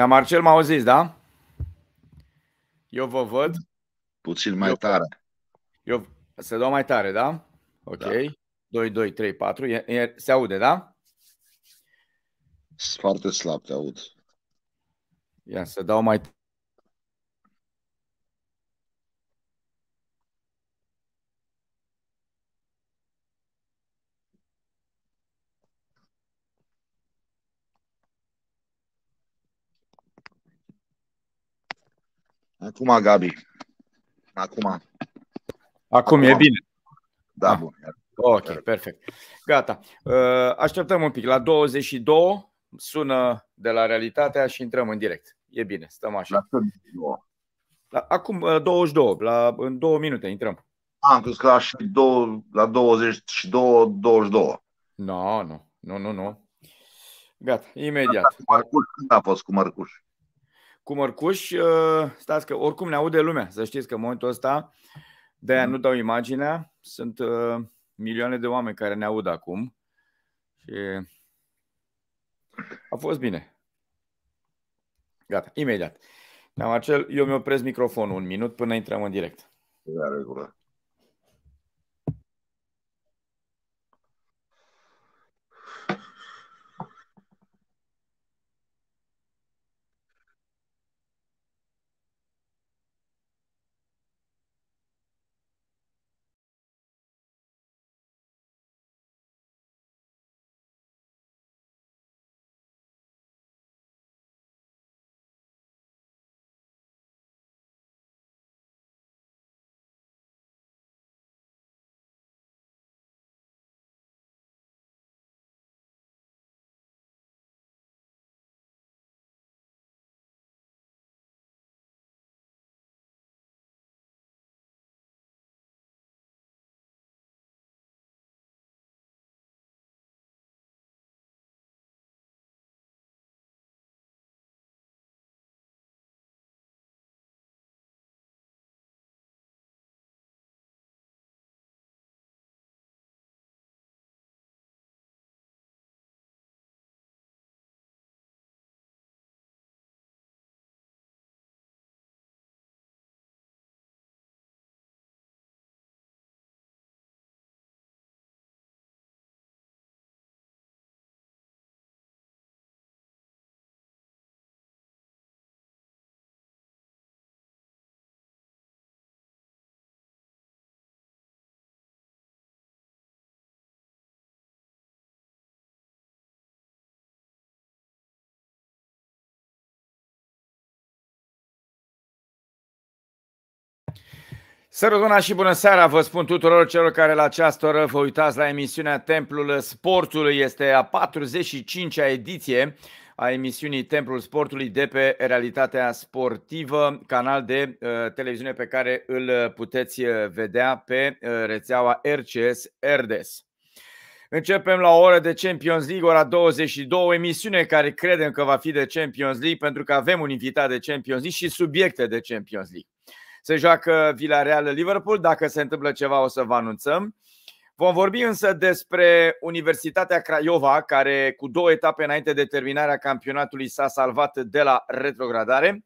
Da, Marcel, m-au zis, da? Eu vă văd. Puțin mai eu, tare. Eu, se dau mai tare, da? Ok. Da. 2, 2, 3, 4. E, e, se aude, da? Foarte slab te aud. Ia să dau mai tare. Acum, Gabi. Acum. Acum, Acum e bine. Da, ah. bun. Ok, perfect. Gata. Uh, așteptăm un pic. La 22 sună de la realitatea și intrăm în direct. E bine, stăm așa. La, acum 22, uh, la, în două minute intrăm. Am crezut că la, două, la 22, 22. Nu, no, nu, nu, nu, nu. Gata, imediat. Cu Marcuș, când a fost cu Mărcuș? cu mărcuș. Uh, stați că oricum ne aude lumea, să știți că în momentul ăsta de aia nu mm. dau imaginea. Sunt uh, milioane de oameni care ne aud acum și a fost bine. Gata, imediat. Am acel, eu mi opresc microfonul un minut până intrăm în direct. Da, regulă. Sărătuna și bună seara! Vă spun tuturor celor care la această oră vă uitați la emisiunea Templul Sportului. Este a 45-a ediție a emisiunii Templul Sportului de pe Realitatea Sportivă, canal de uh, televiziune pe care îl puteți uh, vedea pe uh, rețeaua RCS RDS. Începem la o oră de Champions League, ora 22, emisiune care credem că va fi de Champions League pentru că avem un invitat de Champions League și subiecte de Champions League se joacă Villarreal-Liverpool. Dacă se întâmplă ceva o să vă anunțăm. Vom vorbi însă despre Universitatea Craiova, care cu două etape înainte de terminarea campionatului s-a salvat de la retrogradare.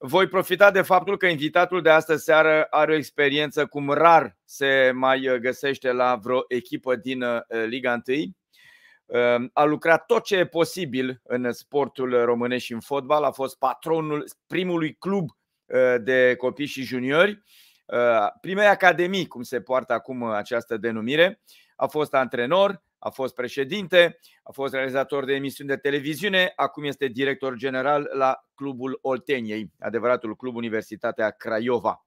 Voi profita de faptul că invitatul de astăzi seară are o experiență cum rar se mai uh, găsește la vreo echipă din uh, Liga 1. Uh, a lucrat tot ce e posibil în sportul românesc și în fotbal, a fost patronul primului club Uh, de copii și juniori, uh, primei academii, cum se poartă acum această denumire, a fost antrenor, a fost președinte, a fost realizator de emisiuni de televiziune, acum este director general la Clubul Olteniei, adevăratul club Universitatea Craiova.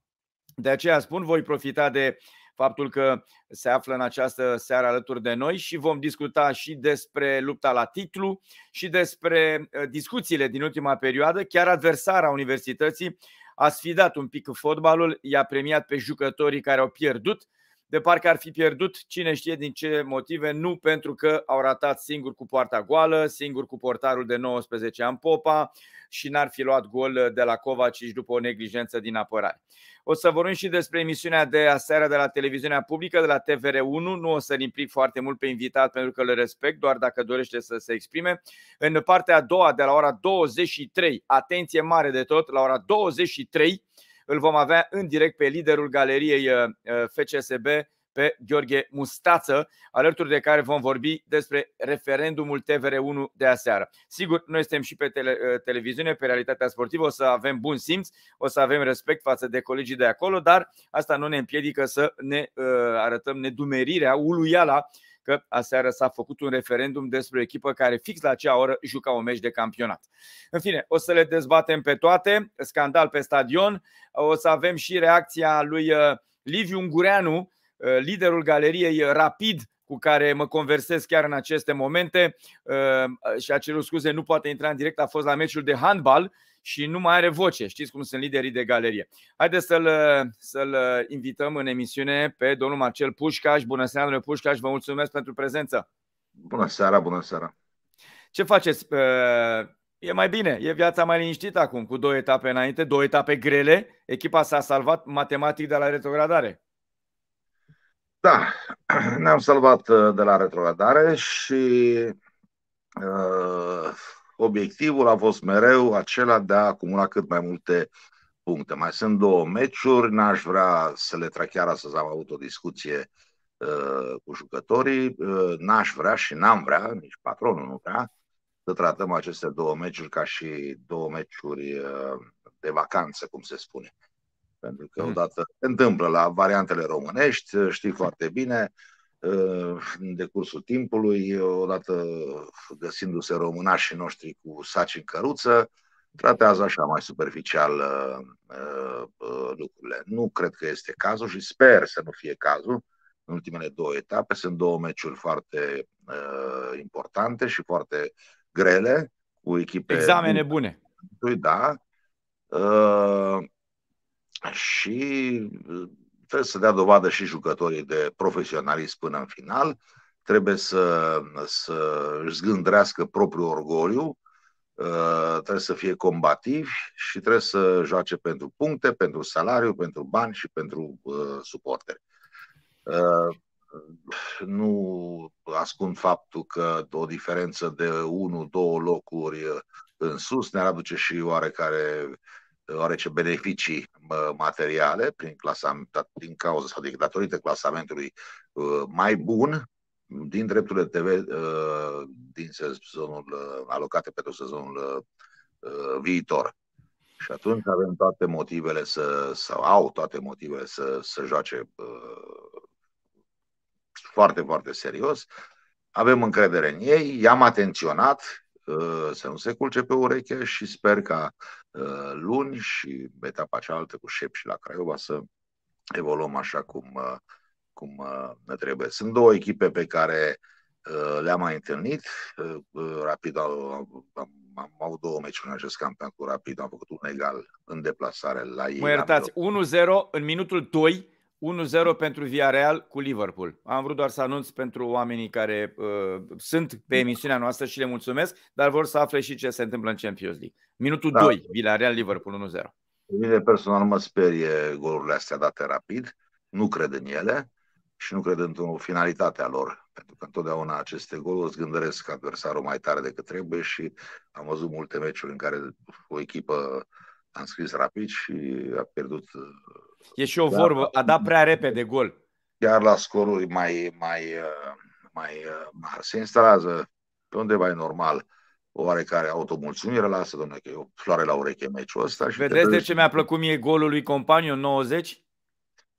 De aceea spun, voi profita de faptul că se află în această seară alături de noi și vom discuta și despre lupta la titlu și despre uh, discuțiile din ultima perioadă. Chiar adversara universității a sfidat un pic fotbalul, i-a premiat pe jucătorii care au pierdut de parcă ar fi pierdut cine știe din ce motive, nu pentru că au ratat singur cu poarta goală, singur cu portarul de 19 ani Popa și n-ar fi luat gol de la și după o neglijență din apărare. O să vorbim și despre emisiunea de aseară de la televiziunea publică, de la TVR1. Nu o să-l implic foarte mult pe invitat pentru că le respect, doar dacă dorește să se exprime. În partea a doua, de la ora 23, atenție mare de tot, la ora 23, îl vom avea în direct pe liderul galeriei uh, uh, FCSB, pe Gheorghe Mustață, alături de care vom vorbi despre referendumul TVR1 de aseară. Sigur, noi suntem și pe tele, uh, televiziune, pe realitatea sportivă, o să avem bun simț, o să avem respect față de colegii de acolo, dar asta nu ne împiedică să ne uh, arătăm nedumerirea, uluiala uh, că aseară s-a făcut un referendum despre o echipă care fix la acea oră juca un meci de campionat. În fine, o să le dezbatem pe toate, scandal pe stadion, o să avem și reacția lui uh, Liviu Ungureanu, uh, liderul galeriei Rapid, cu care mă conversez chiar în aceste momente uh, și a cerut scuze, nu poate intra în direct, a fost la meciul de handbal și nu mai are voce. Știți cum sunt liderii de galerie. Haideți să-l, să-l invităm în emisiune pe domnul Marcel Pușcaș. Bună seara, domnule Pușcaș, vă mulțumesc pentru prezență. Bună seara, bună seara. Ce faceți? E mai bine, e viața mai liniștită acum, cu două etape înainte, două etape grele. Echipa s-a salvat matematic de la retrogradare. Da, ne-am salvat uh, de la retrogradare și uh, obiectivul a fost mereu acela de a acumula cât mai multe puncte. Mai sunt două meciuri, n-aș vrea să le trec chiar astăzi, am avut o discuție uh, cu jucătorii, uh, n-aș vrea și n-am vrea, nici patronul nu vrea, să tratăm aceste două meciuri ca și două meciuri uh, de vacanță, cum se spune. Pentru că hmm. odată se întâmplă la variantele românești, știi foarte bine, Uh, în decursul timpului, odată găsindu-se românașii noștri cu saci în căruță, tratează așa mai superficial uh, uh, lucrurile. Nu cred că este cazul și sper să nu fie cazul în ultimele două etape. Sunt două meciuri foarte importante și foarte grele cu echipe... Examene bune. Da. și Trebuie să dea dovadă și jucătorii de profesionalism până în final, trebuie să, să își zgândrească propriul orgoliu, uh, trebuie să fie combativi și trebuie să joace pentru puncte, pentru salariu, pentru bani și pentru uh, suporteri. Uh, nu ascund faptul că o diferență de 1-2 locuri în sus ne-ar aduce și oarecare deoarece beneficii materiale prin, clasament, din cauza sau din datorită clasamentului uh, mai bun din drepturile TV uh, din sezonul uh, alocate pentru sezonul viitor. Și atunci avem toate motivele să, sau au toate motivele să, să joace foarte, foarte serios. Avem încredere în ei, i-am atenționat să nu se culce pe ureche și sper ca uh, Uh, luni și etapa cealaltă cu șep și la Craiova să evoluăm așa cum, uh, cum uh, ne trebuie. Sunt două echipe pe care le-am mai întâlnit. Rapid am, am avut două meciuri în acest campionat cu Rapid. Am făcut un egal în deplasare la ei. Mă iertați, 1-0 în minutul 2 1-0 pentru Villarreal cu Liverpool. Am vrut doar să anunț pentru oamenii care uh, sunt pe emisiunea noastră și le mulțumesc, dar vor să afle și ce se întâmplă în Champions League. Minutul da. 2, Villarreal-Liverpool 1-0. Mine personal mă sperie golurile astea date rapid, nu cred în ele și nu cred în finalitatea lor, pentru că întotdeauna aceste goluri îți gândăresc adversarul mai tare decât trebuie și am văzut multe meciuri în care o echipă a înscris rapid și a pierdut uh, E și o da. vorbă, a dat prea repede gol. Chiar la scoruri mai, mai, uh, mai, uh, mai se instalează pe undeva e normal oarecare automulțumire la asta, domnule, că e o floare la ureche meciul ăsta. Și Vedeți de ce mi-a plăcut mie golul lui Companion 90?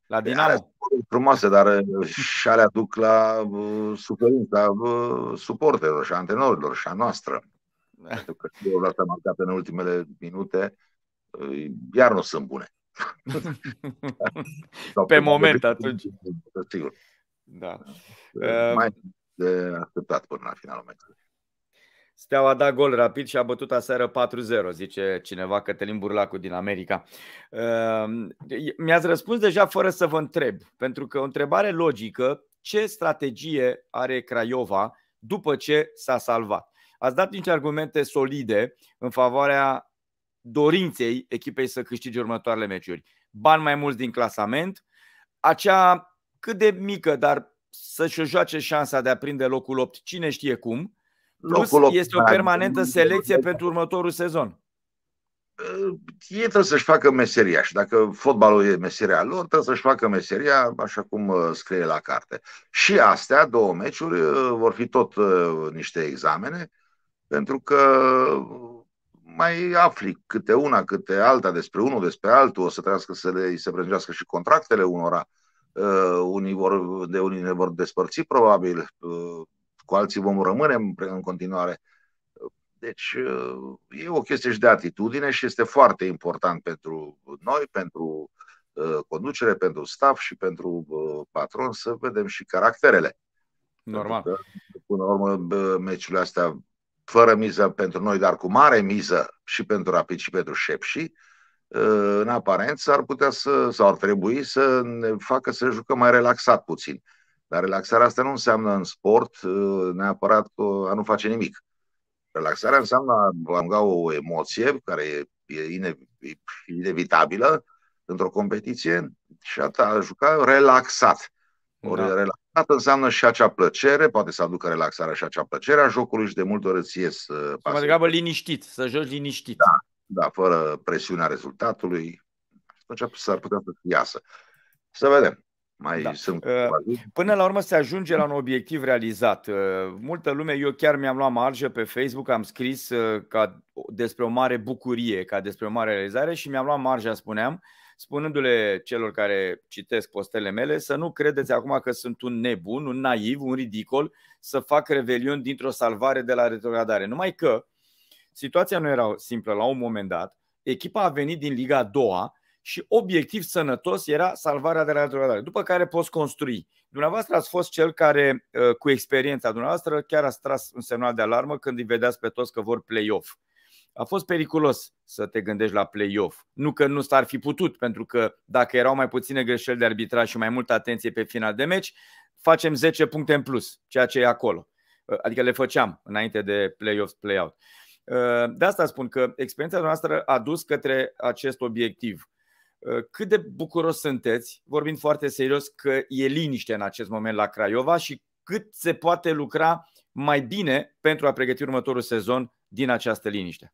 La păi, Dinamo? frumoase, dar uh, și alea duc la uh, suferința uh, suporterilor și antrenorilor și a noastră. Da. Pentru că eu ăsta marcat în ultimele minute, uh, iar nu sunt bune pe, pe moment atunci. Sigur. Da. da. Mai ehm, de așteptat până la finalul meciului. Steaua a dat gol rapid și a bătut aseară 4-0, zice cineva Cătălin Burlacu din America. Ehm, mi-ați răspuns deja fără să vă întreb, pentru că o întrebare logică, ce strategie are Craiova după ce s-a salvat? Ați dat niște argumente solide în favoarea dorinței echipei să câștige următoarele meciuri. Bani mai mulți din clasament, acea cât de mică, dar să-și joace șansa de a prinde locul 8, cine știe cum. Plus locul 8, este o da, permanentă selecție pentru următorul sezon. Ă, ei trebuie să-și facă meseria și dacă fotbalul e meseria lor, trebuie să-și facă meseria așa cum ă, scrie la carte. Și astea, două meciuri, ă, vor fi tot niște examene, pentru că mai afli câte una, câte alta despre unul, despre altul, o să trească să le, se prăjească și contractele unora. Uh, unii vor, de unii ne vor despărți probabil, uh, cu alții vom rămâne în, continuare. Deci uh, e o chestie și de atitudine și este foarte important pentru noi, pentru uh, conducere, pentru staff și pentru uh, patron să vedem și caracterele. Normal. Că, până la urmă, meciurile astea fără miză pentru noi, dar cu mare miză și pentru Rapid și pentru Șepși, uh, în aparență ar putea să, sau ar trebui să ne facă să jucăm mai relaxat puțin. Dar relaxarea asta nu înseamnă în sport uh, neapărat a nu face nimic. Relaxarea înseamnă a alunga o emoție care e, inevitabilă într-o competiție și a, a juca relaxat. Ori da. relaxat înseamnă și acea plăcere, poate să aducă relaxarea și acea plăcere a jocului și de multe ori îți ies uh, Mai degrabă liniștit, să joci liniștit. Da, da, fără presiunea rezultatului. Atunci s-ar putea să iasă. Să vedem. Mai da. sunt. Uh, până la urmă se ajunge la un obiectiv realizat. Uh, multă lume, eu chiar mi-am luat marjă pe Facebook, am scris uh, ca despre o mare bucurie, ca despre o mare realizare și mi-am luat marja, spuneam, spunându-le celor care citesc postele mele să nu credeți acum că sunt un nebun, un naiv, un ridicol, să fac revelion dintr-o salvare de la retrogradare. Numai că situația nu era simplă la un moment dat, echipa a venit din Liga a doua și obiectiv sănătos era salvarea de la retrogradare, după care poți construi. Dumneavoastră ați fost cel care, uh, cu experiența dumneavoastră, chiar ați tras un semnal de alarmă când îi vedeați pe toți că vor play-off. Uh, a fost periculos să te gândești la play-off. Nu că nu s-ar fi putut, pentru că dacă erau mai puține greșeli de arbitraj și mai multă atenție pe final de meci, facem 10 puncte în plus, ceea ce e acolo. Uh, adică le făceam înainte de play-off, play-out. Uh, de asta spun că experiența noastră a dus către acest obiectiv. Uh, cât de bucuros sunteți, vorbind foarte serios, că e liniște în acest moment la Craiova și cât se poate lucra mai bine pentru a pregăti următorul sezon din această liniște.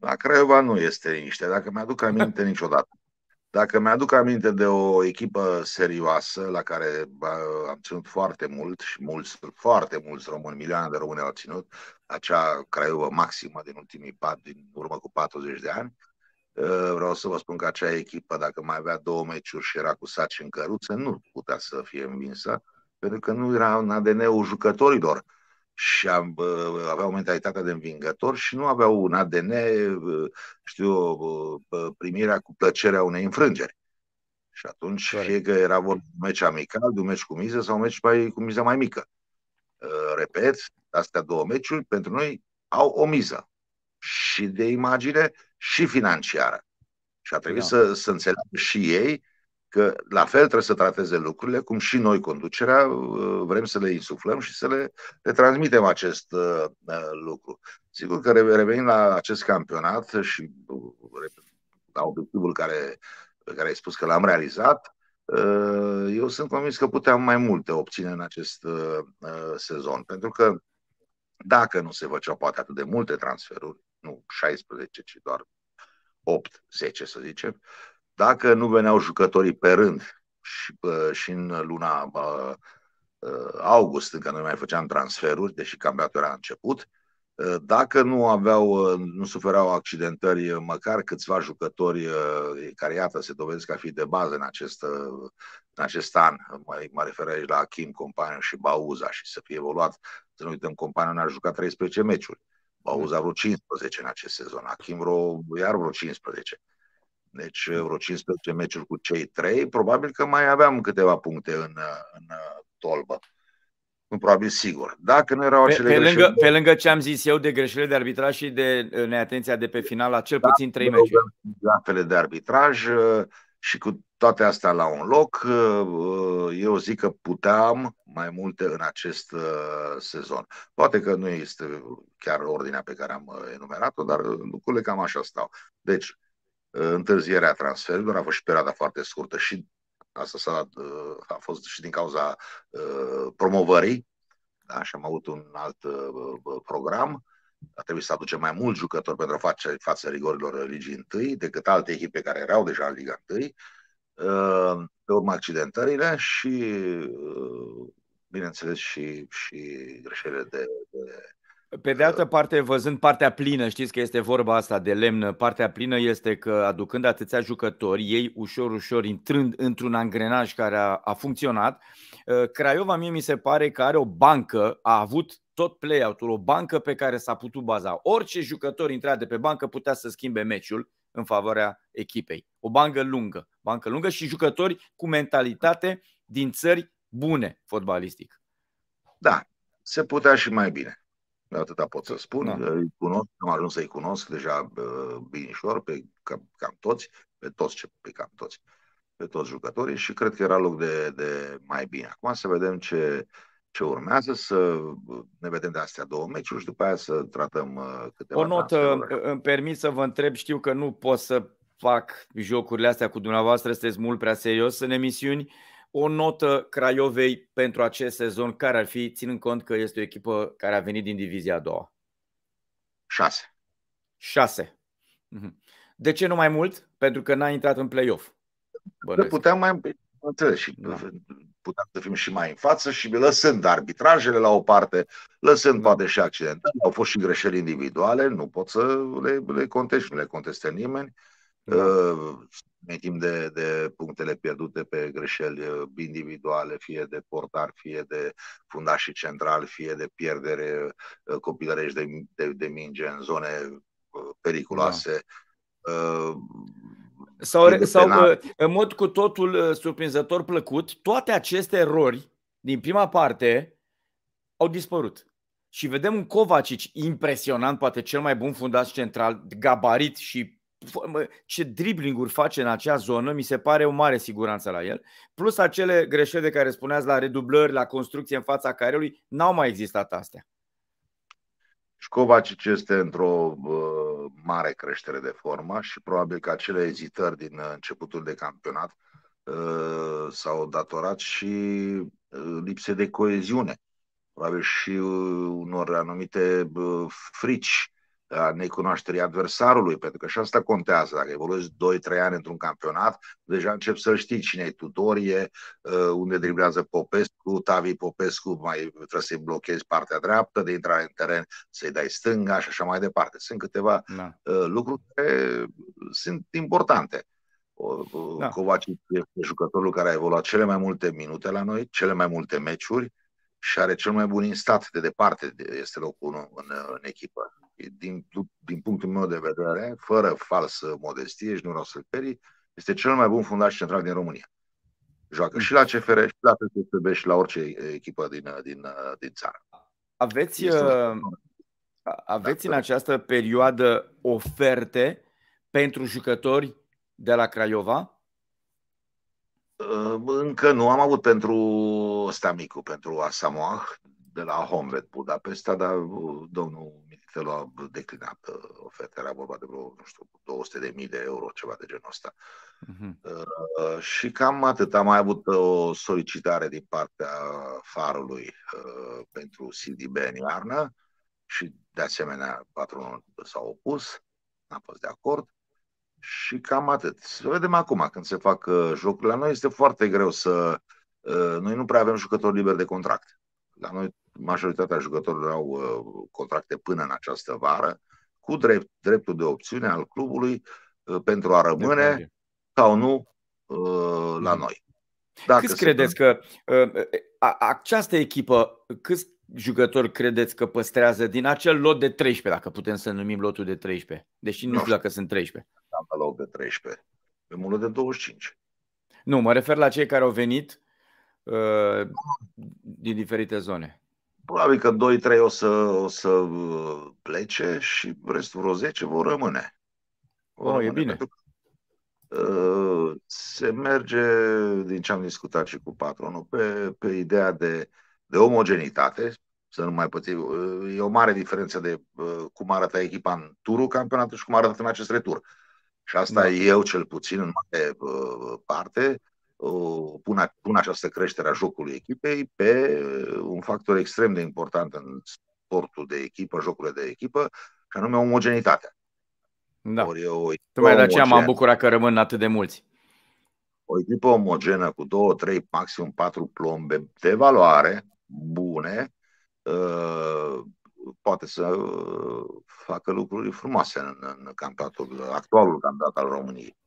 La Craiova nu este liniște, dacă mi-aduc aminte niciodată. Dacă mi-aduc aminte de o echipă serioasă la care am ținut foarte mult și mulți, foarte mulți români, milioane de români au ținut, acea Craiova maximă din ultimii pat, din urmă cu 40 de ani, ă, vreau să vă spun că acea echipă, dacă mai avea două meciuri și era cu saci în căruță, nu putea să fie învinsă, pentru că nu era în ADN-ul jucătorilor și am, aveau mentalitatea de învingător și nu aveau un ADN, știu primirea cu plăcerea unei înfrângeri. Și atunci, Corect. fie că era vorba de un meci amical, de un meci cu miză sau un meci mai, cu miză mai mică. Ă, repet, astea două meciuri pentru noi au o miză și de imagine și financiară. Și a trebuit da. să, să înțeleagă și ei că la fel trebuie să trateze lucrurile, cum și noi conducerea uh, vrem să le insuflăm și să le, le transmitem acest uh, uh lucru. Sigur că revenim la acest campionat și uh, la obiectivul care, pe care ai spus că l-am realizat, uh, eu sunt convins că puteam mai multe obține în acest uh, sezon, pentru că dacă nu se făceau poate atât de multe transferuri, nu 16, ci doar 8-10 să zicem, dacă nu veneau jucătorii pe rând și, și în luna ă, august, încă noi mai făceam transferuri, deși campionatul era început, ă, dacă nu aveau, ă, nu suferau accidentări măcar câțiva jucători care, iată, se dovedesc a fi de bază în acest, în acest an, mă, mă refer aici la Kim, Companion și Bauza și să fie evoluat, să nu uităm, Companion a jucat 13 meciuri, Bauza vreo 15 în acest sezon, Achim vreo, iar vreo 15. Deci vreo 15 meciuri cu cei trei, probabil că mai aveam câteva puncte în, în tolbă. Nu probabil sigur. Dacă nu erau acele pe, pe, lângă, pe lângă ce am zis eu de greșelile de arbitraj și de neatenția de pe final, la cel da, puțin trei meciuri. Gafele de arbitraj uh, și cu toate astea la un loc, uh, uh, eu zic că puteam mai multe în acest sezon. Poate că nu este chiar ordinea pe care am enumerat-o, dar lucrurile cam așa stau. Deci, Eh, întârzierea transferurilor a fost și perioada foarte scurtă și asta s-a, eh, a fost și din cauza eh, promovării. Da? Și am avut un alt program. A trebuit să aducem mai mulți jucători pentru a face față rigorilor Ligii 1 decât alte echipe care erau deja în Liga 1. Pe urmă accidentările și bineînțeles și, și greșelile de, de pe de altă parte, văzând partea plină, știți că este vorba asta de lemn, partea plină este că aducând atâția jucători, ei ușor, ușor intrând într-un angrenaj care a, a funcționat, ă, Craiova mie mi se pare că are o bancă, a avut tot play-out-ul, o bancă pe care s-a putut baza. Orice jucător intrat de pe bancă putea să schimbe meciul în favoarea echipei. O bancă lungă, bancă lungă și jucători cu mentalitate din țări bune fotbalistic. Da, se putea și mai bine atâta pot să spun. Da. Îi cunosc, am ajuns să-i cunosc deja uh, binișor, pe cam, cam toți, pe toți, ce, pe cam toți, pe toți jucătorii și cred că era loc de, de mai bine. Acum să vedem ce, ce urmează, să uh, ne vedem de astea două meciuri și după aia să tratăm uh, câteva... O notă, îmi permit să vă întreb, știu că nu pot să fac jocurile astea cu dumneavoastră, sunteți mult prea serios în emisiuni, uh, o notă Craiovei pentru acest sezon, care ar fi, ținând cont că este o echipă care a venit din divizia a doua? Șase. Șase. Mhm. De ce nu mai mult? Pentru că n-a intrat în play-off. Bănuiesc. Păi puteam mai... Înțeles, și da. puteam să fim și mai în față și lăsând arbitrajele la o parte, lăsând da. poate și accidentele, au fost și greșeli individuale, nu pot să le, le contești, nu le conteste nimeni. Uh, Ă, ne timp de, de punctele pierdute pe greșeli ă, individuale, fie de portar, fie de fundașii central, fie de pierdere ă, copilărești de, de, de minge în zone periculoase. Da. sau, sau în mod cu totul surprinzător plăcut, toate aceste erori din prima parte au dispărut. Și vedem un Kovacic impresionant, poate cel mai bun fundaș central, gabarit și ce driblinguri face în acea zonă, mi se pare o mare siguranță la el. Plus acele greșeli de care spuneați la redublări, la construcție în fața carelui, n-au mai existat astea. Și este într-o uh, mare creștere de formă și probabil că acele ezitări din uh, începutul de campionat uh, s-au datorat și uh, lipse de coeziune, probabil și uh, unor anumite uh, frici necunoașterii adversarului, pentru că și asta contează. Dacă evoluezi 2-3 ani într-un campionat, deja încep să știi cine e Tudorie, ă, unde driblează Popescu, Tavi Popescu, mai trebuie să-i blochezi partea dreaptă de intrare în teren, să-i dai stânga și așa mai departe. Sunt câteva da. Ă, lucruri care sunt importante. Da. Covaci este jucătorul care a evoluat cele mai multe minute la noi, cele mai multe meciuri și are cel mai bun instat de departe, este locul 1 în, în echipă din, din punctul meu de vedere, fără falsă modestie și nu vreau să-l perii, este cel mai bun fundaș central din România. Joacă și la CFR, și la PSB, și la orice echipă din, din, din țară. Aveți, uh, aveți în da. această perioadă oferte pentru jucători de la Craiova? Uh, încă nu am avut pentru Stamicu, pentru Asamoah, de la Hombret Budapesta, dar uh, domnul Costello a declinat uh, oferta, era vorba de vreo, nu știu, 200.000 de euro, ceva de genul ăsta. Uh-huh. Uh, și cam atât. Am mai avut uh, o solicitare din partea farului uh, pentru CD Ben iarnă și, de asemenea, patronul s-a opus, n-a fost de acord. Și cam atât. Să vedem acum când se fac uh, jocurile. La noi este foarte greu să... Uh, noi nu prea avem jucători liberi de contract. La noi majoritatea jucătorilor au uh, contracte până în această vară, cu drept, dreptul de opțiune al clubului uh, pentru a rămâne sau nu uh, la mhm. noi. Dacă câți credeți că uh, această echipă, câți jucători credeți că păstrează din acel lot de 13, dacă putem să numim lotul de 13, deși nu, nu știu dacă sunt 13. Am lot de 13, pe lot de 25. Nu, mă refer la cei care au venit uh, din diferite zone. Probabil că 2-3 o să, o să uh, plece și restul vreo 10 vor rămâne. Vor oh, rămâne e bine. Uh, se merge, din ce am discutat și cu patronul, pe, pe ideea de, de omogenitate, să nu mai păți. Uh, e o mare diferență de cum arată echipa în turul campionatului și cum arată în acest retur. Și asta da. eu, cel puțin, în mare uh, parte, Uh, pun, pun această creștere a jocului echipei pe uh, un factor extrem de important în sportul de echipă, jocurile de echipă, și anume omogenitatea. Da. Ori o Tocmai de aceea m-am bucurat că rămân atât de mulți. O echipă omogenă cu două, trei, maxim patru plombe de valoare bune uh, poate să facă lucruri frumoase în, în campionatul, actualul campionat al României.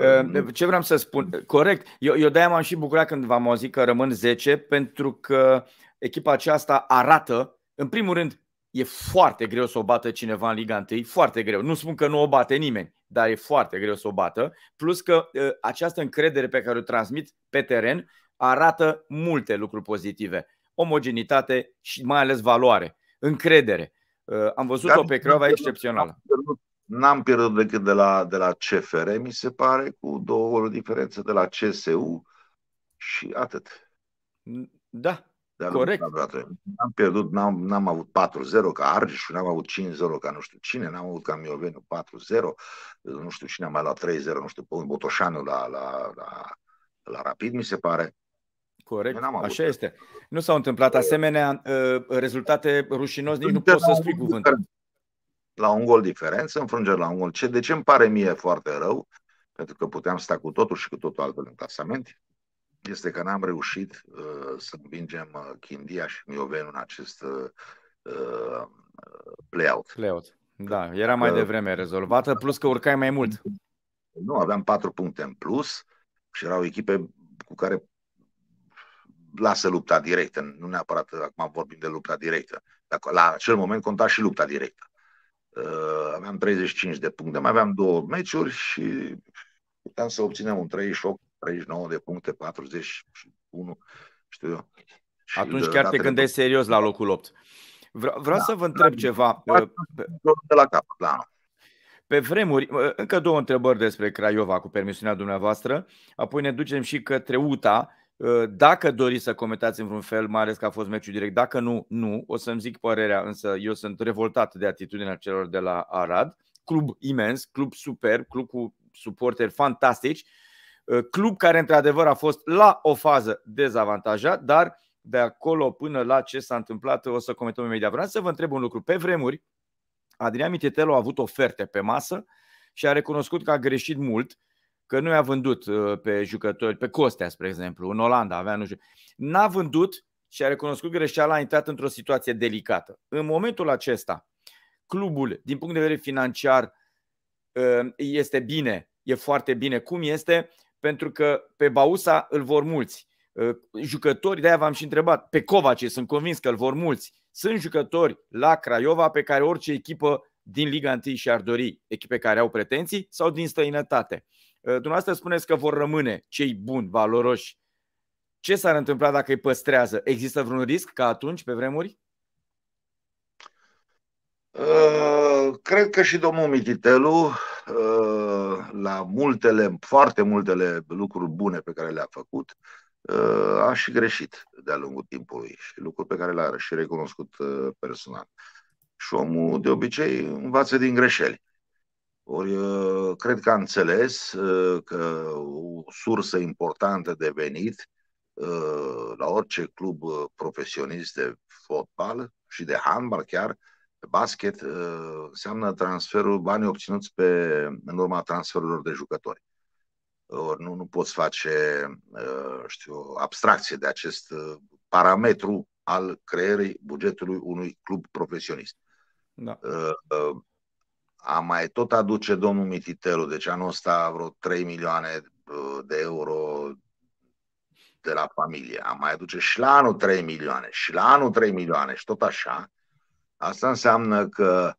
Ehm, ehm, ce vreau să spun? Corect. Eu, eu de-aia m-am și bucurat când v-am auzit că rămân 10, pentru că echipa aceasta arată, în primul rând, e foarte greu să o bată cineva în Liga 1, foarte greu. Nu spun că nu o bate nimeni, dar e foarte greu să o bată. Plus că ă, această încredere pe care o transmit pe teren arată multe lucruri pozitive. Omogenitate și mai ales valoare, încredere. Ă, am văzut-o da, pe Craiova da, da, excepțională. N-am pierdut decât de la, de la CFR, mi se pare, cu două ori diferență de la CSU și atât. Da, de Corect. N-am pierdut, n-am, n-am avut 4-0 ca Argeșul, n-am avut 5-0 ca nu știu cine, n-am avut ca Mioveniu 4-0, nu știu cine a mai luat 3-0, nu știu, Botoșanu la, la, la, la Rapid, mi se pare. Corect, n-am avut. așa este. Nu s-au întâmplat asemenea ă, rezultate rușinos, nici nu pot să spui cuvântul la un gol diferență, înfrângeri la un gol. Ce, de ce îmi pare mie foarte rău, pentru că puteam sta cu totul și cu totul altfel în clasament, este că n-am reușit uh, să învingem uh, Chindia și Mioveni în acest uh, uh play-out. play-out. Da, era mai că, devreme rezolvată, plus că urcai mai mult. Nu, aveam patru puncte în plus și erau echipe cu care lasă lupta directă, nu neapărat acum vorbim de lupta directă. Dar la acel moment conta și lupta directă. Uh, aveam 35 de puncte, mai aveam două meciuri și puteam să obținem un 38, 39 de puncte, 41, știu eu. Și Atunci chiar te gândești serios la locul 8. Vreau, vreau da, să vă întreb da, ceva. Uh, de la cap, da. Pe vremuri, uh, încă două întrebări despre Craiova, cu permisiunea dumneavoastră, apoi ne ducem și către UTA. Ă, dacă doriți să comentați în vreun fel, mai ales că a fost meciul direct, dacă nu, nu, o să-mi zic părerea, însă eu sunt revoltat de atitudinea celor de la Arad. Club imens, club superb, club cu suporteri fantastici, ă, club care într-adevăr a fost la o fază dezavantajat, dar de acolo până la ce s-a întâmplat o să comentăm imediat. Vreau să vă întreb un lucru. Pe vremuri, Adrian Mitetelu a avut oferte pe masă și a recunoscut că a greșit mult că nu i-a vândut uh, pe jucători, pe Costea, spre exemplu, în Olanda avea nu știu. N-a vândut și a recunoscut greșeala, a intrat într-o situație delicată. În momentul acesta, clubul, din punct de vedere financiar, uh, este bine, e foarte bine cum este, pentru că pe Bausa îl vor mulți. Uh, jucători, de-aia v-am și întrebat, pe Covaci sunt convins că îl vor mulți. Sunt jucători la Craiova pe care orice echipă din Liga 1 și-ar dori, echipe care au pretenții sau din străinătate. Eh, dumneavoastră spuneți că vor rămâne cei buni, valoroși. Ce s-ar întâmpla dacă îi păstrează? Există vreun risc ca atunci, pe vremuri? Uh, cred că și domnul Mititelu, uh, la multele, foarte multele lucruri bune pe care le-a făcut, uh, a și greșit de-a lungul timpului și lucruri pe care le-a și recunoscut personal. Și omul, de obicei, învață din greșeli. Ori uh, cred că a înțeles uh, că o sursă importantă de venit uh, la orice club profesionist de fotbal și de handbal chiar, basket, înseamnă transferul, banii obținuți pe, în urma transferurilor de jucători. Ori nu, nu poți face, știu, abstracție de acest parametru al creierii bugetului unui club profesionist. Da a mai tot aduce domnul Mititelu, deci anul ăsta vreo 3 milioane de euro de la familie, a mai aduce și la anul 3 milioane, și la anul 3 milioane și tot așa, asta înseamnă că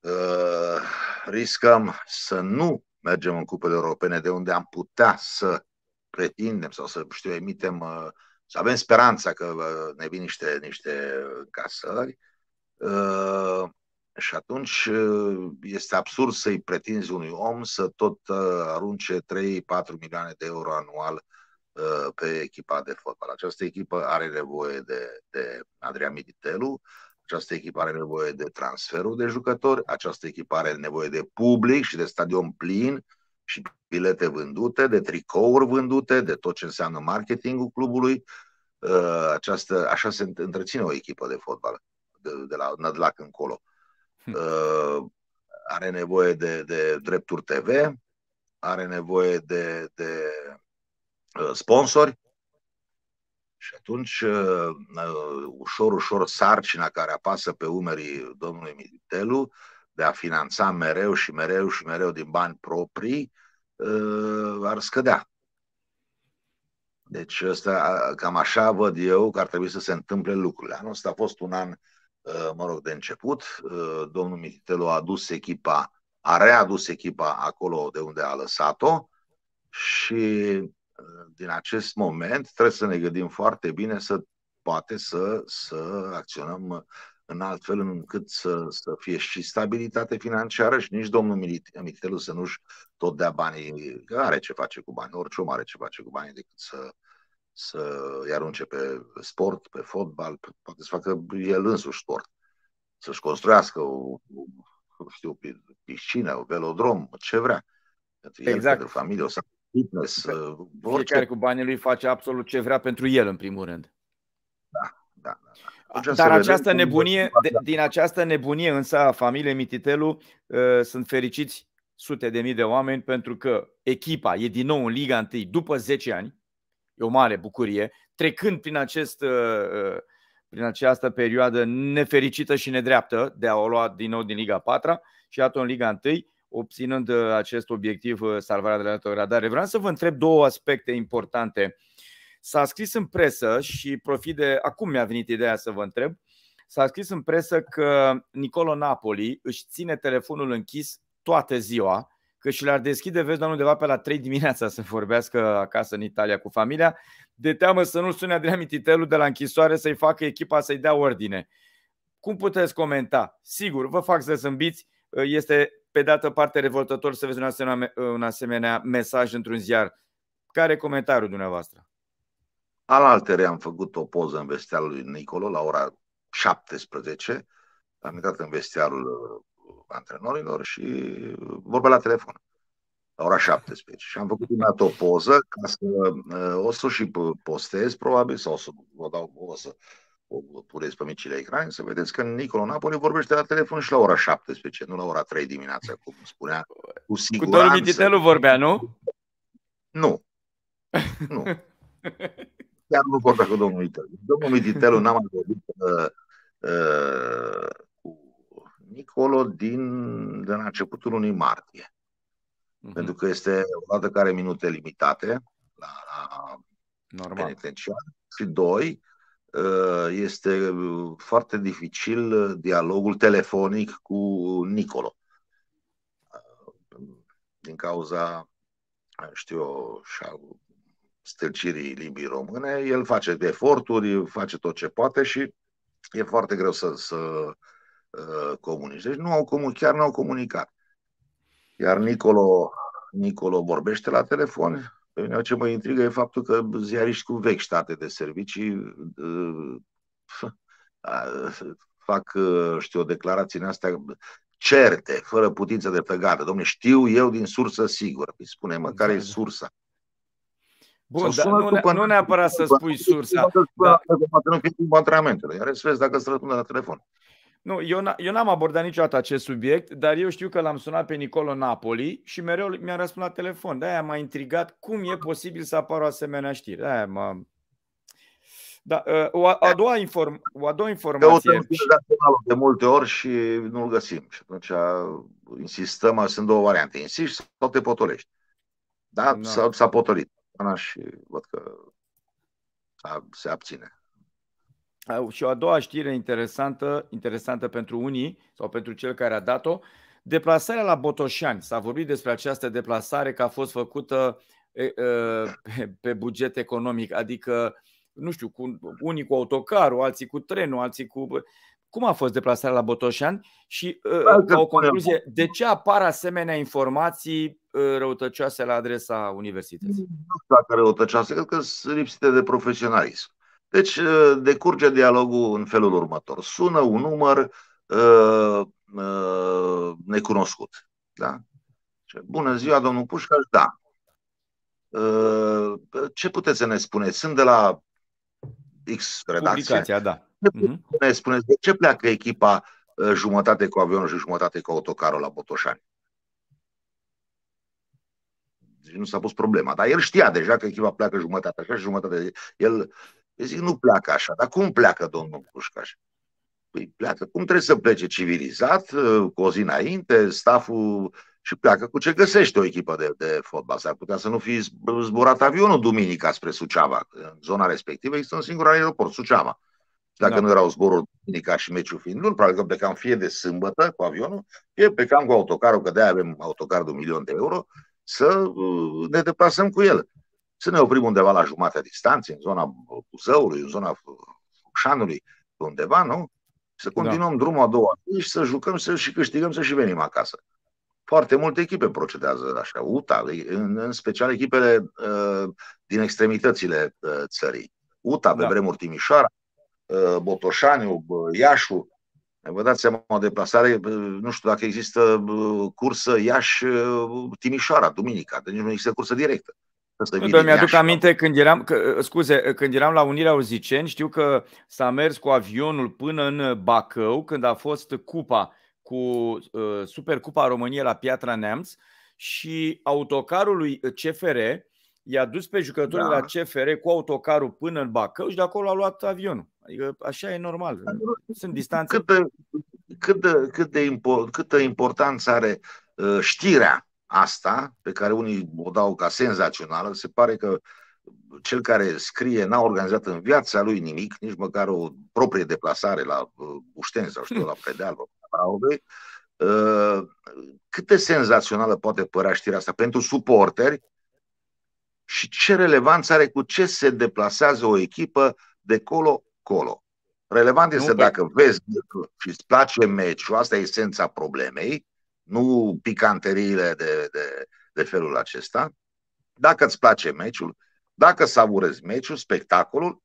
uh, riscăm să nu mergem în cupele europene de unde am putea să pretindem sau să știu, emitem, uh, să avem speranța că uh, ne vin niște, niște casări. Uh, și atunci uh, este absurd să-i pretinzi unui om să tot uh, arunce 3-4 milioane de euro anual uh, pe echipa de fotbal. Această echipă are nevoie de, de Adrian Militelu, această echipă are nevoie de transferul de jucători, această echipă are nevoie de public și de stadion plin și bilete vândute, de tricouri vândute, de tot ce înseamnă marketingul clubului. Această, așa se întreține o echipă de fotbal de, de la Nădlac încolo. Uh, Hm. Uh, are nevoie de, de drepturi TV, are nevoie de, de uh, sponsori și atunci, uh, ușor, ușor, sarcina care apasă pe umerii domnului Mitelu de a finanța mereu și mereu și mereu din bani proprii ar scădea. Deci ăsta, cam așa văd eu că ar trebui să se întâmple lucrurile. Anul ăsta a fost un an uh, Uh, mă rog, de început. Uh, domnul Mititelu a adus echipa, a readus echipa acolo de unde a lăsat-o și uh, din acest moment trebuie să ne gândim foarte bine să poate să, să acționăm în alt fel încât să, să fie și stabilitate financiară și nici domnul Mititelu să nu-și tot dea banii, că are ce face cu bani, orice om are ce face cu banii decât să, să-i arunce pe sport, pe fotbal, poate să facă el însuși sport, să-și construiască o, o știu, piscină, o velodrom, ce vrea. Pentru exact. pentru familie, o să fitness, exact. uh, orice. Fiecare cu banii lui face absolut ce vrea pentru el, în primul rând. Da, da, da. Așa da. Dar această nebunie, de, din această nebunie însă a familiei Mititelu uh, sunt fericiți sute de mii de oameni pentru că echipa e din nou în Liga 1 după 10 ani, E o mare bucurie. Trecând prin, acest, uh, uh, prin această perioadă nefericită și nedreaptă de a o lua din nou din Liga 4 și iată în Liga 1, obținând uh, acest obiectiv salvarea de la retrogradare. Vreau să vă întreb două aspecte importante. S-a scris în presă și profit de acum mi-a venit ideea să vă întreb. S-a scris în presă că Nicolo Napoli își ține telefonul închis toată ziua că și le-ar deschide, vezi, doamne, undeva pe la 3 dimineața să vorbească acasă în Italia cu familia, de teamă să nu sune Adrian Mititelu de la închisoare să-i facă echipa să-i dea ordine. Cum puteți comenta? Sigur, vă fac să zâmbiți, este pe de parte revoltător să vezi un asemenea, un asemenea mesaj într-un ziar. Care e comentariul dumneavoastră? Alaltere am făcut o poză în vestiarul lui Nicolo la ora 17. Am intrat în vestiarul antrenorilor și uh, vorbea la telefon la ora 17. Și am făcut prima o poză ca să uh, o să și postez probabil sau o să vă dau o să o purez pe micile ecrani, să vedeți că Nicolo Napoli vorbește la telefon și la ora 17, nu la ora 3 dimineața, cum spunea. Cu siguranță. Cu Doru Mititelu vorbea, nu? Nu. Nu. Chiar nu vorbea cu domnul Mititelu. Domnul Mititelu n-am mai vorbit uh, uh, Nicolo din, de la începutul lunii martie. Mm-hmm. Pentru că este o dată care minute limitate la, la Normal. penitenciar și doi, uh, este uh, foarte dificil uh, dialogul telefonic cu Nicolo. Din cauza, știu eu, și a stâlcirii limbii române, el face eforturi, face tot ce poate și e foarte greu să, să comuniști. Deci nu au comun, chiar nu au comunicat. Iar Nicolo, Nicolo vorbește la telefon. Pe mine ce mă intrigă e faptul că ziariști cu vechi state de servicii fac, știu, declarații în astea certe, fără putință de tăgată. Domne, știu eu din sursă sigură. Îi spune mă, care e sursa. Bun, dar nu, ne, nu neapărat să spui sursa. Dar... Nu fie timp antrenamentele, iar să vezi dacă îți răspunde la telefon. Nu, eu, n- eu n-am abordat niciodată acest subiect, dar eu știu că l-am sunat pe Nicolo Napoli și mereu mi-a răspuns la telefon. De-aia m-a intrigat cum e posibil să apară o asemenea știri. De-aia m-a... Da, ă, o, a, doua inform, o a doua informație. Căutăm de multe ori și nu-l găsim. Și atunci insistăm, sunt două variante. Insiști sau te potolești. Da? da. S-a, s-a potolit. și văd că se abține. Și o a doua știre interesantă, interesantă pentru unii sau pentru cel care a dat-o, deplasarea la Botoșani. S-a vorbit despre această deplasare că a fost făcută pe buget economic, adică, nu știu, cu, unii cu autocarul, alții cu trenul, alții cu... Cum a fost deplasarea la Botoșani și, ca o concluzie, de ce apar asemenea informații răutăcioase la adresa universității? Nu știu dacă răutăcioase, cred că sunt lipsite de profesionalism. Deci uh, decurge dialogul în felul următor. Sună un număr uh, uh, necunoscut. Da? Bună ziua, domnul Pușcaș, da. Uh, ce puteți să ne spuneți? Sunt de la X redacție. Publicația, da. Mhm. Ne spuneți de ce pleacă echipa uh, jumătate cu avionul și jumătate cu autocarul la Botoșani? Deci nu s-a pus problema. Dar el știa deja că echipa pleacă jumătate așa și jumătate. El eu zic, nu pleacă așa. Dar cum pleacă domnul Pușcaș? Păi pleacă cum trebuie să plece civilizat, ă, cu o zi înainte, staful și pleacă cu ce găsește o echipă de, de fotbal. S-ar putea să nu fi zburat avionul duminica spre Suceava. În zona respectivă există un singur aeroport, Suceava. dacă da. nu erau zborul duminica și meciul fiind luni, probabil că plecam fie de sâmbătă cu avionul, fie plecam cu autocarul, că de avem autocar de un milion de euro, să ă, ne deplasăm cu el să ne oprim undeva la jumatea distanței, în zona Buzăului, în zona Focșanului, undeva, nu? Să da. continuăm da. drumul a doua și să jucăm să și câștigăm să și venim acasă. Foarte multe echipe procedează așa, UTA, în, în special echipele uh, din extremitățile uh, țării. UTA, pe da. vremuri Timișoara, uh, Botoșaniu, uh, Iașu, Vă dați seama, o deplasare, uh, nu știu dacă există uh, cursă Iași-Timișoara, duminica, deci nu există cursă directă. Da, Mi-aduc aminte când eram, că, uh, scuze, uh, când eram la Unirea Uziceni, știu că s-a mers cu avionul până în uh, Bacău, când a fost cupa cu uh, Supercupa României la Piatra Neamț și autocarul lui CFR i-a dus pe jucătorii da. la CFR cu autocarul până în Bacău și de acolo a luat avionul. Adică așa e normal. Sunt distanțe. Cât de, cât de, cât de, import, cât de importanță are uh, știrea asta, pe care unii o dau ca senzațională, se pare că cel care scrie n-a organizat în viața lui nimic, nici măcar o proprie deplasare la uh, Bușteni sau știu, la Predeal, la Braube, uh, cât de senzațională poate părea știrea asta pentru suporteri și ce relevanță are cu ce se deplasează o echipă de colo-colo. Relevant este nu, dacă vezi și îți place meciul, asta e esența problemei, nu picanteriile de, de, de felul acesta. Dacă îți place meciul, dacă savurezi meciul, spectacolul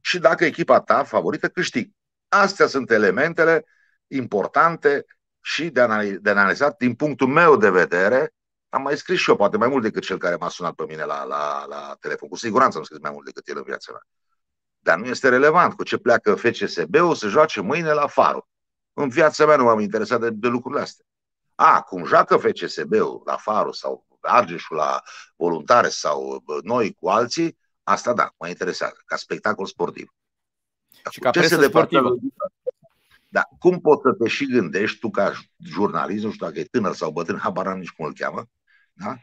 și dacă echipa ta favorită câștigă. Astea sunt elementele importante și de, analiz- de analizat din punctul meu de vedere. Am mai scris și eu, poate mai mult decât cel care m-a sunat pe mine la, la, la telefon. Cu siguranță am scris mai mult decât el în viața mea. Dar nu este relevant cu ce pleacă FCSB, ul să joace mâine la farul. În viața mea nu m-am interesat de, de lucrurile astea. A, cum joacă FCSB-ul la Faru sau Argeșul la voluntare sau noi cu alții, asta da, mă interesează, ca spectacol sportiv. și ca ce se sportivă. Dar da, cum poți să te și gândești tu ca jurnalist, nu știu dacă e tânăr sau bătrân, habar nici cum îl cheamă, da?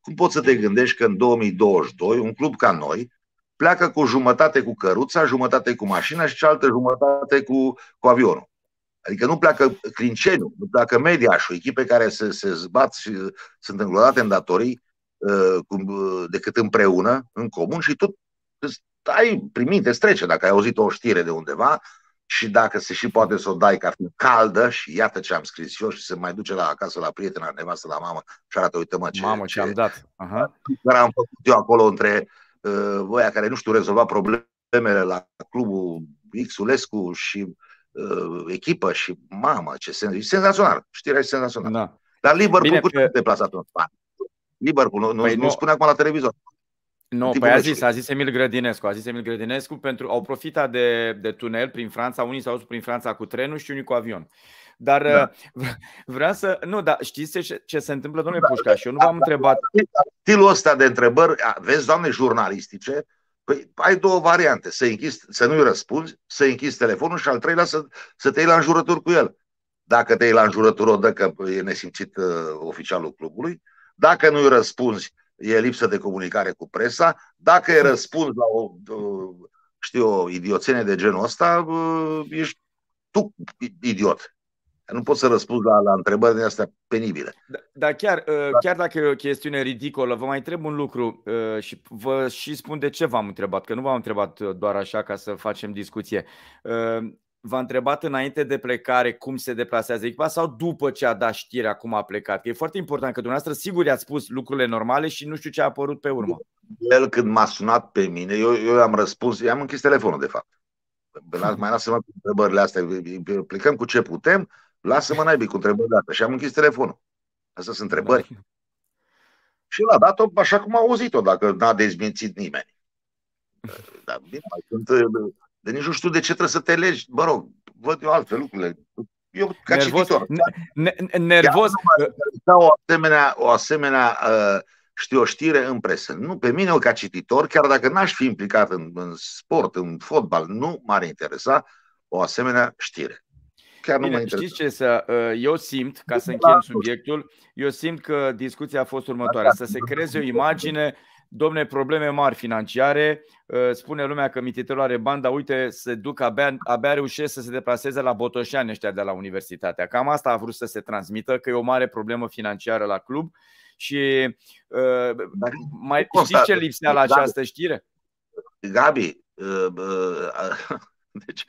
cum poți să te gândești că în 2022 un club ca noi pleacă cu jumătate cu căruța, jumătate cu mașina și cealaltă jumătate cu, cu avionul? Adică nu pleacă Clinceniu, nu pleacă Mediașul, echipe care se, se zbat și sunt înglodate în datorii uh, uh, decât împreună, în comun și tot ai primit, îți trece dacă ai auzit o știre de undeva și dacă se și poate să o dai ca fiind caldă și iată ce am scris eu și se mai duce la acasă la prietena, nevastă, la mamă și arată, uite mă ce, mamă, ce, am dat. Aha. Care am făcut eu acolo între uh, care nu știu rezolva problemele la clubul Xulescu și uh, echipă și mamă, ce sens, e senzațional, știrea e senzațională. Da. Dar Liverpool Bine, cu ce că... deplasat un Liverpool, nu, păi nu, nu spune acum la televizor. Nu, păi a zis, a zis Emil Grădinescu, a zis Emil Grădinescu, pentru au profitat de, de tunel prin Franța, unii s-au dus prin Franța cu trenul și unii cu avion. Dar da. Uh, vreau să. Nu, dar știți ce, ce se întâmplă, domnule da, Pușca? Și eu nu v-am da, întrebat. Stilul ăsta de întrebări, vezi, doamne, jurnalistice, Păi ai două variante, să, închizi, să nu-i răspunzi, să închizi telefonul și al treilea să, să te iei la înjurături cu el. Dacă te iei la înjurături, o dă că e nesimțit uh, oficialul clubului. Dacă nu-i răspunzi, e lipsă de comunicare cu presa. Dacă e răspuns la o, știu, o idioțenie de genul ăsta, uh, ești tu idiot. Nu pot să răspund la, la întrebări din astea penibile. Da, dar uh, da, chiar, chiar dacă e o chestiune ridicolă, vă mai întreb un lucru uh, și vă și spun de ce v-am întrebat, că nu v-am întrebat uh, doar așa ca să facem discuție. V-a întrebat înainte de plecare cum se deplasează echipa sau după ce a dat știrea cum a plecat? Că e foarte important că dumneavoastră sigur i-ați spus lucrurile normale și nu știu ce a apărut pe urmă. El când m-a sunat pe mine, eu, eu am răspuns, i-am închis telefonul de fapt. Mai lasă-mă întrebările astea, plecăm cu ce putem, Lasă-mă naibii cu întrebări dată. Și am închis telefonul. Asta sunt întrebări. Și l-a dat-o așa cum a auzit-o, dacă n-a dezmințit nimeni. Dar bine, mai sunt, de nici nu știu de ce trebuie să te legi. Mă rog, văd eu altfel lucrurile. Eu, ca nervos, cititor. Ne- nervos. O asemenea, o asemenea uh, știu, o știre în presă. Nu, pe mine, eu, ca cititor, chiar dacă n-aș fi implicat în, în sport, în fotbal, nu m-ar interesa o asemenea știre. Chiar nu Bine, interesează. Știți ce să, uh, eu simt, ca să încheiem subiectul, eu simt că discuția a fost următoarea. Să se creeze o imagine, domne, probleme mari financiare, uh, spune lumea că Mititelul are bani, dar uite, se duc abia, abia reușesc să se deplaseze la Botoșani ăștia de la universitatea. Cam asta a vrut să se transmită, că e o mare problemă financiară la club. Și uh, mai știți ce lipsea la această știre? Gabi, uh, uh, deci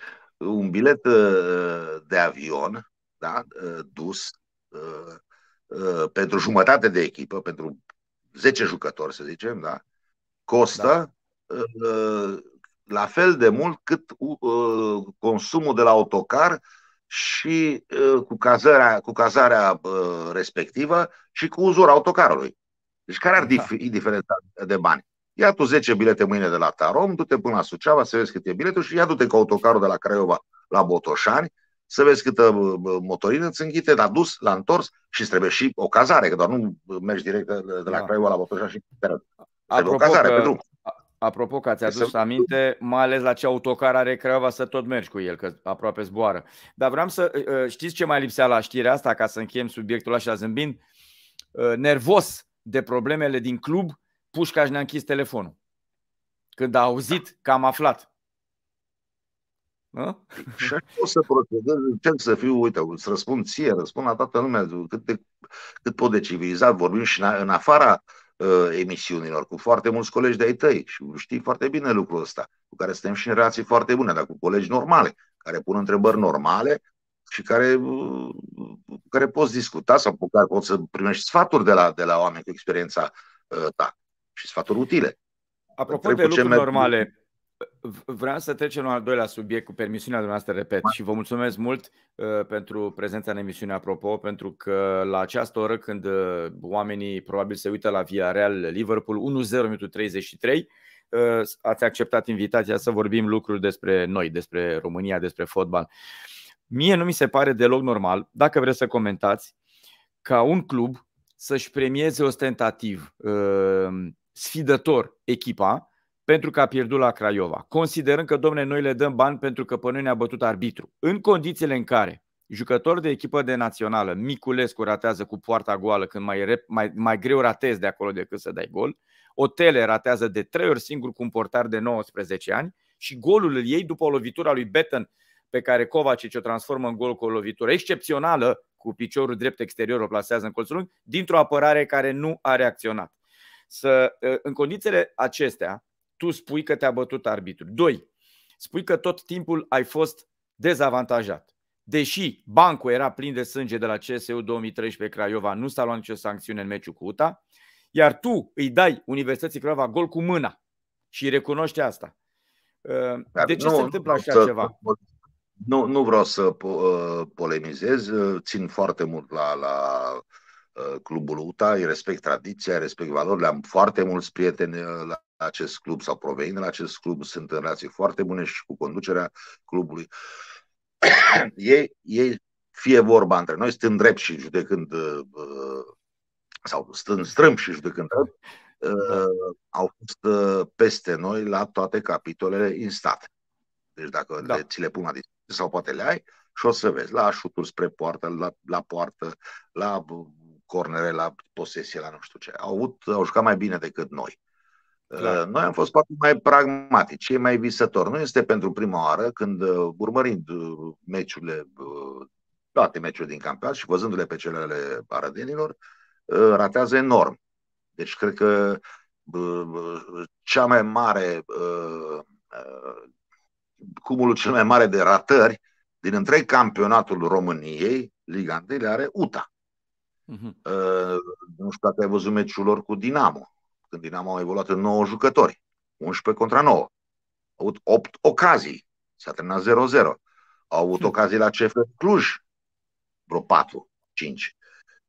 un bilet uh, de avion da? Uh, dus uh, pentru jumătate de echipă, pentru 10 jucători, să zicem, da? costă da. la fel de mult cât consumul de la autocar și cu cazarea, cu cazarea respectivă și cu uzura autocarului. Deci care ar da. fi da. diferența de bani? Ia tu 10 bilete mâine de la Tarom, du-te până la Suceava să vezi cât e biletul și ia du-te cu autocarul de la Craiova la Botoșani să vezi câtă motorină îți înghite, dar dus, la întors și trebuie și o cazare, că doar nu mergi direct de la da. Craiova la Botoșani și trebuie apropo o cazare că, pe drum. Apropo că ați adus aminte, mai ales la ce autocar are Craiova să tot mergi cu el, că aproape zboară. Dar vreau să ă, ă, știți ce mai lipsea la știrea asta, ca să încheiem subiectul așa zâmbind? Ă, nervos de problemele din club, Pușcaș ne-a închis telefonul. Când a auzit da. că am aflat. Da? Și așa să procedez, încerc să fiu, uite, să răspund ție, răspund la toată lumea, cât, de, cât pot de civilizat vorbim și în, afara uh, emisiunilor, cu foarte mulți colegi de-ai tăi și știi foarte bine lucrul ăsta, cu care suntem și în relații foarte bune, dar cu colegi normale, care pun întrebări normale și care, ă, care poți discuta sau cu care poți să primești sfaturi de la, de la oameni cu experiența uh, ta și sfaturi utile. Apropo de lucruri merg... normale, vreau să trecem la al doilea subiect cu permisiunea dumneavoastră, repet, și vă mulțumesc mult uh, pentru prezența în emisiune, apropo, pentru că la această oră când uh, oamenii probabil se uită la Via Real Liverpool 1-0 33, uh, ați acceptat invitația să vorbim lucruri despre noi, despre România, despre fotbal. Mie nu mi se pare deloc normal, dacă vreți să comentați, ca un club să-și premieze ostentativ uh, sfidător echipa pentru că a pierdut la Craiova, considerând că, domne, noi le dăm bani pentru că pe noi ne-a bătut arbitru. În condițiile în care jucător de echipă de națională, Miculescu ratează cu poarta goală când mai, rep, mai, mai greu ratezi de acolo decât să dai gol, Otele ratează de trei ori singur cu un portar de 19 ani și golul îl iei după o lui Betten pe care Kovacic o transformă în gol cu o lovitură excepțională cu piciorul drept exterior o plasează în colțul lung, dintr-o apărare care nu a reacționat să, ă, în condițiile acestea, tu spui că te-a bătut arbitru. Doi, spui că tot timpul ai fost dezavantajat. Deși bancul era plin de sânge de la CSU 2013 Craiova, nu s-a luat nicio sancțiune în meciul cu UTA, iar tu îi dai Universității Craiova gol cu mâna și recunoști asta. Ă, de ce nu, se întâmplă așa să, ceva? Nu, nu vreau să ă, polemizez, țin foarte mult la, la uh, Uh, clubul UTA, îi respect tradiția, îi respect valorile, am foarte mulți prieteni uh, la acest club sau provenind de la acest club, sunt în relații foarte bune și cu conducerea clubului. ei, ei, fie vorba între noi, stând drept și judecând uh, sau stând strâmb și judecând drept, da. au fost peste noi la toate capitolele în stat. Deci dacă da. le, ți le pun la sau poate le ai, și o să vezi la șuturi spre poartă, la, la poartă, la cornere, la posesie, la nu știu ce. Au, avut, au jucat mai bine decât noi. Clar. Uh, noi am fost poate mai pragmatici, cei mai visători. Nu este pentru prima oară când, uh, urmărind uh, meciurile, toate meciurile din campionat și văzându-le pe cele ale paradenilor, ratează enorm. Deci cred că cea mai mare cumulul cel mai mare de ratări din întreg campionatul României, Liga 1, le are UTA. Uh-huh. Uh, Nu știu dacă ai văzut meciul lor cu Dinamo, când Dinamo a evoluat în 9 jucători, 11 contra 9. Au avut 8 ocazii, s-a terminat 0-0. Au avut hm. ocazii la CF Cluj, vreo 4, 5.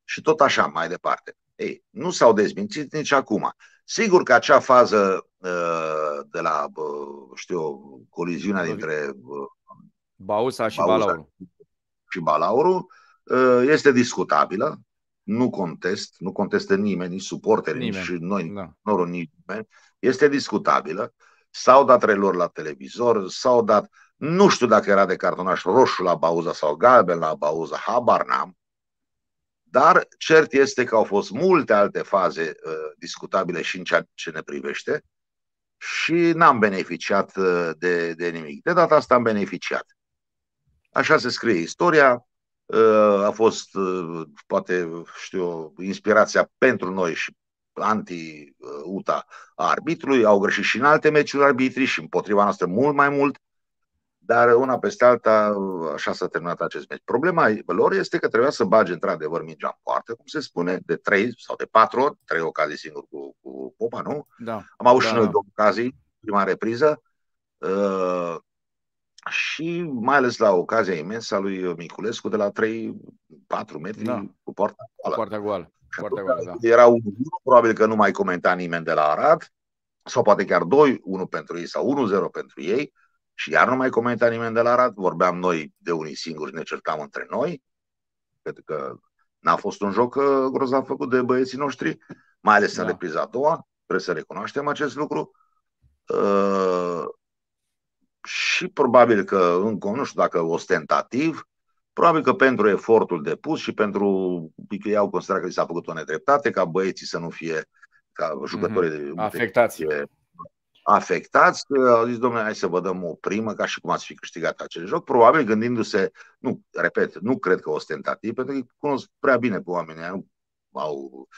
Și tot așa mai departe. Ei, nu s-au dezmințit nici acum. Sigur că acea fază uh, de la, uh, știu, coliziunea dintre uh, Bausa și Bausa Balauru. Și Balauru ă, este discutabilă, nu contest, nu contestă nimeni, nici suporterii, nimeni. nici noi, da. noru, nici nimeni, este discutabilă. S-au dat relor la televizor, s-au dat, nu știu dacă era de cartonaș roșu la Bauza sau galben la Bauza, habar n-am. Dar cert este că au fost multe alte faze uh, discutabile și în ceea ce ne privește și n-am beneficiat uh, de, de nimic. De data asta am beneficiat. Așa se scrie istoria, Uh, a fost, uh, poate, știu inspirația pentru noi și anti-UTA uh, a arbitrului. Au greșit și în alte meciuri arbitrii și împotriva noastră mult mai mult, dar una peste alta, așa s-a terminat acest meci. Problema lor este că trebuia să bage într-adevăr mingea în poartă, cum se spune, de trei sau de patru ori, trei ocazii singur cu, cu Popa, nu? Da. Am avut da. și noi da. două ocazii, prima repriză și mai ales la ocazia imensă a lui Miculescu de la 3-4 metri da. cu poarta goală. poarta goală. Poarta goală da. Era un probabil că nu mai comenta nimeni de la Arad, sau poate chiar 2-1 pentru ei sau 1-0 pentru ei și iar nu mai comenta nimeni de la Arad, vorbeam noi de unii singuri, ne certam între noi, pentru că n-a fost un joc uh, grozav făcut de băieții noștri, mai ales da. în repriza a doua, trebuie să recunoaștem acest lucru. Uh, și probabil că încă, nu știu dacă ostentativ, probabil că pentru efortul depus și pentru că ei au considerat că li s-a făcut o nedreptate, ca băieții să nu fie, ca jucătorii mm-hmm. afectați. afectați, au zis, domnule, hai să vă dăm o primă, ca și cum ați fi câștigat acel joc, probabil gândindu-se, nu, repet, nu cred că ostentativ, pentru că cunosc prea bine pe oamenii, nu au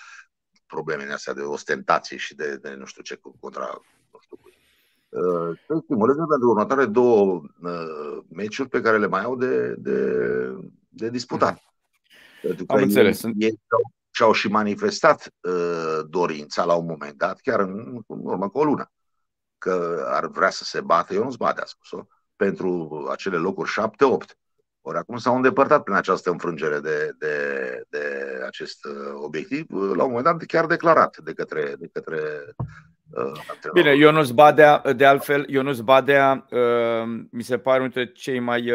probleme astea de ostentație și de, de nu știu ce contra nu știu cui să stimuleze pentru următoare două uh, meciuri pe care le mai au de, de, de disputat. Mm-hmm. Pentru că Am înțeles. Ei, ei și-au și manifestat uh, dorința la un moment dat, chiar în, în urmă cu o lună, că ar vrea să se bată, eu nu-ți bate, a spus-o, pentru acele locuri 7-8. Ori acum s-au îndepărtat prin această înfrângere de, de, de acest uh, obiectiv, uh, la un moment dat chiar declarat de către, de către uh, Bine, Ionuț Badea, de altfel, Ionuț Badea mi se pare unul dintre cei mai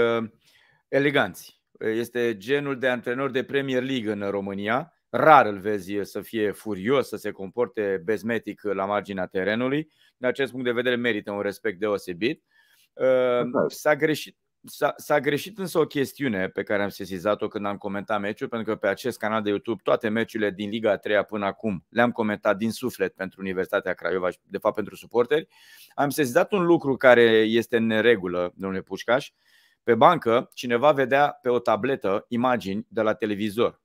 eleganți. Este genul de antrenor de Premier League în România. Rar îl vezi să fie furios, să se comporte bezmetic la marginea terenului. De acest punct de vedere merită un respect deosebit. Exact. S-a greșit, S-a, s-a, greșit însă o chestiune pe care am sesizat-o când am comentat meciul, pentru că pe acest canal de YouTube toate meciurile din Liga 3 până acum le-am comentat din suflet pentru Universitatea Craiova și de fapt pentru suporteri. Am sesizat un lucru care este în neregulă, domnule Pușcaș. Pe bancă cineva vedea pe o tabletă imagini de la televizor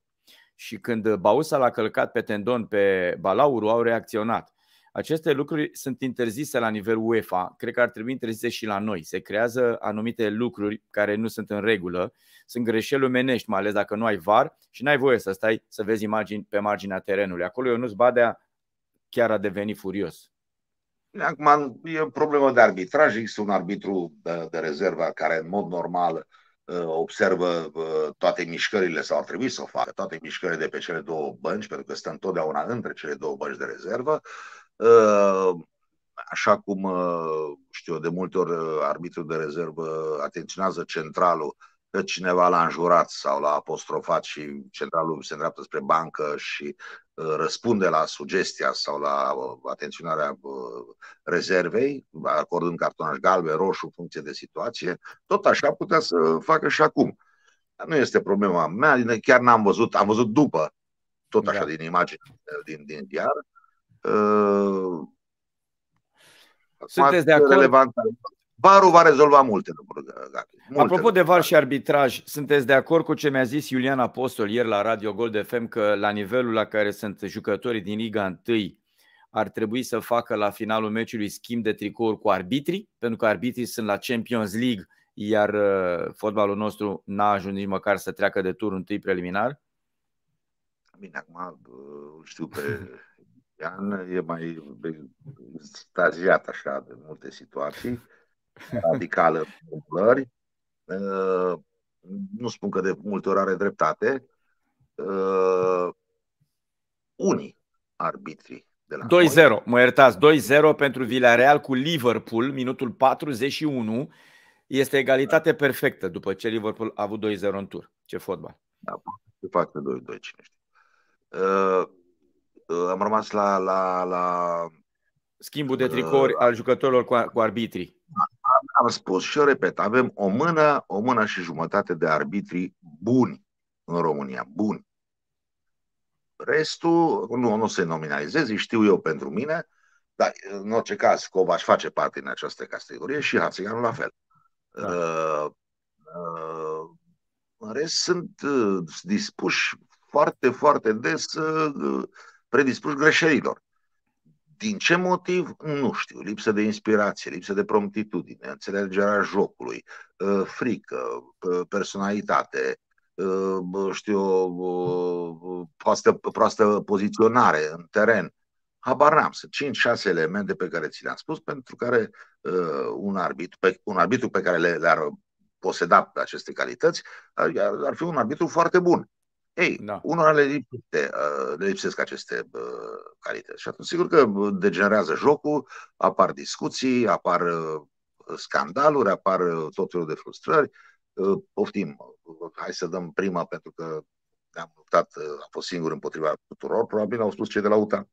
și când Bausa l-a călcat pe tendon pe Balauru au reacționat. Aceste lucruri sunt interzise la nivel UEFA, cred că ar trebui interzise și la noi. Se creează anumite lucruri care nu sunt în regulă, sunt greșeli umenești, mai ales dacă nu ai var și n-ai voie să stai să vezi imagini pe marginea terenului. Acolo eu nu Badea chiar a devenit furios. Acum e o problemă de arbitraj, există un arbitru de, de rezervă care în mod normal ă, observă ă, toate mișcările sau ar trebui să o facă, toate mișcările de pe cele două bănci, pentru că stă întotdeauna între cele două bănci de rezervă Ă, așa cum, ă, știu de multe ori ă, arbitrul de rezervă atenționează centralul că cineva l-a înjurat sau l-a apostrofat și centralul se îndreaptă spre bancă și răspunde la sugestia sau la atenționarea rezervei, acordând cartonaș galben, roșu, în funcție de situație, tot așa putea să facă și acum. Nu este problema mea, chiar n-am văzut, am văzut după, tot așa da. din imagine, din, din diar, Uh, Sunteți de acord? Relevant. Varul va rezolva multe lucruri. Multe Apropo lucruri. de var și arbitraj, sunteți de acord cu ce mi-a zis Iulian Apostol ieri la Radio Gold, de FM că la nivelul la care sunt jucătorii din Liga 1 ar trebui să facă la finalul meciului schimb de tricouri cu arbitrii, pentru că arbitrii sunt la Champions League, iar uh, fotbalul nostru n-a ajuns nici măcar să treacă de turul întâi preliminar? Bine, acum uh, știu pe Ian e mai staziat așa de multe situații, radicală în uh, Nu spun că de multe ori are dreptate. Uh, unii arbitrii de la 2-0, mă iertați, 2-0 pentru Villarreal cu Liverpool, minutul 41. Este egalitate perfectă după ce Liverpool a avut 2-0 în tur. Ce fotbal! Da, se face 2-2, cine știe. Uh, Uh, am rămas la, la, la schimbul de uh, tricori uh, al jucătorilor cu, cu arbitrii. Am, am spus și eu repet, avem o mână, o mână și jumătate de arbitri buni în România, buni. Restul, nu, nu se nominalizez, știu eu pentru mine, dar în orice caz, Covaș face parte din această categorie și Hațiganul la fel. Da. Uh, uh, în rest, sunt uh, dispuși foarte, foarte des uh, predispuși greșelilor. Din ce motiv? Nu știu. Lipsă de inspirație, lipsă de promptitudine, înțelegerea jocului, uh, frică, uh, personalitate, uh, știu, proastă, proastă poziționare în teren. Habar n-am. Sunt 5-6 elemente pe care ți le-am spus, pentru care un arbitru, pe, un arbitru pe care le, le-ar poseda aceste calități ar, ar fi un arbitru foarte bun. Ei, da. unora le, lipte, uh, le lipsesc aceste uh, calități. Și atunci, sigur că uh, degenerează jocul, apar discuții, apar scandaluri, apar tot felul de frustrări. Poftim, hai să dăm prima pentru că ne-am luptat, am fost singur împotriva tuturor, probabil au spus cei de la UTA,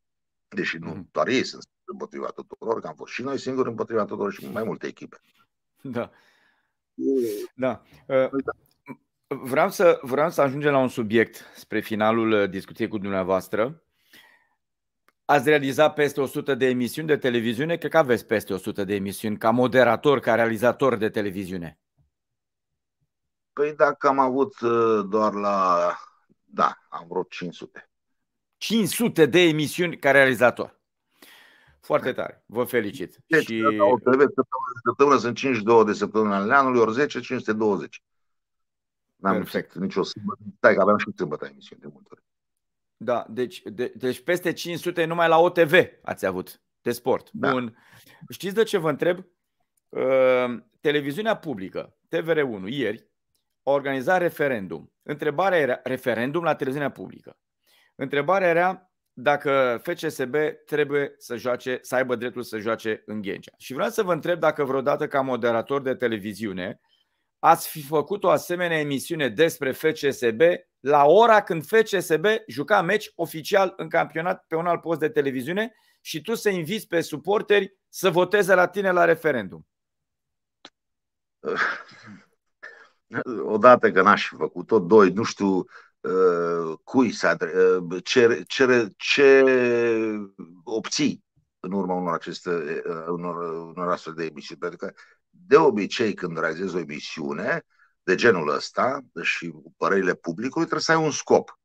deși nu mm. doar ei sunt împotriva tuturor, că am fost și noi singuri împotriva tuturor și mai multe echipe. Da. Da. Uh, păi da. Vreau să, vreau să ajungem la un subiect spre finalul uh, discuției cu dumneavoastră. Ați realizat peste 100 de emisiuni de televiziune, cred că aveți peste 100 de emisiuni ca moderator, ca realizator de televiziune. Păi dacă am avut uh, doar la... Da, am vrut 500. 500 de emisiuni ca realizator. Foarte tare, vă felicit. Deci, și... Da, da, o TV săptămână, săptămână sunt 52 de săptămâni ale anului, ori 10, 520. N-am efect nicio sâmbătă. Stai că aveam și sâmbătă emisiune de multe ori. Da, deci, de, deci peste 500 numai la OTV ați avut de sport. Da. Bun. Știți de ce vă întreb? Uh, televiziunea publică, TVR1, ieri, a organizat referendum. Întrebarea era referendum la televiziunea publică. Întrebarea era dacă FCSB trebuie să joace, să aibă dreptul să joace în Ghencea. Și vreau să vă întreb dacă vreodată ca moderator de televiziune ați fi făcut o asemenea emisiune despre FCSB la ora când FCSB juca meci oficial în campionat pe un alt post de televiziune și tu să inviți pe suporteri să voteze la tine la referendum? Odată că n-aș fi făcut-o, doi, nu știu uh, cui să adre- uh, ce, ce, ce obții în urma unor, aceste, uh, unor, unor astfel de emisiuni, pentru că de obicei când realizezi o emisiune de genul ăsta și cu părerile publicului, trebuie să ai un scop.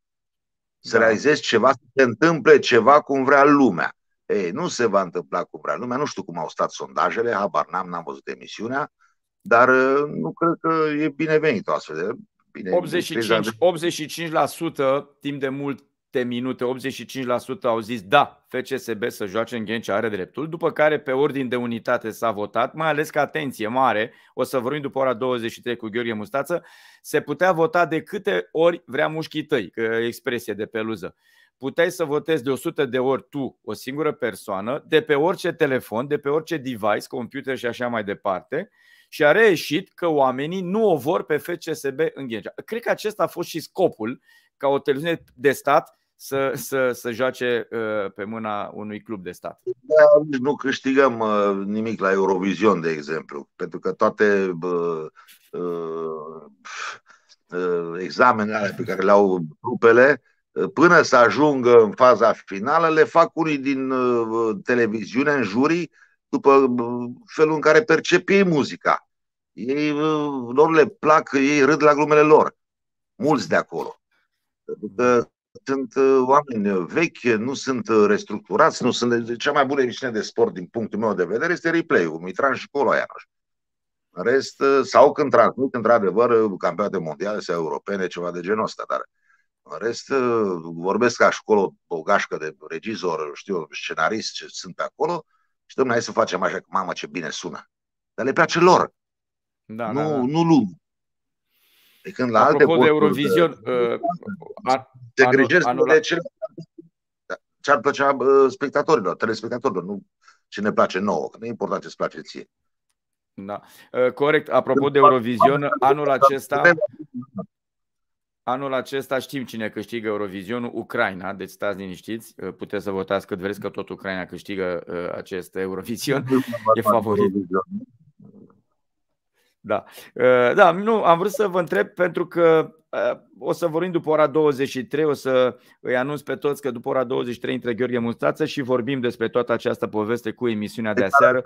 Să da. realizezi ceva, să se întâmple ceva cum vrea lumea. Ei, nu se va întâmpla cum vrea lumea, nu știu cum au stat sondajele, habar n-am, n-am văzut emisiunea, dar uh, nu cred că e binevenit o astfel de... Bine, 85, 85% timp de mult minute, 85% au zis da, FCSB să joace în Ghencea are dreptul, după care pe ordin de unitate s-a votat, mai ales că atenție mare, o să vorbim după ora 23 cu Gheorghe Mustață, se putea vota de câte ori vrea mușchii tăi, că expresie de peluză. Puteai să votezi de 100 de ori tu, o singură persoană, de pe orice telefon, de pe orice device, computer și așa mai departe, și a reieșit că oamenii nu o vor pe FCSB în Ghencea. Cred că acesta a fost și scopul ca o televiziune de stat să, să, să joace uh, pe mâna unui club de stat. Da, nu câștigăm uh, nimic la Eurovision, de exemplu, pentru că toate uh, examenele pe care le au grupele până să ajungă în faza finală, le fac unii din televiziune, în jurii, după felul în care percep ei muzica. Ei, lor le plac, ei râd la glumele lor. Mulți de acolo că sunt uh, oameni uh, vechi, nu sunt uh, restructurați, nu sunt... Deci, cea mai bună emisiune de sport, din punctul meu de vedere, este replay-ul, Mitran și Coloianoș. În rest, sau când transmit, într-adevăr, campionate mondiale sau europene, ceva de genul ăsta, dar în rest, vorbesc ca și acolo o gașcă de regizor, știu, scenarist, ce sunt pe acolo, și domnule, hai să facem așa, că mamă, ce bine sună. Dar le place lor. Da, nu, da, da. nu lumea. Pe păi când la Apropo alte de Eurovision, de, de uh, anul, de ce, ce ar plăcea spectatorilor, telespectatorilor, nu ce ne place nouă, că nu e important ce îți place ție. Da. Uh, corect. Apropo de Eurovision, anul acesta Anul acesta știm cine câștigă Eurovisionul, Ucraina, deci stați liniștiți, uh, puteți să votați cât vreți că tot Ucraina câștigă acest Eurovision, e favorit. Da. Eh, da, nu, am vrut să vă întreb pentru că eh, o să vorbim după ora 23, o să îi anunț pe toți că după ora 23 intră Gheorghe Mustață și vorbim despre toată această poveste cu emisiunea de aseară.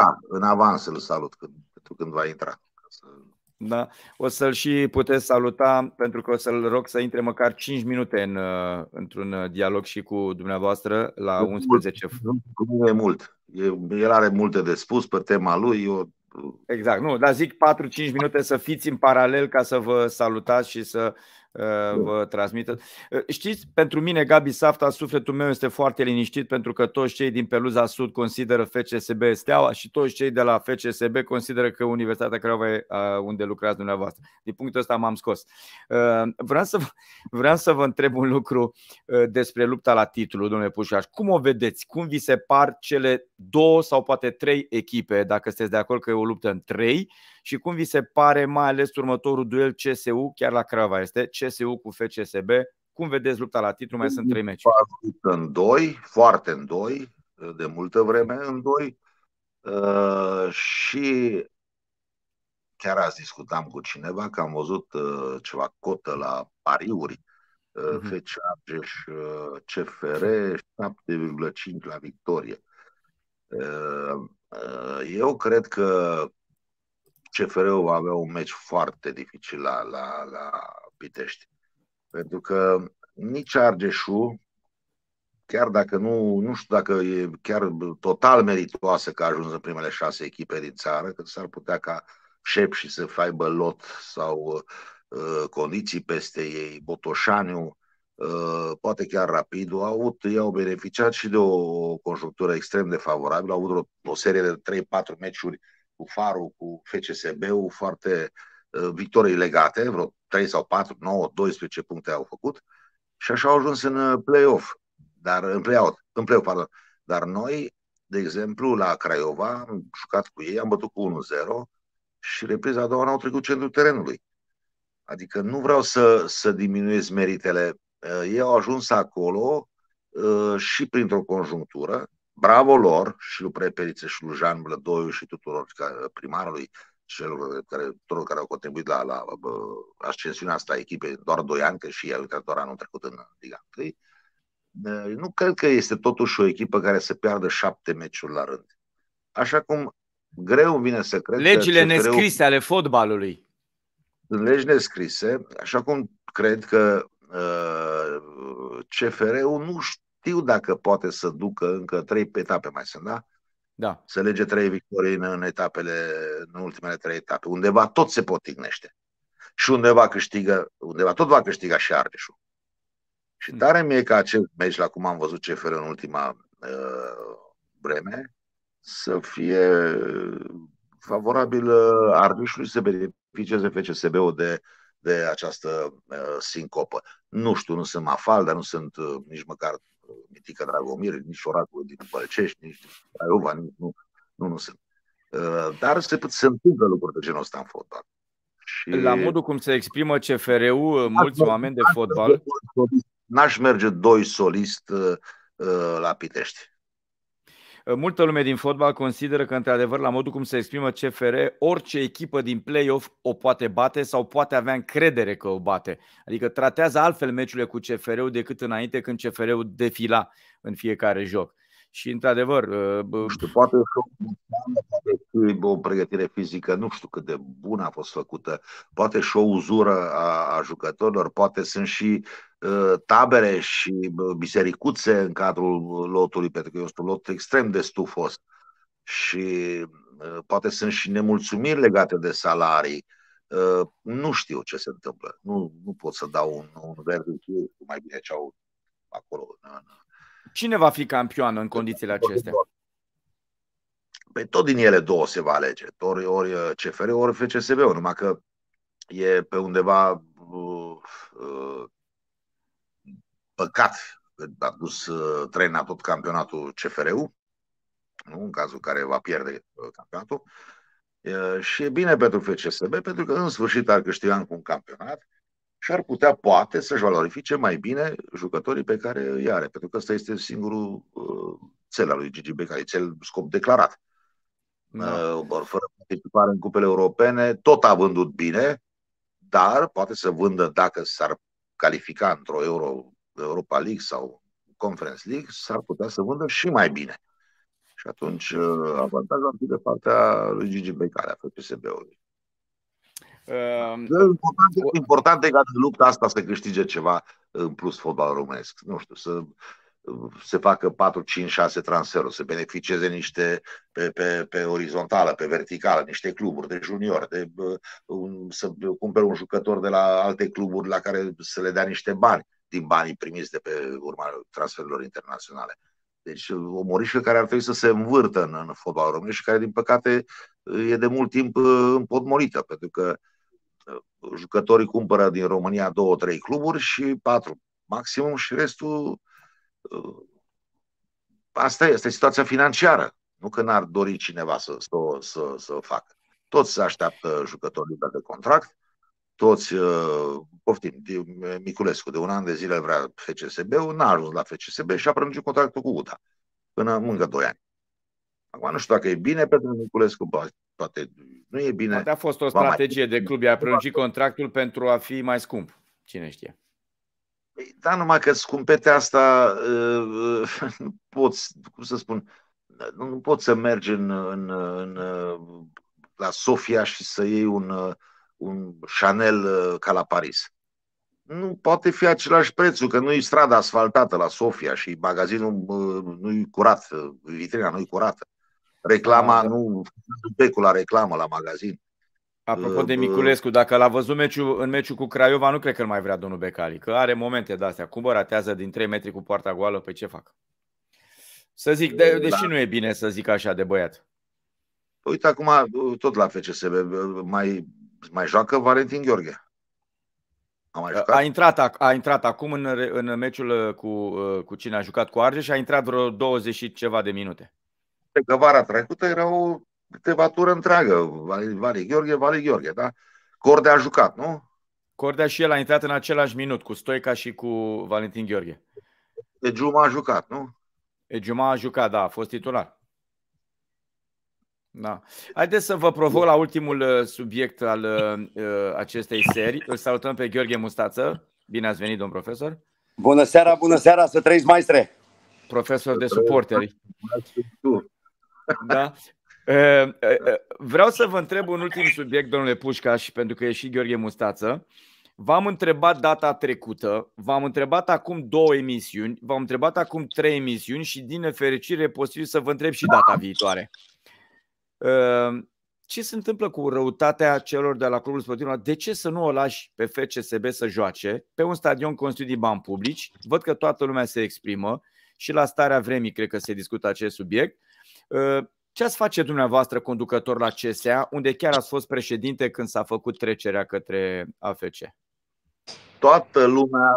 Da, în avans îl salut când, pentru când va intra. Da, o să-l și puteți saluta pentru că o să-l rog să intre măcar 5 minute în, eh, într-un dialog și cu dumneavoastră la 11. Nu e mult. El are multe de spus pe tema lui, eu Exact, nu, dar zic 4-5 minute să fiți în paralel ca să vă salutați și să vă transmită. Știți, pentru mine, Gabi Safta, sufletul meu este foarte liniștit pentru că toți cei din Peluza Sud consideră FCSB Steaua și toți cei de la FCSB consideră că Universitatea Craiova e unde lucrați dumneavoastră. Din punctul ăsta m-am scos. Ă, vreau să, vreau să vă întreb un lucru ă, despre lupta la titlu, domnule Pușaș. Cum o vedeți? Cum vi se par cele două sau poate trei echipe, dacă sunteți de acord că e o luptă în trei? Și cum vi se pare mai ales următorul duel CSU chiar la Craiova? Este CSU cu FCSB. Cum vedeți lupta la titlu? Mai sunt trei meci. În doi, foarte în doi, de multă vreme în doi. Uh, și chiar azi discutam cu cineva că am văzut uh, ceva cotă la pariuri. Uh, huh mhm. FC Argeș uh, CFR 7,5 la victorie. Uh, uh, eu cred că CFR-ul va avea un meci foarte dificil la, la, la Pitești. Pentru că nici Argeșu, chiar dacă nu, nu știu dacă e chiar total meritoasă că a ajuns în primele șase echipe din țară, că s-ar putea ca șep și să faibă lot sau uh, condiții peste ei, Botoșaniu, uh, poate chiar rapid, au avut, i-au beneficiat și de o conjunctură extrem de favorabilă, au avut o, o serie de 3-4 meciuri cu Farul, cu FCSB-ul, foarte uh, Uh, victorii legate, vreo 3 sau 4, 9, 12 puncte au făcut și așa au ajuns în uh, play-off, dar în play-out, în play-off, pardon. Dar noi, de exemplu, la Craiova, am jucat cu ei, am bătut cu 1-0 și repriza a doua n-au trecut centrul terenului. Adică nu vreau să, să diminuez meritele. Uh, ei au ajuns acolo și printr-o conjunctură, bravo lor și lui Preperiță și lui Jean Blădoiu și tuturor primarului celor uh, care, celor care au contribuit la, la uh, ascensiunea asta a echipei doar 2 ani, că și ei au intrat doar anul trecut în Liga 3. Uh, nu cred că este totuși o echipă care să piardă șapte meciuri la rând. Așa cum greu vine să cred Legile nescrise greu... ale fotbalului. Legi nescrise, așa cum cred că uh, CFR-ul nu știu dacă poate să ducă încă trei etape mai sunt, da? Da. Să lege trei victorii în, în etapele, în ultimele trei etape. Undeva tot se potignește. Și undeva câștigă, undeva tot va câștiga și Ardeșul. Și hmm. tare mie că acest meci, la cum am văzut ce fel în ultima uh, vreme, să fie favorabil uh, Ardeșului să beneficieze FCSB-ul de, de această uh, sincopă. Nu știu, nu sunt mafal, dar nu sunt uh, nici măcar Mitică Dragomir, nici oracul din Bălcești, nici din Craiova, nici, nu, nu, nu sunt. Uh, dar se, se întâmplă lucruri de genul ăsta în fotbal. Și... La modul cum se exprimă CFR-ul, uh, mulți oameni de fotbal. N-aș merge doi solist uh, la Pitești. Ă, multă lume din fotbal consideră că, într-adevăr, la modul cum se exprimă CFR, orice echipă din play-off o poate bate sau poate avea încredere că o bate. Adică tratează altfel meciurile cu CFR-ul decât înainte când CFR-ul defila în fiecare joc. Și, într-adevăr... Ă, nu știu, poate și o pregătire fizică, nu știu cât de bună a fost făcută, poate și o uzură a, a jucătorilor, poate sunt și Ă, tabere și bisericuțe în cadrul lotului, pentru că este un lot extrem de stufos și ă, poate sunt și nemulțumiri legate de salarii. Ă, nu știu ce se întâmplă. Nu, nu pot să dau un, un verdict mai bine ce au acolo. Cine va fi campioană în condițiile acestea? Pe tot din ele două se va alege. Ori, ori CFR, ori FCSB, numai că e pe undeva uh, uh, păcat că a dus uh, Trena tot campionatul CFR-ul, nu? în cazul care va pierde uh, campionatul. Și e bine pentru FCSB, pentru că în sfârșit ar câștiga încă un campionat și ar putea, poate, să-și valorifice mai bine jucătorii pe care îi are. Pentru că ăsta este singurul uh, cel al lui Gigi Becali, cel scop declarat. Da. Or, fără participare în cupele europene, tot a vândut bine, dar poate să vândă dacă s-ar califica într-o euro Europa League sau Conference League, s-ar putea să vândă și mai bine. Și atunci uh, avantajul ar fi de partea lui Gigi Becali, a FCSB-ului. Uh, um, important, uh, important e ca în lupta asta să câștige ceva în plus fotbal românesc. Nu știu, să uh, se facă 4, 5, 6 transferuri, să beneficieze niște pe, pe, pe orizontală, pe verticală, niște cluburi de junior, de, uh, un, să cumpere un jucător de la alte cluburi la care să le dea niște bani din banii primiți de pe urma transferurilor internaționale. Deci uh, o morișcă care ar trebui să se învârtă în, în fotbalul românesc și care, din păcate, uh, e de mult timp uh, împotmolită, pentru că jucătorii cumpără din România două, trei cluburi și patru maximum și restul asta e, asta e situația financiară. Nu că n-ar dori cineva să, să, să, să o facă. Toți se așteaptă jucătorii de contract, toți, uh, poftim, de uh, Miculescu, de un an de zile vrea FCSB-ul, n-a ajuns la FCSB și a prelungit contractul cu UDA până mâncă doi ani. Acum nu știu dacă e bine pentru Miculescu, poate nu e bine. Poate a fost o strategie de club, i-a prelungit contractul pentru a fi mai scump, cine știe. Da, numai că scumpete asta uh, nu poți, cum să spun, nu poți să mergi în, în, în, la Sofia și să iei un un Chanel uh, ca la Paris. Nu poate fi același prețul, că nu e strada asfaltată la Sofia și magazinul uh, nu e curat, uh, vitrina nu e curată. Reclama, da. nu, becul la reclamă la magazin. Apropo de Miculescu, dacă l-a văzut meciul, în meciul cu Craiova, nu cred că îl mai vrea domnul Becali, că are momente de astea. Cum ratează din 3 metri cu poarta goală, pe ce fac? Să zic, de, da. deși da. nu e bine să zic așa de băiat. Păi uite acum, tot la FCSB, mai mai joacă Valentin Gheorghe. A, mai jucat? a, intrat, a intrat acum în, în meciul uh, cu, uh, cu cine a jucat cu Arge și a intrat vreo 20 și ceva de minute. Pe că vara trecută era o tevatură întreagă. Vali Gheorghe, Vali Gheorghe, da? Cordea a jucat, nu? Cordea și el a intrat în același minut cu Stoica și cu Valentin Gheorghe. Egiuma deci a jucat, nu? Egiuma deci a jucat, da, a fost titular. Da. Haideți să vă provoc la ultimul uh, subiect al uh, uh acestei serii. Îl salutăm pe Gheorghe Mustață. Bine ați venit, domn profesor. Bună seara, bună seara, să trăiți maestre. Profesor de suporteri. Da. Uh, vreau să vă întreb un ultim subiect, domnule Pușcaș, pentru că e și Gheorghe Mustață. V-am întrebat data trecută, v-am întrebat acum două emisiuni, v-am întrebat acum trei emisiuni și din nefericire e posibil să vă întreb și data viitoare. Ehm, ce se întâmplă cu răutatea celor de la Clubul Sportiv? De ce să nu o lași pe FCSB să joace pe un stadion construit din bani publici? Văd că toată lumea se exprimă și la starea vremii cred că se discută acest subiect. Ehm, ce ați face dumneavoastră conducător la CSA, unde chiar ați fost președinte când s-a făcut trecerea către AFC? Toată lumea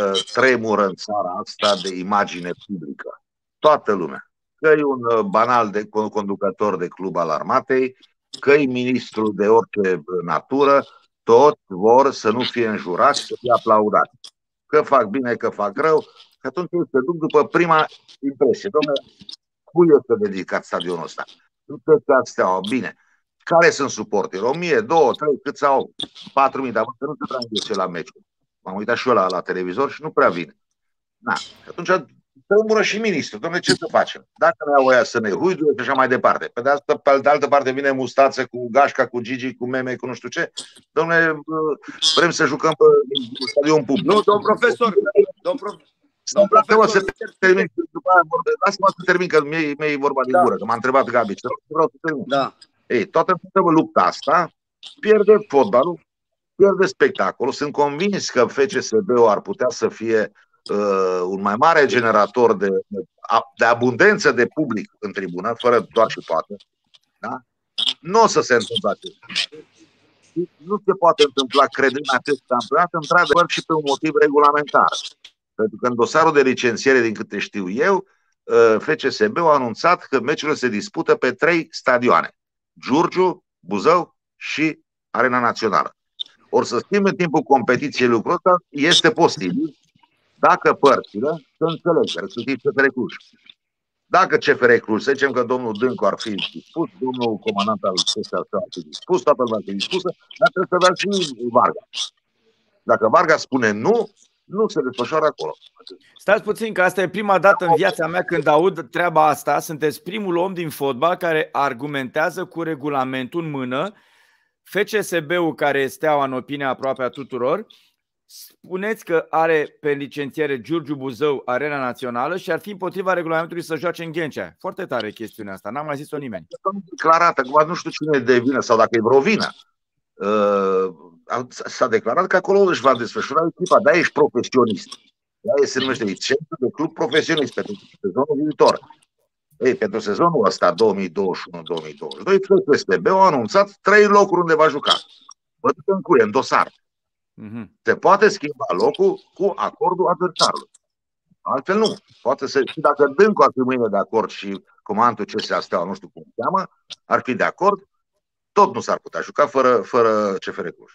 ehm, tremură în țara asta de imagine publică. Toată lumea că e un uh, banal de conducător de club al armatei, că e ministru de orice uh, natură, tot vor să nu fie înjurați, să fie aplaudați. Că fac bine, că fac rău, și atunci eu se duc după prima impresie. Domnule, cui o să dedicat stadionul ăsta? Nu că au bine. Care sunt suporteri? O mie, două, trei, câți au? Patru mii, dar bă, nu se prea la meci, M-am uitat și eu la, la televizor și nu prea vine. Na. Și atunci să și ministru. Domnule, ce să facem? Dacă nu au să ne huiduie și așa mai departe. Pe de, asta, pe de altă parte vine mustață cu gașca, cu Gigi, cu meme, cu nu știu ce. Domnule, vrem să jucăm pe stadion public. Nu, domn profesor, domn profesor. Domn profesor, să termin, Lasă-mă să termin, că mi-e, mi vorba din da. gură, că m-a întrebat Gabi. ce Vreau să termin. Da. Ei, toată lupta asta pierde fotbalul, pierde spectacolul. Sunt convins că FCSB-ul ar putea să fie Uh, un mai mare generator de, de abundență de public în tribună, fără doar și poate, da? nu o să se întâmple acest Nu se poate întâmpla, cred, în acest campionat, într-adevăr, și pe un motiv regulamentar. Pentru că în dosarul de licențiere, din câte știu eu, uh, FCSB a anunțat că meciul se dispută pe trei stadioane. Giurgiu, Buzău și Arena Națională. Ori să schimbe în timpul competiției lucrul ăsta este posibil, dacă părțile să înțeleg, respectiv CFR Cluj. Dacă CFR Cluj, să zicem că domnul Dâncu ar fi dispus, domnul comandant al acestei ar fi dispus, toată lumea ar fi dispusă, dar trebuie să avea și Varga. Dacă Varga spune nu, nu se desfășoară acolo. Stați puțin că asta e prima dată în viața mea când aud treaba asta. Sunteți primul om din fotbal care argumentează cu regulamentul în mână, FCSB-ul care este în opinia aproape a tuturor, Spuneți că are pe licențiere Giurgiu Buzău Arena Națională și ar fi împotriva regulamentului să joace în Ghencea. Foarte tare chestiunea asta, n-am mai zis-o păi, nimeni. Declarată, nu știu cine e de vină sau dacă e vreo vină. Uh, s-a declarat că acolo își va desfășura echipa, dar ești profesionist. Da, se numește centru de club profesionist pentru sezonul viitor. Ei, pentru sezonul ăsta 2021-2022, FSB a anunțat trei locuri unde va juca. Bătut în cuie, în dosar Mhm. Se poate schimba locul cu acordul adversarului. Altfel nu. Poate să, și dacă Dâncu ar fi mâine de acord și comandul CSA Steaua, nu știu cum se cheamă, ar fi de acord, tot nu s-ar putea juca fără, fără CFR Cluj.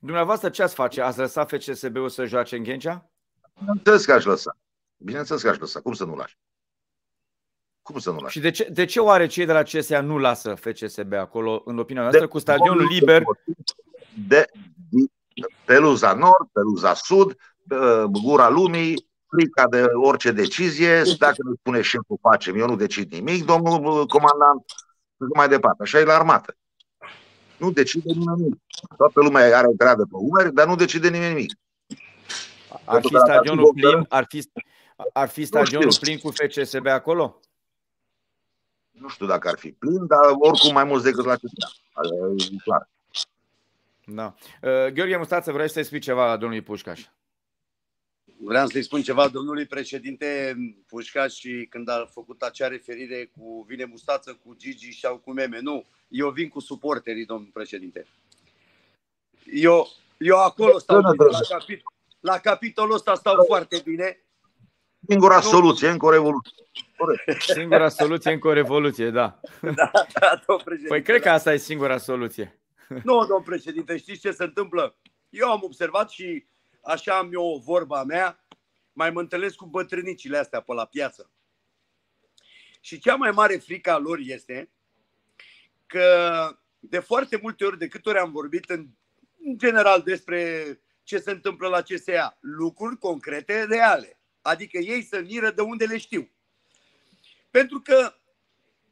Dumneavoastră ce ați face? Ați lăsat FCSB-ul să joace în Ghencea? Bineînțeles că aș lăsa. Bineînțeles că aș lăsa. Cum să nu lași? Cum să nu lași? Și de ce, de ce oare cei de la CSA nu lasă FCSB acolo, în opinia noastră, de cu stadionul liber? De, Peluza Nord, Peluza Sud, uh, gura lumii, frica de orice decizie, dacă nu spune cum facem, eu nu decid nimic, domnul uh, comandant, mai departe. Așa e la armată. Nu decide nimeni nimic. Toată lumea are o pe umeri, dar nu decide nimeni nimic. Ar fi stadionul plin, ar fi, ar fi stadionul plin cu FCSB acolo? Nu știu dacă ar fi plin, dar oricum mai mult decât la Cipra. E clar. Da. Uh, Gheorghe Mustață, vrei să-i spui ceva domnului Pușcaș? Vreau să-i spun ceva domnului președinte Pușcaș și când a făcut acea referire cu vine Mustață, cu Gigi și cu meme. Nu, eu vin cu suporterii, domnul președinte. Eu, eu acolo stau bine, la, capit- la capitolul ăsta stau foarte bine. Singura soluție, încă o revoluție. Corect. Singura soluție, încă o revoluție, da. da, da domn președinte. Păi cred da. că asta e singura soluție. Nu, domn președinte, știți ce se întâmplă? Eu am observat și așa am eu vorba mea, mai mă întâlnesc cu bătrânicile astea pe la piață. Și cea mai mare frică a lor este că de foarte multe ori, de câte ori am vorbit în, în general despre ce se întâmplă la CSA, lucruri concrete, reale. Adică ei să miră de unde le știu. Pentru că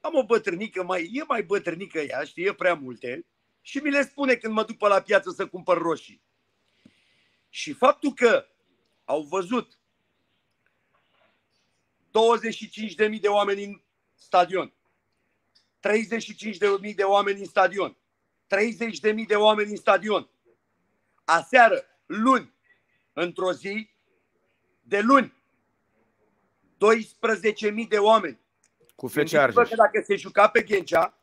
am o bătrânică, mai, e mai bătrânică ea, știe prea multe și mi le spune când mă duc pe la piață să cumpăr roșii. Și faptul că au văzut 25.000 de oameni în stadion, 35.000 de oameni în stadion, 30.000 de oameni în stadion. Aseară, luni, într-o zi, de luni, 12.000 de oameni. Cu fece că dacă se juca pe Ghencea,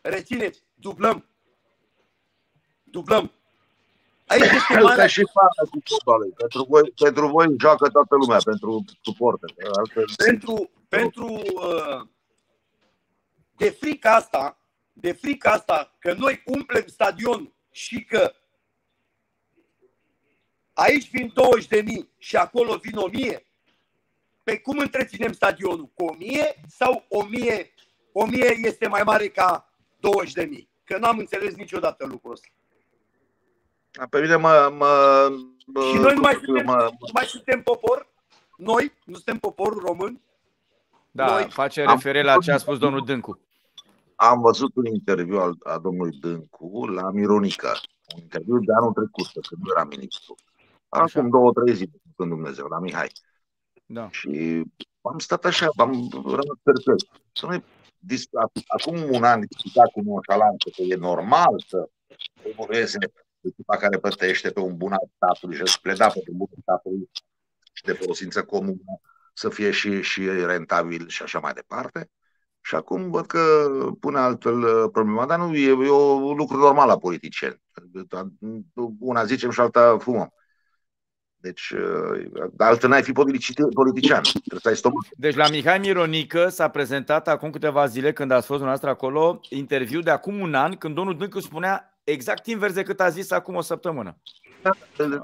rețineți, dublăm dublăm. Aici este mare... Ca și fata cu fotbalul. Pentru voi, pentru voi joacă toată lumea, pentru suporte. Pentru, pentru uh, de frica asta, de frica asta că noi umplem stadion și că aici vin 20 de mii și acolo vin 1000, pe cum întreținem stadionul? Cu 1000 sau 1000, 1000 este mai mare ca 20 de mii? Că n-am înțeles niciodată lucrul ăsta. Pe mine mă... mă, mă și noi nu mai, suntem, mă, nu mai suntem popor? Noi? Nu suntem popor român? Da, noi. face referire la ce a spus domnul Dâncu. Am văzut un interviu al, a domnului Dâncu la Mironica. Un interviu de anul trecut, că nu era ministru. Acum două, trei zile, când Dumnezeu, la Mihai. Da. Și am stat așa, am rămas perfect. Să nu acum un an discutat cu nonșalanță că e normal să evolueze echipa care pătește pe un bun al statului și îți pleda pe un bun al statului și de folosință comună să fie și, și rentabil și așa mai departe. Și acum văd că pune altfel uh, problema, dar nu e, e un lucru normal la politicieni. Una zicem și alta fumăm. Deci, uh, altfel n-ai fi politician. Trebuie să ai stomac. Deci, la Mihai Mironică s-a prezentat acum câteva zile, când a fost dumneavoastră acolo, interviu de acum un an, când domnul Dâncu spunea exact invers decât a zis acum o săptămână. Da, da, da.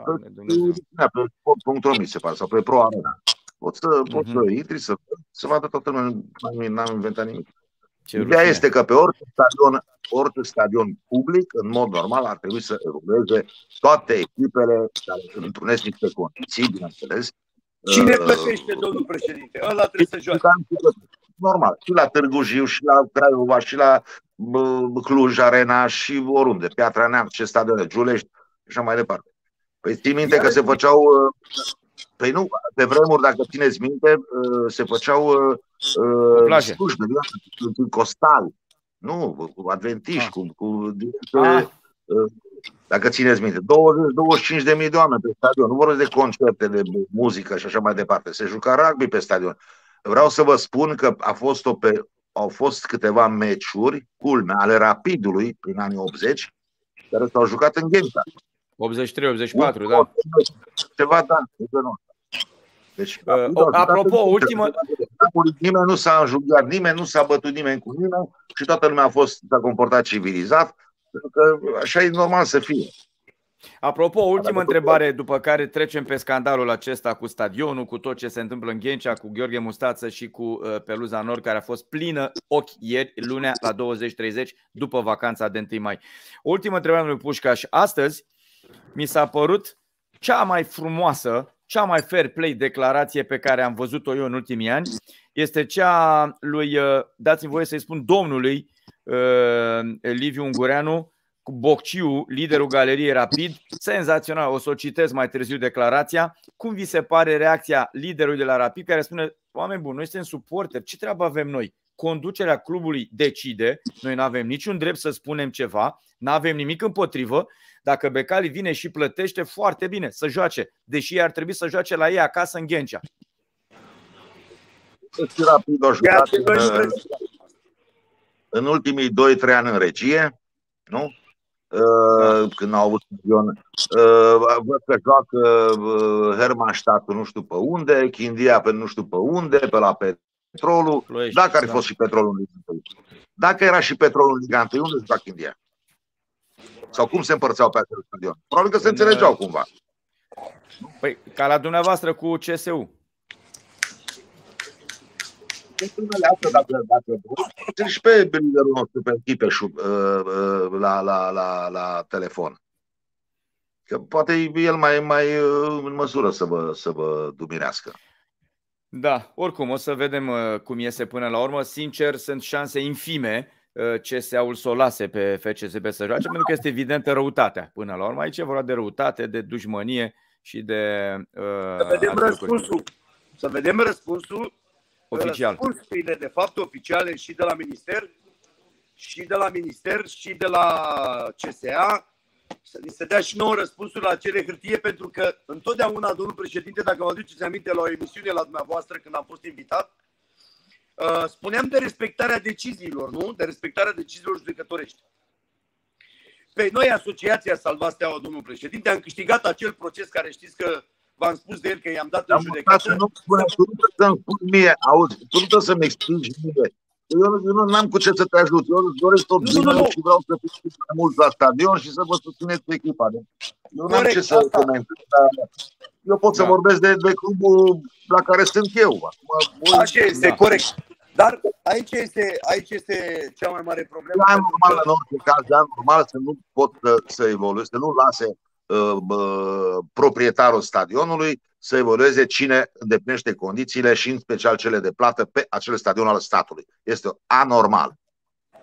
da pe punctul mi se pare, sau pe pro Poți să, poți mhm. să intri, să, să vadă toată lumea. N-am inventat nimic. Ce Ideea rușine. este că pe orice stadion, orice stadion public, în mod normal, ar trebui să evolueze toate echipele care întrunesc niște condiții, bineînțeles. Cine uh, plătește, domnul președinte? Ăla trebuie să joace. Normal, și la Târgu Jiu, și la Craiova, și la Cluj Arena, și oriunde, Piatra ce stadion de Giulești, și așa mai departe. Păi ții minte Iar că se făceau uh, Păi nu, pe vremuri, dacă țineți minte, uh, se făceau slujbe, cu costal, nu, cu adventiști, ah. cu, cu ah. uh, dacă țineți minte, 20-25 de mii de oameni pe stadion, nu vorbesc de concerte, de muzică și așa mai departe, se juca rugby pe stadion. Vreau să vă spun că a fost o pe, au fost câteva meciuri, culme, ale Rapidului prin anii 80, care s-au jucat în Gheimta. 83-84, da. Ceva, da, deci, uh, apropo, ultima... Nimeni nu s-a înjugat, nimeni, nu s-a bătut nimeni cu nimeni și toată lumea a fost, a comportat civilizat, pentru că așa e normal să fie. Apropo, ultimă întrebare, după care trecem pe scandalul acesta cu stadionul, cu tot ce se întâmplă în Ghencea, cu Gheorghe Mustață și cu ă, Peluza Nor, care a fost plină ochi ieri, lunea la 20.30, după vacanța de 1 mai. Ultimă întrebare lui Pușcaș. Astăzi mi s-a părut cea mai frumoasă cea mai fair play declarație pe care am văzut-o eu în ultimii ani este cea lui, uh, dați-mi voie să-i spun domnului uh, Liviu Ungureanu, Bocciu, liderul galeriei Rapid, senzațional, o să o citesc mai târziu declarația, cum vi se pare reacția liderului de la Rapid care spune, oameni buni, noi suntem suporteri, ce treabă avem noi? Conducerea clubului decide, noi nu avem niciun drept să spunem ceva, nu avem nimic împotrivă dacă Becali vine și plătește, foarte bine, să joace. Deși ar trebui să joace la ei acasă în Ghencea. rapid o uh, în, ultimii 2-3 ani în regie, nu? Uh, da. când au avut sezon. Uh, văd că joacă Hermannstadt nu știu pe unde, Chindia pe nu știu pe unde, pe la Petrolul. Ploiești, Dacă ar fi da. fost și Petrolul în Liga Dacă era și Petrolul în Liga unde se joacă Chindia? Sau cum se împărțeau pe acel stadion? Probabil că se în... înțelegeau cumva. Păi, ca la dumneavoastră cu CSU. astea, dacă, dacă sunt și pe liderul nostru, pe Chipeșu, uh, uh, la, la, la, la telefon. Că poate el mai, mai uh, în măsură să vă, să vă dumirească. Da, oricum, o să vedem cum iese până la urmă. Sincer, sunt șanse infime Ă, CSA-ul să o lase pe FCSB să joace, pentru că este evidentă răutatea. Până la urmă aici e vorba de răutate, de dușmănie și de... Uh, să vedem răspunsul. Să vedem răspunsul. Ă, Oficial. Răspunsurile de fapt oficiale și de la minister și de la minister și de la CSA să ni se dea și nouă răspunsul la acele hârtie, pentru că întotdeauna, domnul președinte, dacă vă aduceți aminte la o emisiune la dumneavoastră când am fost invitat, Uh, spuneam de respectarea deciziilor, nu? De respectarea deciziilor judecătorești. Pe noi, Asociația Salvați Steaua, domnul președinte, am câștigat acel proces care știți că v-am spus de el că i-am dat am în judecată. Să nu spune, să nu să-mi spun mie, auzi, nu să-mi explici mie eu nu am cu ce să te ajut. Eu îți doresc tot nu, nu, nu. și vreau să fiți mai mulți la stadion și să vă susțineți echipa. Deci, eu nu am ce să comentez, eu pot da. să vorbesc de, de clubul la care sunt eu. Acum, Așa este, da. corect. Dar aici este, aici este cea mai mare problemă. Da, normal, în orice caz, da, normal să nu pot să, să evolueze, să nu lase uh, uh, proprietarul stadionului să evolueze cine îndeplinește condițiile și în special cele de plată pe acel stadion al statului. Este anormal.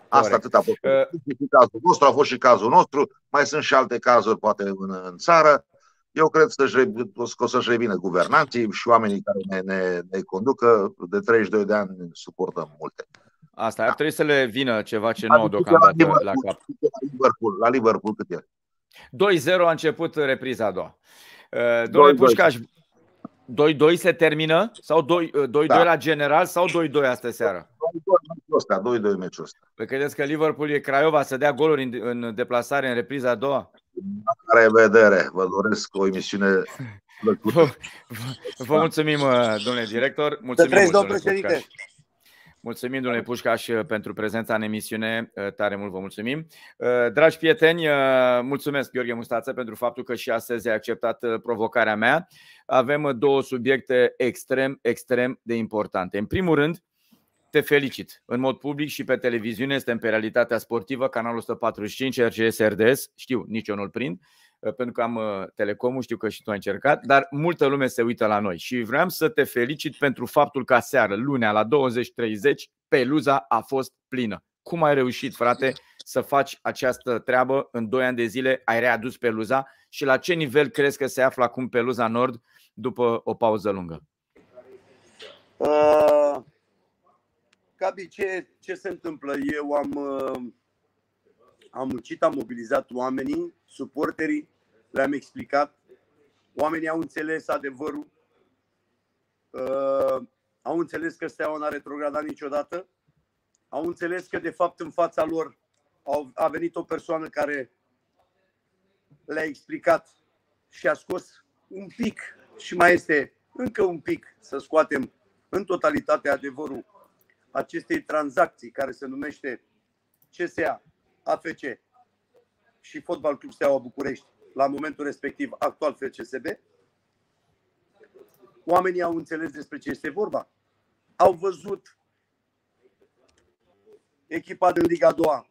Asta Corect. atât a fost. Uh, cazul nostru a fost și cazul nostru. Mai sunt și alte cazuri, poate, în, în țară. Eu cred să că o să-și revină guvernanții și oamenii care ne, ne, ne conducă. De 32 de ani suportăm multe. Asta, da. trebuie să le vină ceva ce nu au deocamdată la, Liverpool, la cap. La Liverpool, la Liverpool cât e? 2-0 a început repriza a doua. Uh, domnule Pușcaș, 2-2 se termină? Sau 2-2 uh, da. la general sau 2-2 astă seară? 2-2 meciul ăsta. Păi credeți că Liverpool e Craiova să dea goluri în, în deplasare în repriza a doua? La revedere! Vă doresc o emisiune plăcută. Vă, vă vă mulțumim, uh, domnule director. Mulțumim, treci, domnule președinte! Podcast. Mulțumim, domnule Pușcaș, uh, pentru prezența în emisiune. Uh, tare mult vă mulțumim. Uh, dragi prieteni, mulțumesc, Gheorghe Mustață, pentru faptul că și astăzi ai acceptat provocarea mea. Avem două subiecte extrem, extrem de importante. În primul rând, te felicit. În mod public și pe televiziune, este în pe Realitatea Sportivă, canalul 145, RGS RDS. Știu, nici eu nu-l prind. Ă, pentru că am ă, telecomul, știu că și tu ai încercat, dar multă lume se uită la noi și vreau să te felicit pentru faptul că seară, lunea, la 20.30, peluza a fost plină. Cum ai reușit, frate, să faci această treabă în 2 ani de zile? Ai readus peluza și la ce nivel crezi că se află acum peluza Nord după o pauză lungă? Uh, ă, ca ce, ce se întâmplă? Eu am uh am muncit, am mobilizat oamenii, suporterii, le-am explicat. Oamenii au înțeles adevărul, uh, au înțeles că Steaua n-a retrogradat niciodată, au înțeles că de fapt în fața lor au, a venit o persoană care le-a explicat și a scos un pic și mai este încă un pic să scoatem în totalitate adevărul acestei tranzacții care se numește CSA AFC și Fotbal Club Steaua București, la momentul respectiv actual FCSB, oamenii au înțeles despre ce este vorba. Au văzut echipa din Liga 2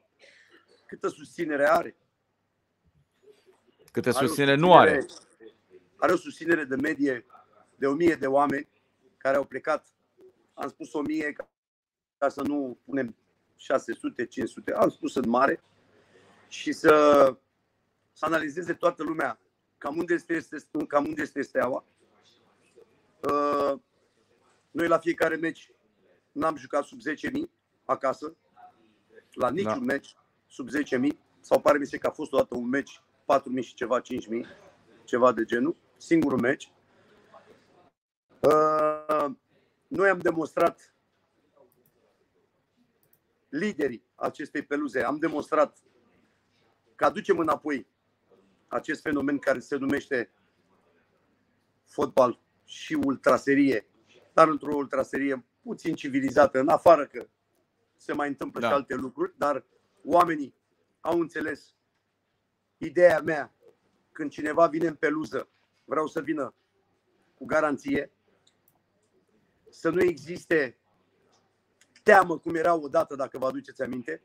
câtă susținere are. Câtă susținere, susținere nu are. Are o susținere de medie de o mie de oameni care au plecat. Am spus o mie ca să nu punem 600, 500, am spus în mare, și să, să analizeze toată lumea cam unde este, cam unde este steaua. Uh, noi la fiecare meci n-am jucat sub 10.000 acasă, la da. niciun da. meci sub 10.000, sau pare mi se că a fost odată un meci 4.000 și ceva, 5.000, ceva de genul, singurul meci. Uh, noi am demonstrat liderii acestei peluze. Am demonstrat că aducem înapoi acest fenomen care se numește fotbal și ultraserie, dar într-o ultraserie puțin civilizată, în afară că se mai întâmplă da. și alte lucruri, dar oamenii au înțeles ideea mea când cineva vine în peluză, vreau să vină cu garanție, să nu existe teamă cum era odată, dacă vă aduceți aminte.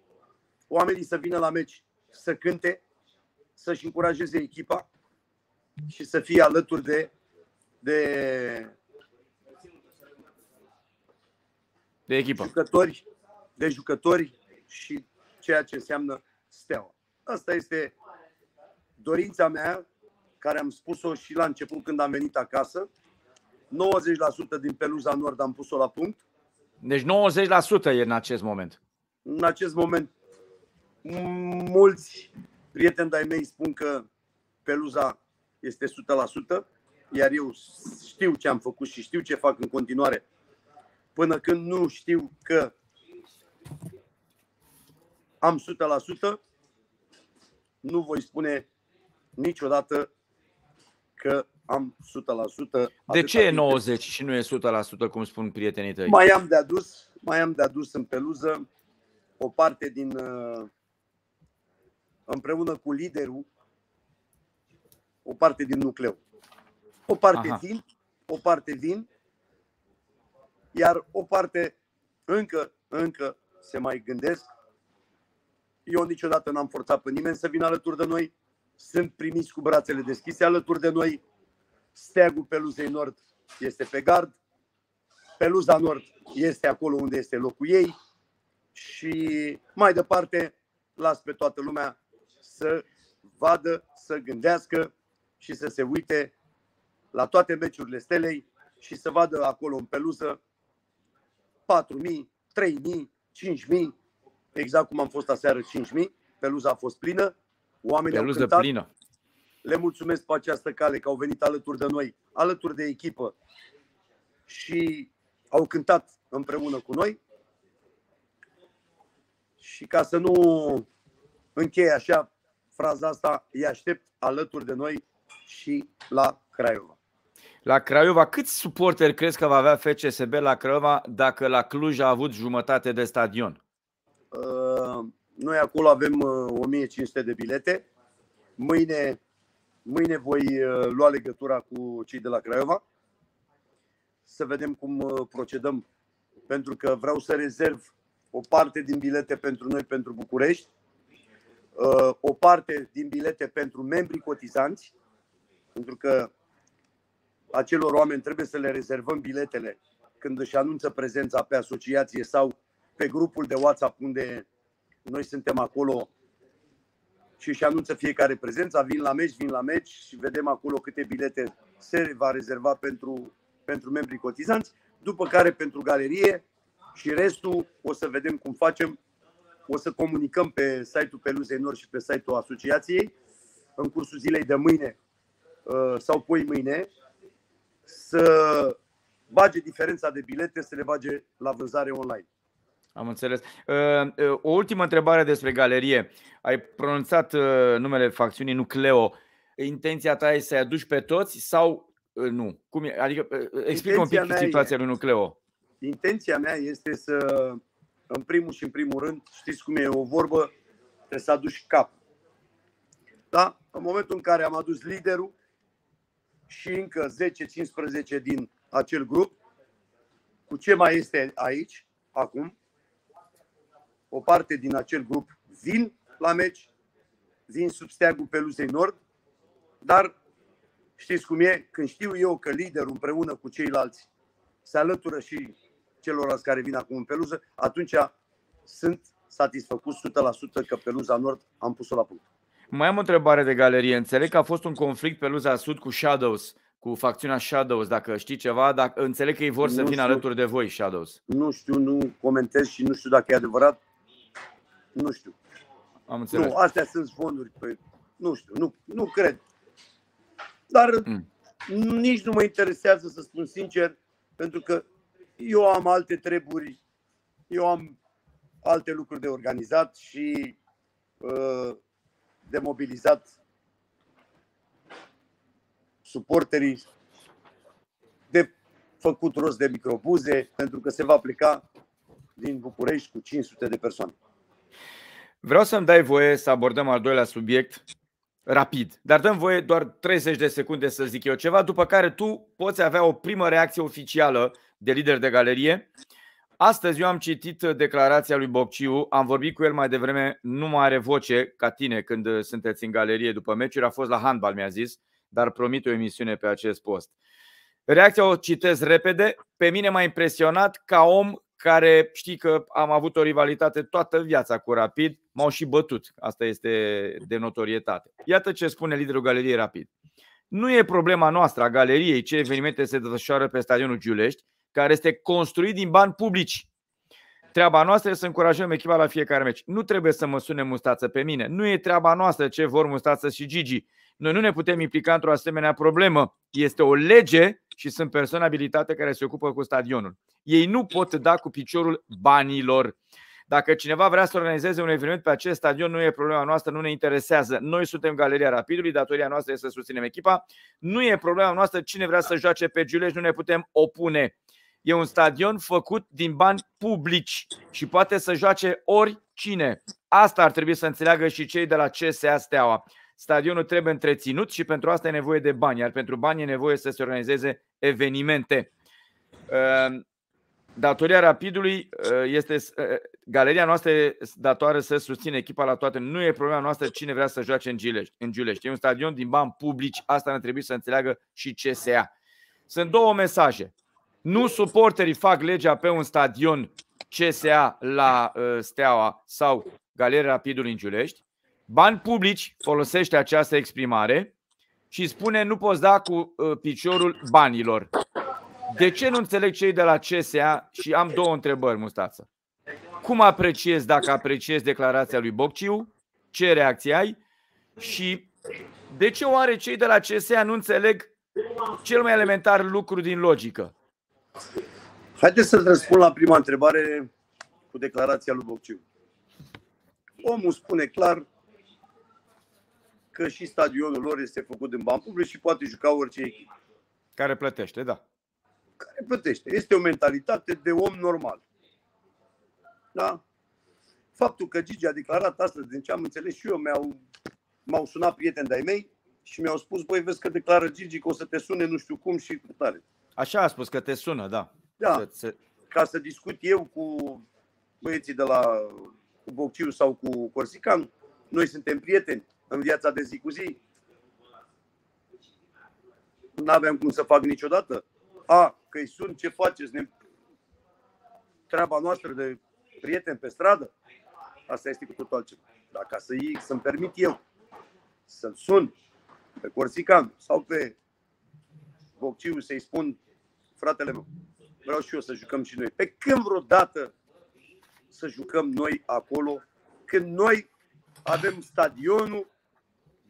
Oamenii să vină la meci, să cânte, să-și încurajeze echipa și să fie alături de, de de echipă. jucători, de jucători și ceea ce înseamnă steaua. Asta este dorința mea, care am spus-o și la început când am venit acasă. 90% din Peluza Nord am pus-o la punct. Deci 90% e în acest moment. În acest moment, mulți prieteni de-ai mei spun că peluza este 100%, iar eu știu ce am făcut și știu ce fac în continuare, până când nu știu că am 100%, nu voi spune niciodată că am 100%. De ce e 90 și nu e 100% cum spun prietenii tăi? Mai am de adus, mai am de adus în peluză o parte din uh, împreună cu liderul o parte din nucleu. O parte Aha. vin, o parte vin, iar o parte încă, încă se mai gândesc. Eu niciodată n-am forțat pe nimeni să vină alături de noi. Sunt primiți cu brațele deschise alături de noi Stegu peluzei nord este pe gard, peluza nord este acolo unde este locul ei și mai departe las pe toată lumea să vadă, să gândească și să se uite la toate meciurile stelei și să vadă acolo în peluză 4.000, 3.000, 5.000, exact cum am fost aseară 5.000, peluza a fost plină, oamenii peluză au cântat, plină. Le mulțumesc pe această cale că au venit alături de noi, alături de echipă și au cântat împreună cu noi. Și ca să nu închei așa fraza asta, îi aștept alături de noi și la Craiova. La Craiova, câți suporteri crezi că va avea FCSB la Craiova dacă la Cluj a avut jumătate de stadion? Uh, noi acolo avem 1500 uh, de bilete. Mâine Mâine voi uh, lua legătura cu cei de la Craiova să vedem cum uh, procedăm, pentru că vreau să rezerv o parte din bilete pentru noi pentru București, uh, o parte din bilete pentru membrii cotizanți, pentru că acelor oameni trebuie să le rezervăm biletele când își anunță prezența pe asociație sau pe grupul de WhatsApp unde noi suntem acolo și își anunță fiecare prezență, vin la meci, vin la meci și vedem acolo câte bilete se va rezerva pentru, pentru membrii cotizanți, după care pentru galerie și restul o să vedem cum facem. O să comunicăm pe site-ul Peluzei Nord și pe site-ul asociației în cursul zilei de mâine uh, sau poi mâine să bage diferența de bilete, să le bage la vânzare online. Am înțeles. Ă, ă, o ultimă întrebare despre galerie. Ai pronunțat ă, numele facțiunii Nucleo. Intenția ta este să-i aduci pe toți sau nu? Cum e? Adică explică un pic situația e, lui Nucleo. Intenția mea este să, în primul și în primul rând, știți cum e o vorbă, trebuie să aduci cap. Da? În momentul în care am adus liderul și încă 10-15 din acel grup, cu ce mai este aici, acum, o parte din acel grup vin la meci, vin sub steagul Peluzei Nord, dar știți cum e, când știu eu că liderul împreună cu ceilalți se alătură și celor care vin acum în Peluză, atunci sunt satisfăcut 100% că Peluza Nord am pus-o la punct. Mai am o întrebare de galerie. Înțeleg că a fost un conflict Peluza Sud cu Shadows, cu facțiunea Shadows, dacă știi ceva, dacă înțeleg că ei vor nu să vină alături de voi, Shadows. Nu știu, nu comentez și nu știu dacă e adevărat. Nu știu. Am înțeles. Nu, astea sunt zvonuri. Pe... Păi, nu știu, nu, nu cred. Dar mm. nici nu mă interesează să spun sincer, pentru că eu am alte treburi, eu am alte lucruri de organizat și uh, de mobilizat suporterii, de făcut rost de microbuze, pentru că se va pleca din București cu 500 de persoane. Vreau să-mi dai voie să abordăm al doilea subiect rapid, dar dăm voie doar 30 de secunde să zic eu ceva, după care tu poți avea o primă reacție oficială de lider de galerie. Astăzi eu am citit declarația lui Bocciu, am vorbit cu el mai devreme, nu mai are voce ca tine când sunteți în galerie după meciuri, a fost la handbal, mi-a zis, dar promit o emisiune pe acest post. Reacția o citez repede, pe mine m-a impresionat ca om care știi că am avut o rivalitate toată viața cu Rapid, m-au și bătut. Asta este de notorietate. Iată ce spune liderul Galeriei Rapid. Nu e problema noastră a galeriei ce evenimente se desfășoară pe stadionul Giulești, care este construit din bani publici. Treaba noastră este să încurajăm echipa la fiecare meci. Nu trebuie să mă sune mustață pe mine. Nu e treaba noastră ce vor mustață și Gigi. Noi nu ne putem implica într-o asemenea problemă. Este o lege și sunt persoane abilitate care se ocupă cu stadionul. Ei nu pot da cu piciorul banilor. Dacă cineva vrea să organizeze un eveniment pe acest stadion, nu e problema noastră, nu ne interesează. Noi suntem Galeria Rapidului, datoria noastră este să susținem echipa. Nu e problema noastră cine vrea să joace pe Giulești, nu ne putem opune. E un stadion făcut din bani publici și poate să joace oricine. Asta ar trebui să înțeleagă și cei de la CSA Steaua. Stadionul trebuie întreținut și pentru asta e nevoie de bani, iar pentru bani e nevoie să se organizeze evenimente. Ehm, datoria Rapidului eh, este eh, galeria noastră datoare să susține echipa la toate. Nu e problema noastră cine vrea să joace în Giulești. În Giulești. E un stadion din bani publici. Asta ne trebuie să înțeleagă și CSA. Sunt două mesaje. Nu suporterii fac legea pe un stadion CSA la eh, Steaua sau Galeria Rapidului în Giulești bani publici, folosește această exprimare și spune nu poți da cu ă, piciorul banilor. De ce nu înțeleg cei de la CSA și am două întrebări, Mustață. Cum apreciezi, dacă apreciezi declarația lui Bocciu, ce reacție ai și de ce oare cei de la CSA nu înțeleg cel mai elementar lucru din logică? Haideți să răspund la prima întrebare cu declarația lui Bocciu. Omul spune clar că și stadionul lor este făcut din bani publici și poate juca orice echipă. Care plătește, da. Care plătește. Este o mentalitate de om normal. Da? Faptul că Gigi a declarat astăzi, din ce am înțeles și eu, mi-au, m-au sunat prieteni de-ai mei și mi-au spus, băi, vezi că declară Gigi că o să te sune nu știu cum și cu tare. Așa a spus, că te sună, da. Da, să, ca să discut eu cu băieții de la cu Bocciu sau cu Corsican, noi suntem prieteni în viața de zi cu zi. Nu aveam cum să fac niciodată. A, că îi sun, ce faceți? Ne... Treaba noastră de prieteni pe stradă? Asta este cu totul altceva. Dar ca să i să-mi permit eu să-l sun pe Corsican sau pe Bocciu să-i spun fratele meu, vreau și eu să jucăm și noi. Pe când vreodată să jucăm noi acolo, când noi avem stadionul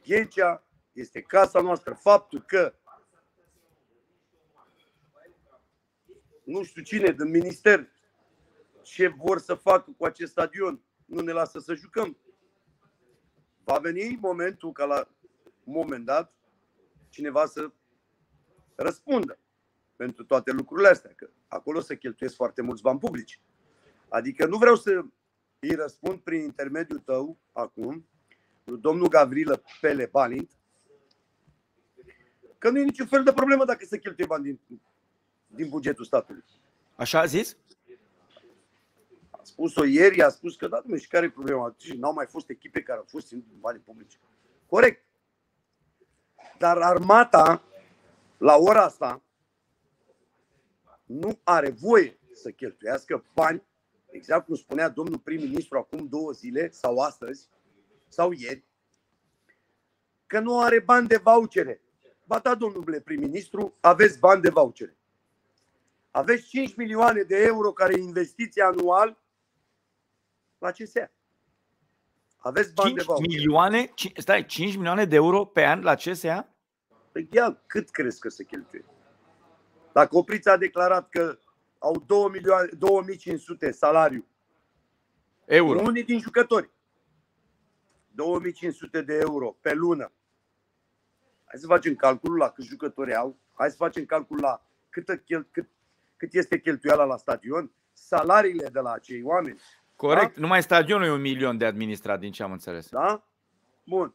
Ghencea este casa noastră. Faptul că nu știu cine din minister ce vor să facă cu acest stadion, nu ne lasă să jucăm. Va veni momentul ca la un moment dat cineva să răspundă pentru toate lucrurile astea, că acolo se cheltuiesc foarte mulți bani publici. Adică nu vreau să îi răspund prin intermediul tău acum domnul Gavrilă Pele Balint că nu e niciun fel de problemă dacă se cheltuie bani din, din bugetul statului. Așa a zis? A spus-o ieri, a spus că da, nu și care e problema? Și n-au mai fost echipe care au fost ținute din bani publici. Corect. Dar armata, la ora asta, nu are voie să cheltuiască bani, exact cum spunea domnul prim-ministru acum două zile sau astăzi, sau ieri că nu are bani de vouchere. Ba da, domnule prim-ministru, aveți bani de vouchere. Aveți 5 milioane de euro care investiți anual la CSA. Aveți bani 5 de vouchere. milioane? 5, stai, 5 milioane de euro pe an la CSA? Păi ia, cât crezi că se cheltuie? Dacă Oprița a declarat că au 2 milioane, 2500 salariu euro. unii din jucători. 2500 de euro pe lună. Hai să facem calculul la câți jucători au, hai să facem calculul la cât, cât, cât este cheltuiala la stadion, salariile de la acei oameni. Corect, da? numai stadionul e un milion de administrat, din ce am înțeles. Da? Bun.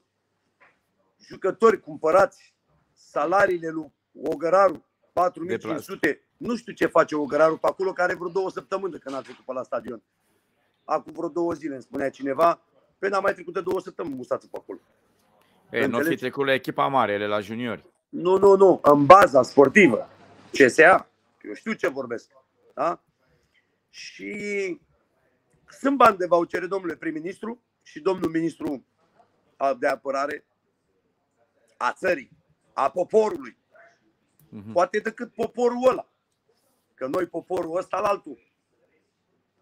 Jucători cumpărați, salariile lui Ogăraru, 4500, nu știu ce face Ogăraru pe acolo, care vreo două săptămâni de când a trecut pe la stadion. Acum vreo două zile îmi spunea cineva, Păi n a mai trecut de două săptămâni mustață pe acolo. Ei, nu fi trecut la echipa mare, ele la juniori. Nu, nu, nu. În baza sportivă. CSA. Eu știu ce vorbesc. Da? Și sunt bani de vouchere, domnule prim-ministru și domnul ministru de apărare a țării, a poporului. Mm-hmm. Poate decât poporul ăla. Că noi poporul ăsta al altul.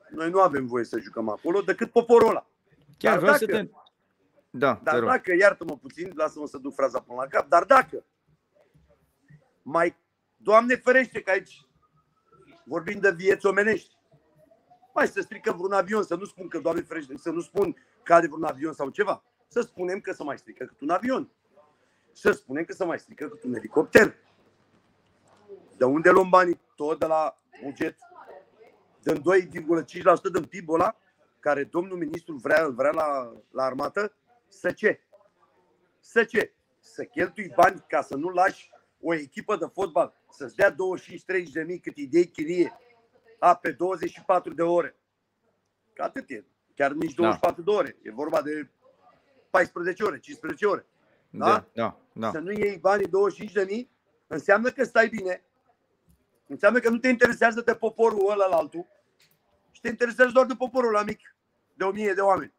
Noi nu avem voie să jucăm acolo decât poporul ăla. Chiar dar vreau dacă, să te... Da, dar te dacă, iartă-mă puțin, lasă-mă să duc fraza până la cap, dar dacă mai, Doamne ferește că aici vorbim de vieți omenești, mai să strică vreun avion, să nu spun că, Doamne ferește, să nu spun are vreun avion sau ceva. Să spunem că să mai strică cât un avion. Să spunem că să mai strică cât un elicopter. De unde luăm banii? Tot de la buget. Dăm 2,5% din PIB ăla care domnul ministru vrea, vrea la, la armată, să ce? Să ce? Să cheltui bani ca să nu lași o echipă de fotbal să-ți dea 25-30 de mii cât idei chirie a, pe 24 de ore. Că atât e. Chiar nici 24 da. de ore. E vorba de 14 ore, 15 ore. Da? De, da, da. Să nu iei banii 25 de mii înseamnă că stai bine. Înseamnă că nu te interesează de poporul ăla la altul și te interesează doar de poporul ăla mic de o mie de oameni.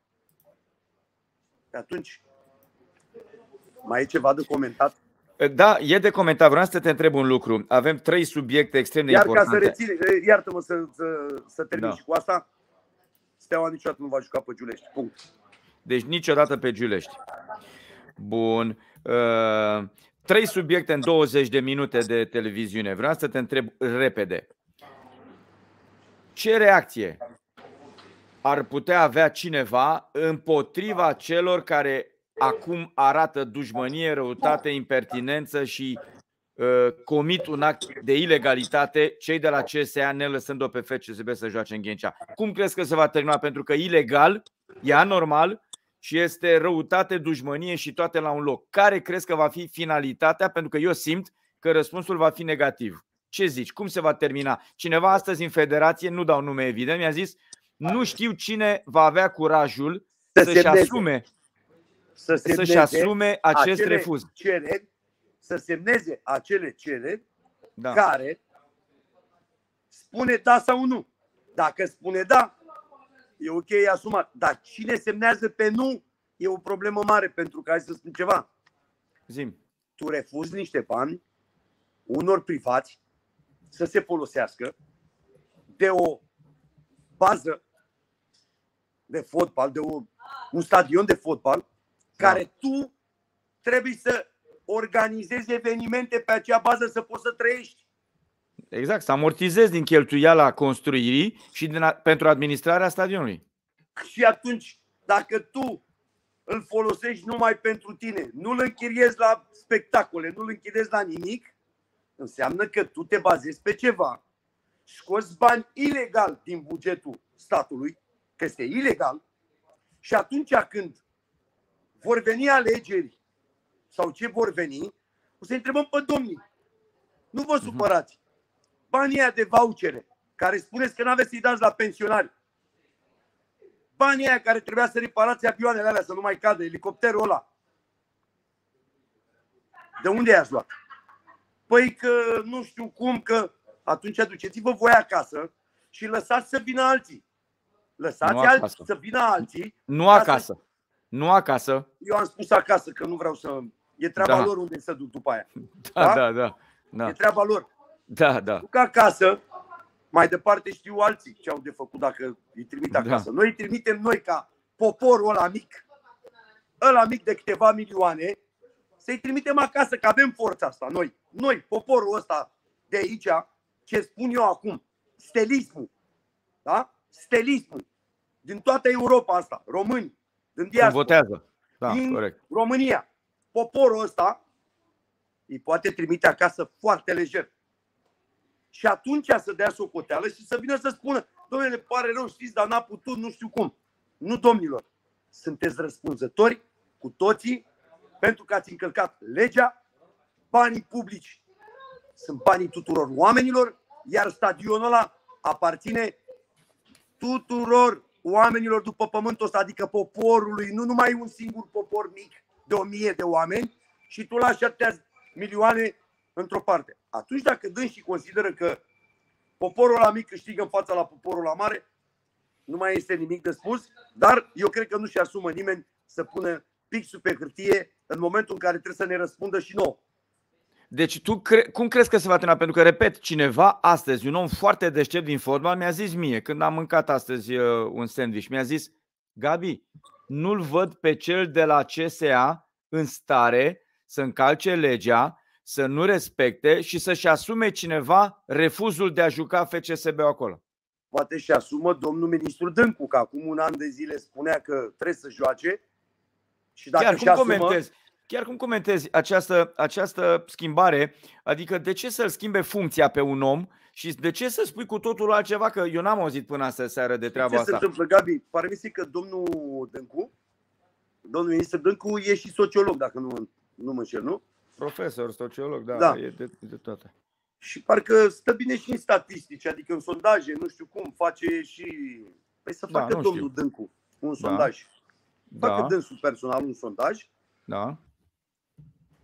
Și atunci, mai e ceva de comentat? Da, e de comentat. Vreau să te întreb un lucru. Avem trei subiecte extrem de Iar importante. Iar ca să rețin, iartă-mă să, să, să termin da. și cu asta. Steaua niciodată nu va juca pe Giulești. Punct. Deci niciodată pe Giulești. Bun. Uh, trei subiecte în 20 de minute de televiziune. Vreau să te întreb repede. Ce reacție ar putea avea cineva împotriva celor care acum arată dușmănie, răutate, impertinență și uh, comit un act de ilegalitate, cei de la CSA ne lăsând-o pe FCSB să joace în Ghencea. Cum crezi că se va termina? Pentru că ilegal, e anormal și este răutate, dușmănie și toate la un loc. Care crezi că va fi finalitatea? Pentru că eu simt că răspunsul va fi negativ. Ce zici? Cum se va termina? Cineva astăzi în federație, nu dau nume evident, mi-a zis nu știu cine va avea curajul să să-și asume, să să asume acest refuz. Cereri, să semneze acele cereri da. care spune da sau nu. Dacă spune da, e ok, e asumat. Dar cine semnează pe nu, e o problemă mare, pentru că hai să spun ceva. Zim. Tu refuzi niște bani unor privați să se folosească de o bază de fotbal, de un, un stadion de fotbal, da. care tu trebuie să organizezi evenimente pe acea bază să poți să trăiești. Exact, să amortizezi din cheltuiala construirii și din a, pentru administrarea stadionului. Și atunci, dacă tu îl folosești numai pentru tine, nu îl închiriezi la spectacole, nu îl închiriezi la nimic, înseamnă că tu te bazezi pe ceva, scoți bani ilegal din bugetul statului, că este ilegal și atunci când vor veni alegeri sau ce vor veni, o să întrebăm pe domnii. Nu vă supărați. Banii aia de vouchere, care spuneți că nu aveți să-i dați la pensionari, banii aia care trebuia să reparați avioanele alea, să nu mai cadă, elicopterul ăla, de unde i-ați luat? Păi că nu știu cum, că atunci aduceți-vă voi acasă și lăsați să vină alții. Lăsați nu alții acasă. să vină alții. Nu acasă. Să... Nu acasă. Eu am spus acasă că nu vreau să. E treaba da. lor unde să duc după aia. Da, da, da. da, da. E treaba lor. Da, da. Duc acasă, mai departe știu alții ce au de făcut dacă îi trimit da. acasă. Da. Noi îi trimitem noi ca poporul ăla mic, ăla mic de câteva milioane, să-i trimitem acasă, că avem forța asta noi. Noi, poporul ăsta de aici, ce spun eu acum, stelismul, da? stelismul din toată Europa asta, români, din diaspora, votează. Da, din corect. România. Poporul ăsta îi poate trimite acasă foarte lejer. Și atunci să dea socoteală și să vină să spună, domnule, pare rău, știți, dar n-a putut, nu știu cum. Nu, domnilor, sunteți răspunzători cu toții pentru că ați încălcat legea, banii publici sunt banii tuturor oamenilor, iar stadionul ăla aparține tuturor oamenilor după pământul ăsta, adică poporului, nu numai un singur popor mic de o mie de oameni și tu lași atâtea milioane într-o parte. Atunci dacă și consideră că poporul la mic câștigă în fața la poporul la mare, nu mai este nimic de spus, dar eu cred că nu și asumă nimeni să pună pixul pe hârtie în momentul în care trebuie să ne răspundă și nouă. Deci tu cre- cum crezi că se va termina? Pentru că, repet, cineva astăzi, un om foarte deștept din fotbal, mi-a zis mie, când am mâncat astăzi uh, un sandwich, mi-a zis, Gabi, nu-l văd pe cel de la CSA în stare să încalce legea, să nu respecte și să-și asume cineva refuzul de a juca FCSB acolo. Poate și asumă domnul ministru Dâncu, că acum un an de zile spunea că trebuie să joace și dacă Chiar, cum asumă... comentezi? Chiar cum comentezi această, această schimbare? Adică de ce să-l schimbe funcția pe un om și de ce să spui cu totul altceva? Că eu n-am auzit până astăzi seară de treaba ce asta. Ce se întâmplă, Gabi? Pare mi că domnul Dâncu, domnul ministru Dâncu e și sociolog, dacă nu, nu mă înșel, nu? Profesor, sociolog, da, da. e de, de toate. Și parcă stă bine și în statistici, adică în sondaje, nu știu cum, face și... Păi să da, facă da, domnul știu. Dâncu un da. sondaj. Da. Facă da. dânsul personal un sondaj. Da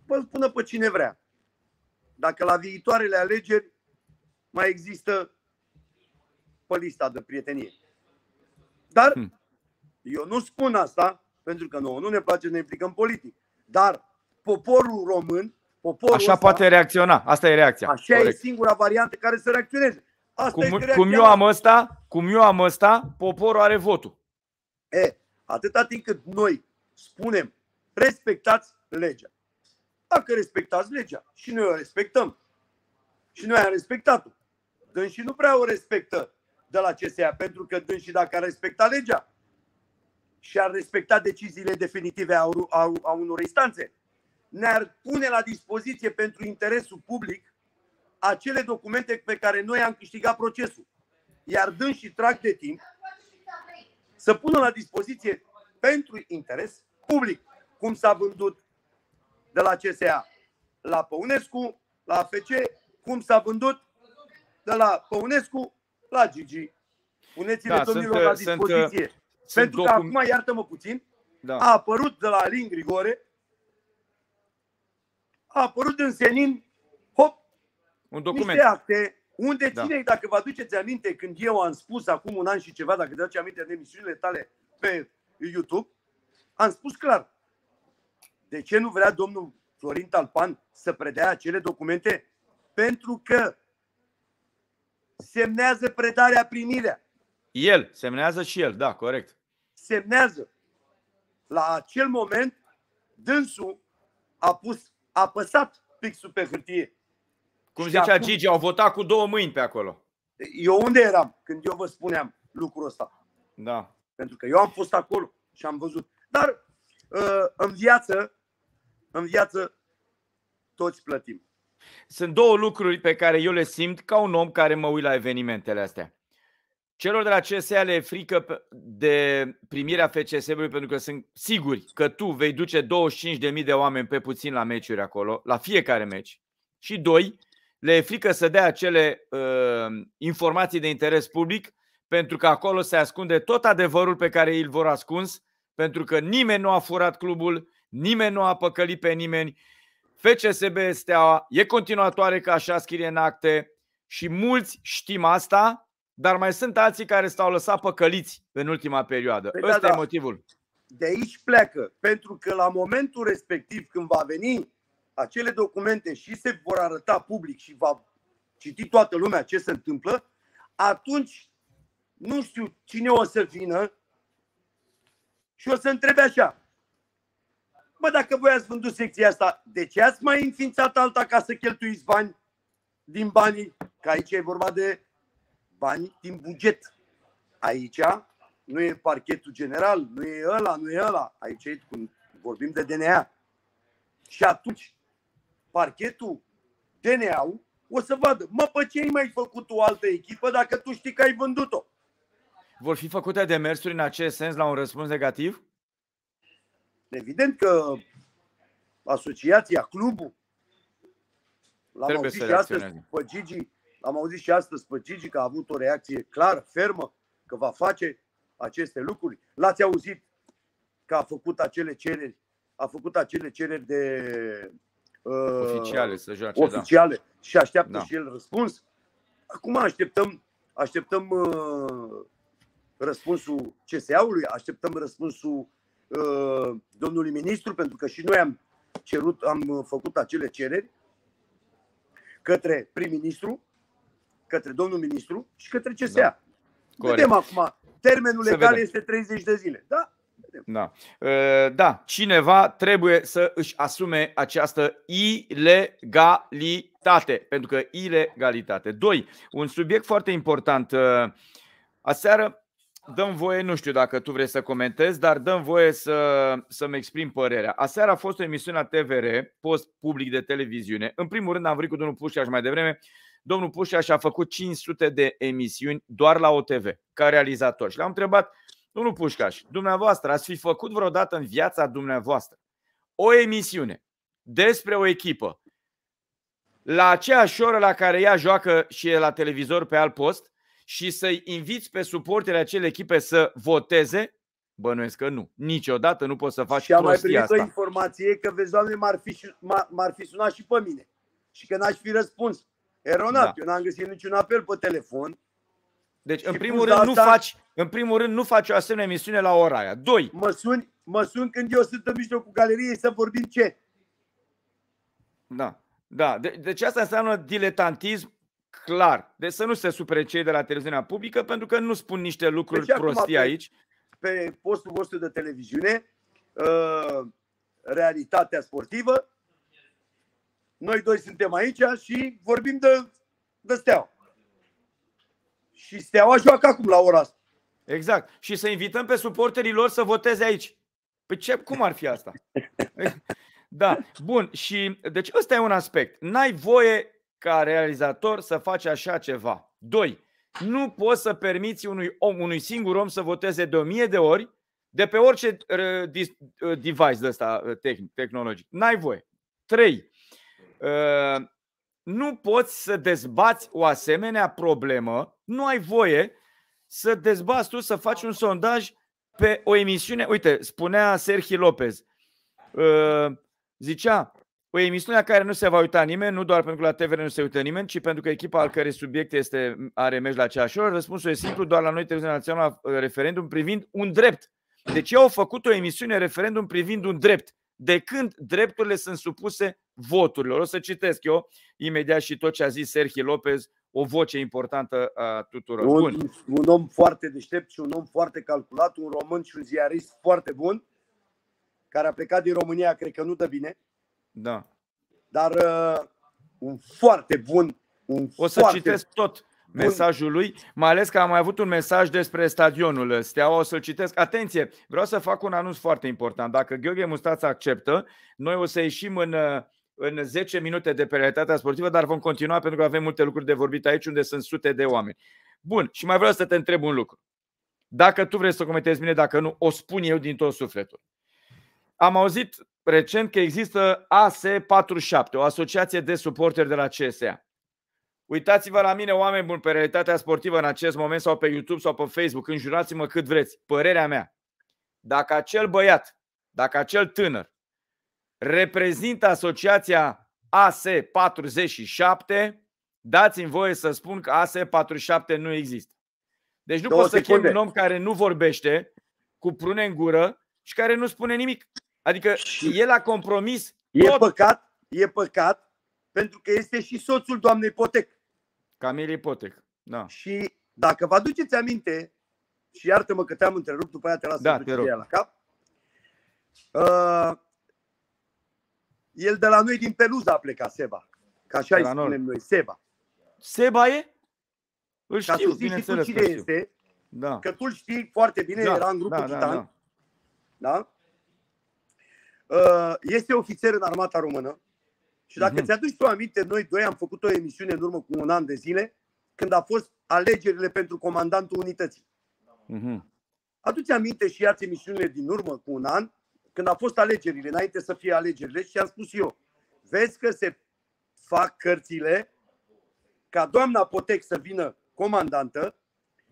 vă spună pe cine vrea. Dacă la viitoarele alegeri mai există pe lista de prietenie. Dar hmm. eu nu spun asta pentru că nouă nu ne place să ne implicăm politic. Dar poporul român, poporul Așa ăsta, poate reacționa. Asta e reacția. Așa Corect. e singura variantă care să reacționeze. Asta cum, e cum eu am ăsta, cum eu am ăsta, poporul are votul. E, atâta timp cât noi spunem respectați legea dacă respectați legea. Și noi o respectăm. Și noi am respectat-o. Dânsii nu prea o respectă de la CSEA, pentru că dânsii dacă ar respecta legea și ar respecta deciziile definitive a, a, a unor instanțe, ne-ar pune la dispoziție pentru interesul public acele documente pe care noi am câștigat procesul. Iar dânsii trag de timp să pună la dispoziție pentru interes public cum s-a vândut de la CSA la Păunescu, la FC, cum s-a vândut de la Păunescu la Gigi. Puneți-le da, domnilor sunt, la uh, dispoziție. Uh, sunt, Pentru că docum... acum, iartă-mă puțin, da. a apărut de la Alin Grigore, a apărut în senin, hop, un document. niște acte, unde da. ține, dacă vă aduceți aminte, când eu am spus acum un an și ceva, dacă te aduceți aminte de emisiunile tale pe YouTube, am spus clar, de ce nu vrea domnul Florin Talpan să predea acele documente? Pentru că semnează predarea primirea. El, semnează și el, da, corect. Semnează. La acel moment, dânsul a pus, a apăsat pixul pe hârtie. Cum și zicea acum, Gigi, au votat cu două mâini pe acolo. Eu unde eram când eu vă spuneam lucrul ăsta? Da. Pentru că eu am fost acolo și am văzut. Dar uh, în viață în viață toți plătim. Sunt două lucruri pe care eu le simt ca un om care mă uit la evenimentele astea. Celor de la CSA le e frică de primirea FCSB-ului pentru că sunt siguri că tu vei duce 25.000 de oameni pe puțin la meciuri acolo, la fiecare meci. Și doi, le e frică să dea acele uh, informații de interes public pentru că acolo se ascunde tot adevărul pe care îl vor ascuns, pentru că nimeni nu a furat clubul, nimeni nu a păcălit pe nimeni, FCSB Steaua e continuatoare ca așa scrie în acte și mulți știm asta, dar mai sunt alții care s-au lăsat păcăliți în ultima perioadă. Păi da, Ăsta da, e motivul. De aici pleacă, pentru că la momentul respectiv când va veni acele documente și se vor arăta public și va citi toată lumea ce se întâmplă, atunci nu știu cine o să vină și o să întrebe așa. Mă, dacă voi ați vândut secția asta, de ce ați mai înființat alta ca să cheltuiți bani din banii? Că aici e vorba de bani din buget. Aici nu e parchetul general, nu e ăla, nu e ăla. Aici e cum vorbim de DNA. Și atunci, parchetul DNA-ul o să vadă, mă, pe ce ai mai făcut o altă echipă dacă tu știi că ai vândut-o? Vor fi făcute demersuri în acest sens la un răspuns negativ? Evident că asociația, clubul, l-am Trebuie auzit și astăzi pe Gigi, am auzit și astăzi pe Gigi că a avut o reacție clară, fermă, că va face aceste lucruri. L-ați auzit că a făcut acele cereri, a făcut acele cereri de uh, oficiale, să joace, da. oficiale da. și așteaptă da. și el răspuns. Acum așteptăm, așteptăm uh, răspunsul CSA-ului, așteptăm răspunsul Uh, domnului ministru, pentru că și noi am cerut, am uh, făcut acele cereri către prim-ministru, către domnul ministru și către CSA. Da. Vedem acum, termenul legal vedem. este 30 de zile, da? Da. Uh, da, cineva trebuie să își asume această ilegalitate, pentru că ilegalitate. Doi, un subiect foarte important. Aseară dăm voie, nu știu dacă tu vrei să comentezi, dar dăm voie să, să-mi exprim părerea. Aseară a fost o emisiune a TVR, post public de televiziune. În primul rând am vrut cu domnul Pușcaș mai devreme. Domnul Pușcaș a făcut 500 de emisiuni doar la OTV, ca realizator. Și l-am întrebat, domnul Pușcaș, dumneavoastră ați fi făcut vreodată în viața dumneavoastră o emisiune despre o echipă la aceeași oră la care ea joacă și e la televizor pe alt post? și să-i inviți pe suporterii acelei echipe să voteze? Bănuiesc că nu. Niciodată nu poți să faci și am mai primit asta. o informație că, vezi, doamne, m-ar fi, m-ar fi sunat și pe mine și că n-aș fi răspuns. Eronat, da. eu n-am găsit niciun apel pe telefon. Deci, în primul, rând, asta, nu faci, în primul rând, nu faci o asemenea emisiune la ora aia. Doi. Mă sun, mă sun când eu sunt în mijlocul galeriei să vorbim ce? Da. Da, de, deci asta înseamnă diletantism clar. Deci să nu se supere cei de la televiziunea publică, pentru că nu spun niște lucruri deci, prostii acum, aici. Pe postul vostru de televiziune, uh, realitatea sportivă, noi doi suntem aici și vorbim de, de steaua. Și steaua joacă acum la ora asta. Exact. Și să invităm pe suporterii lor să voteze aici. Păi ce, cum ar fi asta? Da, bun. Și, deci ăsta e un aspect. N-ai voie ca realizator să faci așa ceva. 2. Nu poți să permiți unui om, unui singur om să voteze de o mie de ori de pe orice uh, uh, device de ăsta uh, tehnologic. N-ai voie. 3. Nu poți să dezbați o asemenea problemă, nu ai voie să dezbați tu, să faci un sondaj pe o emisiune. Uite, spunea Serhi Lopez, zicea, o păi, emisiune la care nu se va uita nimeni, nu doar pentru că la TVR nu se uită nimeni, ci pentru că echipa al cărei subiect este, are meci la aceeași oră. Răspunsul e simplu, doar la noi Televiziunea Națională referendum privind un drept. Deci ce au făcut o emisiune referendum privind un drept. De când drepturile sunt supuse voturilor. O să citesc eu imediat și tot ce a zis Serhi Lopez, o voce importantă a tuturor. Un, bun. un om foarte deștept și un om foarte calculat, un român și un ziarist foarte bun, care a plecat din România, cred că nu dă bine, da. Dar uh, un foarte bun. Un o să citesc tot bun. mesajul lui, mai ales că am mai avut un mesaj despre stadionul Steaua, o să-l citesc. Atenție, vreau să fac un anunț foarte important. Dacă Gheorghe Mustața acceptă, noi o să ieșim în uh, în 10 minute de pe realitatea sportivă, dar vom continua pentru că avem multe lucruri de vorbit aici unde sunt sute de oameni. Bun, și mai vreau să te întreb un lucru. Dacă tu vrei să comentezi bine, dacă nu, o spun eu din tot sufletul. Am auzit recent că există AS47, o asociație de suporteri de la CSA. Uitați-vă la mine, oameni buni, pe realitatea sportivă în acest moment sau pe YouTube sau pe Facebook, înjurați-mă cât vreți. Părerea mea, dacă acel băiat, dacă acel tânăr reprezintă asociația AS47, dați-mi voie să spun că AS47 nu există. Deci nu poți să chemi un om care nu vorbește, cu prune în gură și care nu spune nimic. Adică și el a compromis. E tot. păcat, e păcat, pentru că este și soțul doamnei Potec. Camil Potec, da. Și dacă vă aduceți aminte, și iartă-mă că te-am întrerupt, după aia te las da, să te rog. la cap. Uh, el de la noi din Peluza a plecat, Seba. Ca așa îi spunem noi, Seba. Seba e? Îl știu, Ca să știi bineînțeles, cine este, da. că tu știi foarte bine, da, era în grupul da, da Titan. Da, da. da? Uh, este ofițer în armata română și dacă mm-hmm. ți-aduci tu aminte, noi doi am făcut o emisiune în urmă cu un an de zile când a fost alegerile pentru comandantul unității. Mm-hmm. Aduți aminte și iați emisiunile din urmă cu un an când a fost alegerile, înainte să fie alegerile și am spus eu, vezi că se fac cărțile ca doamna Potec să vină comandantă,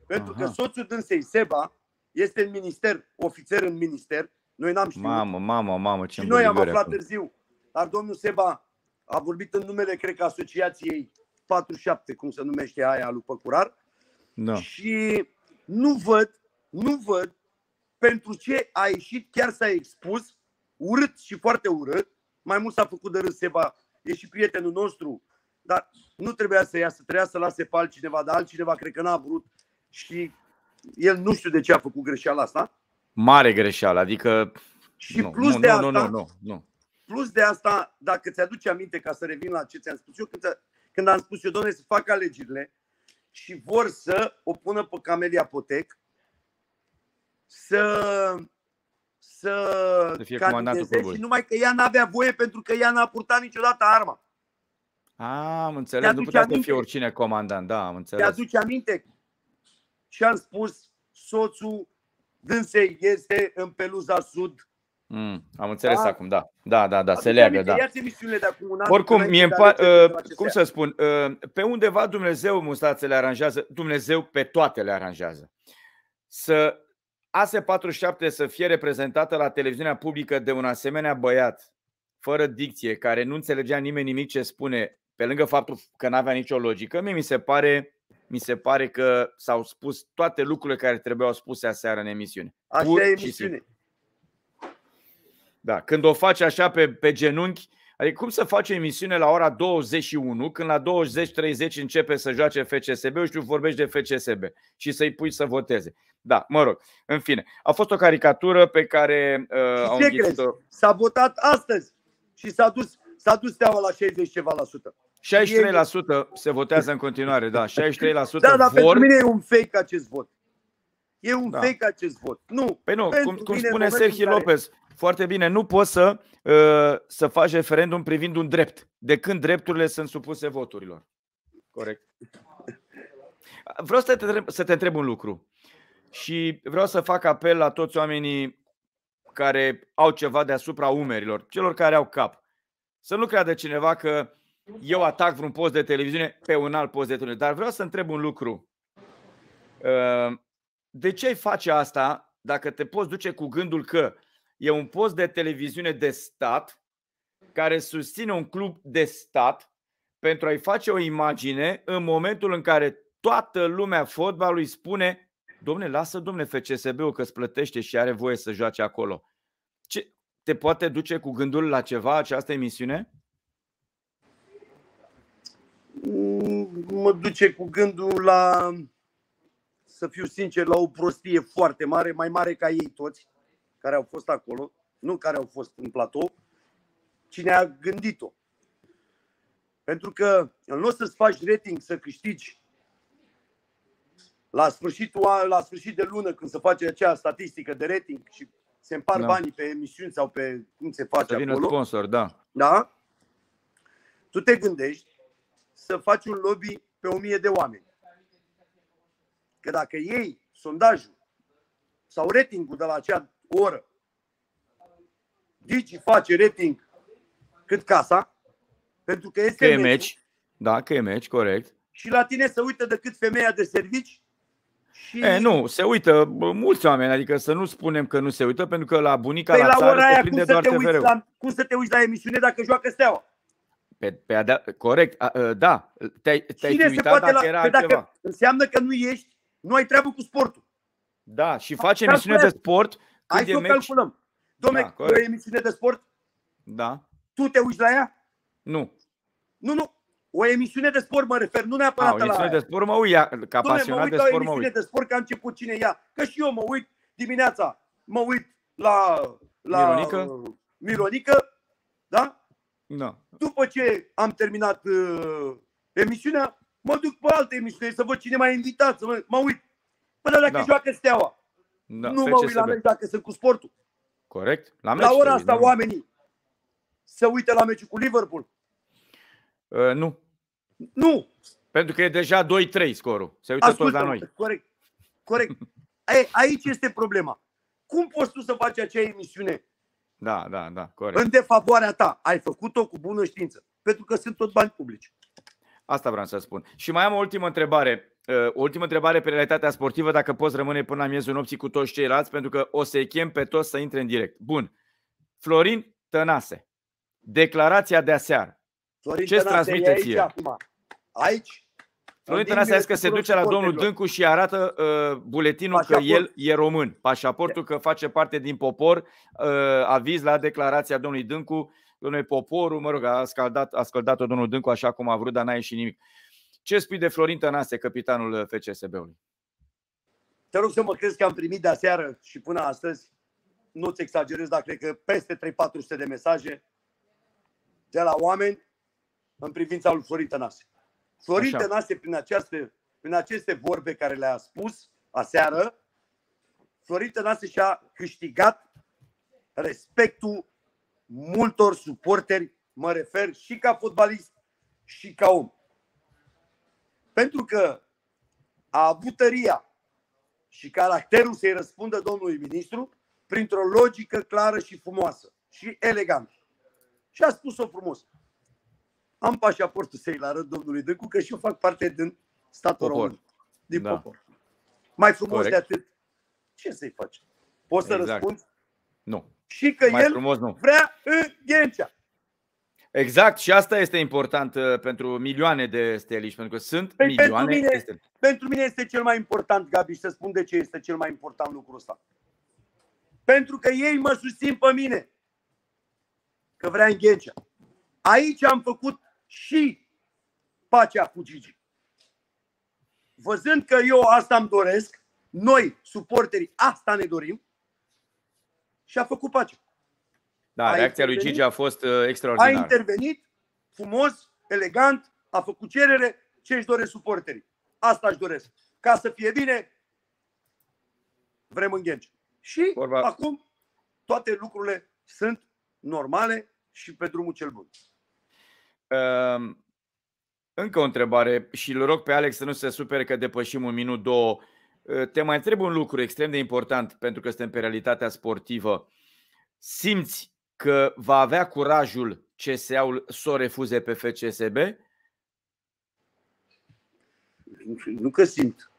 pentru Aha. că soțul dânsei, Seba, este în minister, ofițer în minister, noi n-am știut. Mamă, mamă, mamă, ce Și noi am aflat acum. târziu. Dar domnul Seba a vorbit în numele, cred că, asociației 47, cum se numește aia lui Păcurar. No. Da. Și nu văd, nu văd pentru ce a ieșit, chiar s-a expus, urât și foarte urât. Mai mult s-a făcut de râs Seba, e și prietenul nostru, dar nu trebuia să iasă, trebuia să lase pe altcineva, dar altcineva cred că n-a vrut și el nu știu de ce a făcut greșeala asta. Mare greșeală, adică... Și nu, plus nu, de nu, asta, nu, nu, nu, Plus de asta, dacă ți-aduce aminte, ca să revin la ce ți-am spus eu, când, când am spus eu, domnule, să fac alegerile și vor să o pună pe Camelia Potec să să, să fie comandantul și numai că ea n-avea voie pentru că ea n-a purtat niciodată arma. A, am înțeles, nu putea să fie oricine comandant, da, am înțeles. Te aduce aminte ce am spus soțul dânsei este în Peluza Sud. Mm, am înțeles da? acum, da. Da, da, da, se leagă, da. de acum un an. Oricum, mie pa- uh, cum să spun, uh, pe undeva Dumnezeu mustațe le aranjează, Dumnezeu pe toate le aranjează. Să ase 47 să fie reprezentată la televiziunea publică de un asemenea băiat fără dicție, care nu înțelegea nimeni nimic ce spune, pe lângă faptul că n-avea nicio logică, mie mi se pare mi se pare că s-au spus toate lucrurile care trebuiau spuse aseară în emisiune. Așa Pur e emisiune. Da, când o faci așa pe, pe genunchi, adică cum să faci o emisiune la ora 21, când la 20-30 începe să joace FCSB Eu știu, vorbești de FCSB și să-i pui să voteze. Da, mă rog, în fine. A fost o caricatură pe care uh, au înghit-o... S-a votat astăzi și s-a dus, s-a dus teama la 60 ceva la sută. 63% se votează în continuare, da. 63% da, dar vor... pentru mine e un fake acest vot. E un da. fake acest vot. Nu. Păi nu, cum, cum spune Sergio care... Lopez, foarte bine, nu poți să, uh, să faci referendum privind un drept, de când drepturile sunt supuse voturilor. Corect. Vreau să te, întreb, să te întreb un lucru și vreau să fac apel la toți oamenii care au ceva deasupra umerilor, celor care au cap. Să nu creadă cineva că eu atac vreun post de televiziune pe un alt post de televiziune. Dar vreau să întreb un lucru. Uh, de ce ai face asta dacă te poți duce cu gândul că e un post de televiziune de stat care susține un club de stat pentru a-i face o imagine în momentul în care toată lumea fotbalului spune domne, lasă domne FCSB-ul că îți plătește și are voie să joace acolo. Ce, te poate duce cu gândul la ceva această emisiune? mă duce cu gândul la, să fiu sincer, la o prostie foarte mare, mai mare ca ei toți care au fost acolo, nu care au fost în platou, cine a gândit-o. Pentru că nu o să-ți faci rating să câștigi la sfârșitul, la sfârșit de lună când se face acea statistică de rating și se împar da. banii pe emisiuni sau pe cum se face să vină acolo. sponsor, da. Da? Tu te gândești să faci un lobby pe o mie de oameni. Că dacă ei sondajul sau ratingul de la acea oră, Digi face rating cât casa, pentru că este că e meci. Da, că e meci, corect. Și la tine se uită decât femeia de servici și... E, nu, se uită mulți oameni, adică să nu spunem că nu se uită, pentru că la bunica păi la, la țară se prinde doar te uiți, la, Cum să te uiți la emisiune dacă joacă steaua? Pe, pe adea, corect, a, a, ă, da. Te-ai, te-ai Cine se poate dacă la, era dacă altceva. înseamnă că nu ești, nu ai treabă cu sportul. Da, și face emisiune de sport. Hai să o calculăm. Domne, da, o emisiune de sport? Da. Tu te uiți la ea? Nu. Nu, nu. O emisiune de sport mă refer, nu neapărat a, o la emisiune aia. de sport mă uit, ca Dom'le, pasionat de sport mă uit. emisiune de sport că a început cine ea. Că și eu mă uit dimineața, mă uit la, la Mironică. Mironică, da? Da. După ce am terminat uh, emisiunea, mă duc pe alte emisiune să văd cine mai invitat, să mă, mă uit. Până dacă da. joacă steaua. Da. Nu FCSB. mă uit la meci dacă sunt cu sportul. Corect. La, meci la ora asta da. oamenii se uită la meciul cu Liverpool. Uh, nu. Nu. Pentru că e deja 2-3 scorul. Se uită tot la noi. Corect. Corect. Aici este problema. Cum poți tu să faci acea emisiune da, da, da, corect. În defavoarea ta. Ai făcut-o cu bună știință. Pentru că sunt tot bani publici. Asta vreau să spun. Și mai am o ultimă întrebare. Ă, o ultimă întrebare pe realitatea sportivă, dacă poți rămâne până la miezul nopții cu toți ceilalți, pentru că o să-i chem pe toți să intre în direct. Bun. Florin Tănase, declarația de aseară. Florin Ce transmite ție? Aici, acum. aici Florin Tănase că se duce la domnul Dâncu și arată uh, buletinul Pașaport. că el e român. Pașaportul că face parte din popor, uh, aviz la declarația domnului Dâncu, domnule poporul, mă rog, a, scaldat, a scăldat-o domnul Dâncu așa cum a vrut, dar n-a ieșit nimic. Ce spui de Florin Tănase, capitanul uh, FCSB-ului? Te rog să mă crezi că am primit de aseară și până astăzi, nu-ți exagerez, dar cred că peste 3-400 de mesaje de la oameni în privința lui Florin Tănase. Florin Tănase, prin, aceaste, prin aceste vorbe care le-a spus aseară, Florin Tănase și-a câștigat respectul multor suporteri, mă refer și ca fotbalist și ca om. Pentru că a avut tăria și caracterul să-i răspundă domnului ministru printr-o logică clară și frumoasă și elegantă. Și a spus-o frumos am pașaportul să-i la domnului Dâncu, că și eu fac parte din statul popor. român, din da. popor. Mai frumos Corect. de atât, ce să-i faci? Poți exact. să răspunzi? Nu. Și că Mai el frumos, nu. vrea în Ghencea. Exact, și asta este important uh, pentru milioane de steliști, pentru că sunt păi milioane pentru mine, de steliști. Pentru mine este cel mai important, Gabi, și să spun de ce este cel mai important lucru ăsta. Pentru că ei mă susțin pe mine că vrea în Ghencea. Aici am făcut și pacea cu Gigi. Văzând că eu asta îmi doresc, noi, suporterii, asta ne dorim și a făcut pace. Da, a reacția lui Gigi a fost uh, extraordinară. A intervenit frumos, elegant, a făcut cerere ce își doresc suporterii. Asta își doresc. Ca să fie bine, vrem Genge. Și Vorba. acum toate lucrurile sunt normale și pe drumul cel bun. Ehm, încă o întrebare și îl rog pe Alex să nu se supere că depășim un minut, două. Ehm, te mai întreb un lucru extrem de important pentru că suntem pe realitatea sportivă. Simți că va avea curajul CSA-ul să o refuze pe FCSB? Nu că simt.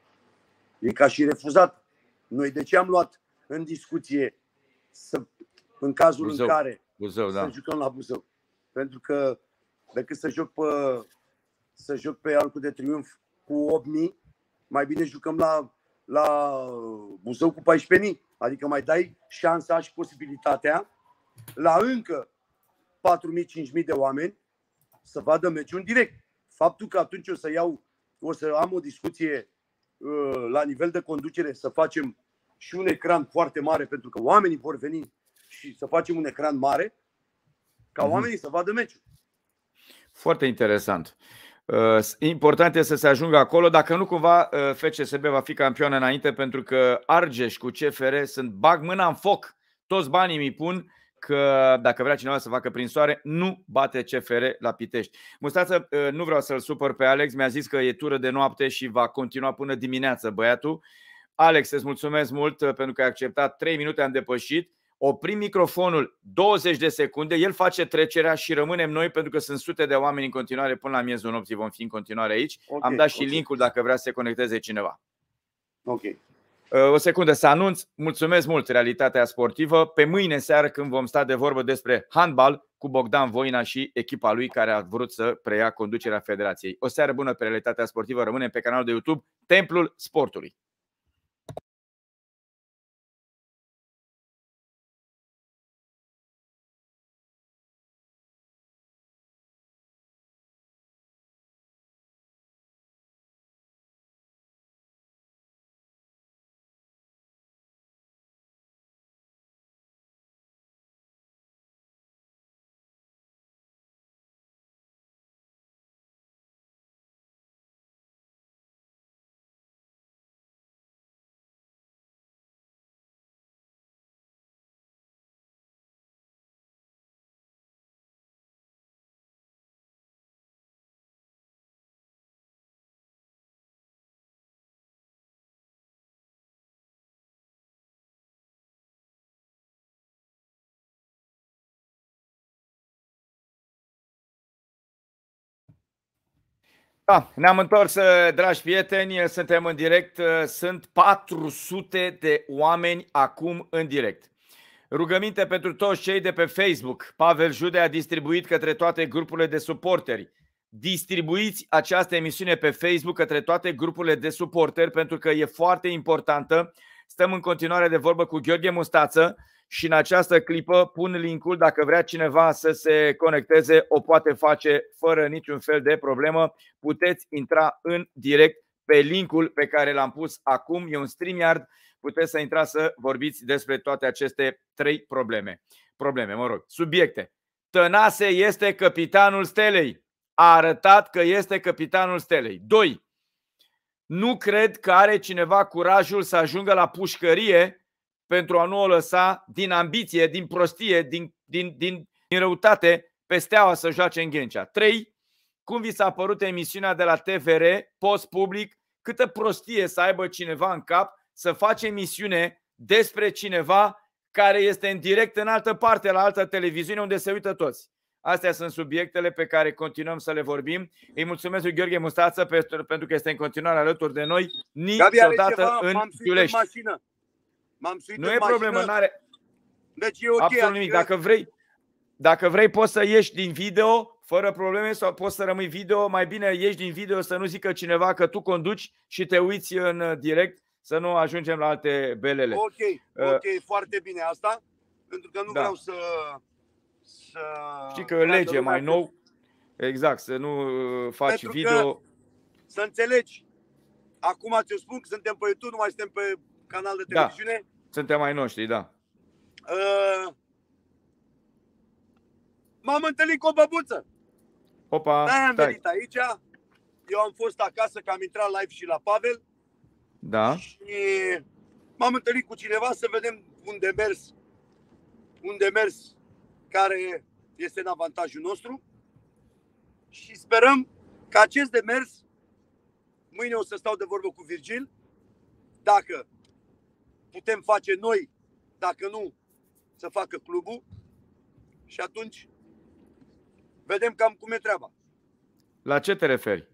E ca și refuzat. Noi de ce am luat în discuție să, în cazul Buzău. în care Buzău, să da. jucăm la Buzău? Pentru că decât să joc pe, să joc pe Arcul de Triunf cu 8.000, mai bine jucăm la, la Buzău cu 14.000. Adică mai dai șansa și posibilitatea la încă 4.000-5.000 de oameni să vadă meciul în direct. Faptul că atunci o să iau, o să am o discuție uh, la nivel de conducere, să facem și un ecran foarte mare, pentru că oamenii vor veni și să facem un ecran mare, ca mhm. oamenii să vadă meciul. Foarte interesant. Uh, important este să se ajungă acolo, dacă nu cumva uh, FCSB va fi campioană înainte, pentru că Argeș cu CFR sunt bag mâna în foc. Toți banii mi pun că dacă vrea cineva să facă prin soare, nu bate CFR la Pitești. Mustață, uh, nu vreau să-l supăr pe Alex, mi-a zis că e tură de noapte și va continua până dimineață băiatul. Alex, îți mulțumesc mult pentru că ai acceptat. 3 minute am depășit oprim microfonul 20 de secunde, el face trecerea și rămânem noi pentru că sunt sute de oameni în continuare până la miezul nopții, vom fi în continuare aici. Okay, Am dat și okay. linkul dacă vrea să se conecteze cineva. Ok. Uh, o secundă să anunț. Mulțumesc mult Realitatea Sportivă. Pe mâine seară când vom sta de vorbă despre handbal cu Bogdan Voina și echipa lui care a vrut să preia conducerea federației. O seară bună pe Realitatea Sportivă. Rămânem pe canalul de YouTube Templul Sportului. Da, ne-am întors, uh, dragi prieteni, uh, suntem în direct, uh, sunt 400 de oameni acum în direct. Rugăminte pentru toți cei de pe Facebook. Pavel Jude a distribuit către toate grupurile de suporteri. Distribuiți această emisiune pe Facebook către toate grupurile de suporteri pentru că e foarte importantă. Stăm în continuare de vorbă cu Gheorghe Mustață, și în această clipă pun linkul dacă vrea cineva să se conecteze, o poate face fără niciun fel de problemă. Puteți intra în direct pe linkul pe care l-am pus acum, e un StreamYard, puteți să intrați să vorbiți despre toate aceste trei probleme. Probleme, mă rog, subiecte. Tănase este capitanul stelei. A arătat că este capitanul stelei. 2. Nu cred că are cineva curajul să ajungă la pușcărie pentru a nu o lăsa din ambiție, din prostie, din, din, din, din răutate pe steaua să joace în Ghencea. 3. Cum vi s-a părut emisiunea de la TVR, post public, câtă prostie să aibă cineva în cap să face emisiune despre cineva care este în direct în altă parte, la altă televiziune, unde se uită toți. Astea sunt subiectele pe care continuăm să le vorbim. Îi mulțumesc lui Gheorghe Mustață pentru că este în continuare alături de noi niciodată Gabi, în Giulești. În mașină. M-am suit nu e mașină. problemă, nu are Deci e ok. Absolut adică... nimic. Dacă vrei, dacă vrei poți să ieși din video fără probleme sau poți să rămâi video. Mai bine ieși din video să nu zică cineva că tu conduci și te uiți în uh, direct să nu ajungem la alte belele. Ok, uh, ok, uh, foarte bine asta, pentru că nu da. vreau să, să... Știi că lege mai că... nou, exact, să nu uh, faci pentru video... Că, să înțelegi, acum ți-o spun că suntem pe YouTube, nu mai suntem pe canal de da. televiziune, da. Suntem mai noștri, da. Uh, m-am întâlnit cu o băbuță. Opa, da, am venit aici. Eu am fost acasă, că am intrat live și la Pavel. Da. Și m-am întâlnit cu cineva să vedem unde mers, unde mers, care este în avantajul nostru. Și sperăm că acest demers, mâine o să stau de vorbă cu Virgil, dacă putem face noi, dacă nu să facă clubul. Și atunci vedem cam cum e treaba. La ce te referi?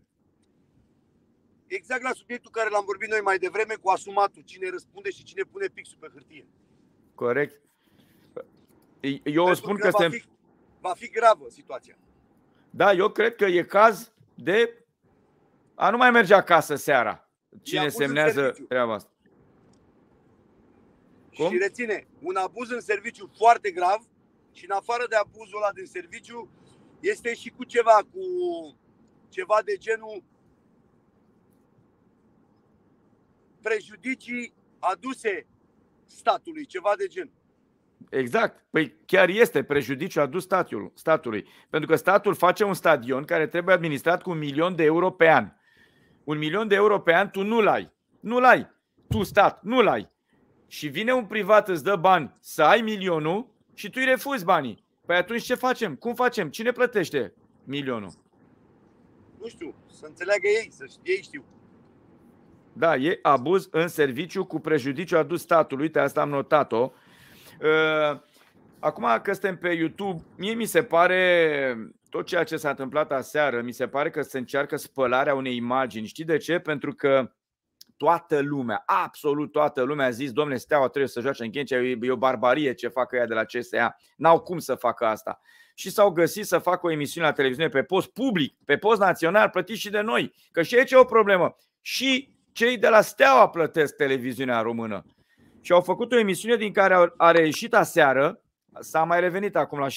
Exact la subiectul care l-am vorbit noi mai devreme cu asumatul, cine răspunde și cine pune pixul pe hârtie. Corect. Eu Pentru spun că, că suntem... va, fi, va fi gravă situația. Da, eu cred că e caz de a nu mai merge acasă seara. Cine semnează treaba asta? Cum? Și reține, un abuz în serviciu foarte grav și în afară de abuzul ăla din serviciu, este și cu ceva, cu ceva de genul prejudicii aduse statului, ceva de gen. Exact. Păi chiar este prejudiciu adus statul, statului. Pentru că statul face un stadion care trebuie administrat cu un milion de euro pe an. Un milion de euro pe an tu nu-l ai. Nu-l ai. Tu, stat, nu-l ai și vine un privat, îți dă bani să ai milionul și tu îi refuzi banii. Păi atunci ce facem? Cum facem? Cine plătește milionul? Nu știu, să înțeleagă ei, să știe, ei știu. Da, e abuz în serviciu cu prejudiciu adus statului. Uite, asta am notat-o. Ă, acum că suntem pe YouTube, mie mi se pare tot ceea ce s-a întâmplat aseară, mi se pare că se încearcă spălarea unei imagini. Știi de ce? Pentru că toată lumea, absolut toată lumea a zis, domnule, Steaua trebuie să joace în Ghencea, e, e o barbarie ce fac ea de la CSA, n-au cum să facă asta. Și s-au găsit să facă o emisiune la televiziune pe post public, pe post național, plătit și de noi, că și aici e o problemă. Și cei de la Steaua plătesc televiziunea română. Și au făcut o emisiune din care a reieșit aseară, s-a mai revenit acum la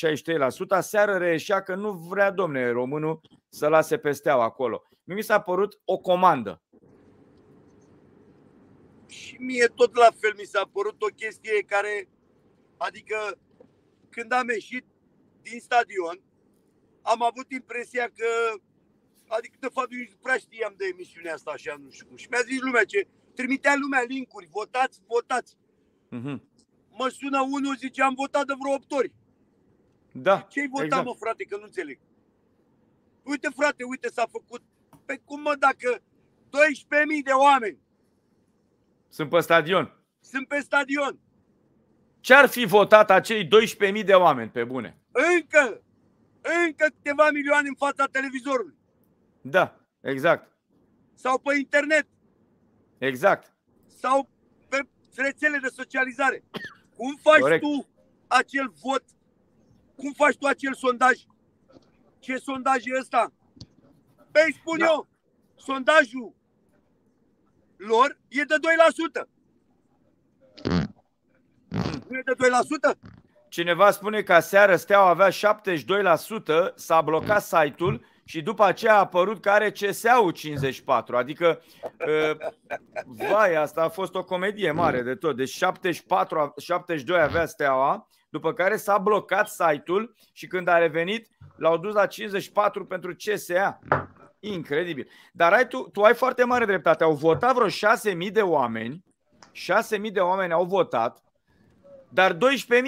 63%, aseară reieșea că nu vrea, domnule românul să lase pe steaua acolo. Mi s-a părut o comandă și mie tot la fel mi s-a părut o chestie care, adică când am ieșit din stadion, am avut impresia că, adică de fapt nu prea știam de emisiunea asta așa, nu știu cum. Și mi-a zis lumea ce, trimitea lumea linkuri, votați, votați. Mm-hmm. Mă sună unul, zice, am votat de vreo 8 ori. Da, Ce-i votat, exact. mă, frate, că nu înțeleg. Uite, frate, uite, s-a făcut. Pe cum, mă, dacă 12.000 de oameni sunt pe stadion. Sunt pe stadion. Ce ar fi votat acei 12.000 de oameni, pe bune? Încă, încă câteva milioane în fața televizorului. Da, exact. Sau pe internet. Exact. Sau pe rețele de socializare. Cum faci Corect. tu acel vot? Cum faci tu acel sondaj? Ce sondaj e ăsta? Păi spun da. eu, sondajul lor e de 2%. Mm. Nu e de 2%? Cineva spune că seară Steaua avea 72%, s-a blocat site-ul și după aceea a apărut că are CSA-ul 54. Adică, uh, vai, asta a fost o comedie mare de tot. Deci 74, 72 avea Steaua, după care s-a blocat site-ul și când a revenit l-au dus la 54 pentru CSA. Incredibil. Dar ai, tu, tu ai foarte mare dreptate. Au votat vreo 6.000 de oameni. 6.000 de oameni au votat, dar 12.000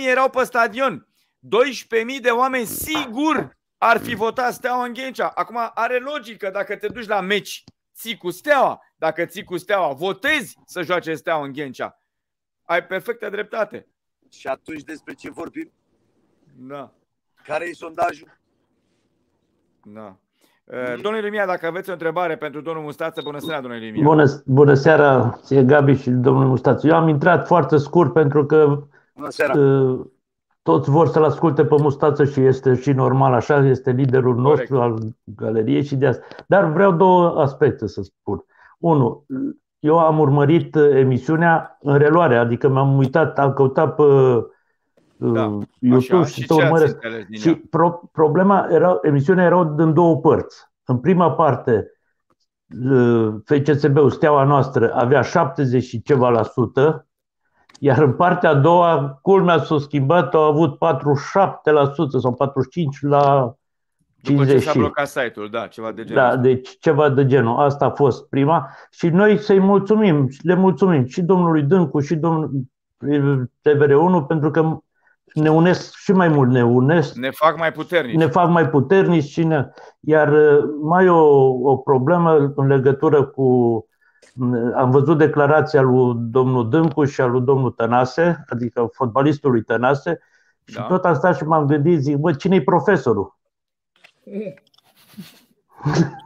erau pe stadion. 12.000 de oameni sigur ar fi votat Steaua în Ghencea. Acum are logică dacă te duci la meci, ții cu Steaua. Dacă ții cu Steaua, votezi să joace Steaua în Ghencea. Ai perfectă dreptate. Și atunci despre ce vorbim? Da. Care e sondajul? Da. Mm-hmm. Domnule Ilimia, dacă aveți o întrebare pentru domnul Mustață, bună seara, domnule Ilimia. Bună, bună seara, ție Gabi și domnul Mustață. Eu am intrat foarte scurt pentru că bună seara. Uh, toți vor să-l asculte pe Mustață și este și normal așa, este liderul nostru al galeriei și de asta. Dar vreau două aspecte să spun. Unu, eu am urmărit uh, emisiunea în reluare, adică m-am uitat, am căutat pe da, YouTube uh, așa, și te urmăresc. Și pro- problema era, emisiunea era în două părți. În prima parte, uh, FCSB-ul, steaua noastră, avea 70 și ceva la sută, iar în partea a doua, culmea s-a schimbat, au avut 47% sau 45% la 50%. După ce s-a blocat site-ul, da, ceva de genul. Da, deci ceva de genul. Asta a fost prima și noi să-i mulțumim, le mulțumim și domnului Dâncu și domnului eh, TVR1 pentru că ne unesc și mai mult, ne unesc. Ne fac mai puternici. Ne fac mai puternici. Și ne... Iar uh, mai o, o problemă în legătură cu. Mm, am văzut declarația lui domnul Dâncu și a lui domnul Tănase, adică fotbalistului Tănase, și da. tot am stat și m-am gândit, zic, bă, cine-i profesorul?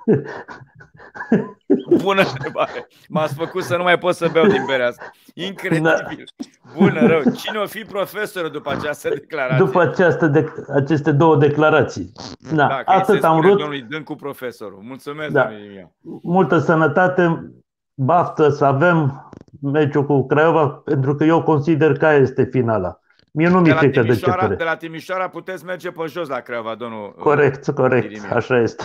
Bună întrebare. M-ați făcut să nu mai pot să beau din berea asta. Incredibil. Bună, rău. Cine o fi profesorul după această declarație? După această de- aceste două declarații. Da, da atât am vrut. Domnului Dâncu profesorul. Mulțumesc, da. Domnului. Multă sănătate, baftă să avem meciul cu Craiova, pentru că eu consider că este finala. Mie nu mi-e frică de De la Timișoara puteți merge pe jos la Craiova, domnul. Uh, corect, corect, Irimir. așa este.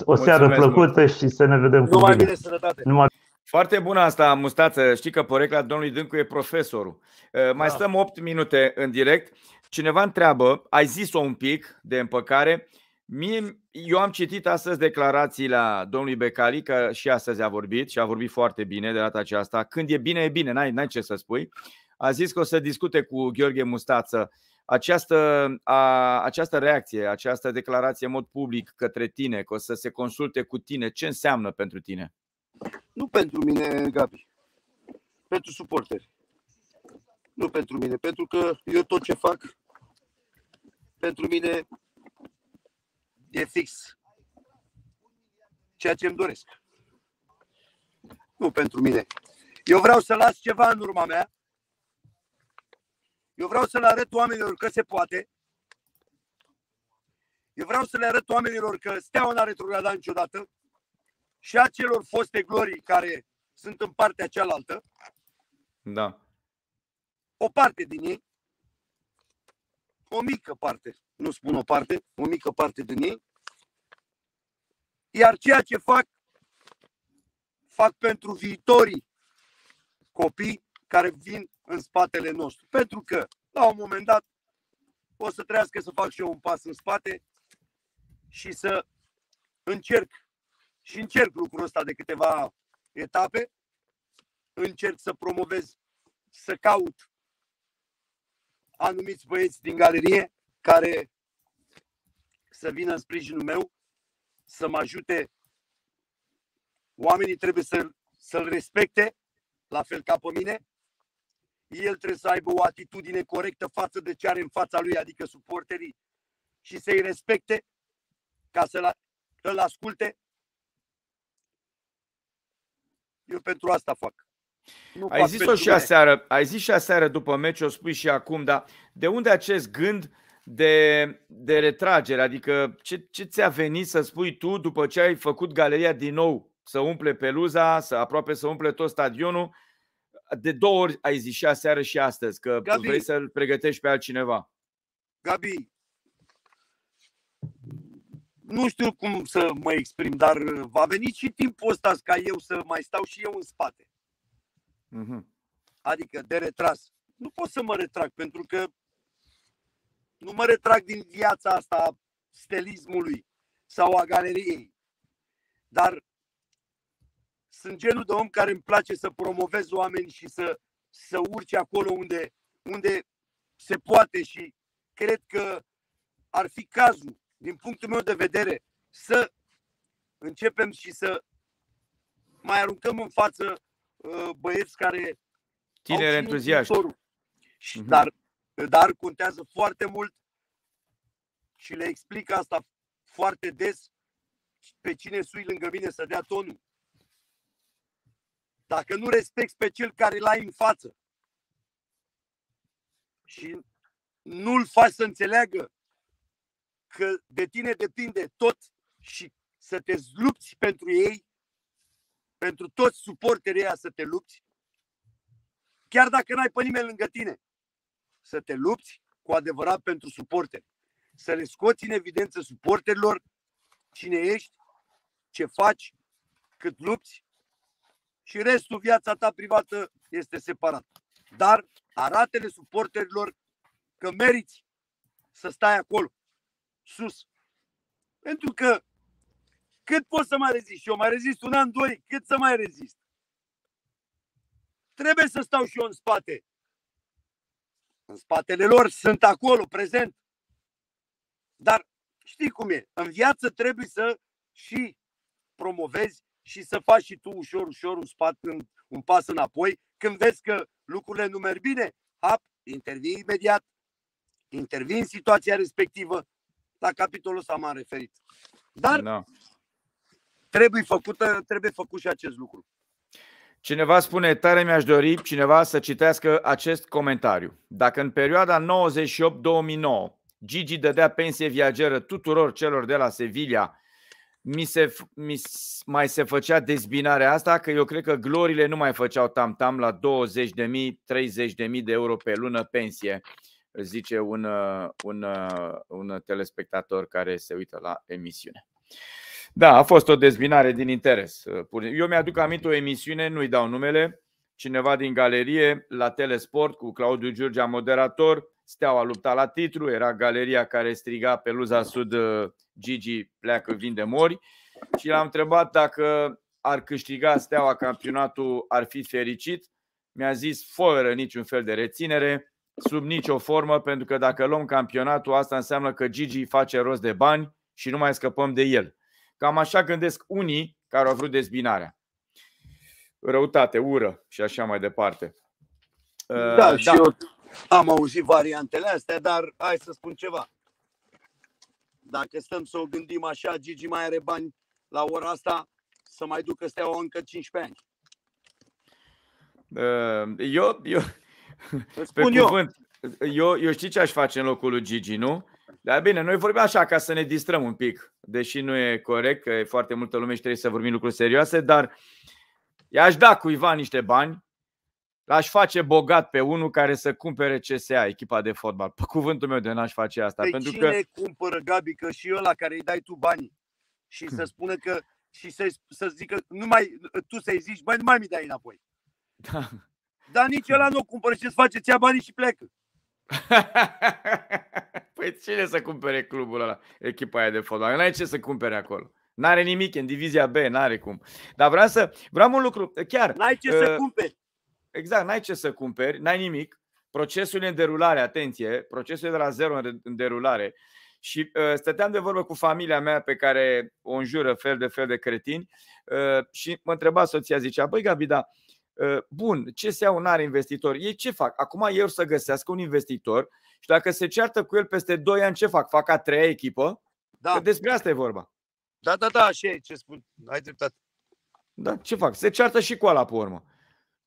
o seară plăcută mult. și să ne vedem cu Numai bine. sănătate. Numai... Foarte bună asta, mustață. Știi că porecla domnului Dâncu e profesorul. Uh, mai da. stăm 8 minute în direct. Cineva întreabă, ai zis-o un pic de împăcare, Mie, eu am citit astăzi declarații la domnului Becali, că și astăzi a vorbit și a vorbit foarte bine de data aceasta. Când e bine, e bine, n-ai, n-ai ce să spui a zis că o să discute cu Gheorghe Mustață această, a, această reacție, această declarație în mod public către tine, că o să se consulte cu tine, ce înseamnă pentru tine? Nu pentru mine, Gabi. Pentru suporteri. Nu pentru mine, pentru că eu tot ce fac, pentru mine e fix ceea ce îmi doresc. Nu pentru mine. Eu vreau să las ceva în urma mea eu vreau să le arăt oamenilor că se poate. Eu vreau să le arăt oamenilor că steaua n-a retrogradat niciodată și a celor foste glorii care sunt în partea cealaltă. Da. O parte din ei, o mică parte, nu spun o parte, o mică parte din ei, iar ceea ce fac, fac pentru viitorii copii care vin în spatele nostru. Pentru că, la un moment dat, o să trească să fac și eu un pas în spate și să încerc și încerc lucrul ăsta de câteva etape. Încerc să promovez, să caut anumiți băieți din galerie care să vină în sprijinul meu, să mă ajute. Oamenii trebuie să, să-l respecte, la fel ca pe mine, el trebuie să aibă o atitudine corectă față de ce are în fața lui, adică suporterii, și să-i respecte ca să-l, să asculte. Eu pentru asta fac. Nu ai zis-o și aseară, ai zis și aseară după meci, o spui și acum, dar de unde acest gând de, de retragere? Adică ce, ce ți-a venit să spui tu după ce ai făcut galeria din nou să umple peluza, să aproape să umple tot stadionul, de două ori ai zis și aseară și astăzi că Gabi. vrei să-l pregătești pe altcineva. Gabi, nu știu cum să mă exprim, dar va veni și timpul ăsta ca eu să mai stau și eu în spate. Mm-hmm. Adică de retras. Nu pot să mă retrag pentru că nu mă retrag din viața asta a stelismului sau a galeriei. Dar sunt genul de om care îmi place să promovez oameni și să, să urce acolo unde, unde se poate și cred că ar fi cazul, din punctul meu de vedere, să începem și să mai aruncăm în față uh, băieți care tineri entuziaști. Și, uh-huh. dar, dar contează foarte mult și le explic asta foarte des pe cine sui lângă mine să dea tonul. Dacă nu respecti pe cel care l-ai în față și nu-l faci să înțeleagă că de tine depinde tot și să te lupți pentru ei, pentru toți suporterii să te lupți, chiar dacă n-ai pe nimeni lângă tine, să te lupți cu adevărat pentru suporteri. Să le scoți în evidență suporterilor cine ești, ce faci, cât lupți și restul viața ta privată este separat. Dar arată-le suporterilor că meriți să stai acolo, sus. Pentru că cât poți să mai rezist? Eu mai rezist un an, doi, cât să mai rezist? Trebuie să stau și eu în spate. În spatele lor sunt acolo, prezent. Dar știi cum e, în viață trebuie să și promovezi și să faci și tu ușor, ușor un, spat, un pas înapoi. Când vezi că lucrurile nu merg bine, hap, intervii imediat, intervii în situația respectivă. La capitolul ăsta m-am referit. Dar no. Da. trebuie, făcută, trebuie făcut și acest lucru. Cineva spune, tare mi-aș dori cineva să citească acest comentariu. Dacă în perioada 98-2009 Gigi dădea pensie viageră tuturor celor de la Sevilla mi se, mi mai se făcea dezbinarea asta, că eu cred că glorile nu mai făceau tam-tam la 20.000, 30.000 de euro pe lună pensie, zice un, uh, un, uh, un telespectator care se uită la emisiune. Da, a fost o dezbinare din interes. Uh, eu mi-aduc aminte o emisiune, nu-i dau numele, cineva din galerie la Telesport cu Claudiu Giurgea moderator, Steaua lupta la titlu, era galeria care striga pe luza sud uh, Gigi pleacă, vinde mori și l-am întrebat dacă ar câștiga Steaua campionatul, ar fi fericit. Mi-a zis fără niciun fel de reținere, sub nicio formă, pentru că dacă luăm campionatul, asta înseamnă că Gigi face rost de bani și nu mai scăpăm de el. Cam așa gândesc unii care au vrut dezbinarea. Răutate, ură și așa mai departe. Uh, da, uh, și da. eu am auzit variantele astea, dar hai să spun ceva. Dacă stăm să o gândim așa, Gigi mai are bani la ora asta să mai ducă steaua încă 15 ani. Uh, eu, eu, Îți spun pe eu. Cuvânt, eu, eu știi ce aș face în locul lui Gigi, nu? Dar bine, noi vorbim așa ca să ne distrăm un pic, deși nu e corect, că e foarte multă lume și trebuie să vorbim lucruri serioase, dar i-aș da cuiva niște bani L-aș face bogat pe unul care să cumpere CSA, echipa de fotbal. Pe cuvântul meu de n-aș face asta. Pe păi pentru cine că... cumpără, Gabi, că și ăla care îi dai tu banii și să hmm. spună că și să, să zică, nu mai, tu să-i zici, băi, nu mai mi dai înapoi. Da. Dar nici ăla nu o cumpără și îți face ți banii și pleacă. păi cine să cumpere clubul ăla, echipa aia de fotbal? N-ai ce să cumpere acolo. N-are nimic în divizia B, n-are cum. Dar vreau să, vreau un lucru, chiar... N-ai ce uh, să cumperi. Exact, n-ai ce să cumperi, n-ai nimic. Procesul e în derulare, atenție, procesul e de la zero în derulare. Și uh, stăteam de vorbă cu familia mea pe care o înjură fel de fel de cretini uh, și mă întreba soția, zicea, băi Gabi, da, uh, bun, ce se iau un are investitor? Ei ce fac? Acum eu să găsească un investitor și dacă se ceartă cu el peste 2 ani, ce fac? Fac a treia echipă? Da. Că despre asta e vorba. Da, da, da, așa e ce spun. Ai dreptate. Da, ce fac? Se ceartă și cu ala pe urmă.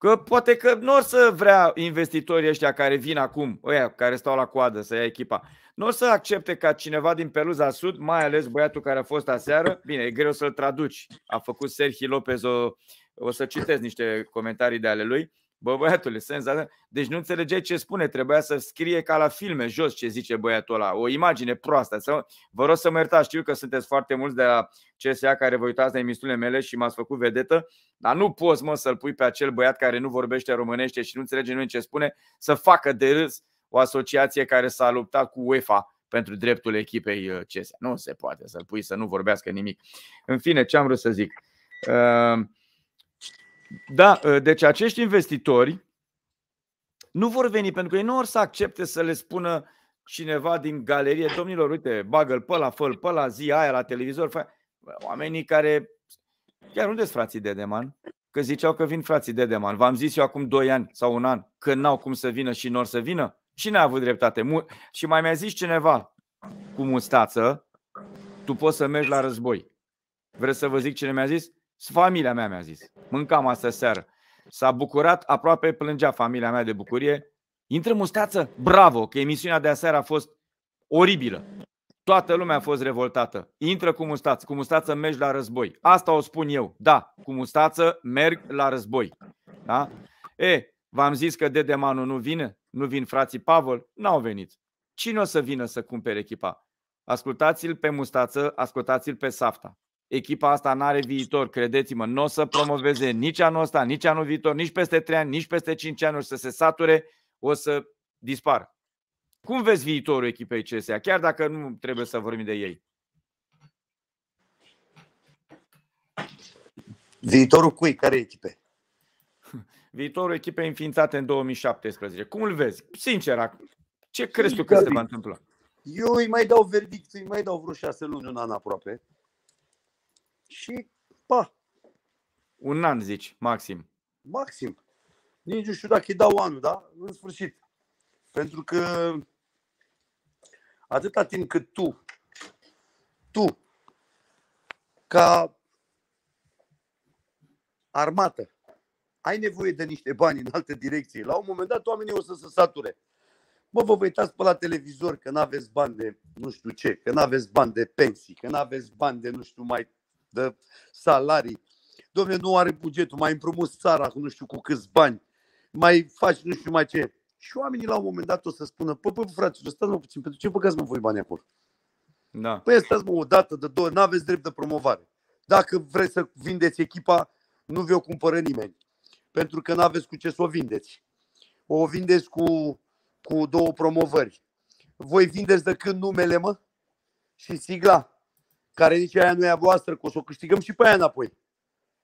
Că poate că nu o să vrea investitorii ăștia care vin acum, ăia care stau la coadă să ia echipa, nu o să accepte ca cineva din Peluza Sud, mai ales băiatul care a fost aseară, bine, e greu să-l traduci, a făcut Sergi Lopez o, o să citesc niște comentarii de ale lui, Bă, băiatule, senza... Deci nu înțelegeai ce spune, trebuia să scrie ca la filme jos ce zice băiatul ăla, o imagine proastă. Să, vă rog să mă iertați, știu că sunteți foarte mulți de la CSA care vă uitați la emisiunile mele și m-ați făcut vedetă, dar nu poți mă să-l pui pe acel băiat care nu vorbește românește și nu înțelege nimeni ce spune, să facă de râs o asociație care s-a luptat cu UEFA pentru dreptul echipei uh, CSA. Nu se poate să-l pui să nu vorbească nimic. În fine, ce am vrut să zic? Uh, da, ă, deci acești investitori nu vor veni pentru că ei nu vor să accepte să le spună cineva din galerie, domnilor, uite, bagă-l pe la fel, pe la zi aia, la televizor. Fă... Oamenii care... Chiar unde sunt frații Dedeman? Că ziceau că vin frații Dedeman. V-am zis eu acum 2 ani sau un an că n-au cum să vină și n-or să vină. Cine a avut dreptate? Și mai mi-a zis cineva cu mustață, tu poți să mergi la război. Vreți să vă zic cine mi-a zis? Familia mea mi-a zis. Mâncam astă seară. S-a bucurat, aproape plângea familia mea de bucurie. Intră mustață? Bravo, că emisiunea de aseară a fost oribilă. Toată lumea a fost revoltată. Intră cu mustață. Cu mustață mergi la război. Asta o spun eu. Da, cu mustață merg la război. Da? E, v-am zis că Dedemanu nu vine? Nu vin frații Pavel? N-au venit. Cine o să vină să cumpere echipa? Ascultați-l pe mustață, ascultați-l pe safta echipa asta nu are viitor, credeți-mă, nu o să promoveze nici anul ăsta, nici anul viitor, nici peste 3 ani, nici peste 5 ani, o să se sature, o să dispar. Cum vezi viitorul echipei CSA, chiar dacă nu trebuie să vorbim de ei? Viitorul cui? Care echipe? Viitorul echipei înființate în 2017. Cum îl vezi? Sincer, ce crezi tu că păi, se va întâmpla? Eu îi mai dau verdict, îi mai dau vreo șase luni, un an aproape și pa. Un an, zici, maxim. Maxim. Nici nu știu dacă îi dau anul, da? În sfârșit. Pentru că atâta timp cât tu, tu, ca armată, ai nevoie de niște bani în alte direcții. La un moment dat oamenii o să se sature. Bă, vă uitați pe la televizor că nu aveți bani de nu știu ce, că nu aveți bani de pensii, că nu aveți bani de nu știu mai de salarii. Domne, nu are bugetul, mai împrumut țara cu nu știu cu câți bani, mai faci nu știu mai ce. Și oamenii la un moment dat o să spună, păi, păi, fraților, stați mă puțin, pentru ce băgați mă voi bani acolo? Da. Păi stați mă o dată, de două, n-aveți drept de promovare. Dacă vreți să vindeți echipa, nu vi-o cumpără nimeni. Pentru că n-aveți cu ce să o vindeți. O vindeți cu, cu două promovări. Voi vindeți de când numele, mă? Și sigla care zice aia nu e a voastră, că o să o câștigăm și pe aia înapoi.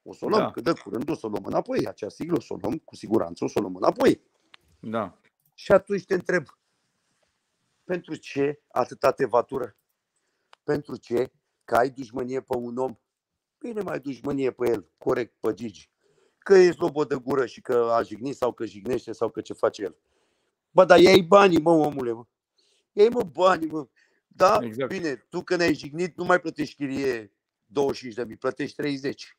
O să o luăm, da. că de curând o să o luăm înapoi. Acea sigură o să o luăm, cu siguranță o să o luăm înapoi. Da. Și atunci te întreb, pentru ce atâta tevatură? Pentru ce că ai dușmănie pe un om? Bine mai dușmănie pe el, corect, pe Gigi. Că e slobă de gură și că a jignit sau că jignește sau că ce face el. Bă, dar iei banii, mă, omule, mă. Iei, mă, banii, mă. Da? Exact. Bine, tu când ai jignit, nu mai plătești chirie 25 de mii, plătești 30.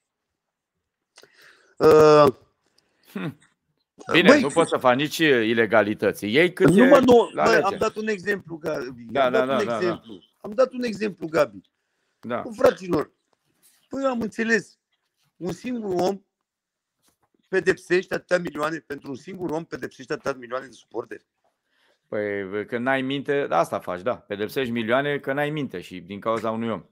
Uh, hm. Bine, băi, nu poți să faci nici ilegalități. Ei cât nu, mă, nu, la băi, am dat un exemplu, Gabi. Da, am, da, dat da, un da, exemplu. Da. am dat un exemplu, Gabi. Da. Cu fraților, păi am înțeles. Un singur om pedepsește atâtea milioane, pentru un singur om pedepsește atâtea milioane de suporteri. Păi că n-ai minte, da, asta faci, da. Pedepsești milioane că n-ai minte și din cauza unui om.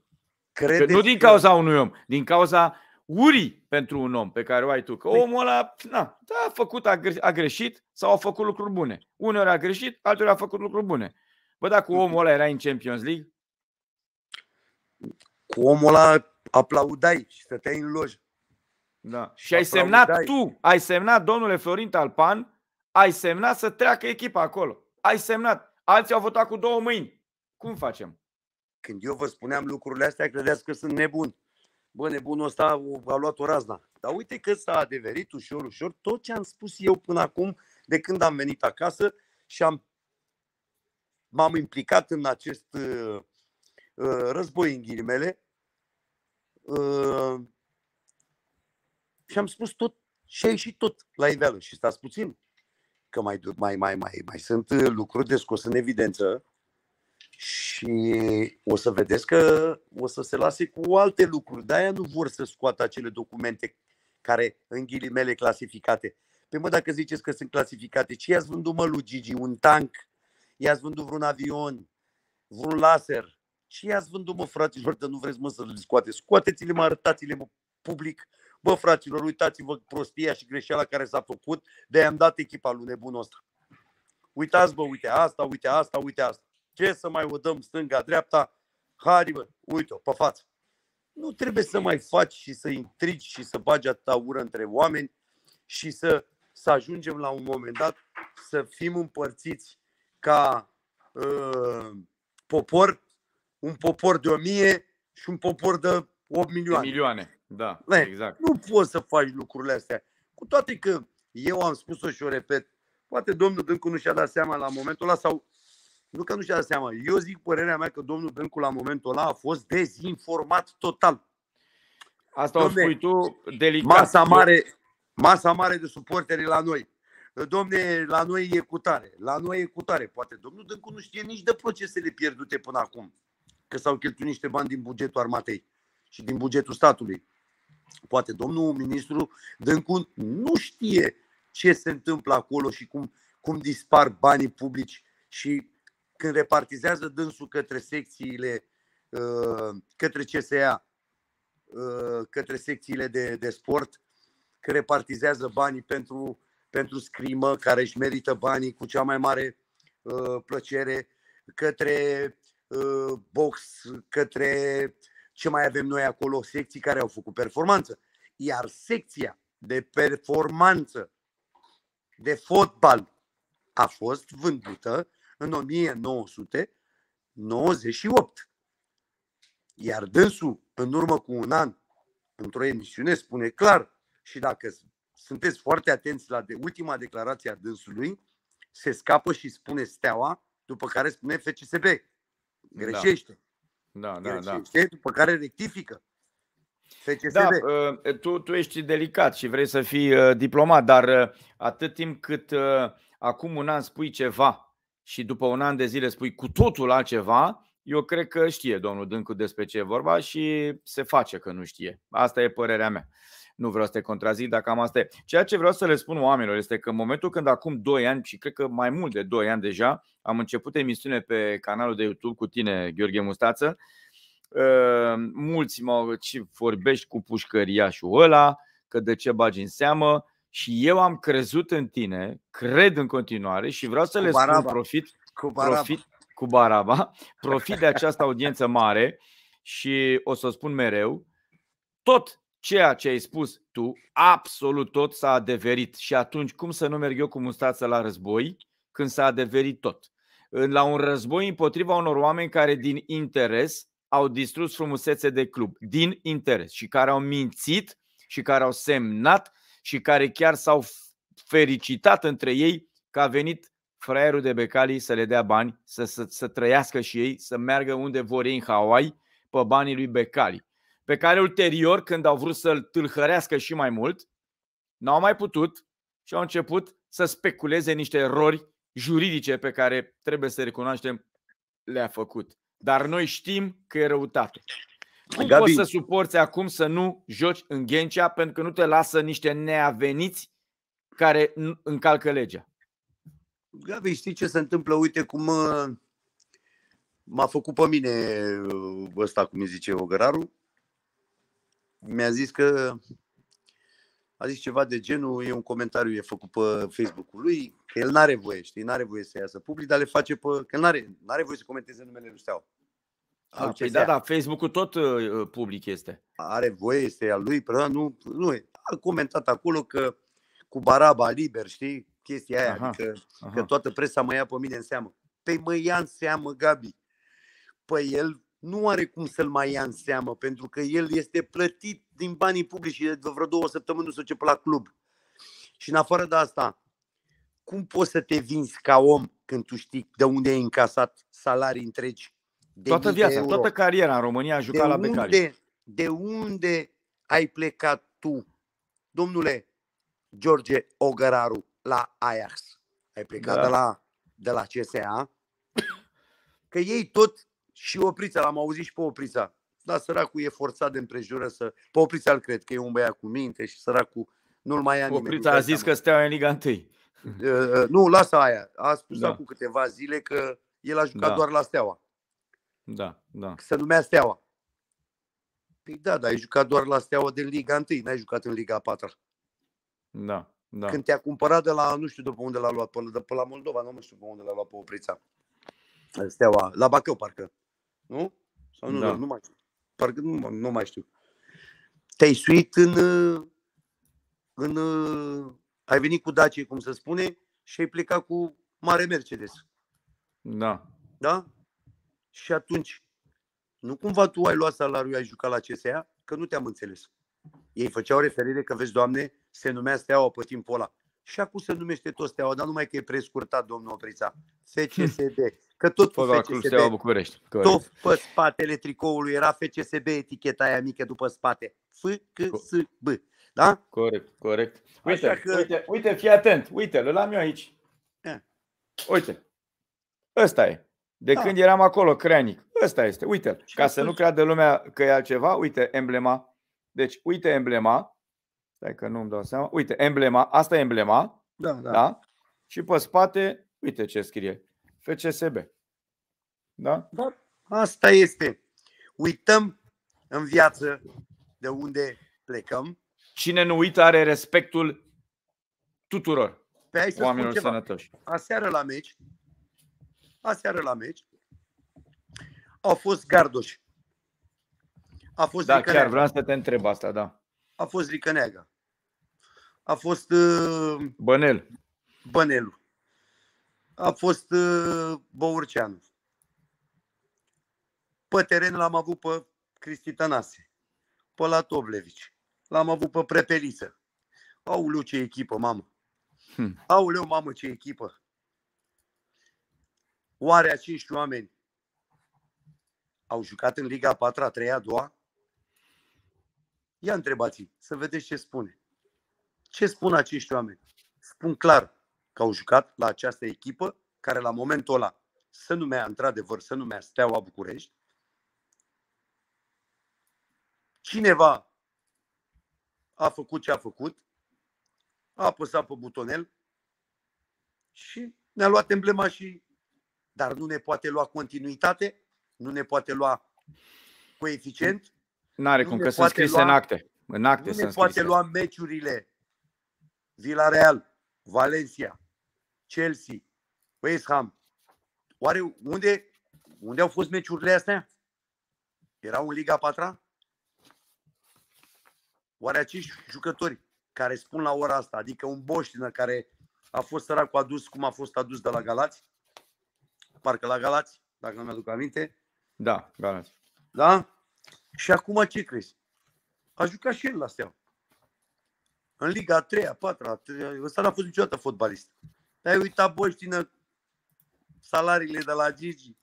Credeți că nu din cauza că... unui om, din cauza urii pentru un om pe care o ai tu. Că păi omul ăla na, da, a făcut, a, gre- a greșit sau a făcut lucruri bune. Uneori a greșit, alteori a făcut lucruri bune. Bă, dacă omul ăla era în Champions League? Cu omul ăla aplaudai și stăteai în loj. Da. Și ai semnat tu, ai semnat domnule Florin Talpan, ai semnat să treacă echipa acolo ai semnat. Alții au votat cu două mâini. Cum facem? Când eu vă spuneam lucrurile astea, credeți că sunt nebun. Bă, nebunul ăsta a luat o razna. Dar uite că s-a adeverit ușor, ușor tot ce am spus eu până acum, de când am venit acasă și am, m-am implicat în acest uh, uh război în ghilimele. Uh, și am spus tot și a ieșit tot la iveală. Și stați puțin, că mai, mai, mai, mai, mai sunt uh, lucruri de scos în evidență și o să vedeți că o să se lase cu alte lucruri. De-aia nu vor să scoată acele documente care, în ghilimele, clasificate. Pe păi mă, dacă ziceți că sunt clasificate, ce i-ați vândut, mă, lui Gigi? Un tank? I-ați vândut vreun avion? Vreun laser? Ce i-ați vândut, mă, fraților, de nu vreți, mă, să le scoate? Scoateți-le, mă, arătați-le, mă, public Bă, fraților, uitați-vă prostia și greșeala care s-a făcut de am dat echipa lui nebunul ăsta. Uitați, vă uite asta, uite asta, uite asta. Ce să mai o dăm stânga-dreapta? Hai, bă, uite-o, pe față. Nu trebuie să mai faci și să intrigi și să bagi atâta ură între oameni și să, să ajungem la un moment dat să fim împărțiți ca uh, popor, un popor de o mie și un popor de 8 milioane. De milioane. Da, Man, exact. Nu poți să faci lucrurile astea. Cu toate că eu am spus-o și o repet, poate domnul Dâncu nu și-a dat seama la momentul ăla sau nu că nu și-a dat seama. Eu zic părerea mea că domnul Dâncu la momentul ăla a fost dezinformat total. Asta Domne, o spui tu delicat. Masa mare, masa mare de suporteri la noi. Domne, la noi e cu tare, la noi e cu tare. Poate domnul Dâncu nu știe nici de procesele pierdute până acum, că s-au cheltuit niște bani din bugetul armatei și din bugetul statului. Poate domnul ministru Dâncu nu știe ce se întâmplă acolo și cum, cum dispar banii publici și când repartizează dânsul către secțiile, uh, către CSA, uh, către secțiile de, de sport, că repartizează banii pentru, pentru scrimă, care își merită banii cu cea mai mare uh, plăcere, către box, către ce mai avem noi acolo, secții care au făcut performanță. Iar secția de performanță de fotbal a fost vândută în 1998. Iar dânsul, în urmă cu un an, într-o emisiune, spune clar și dacă sunteți foarte atenți la de ultima declarație a dânsului, se scapă și spune steaua, după care spune FCSB. Da. Greșește. Da da, da, da. Știe, după care rectifică. FCSB. Da, uh, tu, tu ești delicat și vrei să fii uh, diplomat, dar uh, atât timp cât acum un an spui ceva și după un an de zile spui cu totul altceva, eu cred că știe domnul Dâncu despre ce e vorba și se face că nu știe. Asta e părerea mea nu vreau să te contrazic, dar cam asta e. Ceea ce vreau să le spun oamenilor este că în momentul când acum 2 ani, și cred că mai mult de 2 ani deja, am început emisiune pe canalul de YouTube cu tine, Gheorghe Mustață, ă, mulți m-au și vorbești cu și ăla, că de ce bagi în seamă, și eu am crezut în tine, cred în continuare și vreau să cu le baraba. spun profit cu profit cu baraba, profit de această audiență mare și o să o spun mereu, tot ceea ce ai spus tu, absolut tot s-a adeverit. Și atunci, cum să nu merg eu cu mustață la război când s-a adeverit tot? La un război împotriva unor oameni care din interes au distrus frumusețe de club, din interes, și care au mințit și care au semnat și care chiar s-au fericitat între ei că a venit fraierul de Becali să le dea bani, să, să, să trăiască și ei, să meargă unde vor ei în Hawaii pe banii lui Becali pe care ulterior, când au vrut să-l tâlhărească și mai mult, n-au mai putut și au început să speculeze niște erori juridice pe care trebuie să recunoaștem le-a făcut. Dar noi știm că e răutate. Cum Gabi. poți să suporți acum să nu joci în Ghencea pentru că nu te lasă niște neaveniți care încalcă legea? Gabi, știi ce se întâmplă? Uite cum uh, m-a făcut pe mine uh, ăsta, cum îi zice Ogăraru mi-a zis că a zis ceva de genul, e un comentariu e făcut pe Facebook-ul lui, că el n-are voie, știi, n-are voie să iasă public, dar le face pe, că n-are, n-are voie să comenteze numele lui Steaua. a, ah, păi da, da, Facebook-ul tot uh, uh, public este. Are voie, este a lui, dar nu, nu e. A comentat acolo că cu Baraba liber, știi, chestia aia, aha, adică, aha. că toată presa mă ia pe mine în seamă. Păi mă ia în seamă, Gabi. Păi el nu are cum să-l mai ia în seamă, pentru că el este plătit din banii publici de vreo două săptămâni nu se începe la club. Și în afară de asta, cum poți să te vinzi ca om când tu știi de unde ai încasat salarii întregi? De toată viața, euro? toată cariera în România a jucat de la Becali. Unde, de unde ai plecat tu, domnule George Ogăraru, la Ajax? Ai plecat da. de, la, de la CSA? Că ei tot și Oprița, l-am auzit și pe Oprița. Dar săracul e forțat de împrejură să... Pe Oprița îl cred că e un băiat cu minte și săracul nu-l mai ia nimeni. Oprița a zis că steaua în Liga 1. Uh, ă, nu, lasă aia. A spus da. acum câteva zile că el a jucat da. doar la Steaua. Da, da. Se numea Steaua. Păi da, dar ai jucat doar la Steaua din Liga 1, n-ai jucat în Liga 4. Da, da. Când te-a cumpărat de la, nu știu după unde l-a luat, pe, de pe la Moldova, nu știu pe unde l-a luat pe Oprița. Steaua, la Bacău parcă nu? Sau nu, da. nu, nu mai știu. Parcă nu, nu mai știu. Te-ai suit în, uh, în... Uh, ai venit cu Dacie, cum se spune, și ai plecat cu mare Mercedes. Da. Da? Și atunci, nu cumva tu ai luat salariul, ai jucat la CSA? Că nu te-am înțeles. Ei făceau referire că, vezi, Doamne, se numea Steaua pe timpul ăla. Și acum se numește tot Steaua, dar numai că e prescurtat, domnul Oprița. FCSD. Că tot cu FCSB, Steaua București. Corect. Tot pe spatele tricoului era FCSB eticheta aia mică după spate. F, C, S, B. Da? Corect, corect. Uite, că... uite, uite, fii atent. Uite, îl am eu aici. Da. Uite. Ăsta e. De da. când eram acolo, creanic. Ăsta este. uite Ca să nu creadă lumea că e altceva, uite emblema. Deci, uite emblema. Stai că nu-mi dau seama. Uite, emblema. Asta e emblema. Da, da. da? Și pe spate, uite ce scrie. FCSB. Da? da? Asta este. Uităm în viață de unde plecăm. Cine nu uită are respectul tuturor Pe păi aici să oamenilor spun ceva. sănătoși. Aseară la meci, aseară la meci, au fost gardoși. A fost da, Ricăneaga. chiar vreau să te întreb asta, da. A fost Ricăneaga. A fost... Uh... Bănel. Bănelul a fost uh, Băurceanu. Pe teren l-am avut pe Cristi Tănase, pe la Toblevici, l-am avut pe Prepeliță. Auleu, ce echipă, mamă! Hmm. Auleu, mamă, ce echipă! Oare acești oameni au jucat în Liga 4, a 3, a 2? Ia întrebați să vedeți ce spune. Ce spun acești oameni? Spun clar, că au jucat la această echipă care la momentul ăla se numea, într-adevăr, se numea Steaua București. Cineva a făcut ce a făcut, a apăsat pe butonel și ne-a luat emblema și dar nu ne poate lua continuitate, nu ne poate lua coeficient. N-are cum, că sunt scrise lua, în acte. În acte nu ne poate scrise. lua meciurile Villarreal, Valencia, Chelsea, West Ham. Oare unde, unde au fost meciurile astea? Erau în Liga 4 Oare acești jucători care spun la ora asta, adică un Boștină care a fost săracul adus cum a fost adus de la Galați, parcă la Galați, dacă nu mi-aduc aminte. Da, Galați. Da? Și acum ce crezi? A jucat și el la Steaua în Liga 3, 4, ăsta n-a fost niciodată fotbalist. Ai uitat Boștină salariile de la Gigi.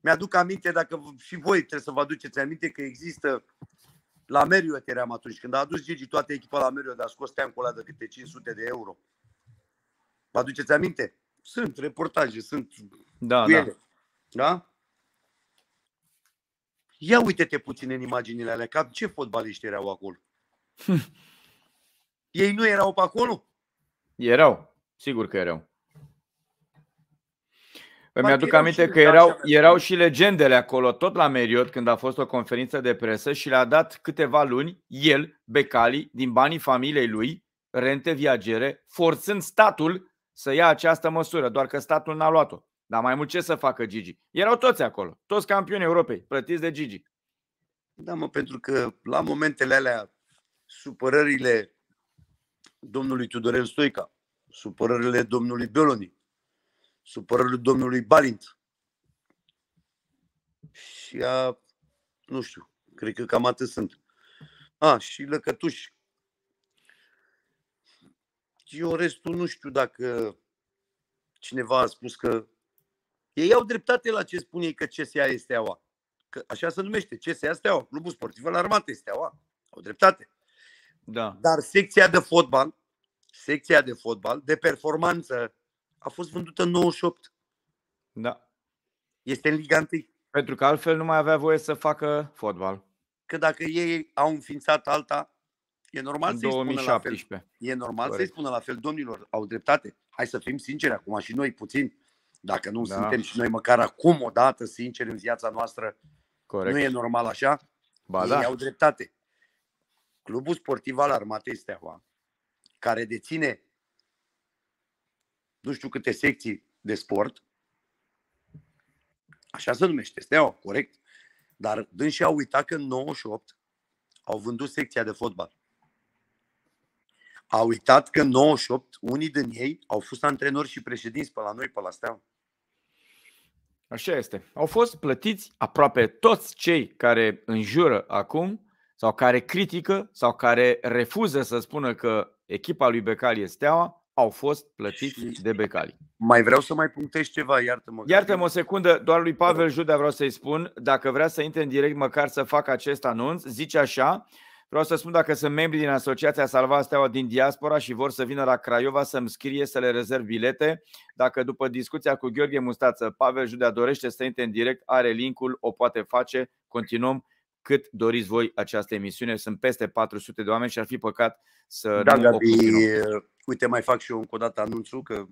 Mi-aduc aminte, dacă și voi trebuie să vă aduceți aminte, că există la Marriott eram atunci. Când a adus Gigi toată echipa la Marriott, a scos teancul ăla de câte 500 de euro. Vă aduceți aminte? Sunt reportaje, sunt da, cu da. ele. Da? Ia uite-te puțin în imaginile alea, ce fotbaliști erau acolo. Ei nu erau pe acolo? Erau, sigur că erau. Îmi aduc aminte că da, erau, erau și legendele acolo, tot la Meriot, când a fost o conferință de presă și le-a dat câteva luni, el, Becali, din banii familiei lui, rente viagere, forțând statul să ia această măsură, doar că statul n-a luat-o. Dar mai mult ce să facă Gigi? Erau toți acolo, toți campioni Europei, plătiți de Gigi. Da, mă, pentru că la momentele alea supărările domnului Tudorel Stoica, supărările domnului Beloni, supărările domnului Balint. Și a, nu știu, cred că cam atât sunt. A, și lăcătuși. Eu restul nu știu dacă cineva a spus că ei au dreptate la ce spun ei că CSA este aua. Că așa se numește, CSA Steaua, Clubul Sportiv al Armatei Steaua. Au dreptate. Da. Dar secția de fotbal, secția de fotbal, de performanță, a fost vândută în 98. Da. Este în Liga 1. Pentru că altfel nu mai avea voie să facă fotbal. Că dacă ei au înființat alta, e normal în să-i 2017. spună la fel. E normal Corect. să-i spună la fel, domnilor, au dreptate. Hai să fim sinceri acum și noi puțin. Dacă nu da. suntem și noi măcar acum o dată sinceri în viața noastră, Corect. nu e normal așa. Ba, ei da. au dreptate. Clubul Sportiv al Armatei Steaua, care deține nu știu câte secții de sport, așa se numește Steaua, corect, dar dânsii au uitat că în 98 au vândut secția de fotbal. Au uitat că în 98 unii din ei au fost antrenori și președinți pe la noi, pe la Steaua. Așa este. Au fost plătiți aproape toți cei care înjură acum sau care critică sau care refuză să spună că echipa lui Becali este steaua, au fost plătiți de Becali. Mai vreau să mai punctez ceva, iartă-mă. Iartă-mă o secundă, doar lui Pavel Judea vreau să-i spun, dacă vrea să intre în direct măcar să facă acest anunț, zice așa, vreau să spun dacă sunt membri din Asociația Salva Steaua din diaspora și vor să vină la Craiova să-mi scrie să le rezerv bilete, dacă după discuția cu Gheorghe Mustață, Pavel Judea dorește să intre în direct, are linkul, o poate face, continuăm cât doriți voi această emisiune. Sunt peste 400 de oameni și ar fi păcat să da, nu Gabi, Uite, mai fac și eu încă o dată anunțul că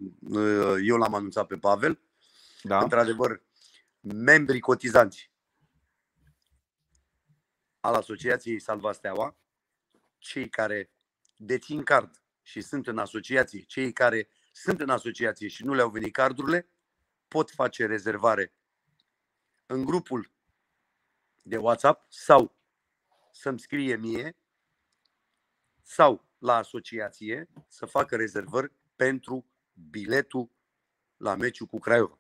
eu l-am anunțat pe Pavel. Da. Într-adevăr, membrii cotizanți al Asociației Salva Steaua, cei care dețin card și sunt în asociație, cei care sunt în asociație și nu le-au venit cardurile, pot face rezervare în grupul de WhatsApp sau să-mi scrie mie sau la asociație să facă rezervări pentru biletul la meciul cu Craiova.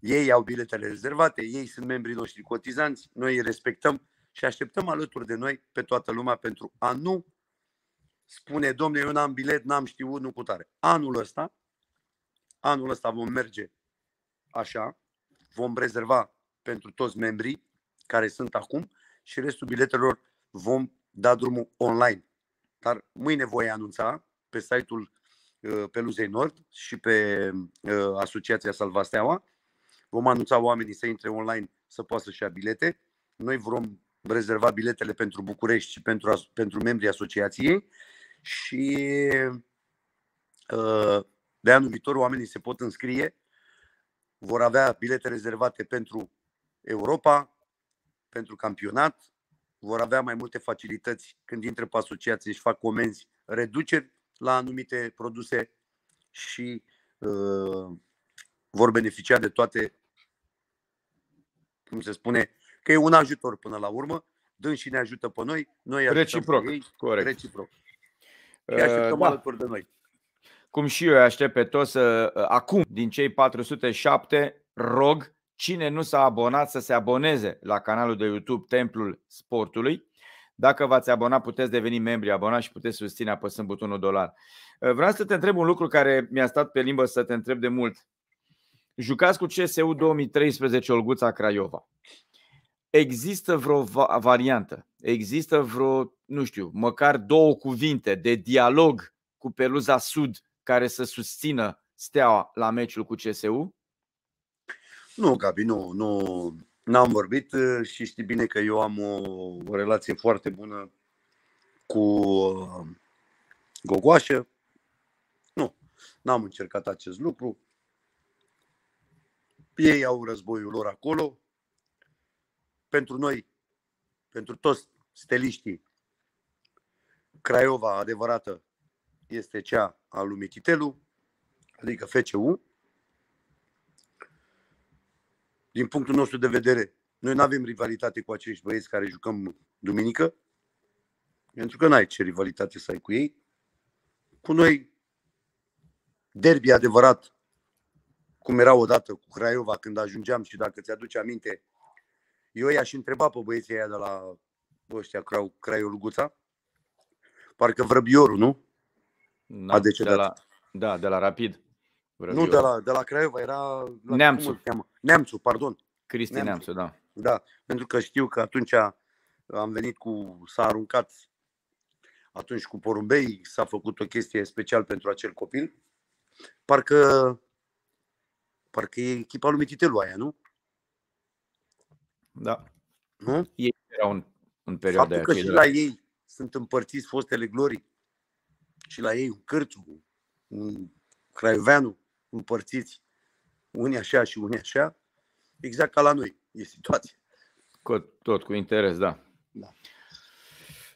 Ei au biletele rezervate, ei sunt membrii noștri cotizanți, noi îi respectăm și așteptăm alături de noi pe toată lumea pentru a nu spune, domnule, eu n-am bilet, n-am știut, nu cu tare. Anul ăsta, anul ăsta vom merge așa, vom rezerva pentru toți membrii care sunt acum și restul biletelor vom da drumul online. Dar mâine voi anunța pe site-ul uh, Peluzei Nord și pe uh, Asociația Salvasteaua. Vom anunța oamenii să intre online să poată să-și ia bilete. Noi vom rezerva biletele pentru București și pentru, pentru membrii asociației și uh, de anul viitor oamenii se pot înscrie, vor avea bilete rezervate pentru Europa pentru campionat, vor avea mai multe facilități când intră pe asociație și fac comenzi, reduceri la anumite produse și uh, vor beneficia de toate, cum se spune, că e un ajutor până la urmă, și ne ajută pe noi, noi ajutăm reciproc, pe ei, corect. reciproc. Și uh, așteptăm uh, alături da. de noi. Cum și eu aștept pe toți să, uh, acum, din cei 407, rog Cine nu s-a abonat să se aboneze la canalul de YouTube Templul Sportului. Dacă v-ați abonat, puteți deveni membri abonat și puteți susține apăsând butonul dolar. Ă, vreau să te întreb un lucru care mi-a stat pe limbă să te întreb de mult. Jucați cu CSU 2013 Olguța Craiova. Există vreo variantă? Există vreo, nu știu, măcar două cuvinte de dialog cu Peluza Sud care să susțină steaua la meciul cu CSU? Nu, Gabi, nu, nu, n-am vorbit uh, și știi bine că eu am o, o relație foarte bună cu uh, Gogoașă. Nu, n-am încercat acest lucru. Ei au războiul lor acolo. Pentru noi, pentru toți steliștii, Craiova adevărată este cea a lui Michitelu, adică FCU, din punctul nostru de vedere, noi nu avem rivalitate cu acești băieți care jucăm duminică, pentru că n-ai ce rivalitate să ai cu ei. Cu noi, derby adevărat, cum era odată cu Craiova când ajungeam și dacă ți-aduce aminte, eu i-aș întreba pe băieții aia de la ăștia Craioluguța, parcă Vrăbiorul, nu? Da, A decedat. De la, da, de la Rapid. Vreau Nu de la, de la Craiova, era la Neamțu. Neamțu, pardon. Cristi Neamțu. Neamțu, da. Da, pentru că știu că atunci am venit cu, s-a aruncat atunci cu porumbei, s-a făcut o chestie special pentru acel copil. Parcă, parcă e echipa lui Mititelu aia, nu? Da. Nu? Ei erau în, în perioada Faptul că și la ei sunt împărțiți fostele glorii. Și la ei un Cârțu, un Craioveanu împărțiți unii așa și unii așa, exact ca la noi e situația. Cu, tot cu interes, da. Da.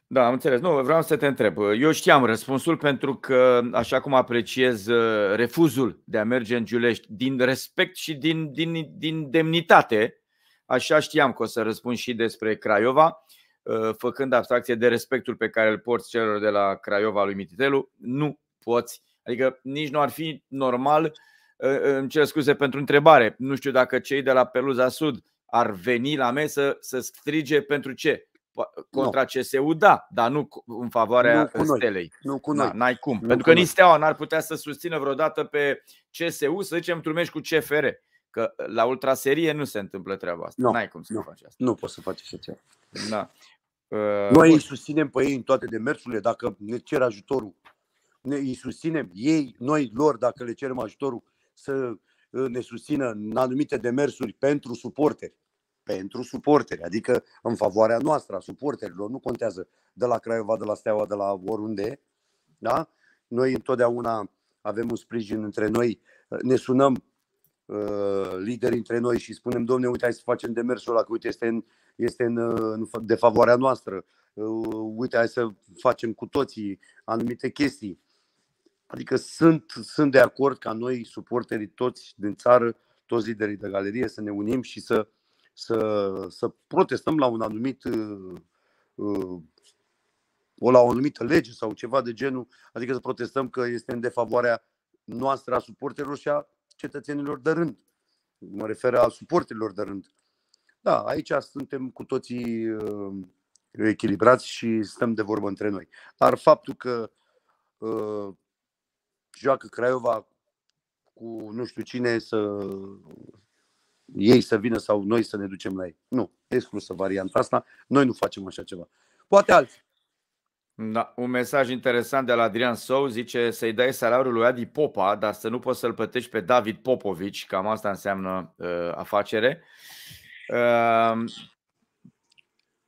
Da, am înțeles. Nu, vreau să te întreb. Eu știam răspunsul pentru că, așa cum apreciez uh, refuzul de a merge în Giulești, din respect și din, din, din demnitate, așa știam că o să răspund și despre Craiova, uh, făcând abstracție de respectul pe care îl porți celor de la Craiova lui Mititelu, nu poți Adică nici nu ar fi normal, ă, ă, îmi cer scuze pentru întrebare, nu știu dacă cei de la Peluza Sud ar veni la mesă să strige pentru ce? Contra CSU, da, dar nu în favoarea nu cu stelei. Nu cu noi. Da, n-ai cum. Nu pentru că nici Steaua n-ar putea să susțină vreodată pe CSU, să zicem, într-un cu CFR. Că la ultraserie nu se întâmplă treaba asta. Nu N-ai cum să nu. faci asta. Nu poți să faci așa ceva. Da. Ă, noi îi susținem pe ei în toate demersurile. Dacă ne cer ajutorul ne, îi susținem ei, noi lor, dacă le cerem ajutorul, să ă, ne susțină în anumite demersuri pentru suporteri. Pentru suporteri, adică în favoarea noastră, a suporterilor. Nu contează de la Craiova, de la Steaua, de la oriunde. Da? Noi întotdeauna avem un sprijin între noi, ă, ne sunăm ă, lideri între noi și spunem, domne, uite, hai să facem demersul ăla, că uite, este în, este în, în favoarea noastră. Uite, hai să facem cu toții anumite chestii. Adică sunt, sunt de acord ca noi, suporterii toți din țară, toți liderii de galerie, să ne unim și să, să, să protestăm la un anumit uh, uh, o la o anumită lege sau ceva de genul, adică să protestăm că este în defavoarea noastră a suporterilor și a cetățenilor de rând. Mă refer a suporterilor de rând. Da, aici suntem cu toții uh, echilibrați și stăm de vorbă între noi. Dar faptul că joacă Craiova cu nu știu cine să ei să vină sau noi să ne ducem la ei. Nu, exclusă varianta asta. Noi nu facem așa ceva. Poate alții. Da, un mesaj interesant de la Adrian Sou zice să-i dai salariul lui Adi Popa, dar să nu poți să-l plătești pe David Popovici, cam asta înseamnă uh, afacere. Uh,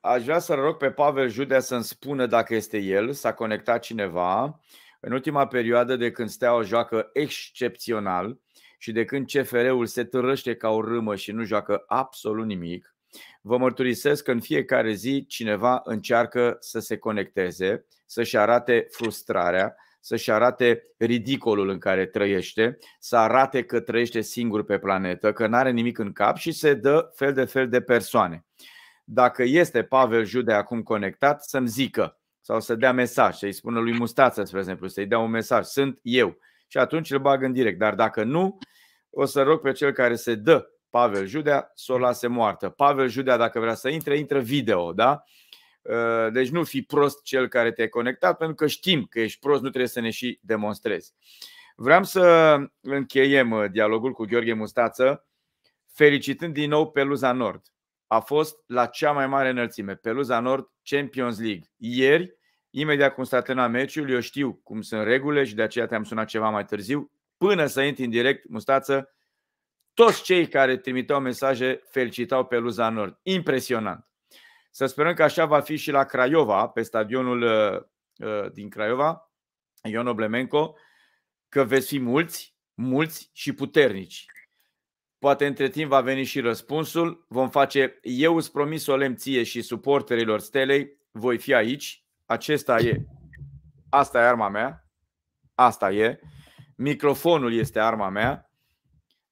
aș vrea să rog pe Pavel Judea să-mi spună dacă este el, s-a conectat cineva. Uh, în ultima perioadă, de când Steaua joacă excepțional și de când CFR-ul se târăște ca o râmă și nu joacă absolut nimic, vă mărturisesc că în fiecare zi cineva încearcă să se conecteze, să-și arate frustrarea, să-și arate ridicolul în care trăiește, să arate că trăiește singur pe planetă, că nu are nimic în cap și se dă fel de fel de persoane. Dacă este Pavel Jude acum conectat, să-mi zică sau să dea mesaj, să-i spună lui Mustață, spre exemplu, să-i dea un mesaj, sunt eu. Și atunci îl bag în direct. Dar dacă nu, o să rog pe cel care se dă Pavel Judea să o lase moartă. Pavel Judea, dacă vrea să intre, intră video, da? Ă, deci nu fi prost cel care te-ai conectat, pentru că știm că ești prost, nu trebuie să ne și demonstrezi. Vreau să încheiem ă, dialogul cu Gheorghe Mustață, felicitând din nou Peluza Nord a fost la cea mai mare înălțime, Peluza Nord Champions League. Ieri, imediat cum s-a terminat meciul, eu știu cum sunt regulile și de aceea te-am sunat ceva mai târziu, până să intri în direct, mustață, toți cei care trimiteau mesaje felicitau Peluza Nord. Impresionant! Să sperăm că așa va fi și la Craiova, pe stadionul uh, uh din Craiova, Ion Oblemenco, că veți fi mulți, mulți și puternici. Poate între timp va veni și răspunsul. Vom face, eu îți promis o lemție și suporterilor stelei, voi fi aici. Acesta e. Asta e arma mea. Asta e. Microfonul este arma mea.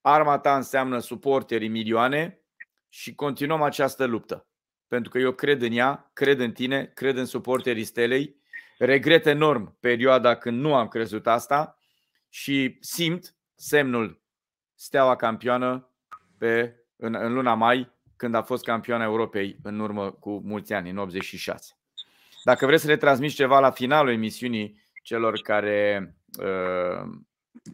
Arma ta înseamnă suporterii milioane și continuăm această luptă. Pentru că eu cred în ea, cred în tine, cred în suporterii stelei. Regret enorm perioada când nu am crezut asta și simt semnul steaua campioană pe, în, în luna mai, când a fost campioana Europei în urmă cu mulți ani, în 86. Dacă vreți să le transmiți ceva la finalul emisiunii celor care, uh,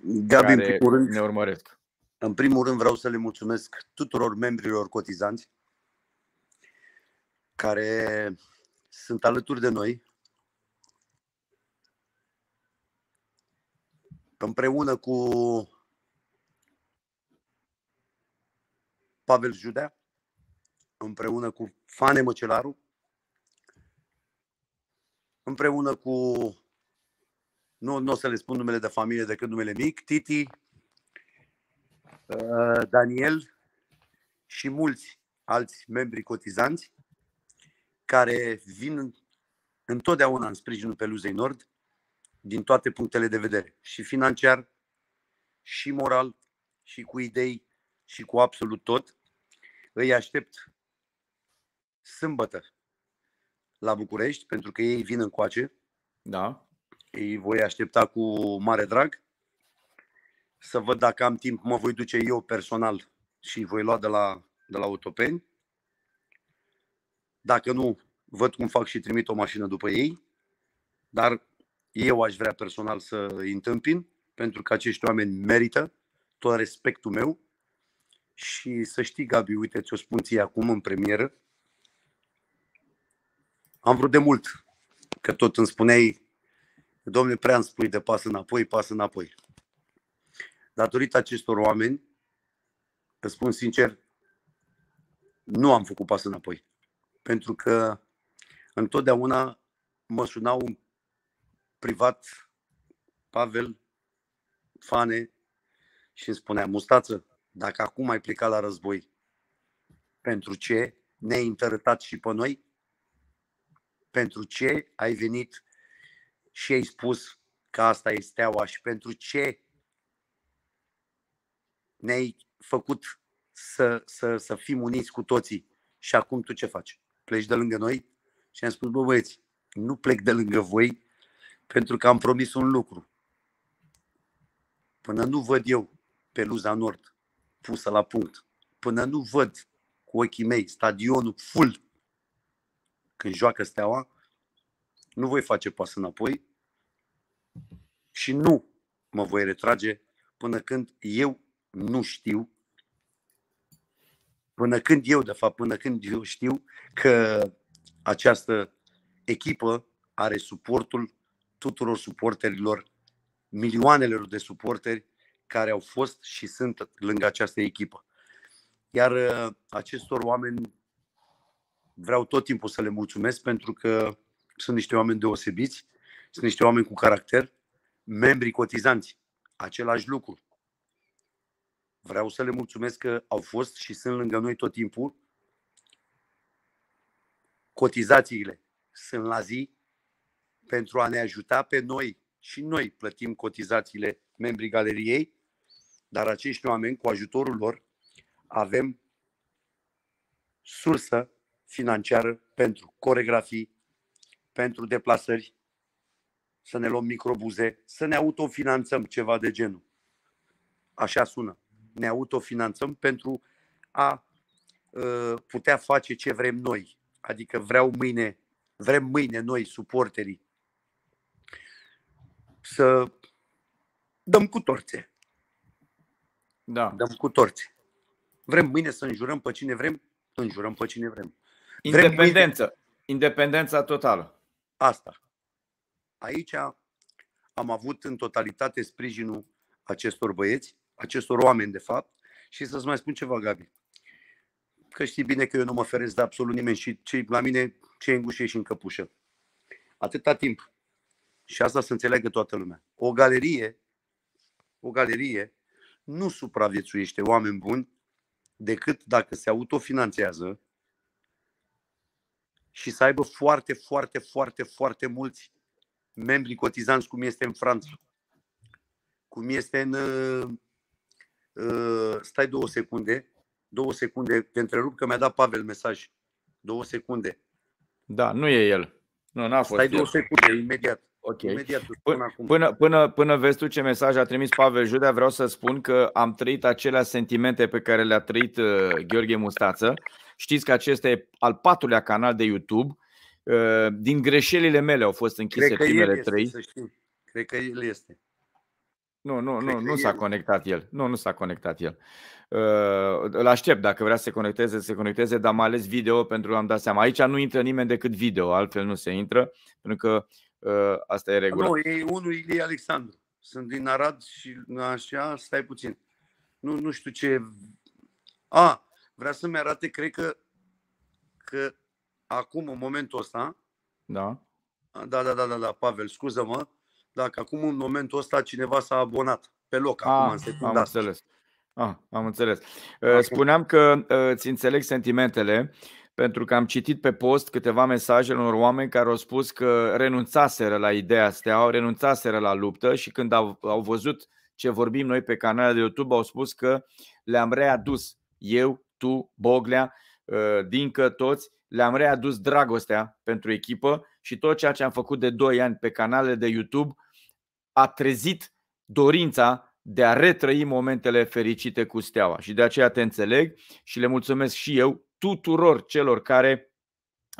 Gabi, care în rând, ne urmăresc. În primul rând vreau să le mulțumesc tuturor membrilor cotizanți care sunt alături de noi. Împreună cu Pavel Judea, împreună cu Fane Măcelaru, împreună cu, nu, nu o să le spun numele de familie decât numele mic, Titi, uh, Daniel și mulți alți membri cotizanți care vin întotdeauna în sprijinul Peluzei Nord din toate punctele de vedere, și financiar, și moral, și cu idei, și cu absolut tot. Îi aștept sâmbătă la București, pentru că ei vin încoace. Da. Ei voi aștepta cu mare drag. Să văd dacă am timp, mă voi duce eu personal și voi lua de la, de la autopeni. Dacă nu, văd cum fac și trimit o mașină după ei. Dar eu aș vrea personal să îi întâmpin, pentru că acești oameni merită tot respectul meu și să știi, Gabi, uite, ți-o spun ție acum în premieră. Am vrut de mult că tot îmi spuneai, domnule, prea îmi spui de pas înapoi, pas înapoi. Datorită acestor oameni, îți spun sincer, nu am făcut pas înapoi. Pentru că întotdeauna mă sunau în privat Pavel, Fane, și îmi spunea, mustață, dacă acum ai plecat la război, pentru ce ne-ai întărătat și pe noi? Pentru ce ai venit și ai spus că asta este steaua și pentru ce ne-ai făcut să, să, să fim uniți cu toții și acum tu ce faci? Pleci de lângă noi? Și am spus, bă băieți, nu plec de lângă voi pentru că am promis un lucru. Până nu văd eu peluza Nord pusă la punct. Până nu văd cu ochii mei stadionul full când joacă steaua, nu voi face pas înapoi și nu mă voi retrage până când eu nu știu, până când eu, de fapt, până când eu știu că această echipă are suportul tuturor suporterilor, milioanelor de suporteri care au fost și sunt lângă această echipă. Iar uh, acestor oameni vreau tot timpul să le mulțumesc pentru că sunt niște oameni deosebiți, sunt niște oameni cu caracter, membri cotizanți, același lucru. Vreau să le mulțumesc că au fost și sunt lângă noi tot timpul. Cotizațiile sunt la zi pentru a ne ajuta pe noi. Și noi plătim cotizațiile membrii galeriei dar acești oameni, cu ajutorul lor, avem sursă financiară pentru coregrafii, pentru deplasări, să ne luăm microbuze, să ne autofinanțăm ceva de genul. Așa sună. Ne autofinanțăm pentru a uh, putea face ce vrem noi. Adică vreau mâine, vrem mâine noi, suporterii, să dăm cu torțe. Da. Dăm cu torți. Vrem mâine să înjurăm pe cine vrem, înjurăm pe cine vrem. vrem Independență. Mâine... Independența totală. Asta. Aici am avut în totalitate sprijinul acestor băieți, acestor oameni, de fapt, și să-ți mai spun ceva, Gabi. Că știi bine că eu nu mă feresc de absolut nimeni și cei la mine ce îngușe și în căpușă. Atâta timp. Și asta să înțeleagă toată lumea. O galerie, o galerie nu supraviețuiește oameni buni decât dacă se autofinanțează și să aibă foarte, foarte, foarte, foarte mulți membri cotizanți, cum este în Franța, cum este în. Uh, stai două secunde, două secunde, te întrerup că mi-a dat Pavel mesaj. Două secunde. Da, nu e el. Nu, n-a fost Stai el. două secunde, imediat. Ok. Imediat, până, acum. Până, până, până vezi tu ce mesaj a trimis Pavel Judea, vreau să spun că am trăit aceleași sentimente pe care le-a trăit uh, Gheorghe Mustață. Știți că acesta e al patrulea canal de YouTube. Uh, din greșelile mele au fost închise Cred că primele este, trei. Să Cred că el este. Nu, nu, Cred nu, nu s-a el. conectat el. Nu, nu s-a conectat el. Uh, îl aștept dacă vrea să se conecteze, să se conecteze, dar mai ales video pentru că am dat seama. Aici nu intră nimeni decât video, altfel nu se intră, pentru că uh, Ă, asta e regulă. Nu, e unul Ilie Alexandru. Sunt din Arad și așa, stai puțin. Nu, nu știu ce... A, vrea să-mi arate, cred că, că acum, în momentul ăsta... Da. Da, da, da, da, da Pavel, scuză-mă, dacă acum, în momentul ăsta, cineva s-a abonat pe loc, A, acum, am, ah, Am înțeles. A, ah, am înțeles. Ă, spuneam că îți ă, înțeleg sentimentele pentru că am citit pe post câteva mesaje unor oameni care au spus că renunțaseră la ideea au renunțaseră la luptă și când au, au văzut ce vorbim noi pe canalul de YouTube, au spus că le-am readus eu, tu, Boglea, ă, Dincă, toți, le-am readus dragostea pentru echipă și tot ceea ce am făcut de 2 ani pe canalele de YouTube a trezit dorința de a retrăi momentele fericite cu steaua. Și de aceea te înțeleg și le mulțumesc și eu tuturor celor care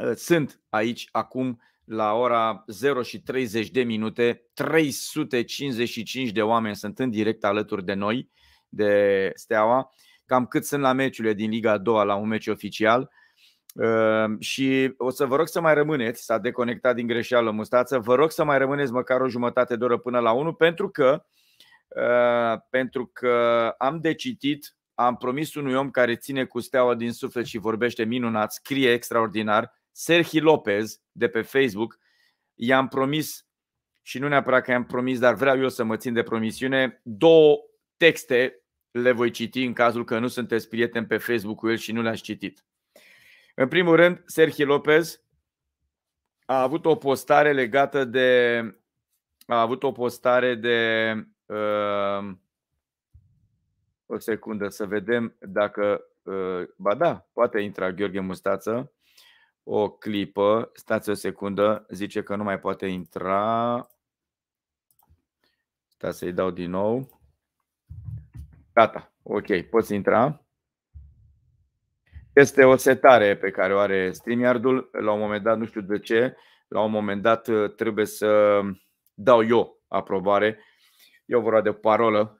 ă, sunt aici acum la ora 0 și 30 de minute. 355 de oameni sunt în direct alături de noi, de Steaua, cam cât sunt la meciurile din Liga 2 la un meci oficial. Ă, și o să vă rog să mai rămâneți, s-a deconectat din greșeală mustață, vă rog să mai rămâneți măcar o jumătate de oră până la 1 pentru că ă, pentru că am de citit am promis unui om care ține cu steaua din suflet și vorbește minunat, scrie extraordinar, Serhi Lopez de pe Facebook, i-am promis și nu neapărat că i-am promis, dar vreau eu să mă țin de promisiune, două texte le voi citi în cazul că nu sunteți prieteni pe Facebook cu el și nu le-ați citit. În primul rând, Serhi Lopez a avut o postare legată de a avut o postare de uh, o secundă să vedem dacă, uh, ba da, poate intra Gheorghe Mustață, o clipă, stați o secundă, zice că nu mai poate intra, stați să-i dau din nou, gata, ok, poți intra. Este o setare pe care o are StreamYard-ul, la un moment dat, nu știu de ce, la un moment dat uh, trebuie să dau eu aprobare, eu vorba de parolă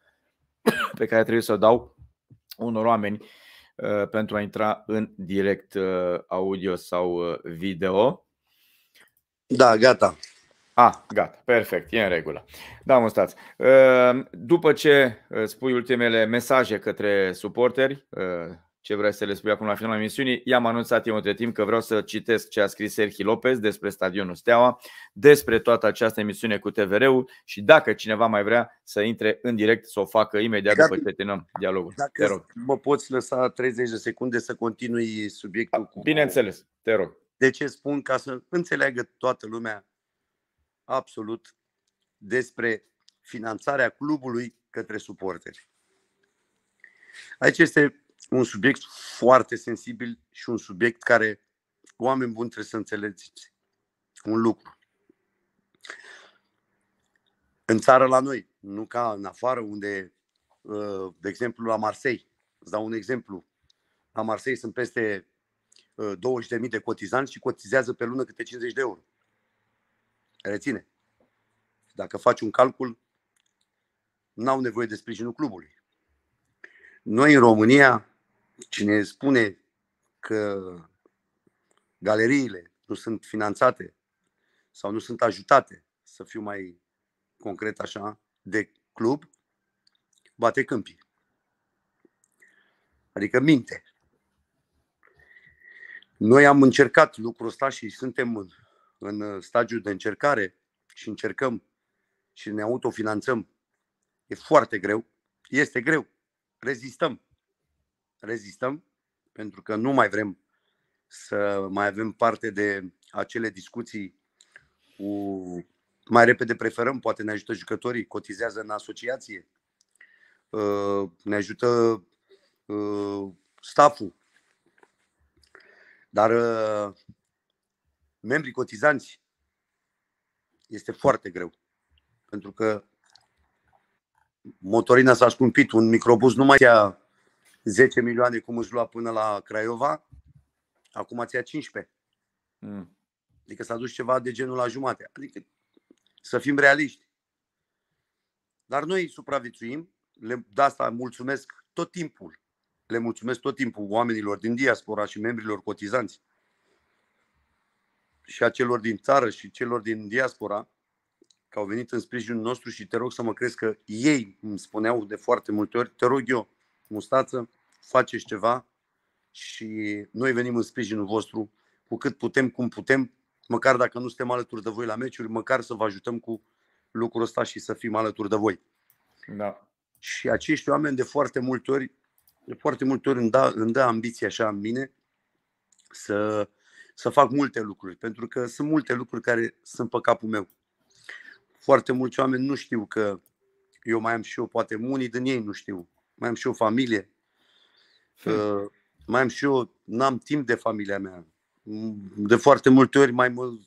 pe care trebuie să l dau unor oameni uh, pentru a intra în direct uh, audio sau uh, video. Da, gata. A, ah, gata, perfect, e în regulă. Da, mă stați. După ce spui ultimele mesaje către suporteri, ce vrei să le spui acum la finalul emisiunii. I-am anunțat eu între timp că vreau să citesc ce a scris Serhi Lopez despre stadionul Steaua, despre toată această emisiune cu TVR-ul și dacă cineva mai vrea să intre în direct, să o facă imediat dacă, exact. după ce terminăm dialogul. Dacă te rog. mă poți lăsa 30 de secunde să continui subiectul cu... Bineînțeles, te rog. De ce spun? Ca să înțeleagă toată lumea absolut despre finanțarea clubului către suporteri. Aici este un subiect foarte sensibil și un subiect care oameni buni trebuie să înțelegeți un lucru. În țară la noi, nu ca în afară unde, uh, de exemplu, la Marseille, îți dau un exemplu, la Marseille sunt peste 20.000 uh, de cotizanți și cotizează pe lună câte 50 de euro. Reține. Dacă faci un calcul, n-au nevoie de sprijinul clubului. Noi în România Cine spune că galeriile nu sunt finanțate sau nu sunt ajutate, să fiu mai concret așa, de club, bate câmpii. Adică minte. Noi am încercat lucrul ăsta și suntem în, în stadiul de încercare și încercăm și ne autofinanțăm. E foarte greu. Este greu. Rezistăm rezistăm, pentru că nu mai vrem să mai avem parte de acele discuții cu... mai repede preferăm, poate ne ajută jucătorii, cotizează în asociație, uh, ne ajută uh, staful, dar uh, membrii cotizanți este foarte greu, pentru că motorina s-a scumpit, un microbus nu mai ia 10 milioane cum își lua până la Craiova, acum ți-a 15. Mm. Adică s-a dus ceva de genul la jumate. Adică să fim realiști. Dar noi supraviețuim, le, de asta mulțumesc tot timpul. Le mulțumesc tot timpul oamenilor din diaspora și membrilor cotizanți și a celor din țară și celor din diaspora că au venit în sprijinul nostru și te rog să mă crezi că ei îmi spuneau de foarte multe ori, te rog eu, mustață, faceți ceva și noi venim în sprijinul vostru cu cât putem, cum putem, măcar dacă nu suntem alături de voi la meciuri, măcar să vă ajutăm cu lucrul ăsta și să fim alături de voi. Da. Și acești oameni de foarte multe ori, de foarte multe ori îmi dă, îmi dă ambiție așa în mine să, să fac multe lucruri, pentru că sunt multe lucruri care sunt pe capul meu. Foarte mulți oameni nu știu că eu mai am și eu, poate unii din ei nu știu, mai am și o familie, Hm. mai am și eu, n-am timp de familia mea. De foarte multe ori mai mult,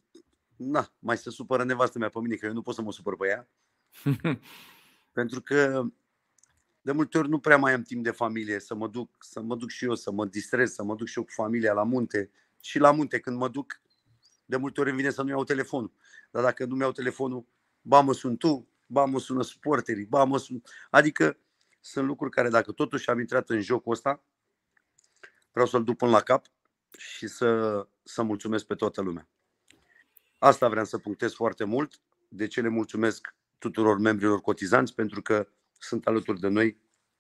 na, mai se supără nevastă mea pe mine, că eu nu pot să mă supăr pe ea. Pentru că de multe ori nu prea mai am timp de familie, să mă duc, să mă duc și eu, să mă distrez, să mă duc și eu cu familia la munte. Și la munte, când mă duc, de multe ori îmi vine să nu iau telefonul. Dar dacă nu-mi iau telefonul, ba mă sunt tu, ba mă sună suporterii, ba mă sunt... Adică sunt lucruri care dacă totuși am intrat în jocul ăsta, Vreau să-l duc până la cap și să, să mulțumesc pe toată lumea. Asta vreau să punctez foarte mult. De ce le mulțumesc tuturor membrilor cotizanți pentru că sunt alături de noi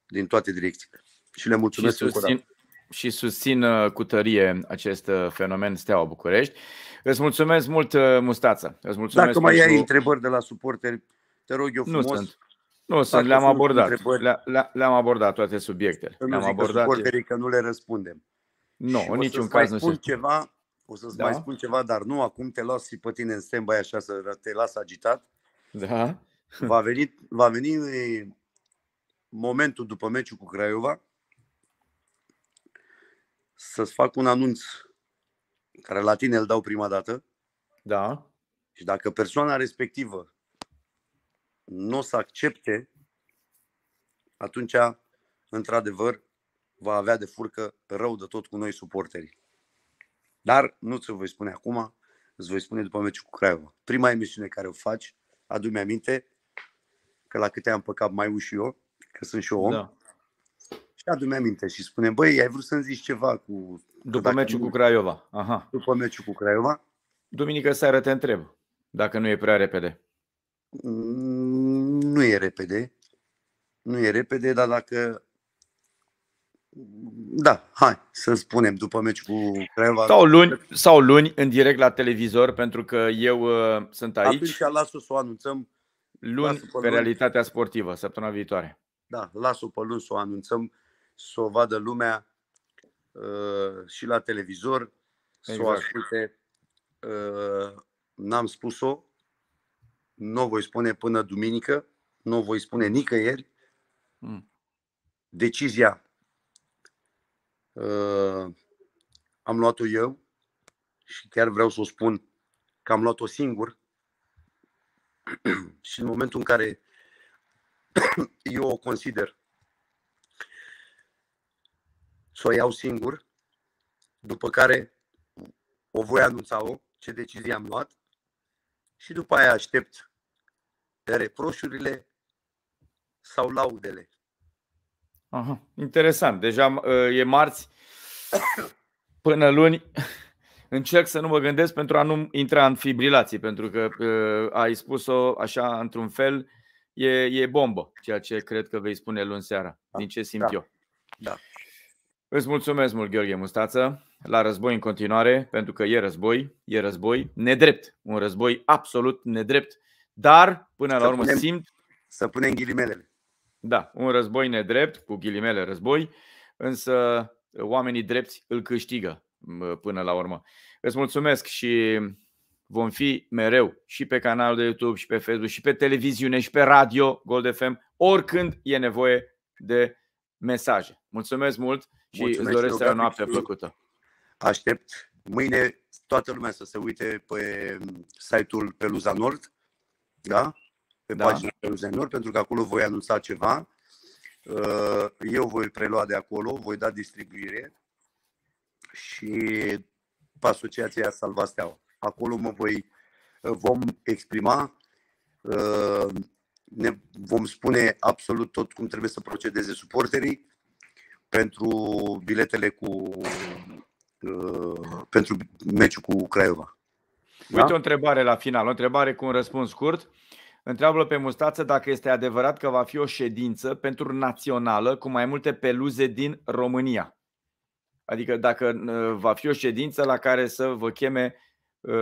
din toate direcțiile. Și le mulțumesc și susțin, Și susțin uh, cu tărie acest uh, fenomen Steaua București. Îți mulțumesc mult, uh, Mustață. Îți mulțumesc Dacă mai ai întrebări de la suporteri, te rog eu frumos. Nu sunt. Nu, sunt, le-am abordat. Le-am le abordat toate subiectele. nu le-am abordat. că nu le răspundem. Nu, și în niciun caz nu spun se... ceva, O să-ți da? mai spun ceva, dar nu, acum te las și pe tine în stand așa, să te las agitat. Da. Va veni, va veni momentul după meciul cu Craiova să-ți fac un anunț care la tine îl dau prima dată. Da. Și dacă persoana respectivă nu o să accepte, atunci, într-adevăr, va avea de furcă rău de tot cu noi suporterii. Dar nu ți-o voi spune acum, îți voi spune după meciul cu Craiova. Prima emisiune care o faci, adu-mi aminte că la câte am păcat mai și eu, că sunt și eu om. Da. Și adu-mi aminte și spune, băi, ai vrut să-mi zici ceva cu... După meciul nu... cu Craiova. Aha. După meciul cu Craiova. Duminică seară te întreb, dacă nu e prea repede. Mm, nu e repede. Nu e repede, dar dacă da, hai să spunem după meci cu Craiova. Sau luni, sau luni în direct la televizor, pentru că eu uh, sunt aici. Atunci lasă să o anunțăm. Luni pe, pe realitatea sportivă, săptămâna viitoare. Da, lasă pe luni să o anunțăm, să o vadă lumea uh, și la televizor, exact. să o exact. asculte. Uh, n-am spus-o, nu o voi spune până duminică, nu o voi spune nicăieri. Mm. Decizia uh, am luat-o eu și chiar vreau să o spun că am luat-o singur și în momentul în care eu o consider să o iau singur, după care o voi anunța-o, ce decizie am luat și după aia aștept reproșurile sau laudele. Aha, interesant. Deja ă, e marți până luni. Încerc să nu mă gândesc pentru a nu intra în fibrilații, pentru că ă, ai spus-o așa într-un fel, e, e bombă, ceea ce cred că vei spune luni seara, da. din ce simt da. eu. Da. Îți mulțumesc mult, Gheorghe Mustață. La război în continuare, pentru că e război, e război nedrept. Un război absolut nedrept dar, până la urmă, punem, simt. Să punem ghilimelele. Da, un război nedrept, cu ghilimele război, însă oamenii drepți îl câștigă până la urmă. Îți mulțumesc și vom fi mereu și pe canalul de YouTube, și pe Facebook, și pe televiziune, și pe radio Gold FM, oricând e nevoie de mesaje. Mulțumesc mult și mulțumesc îți doresc o noapte plăcută. Aștept mâine toată lumea să se uite pe site-ul Peluza Nord da? Pe da. pagina Senior, pentru că acolo voi anunța ceva. Uh, eu voi prelua de acolo, voi da distribuire și Asociația Salva Steaua. Acolo mă voi, uh, vom exprima, uh, ne vom spune absolut tot cum trebuie să procedeze suporterii pentru biletele cu pentru meciul cu Craiova. Da? Uite da? o întrebare la final, o întrebare cu un răspuns scurt. Întreabă pe mustață dacă este adevărat că va fi o ședință pentru națională cu mai multe peluze din România. Adică dacă va fi o ședință la care să vă cheme ă,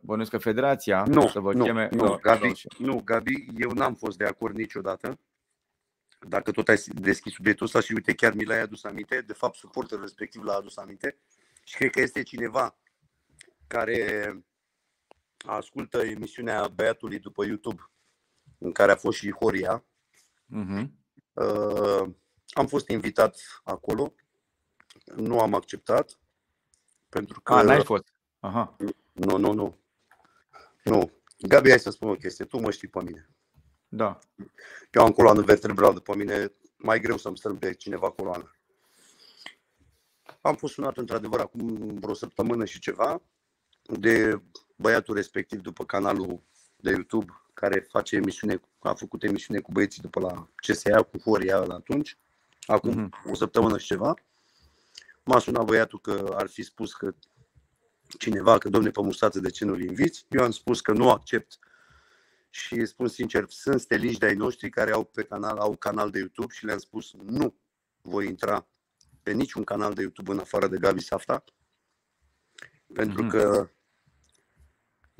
bănuiesc că federația nu, să vă nu, cheme. Nu, nu, Gabi, nu, Gabi, eu n-am fost de acord niciodată. Dacă tot ai deschis subiectul ăsta și uite, chiar mi l-ai adus aminte, de fapt suportul respectiv l-a adus aminte și cred că este cineva care ascultă emisiunea Băiatului după YouTube, în care a fost și Horia. Uh-huh. Uh, am fost invitat acolo, nu am acceptat, pentru că... A, n-ai fost. Aha. Nu, nu, nu. Nu. Gabi, hai să spun o chestie. Tu mă știi pe mine. Da. Eu am coloană vertebrală După mine. Mai greu să-mi strâmbe cineva coloană. Am fost sunat într-adevăr acum vreo săptămână și ceva de băiatul respectiv după canalul de YouTube care face emisiune, a făcut emisiune cu băieții după la CSA, cu Horia la atunci, acum mm-hmm. o săptămână și ceva. M-a sunat băiatul că ar fi spus că cineva, că domne mustață, de ce nu-l inviți? Eu am spus că nu accept și spun sincer, sunt steliști de-ai noștri care au pe canal, au canal de YouTube și le-am spus nu voi intra pe niciun canal de YouTube în afară de Gabi Safta, pentru mm-hmm. că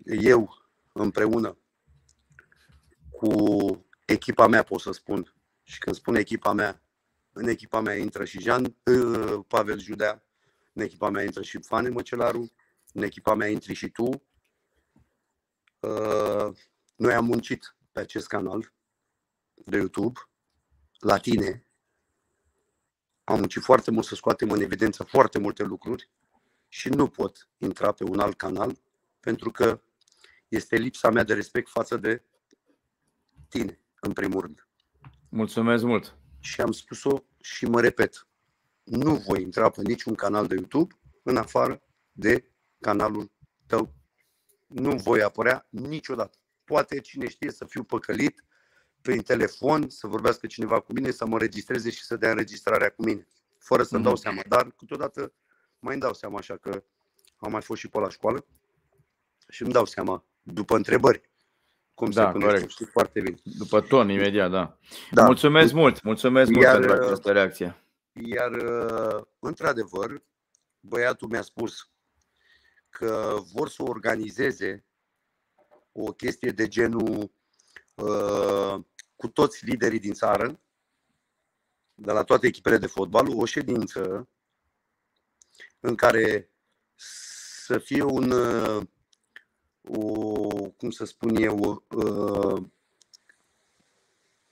eu împreună cu echipa mea, pot să spun. Și când spun echipa mea, în echipa mea intră și Jean uh, Pavel Judea, în echipa mea intră și Fane Măcelaru, în echipa mea intri și tu. Uh, noi am muncit pe acest canal de YouTube, la tine. Am muncit foarte mult să scoatem în evidență foarte multe lucruri și nu pot intra pe un alt canal pentru că este lipsa mea de respect față de tine, în primul rând. Mulțumesc mult! Și am spus-o și mă repet, nu voi intra pe niciun canal de YouTube în afară de canalul tău. Nu voi apărea niciodată. Poate cine știe să fiu păcălit prin telefon, să vorbească cineva cu mine, să mă registreze și să dea înregistrarea cu mine, fără să-mi dau mhm. seama. Dar câteodată mai îmi dau seama așa că am mai fost și pe la școală și îmi dau seama după întrebări. Cum da, se corect. știi foarte bine. După ton, imediat, da. da. Mulțumesc da. mult, mulțumesc iar, mult pentru uh, această reacție. Iar, uh, într-adevăr, băiatul mi-a spus că vor să organizeze o chestie de genul uh, cu toți liderii din țară, de la toate echipele de fotbal, o ședință în care să fie un uh, o, cum să spun eu, uh,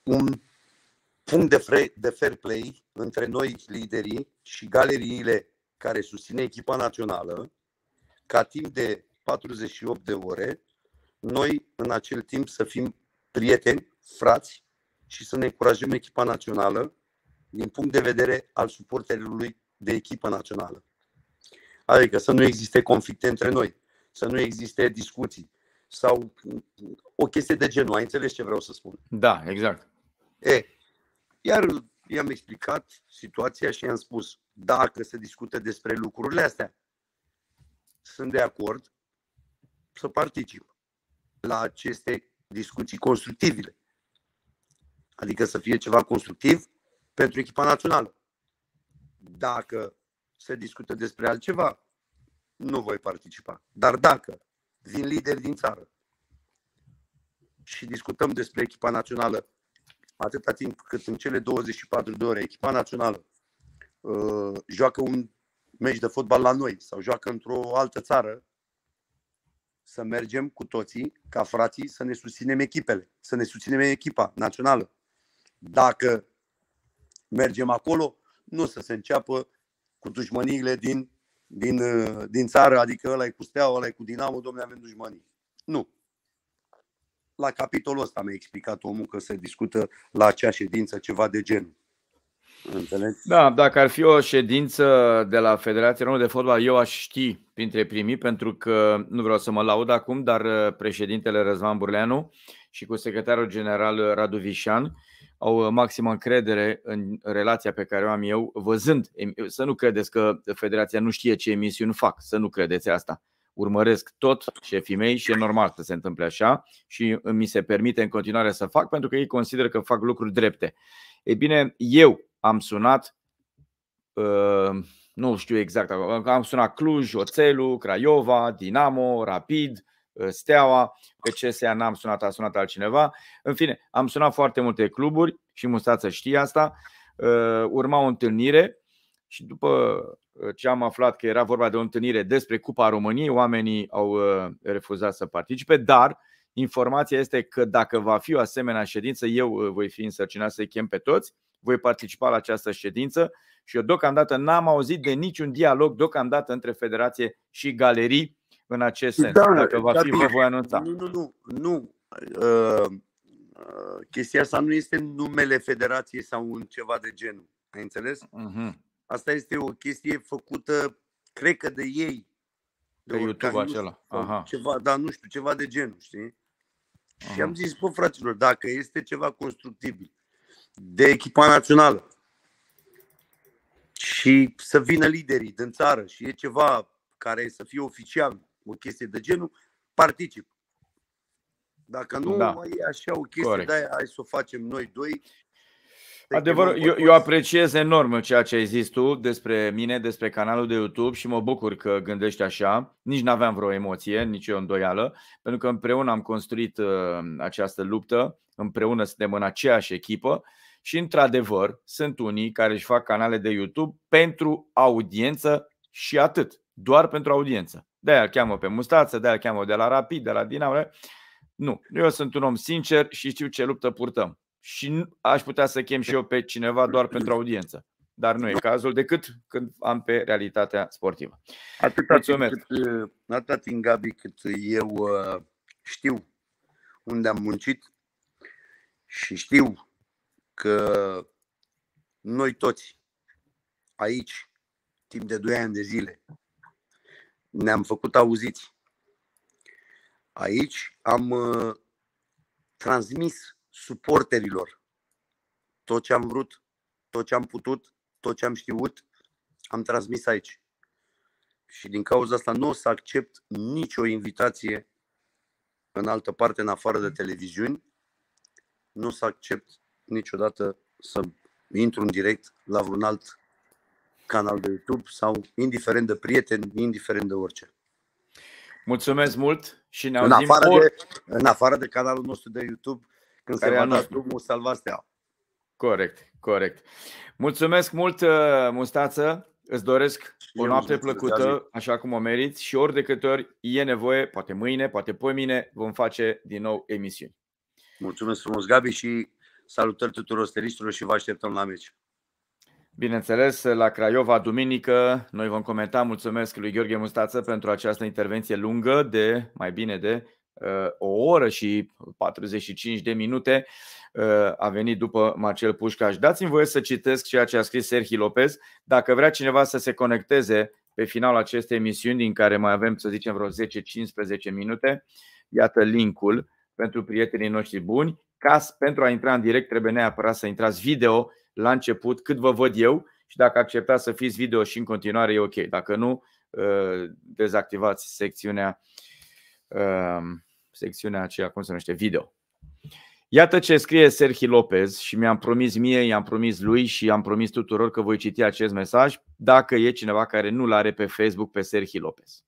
un punct de, fre- de fair play între noi, liderii și galeriile care susține echipa națională, ca timp de 48 de ore, noi în acel timp să fim prieteni, frați și să ne încurajăm echipa națională din punct de vedere al suporterului de echipă națională. Adică să nu existe conflicte între noi să nu existe discuții sau o chestie de genul. Ai înțeles ce vreau să spun? Da, exact. E, iar i-am explicat situația și i-am spus, dacă se discută despre lucrurile astea, sunt de acord să particip la aceste discuții constructivile. Adică să fie ceva constructiv pentru echipa națională. Dacă se discută despre altceva, nu voi participa. Dar dacă vin lideri din țară și discutăm despre echipa națională atâta timp cât în cele 24 de ore echipa națională uh, joacă un meci de fotbal la noi sau joacă într-o altă țară, să mergem cu toții, ca frații, să ne susținem echipele, să ne susținem echipa națională. Dacă mergem acolo, nu să se înceapă cu dușmăniile din din, uh, din țară, adică ăla e cu Steaua, ăla e cu Dinamo, domnule, avem dușmanii. Nu. La capitolul ăsta mi-a explicat omul că se discută la acea ședință ceva de genul. Înțelegi? Da, dacă ar fi o ședință de la Federația Română de Fotbal, eu aș ști printre primii, pentru că nu vreau să mă laud acum, dar uh, președintele Răzvan Burleanu și cu secretarul general uh, Radu Vișan au uh, maximă încredere în relația pe care o am eu, văzând, să nu credeți că federația nu știe ce emisiuni fac, să nu credeți asta. Urmăresc tot șefii mei și e normal să se întâmple așa și uh, mi se permite în continuare să fac pentru că ei consideră că fac lucruri drepte. Ei bine, eu am sunat, uh, nu știu exact, am sunat Cluj, Oțelul, Craiova, Dinamo, Rapid, Uh, Steaua, pe CSEA n-am sunat, a sunat altcineva. În fine, am sunat foarte multe cluburi și Mustață știe asta. Uh, urma o întâlnire și după uh, ce am aflat că era vorba de o întâlnire despre Cupa României, oamenii au refuzat să participe, dar informația este că dacă va fi o asemenea ședință, eu voi fi însărcinat să-i chem pe toți, voi participa la această ședință și eu deocamdată n-am auzit de niciun dialog deocamdată între federație și galerii în acest da, sens. Da, Dacă va exact. fi, vă voi anunța. Nu, nu, nu. nu. Uh, uh, chestia asta nu este numele federației sau un ceva de genul. Ai înțeles? Uh-huh. Asta este o chestie făcută, cred că de ei. De, pe YouTube acela. Aha. Ceva, da, nu știu, ceva de genul, știi? Și am zis, bă, fraților, dacă este ceva constructibil de echipa națională și să vină liderii din țară și e ceva care să fie oficial, o chestie de genul, particip. Dacă nu, da. mai e așa o chestie, Corect. de hai să o facem noi doi. Adevăr, eu, eu apreciez enorm ceea ce ai zis tu despre mine, despre canalul de YouTube și mă bucur că gândești așa. Nici n-aveam vreo emoție, nici o îndoială, pentru că împreună am construit uh, această luptă, împreună suntem în aceeași echipă și, într-adevăr, sunt unii care își fac canale de YouTube pentru audiență și atât, doar pentru audiență de-aia cheamă pe mustață, de-aia cheamă de la Rapid, de la dinamă. Nu, eu sunt un om sincer și știu ce luptă purtăm. Și aș putea să chem și eu pe cineva doar pentru audiență. Dar nu e cazul decât când am pe realitatea sportivă. Atât Mulțumesc. Cât, uh, timp, Gabi, cât eu uh, știu unde am muncit și știu că noi toți aici, timp de 2 ani de zile, ne-am făcut auziți. Aici am uh, transmis suporterilor tot ce am vrut, tot ce am putut, tot ce am știut, am transmis aici. Și din cauza asta nu o să accept nicio invitație în altă parte, în afară de televiziuni. Nu o să accept niciodată să intru în direct la vreun alt canal de YouTube sau indiferent de prieteni, indiferent de orice. Mulțumesc mult și ne în auzim afară de, în afară de canalul nostru de YouTube, când Care se va nostru drumul Salvasteaua. Corect, corect. Mulțumesc mult, uh, Mustață. Îți doresc și o noapte plăcută, așa cum o meriți și ori de câte ori e nevoie, poate mâine, poate mine, vom face din nou emisiuni. Mulțumesc frumos, Gabi, și salutări tuturor stelistilor și vă așteptăm la meci. Bineînțeles, la Craiova, duminică, noi vom comenta. Mulțumesc lui Gheorghe Mustață pentru această intervenție lungă de mai bine de uh, o oră și 45 de minute. Uh, a venit după Marcel Pușcaș. Dați-mi voie să citesc ceea ce a scris Serhi Lopez. Dacă vrea cineva să se conecteze pe finalul acestei emisiuni, din care mai avem, să zicem, vreo 10-15 minute, iată linkul pentru prietenii noștri buni. Ca pentru a intra în direct trebuie neapărat să intrați video la început cât vă văd eu și dacă acceptați să fiți video și în continuare e ok. Dacă nu, uh, dezactivați secțiunea, um, secțiunea aceea, cum se numește, video. Iată ce scrie Serhi Lopez și mi-am promis mie, i-am promis lui și am promis tuturor că voi citi acest mesaj dacă e cineva care nu-l are pe Facebook pe Serhi Lopez.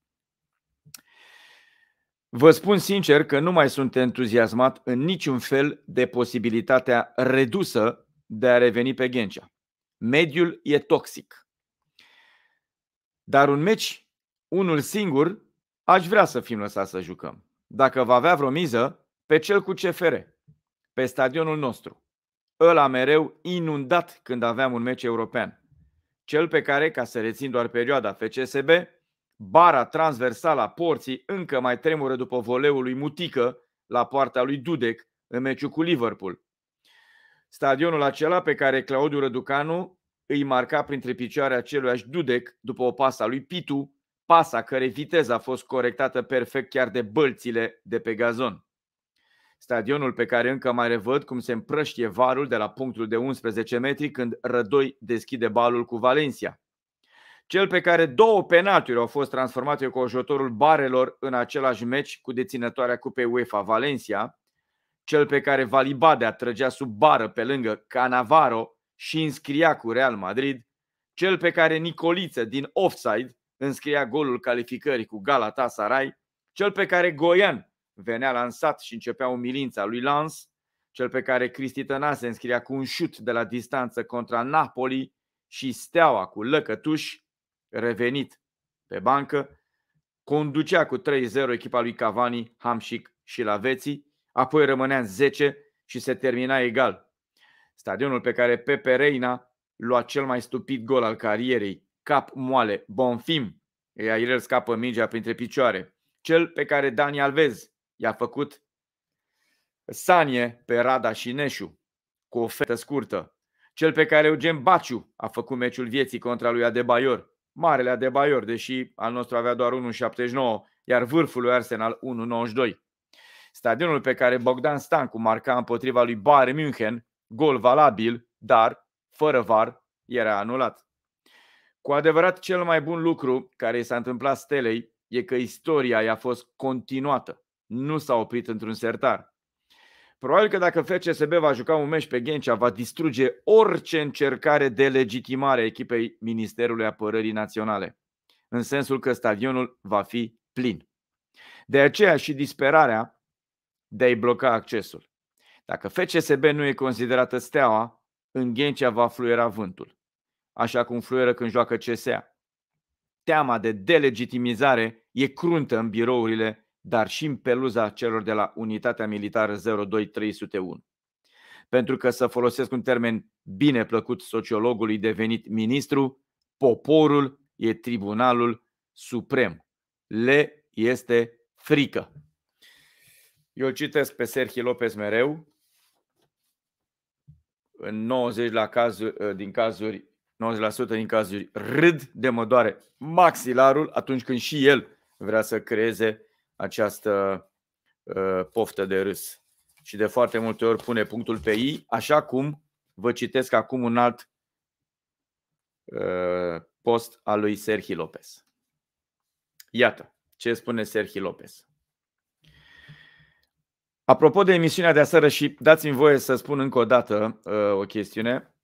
Vă spun sincer că nu mai sunt entuziasmat în niciun fel de posibilitatea redusă de a reveni pe Ghencea. Mediul e toxic. Dar un meci, unul singur, aș vrea să fim lăsați să jucăm. Dacă va avea vreo miză, pe cel cu CFR, pe stadionul nostru. Ăla mereu inundat când aveam un meci european. Cel pe care, ca să rețin doar perioada FCSB, bara transversală a porții încă mai tremură după voleul lui Mutică la poarta lui Dudek în meciul cu Liverpool, Stadionul acela pe care Claudiu Răducanu îi marca printre picioare aceluiași Dudec după o pasă lui Pitu, pasa care viteza a fost corectată perfect chiar de bălțile de pe gazon. Stadionul pe care încă mai revăd cum se împrăștie varul de la punctul de 11 metri când Rădoi deschide balul cu Valencia. Cel pe care două penaltiuri au fost transformate cu ajutorul barelor în același meci cu deținătoarea cupei UEFA Valencia, cel pe care Valibadea trăgea sub bară pe lângă Canavaro și înscria cu Real Madrid, cel pe care Nicoliță din offside înscria golul calificării cu Galatasaray, cel pe care Goian venea lansat și începea umilința lui Lans, cel pe care Cristi Tănase înscria cu un șut de la distanță contra Napoli și Steaua cu Lăcătuș, revenit pe bancă, conducea cu 3-0 echipa lui Cavani, Hamșic și Laveții, apoi rămâneam 10 și se termina egal. Stadionul pe care Pepe Reina lua cel mai stupid gol al carierei, cap moale, Bonfim, ea el scapă mingea printre picioare, cel pe care Dani Alves i-a făcut Sanie pe Rada și Neșu, cu o fetă scurtă, cel pe care Eugen Baciu a făcut meciul vieții contra lui Adebayor, marele Adebayor, deși al nostru avea doar 1,79, iar vârful lui Arsenal 1,92. Stadionul pe care Bogdan Stancu marca împotriva lui Bayern München, gol valabil, dar fără var, era anulat. Cu adevărat cel mai bun lucru care i s-a întâmplat Stelei e că istoria i-a fost continuată, nu s-a oprit într-un sertar. Probabil că dacă FCSB va juca un meci pe Ghencea, va distruge orice încercare de legitimare a echipei Ministerului Apărării Naționale, în sensul că stadionul va fi plin. De aceea și disperarea de a-i bloca accesul. Dacă FCSB nu e considerată steaua, în Ghencea va fluiera vântul, așa cum fluieră când joacă CSA. Teama de delegitimizare e cruntă în birourile, dar și în peluza celor de la Unitatea Militară 02301. Pentru că să folosesc un termen bine plăcut sociologului devenit ministru, poporul e tribunalul suprem. Le este frică. Eu îl citesc pe Sergi Lopez mereu, în 90% la cazuri, ă, din cazuri 90% din cazuri râd de mă doare maxilarul atunci când și el vrea să creeze această uh, poftă de râs. Și de foarte multe ori pune punctul pe I, așa cum vă citesc acum un alt uh, post al lui Serhi Lopez. Iată ce spune Sergi Lopez. Apropo de emisiunea de aseară și dați-mi voie să spun încă o dată uh, o chestiune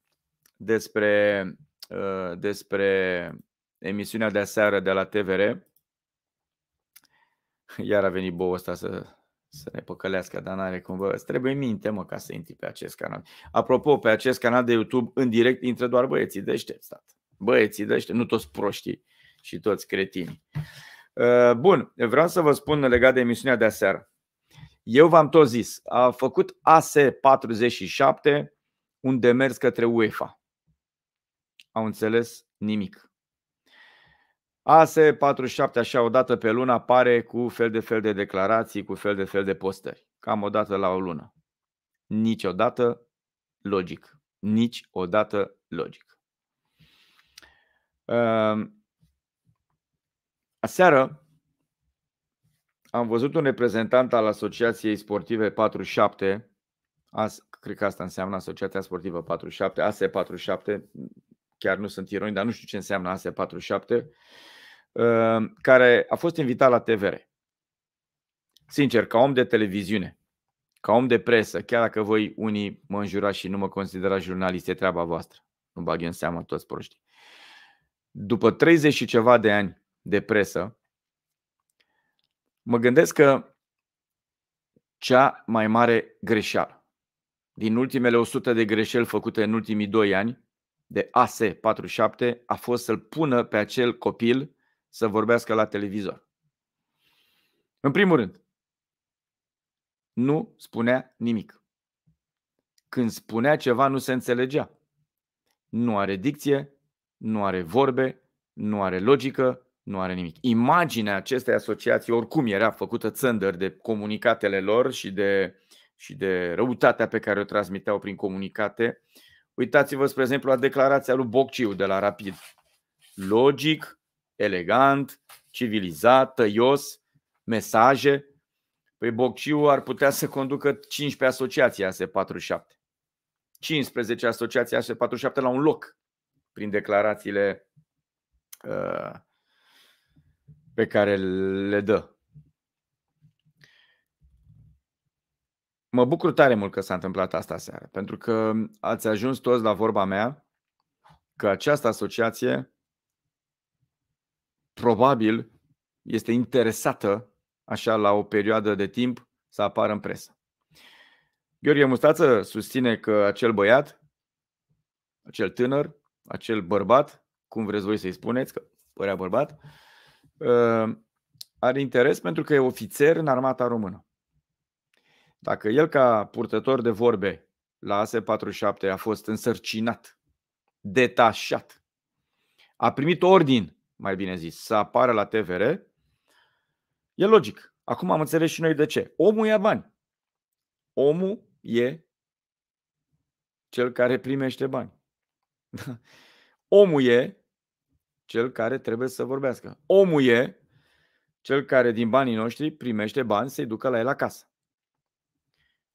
despre, uh, despre emisiunea de aseară de la TVR. Iar a venit boul ăsta să, să ne păcălească, dar n-are cum. Bă, îți trebuie minte, mă, ca să intri pe acest canal. Apropo, pe acest canal de YouTube, în direct, intră doar băieții deștepți, stat. Băieții deștepți, nu toți proștii și toți cretini. Uh, bun, vreau să vă spun legat de emisiunea de aseară. Eu v-am tot zis, a făcut AS47 un demers către UEFA. Au înțeles nimic. AS47 așa o dată pe lună apare cu fel de fel de declarații, cu fel de fel de postări. Cam o dată la o lună. Niciodată logic. Niciodată logic. Ehm, aseară am văzut un reprezentant al Asociației Sportive 47, as, cred că asta înseamnă Asociația Sportivă 47, ASE 47 chiar nu sunt ironic, dar nu știu ce înseamnă ASE 47 ă, care a fost invitat la TVR. Sincer, ca om de televiziune, ca om de presă, chiar dacă voi unii mă înjurați și nu mă considerați jurnalist, e treaba voastră. Nu bag eu în seamă toți proștii. După 30 și ceva de ani de presă, mă gândesc că cea mai mare greșeală din ultimele 100 de greșeli făcute în ultimii 2 ani de AS47 a fost să-l pună pe acel copil să vorbească la televizor. În primul rând, nu spunea nimic. Când spunea ceva, nu se înțelegea. Nu are dicție, nu are vorbe, nu are logică, nu are nimic. Imaginea acestei asociații oricum era făcută țândări de comunicatele lor și de, și de răutatea pe care o transmiteau prin comunicate. Uitați-vă, spre exemplu, la declarația lui Bocciu de la Rapid. Logic, elegant, civilizat, tăios, mesaje. Păi Bocciu ar putea să conducă 15 asociații AS47. 15 asociații AS47 la un loc, prin declarațiile uh, pe care le dă. Mă bucur tare mult că s-a întâmplat asta seara, pentru că ați ajuns toți la vorba mea că această asociație probabil este interesată așa la o perioadă de timp să apară în presă. Gheorghe Mustață susține că acel băiat, acel tânăr, acel bărbat, cum vreți voi să-i spuneți, că părea bărbat, uh, Uh, are interes pentru că e ofițer în armata română. Dacă el ca purtător de vorbe la AS-47 a fost însărcinat, detașat, a primit ordin, mai bine zis, să apară la TVR, e logic. Acum am înțeles și noi de ce. Omul ia bani. Omul e cel care primește bani. Omul e cel care trebuie să vorbească. Omul e cel care din banii noștri primește bani să-i ducă la el acasă.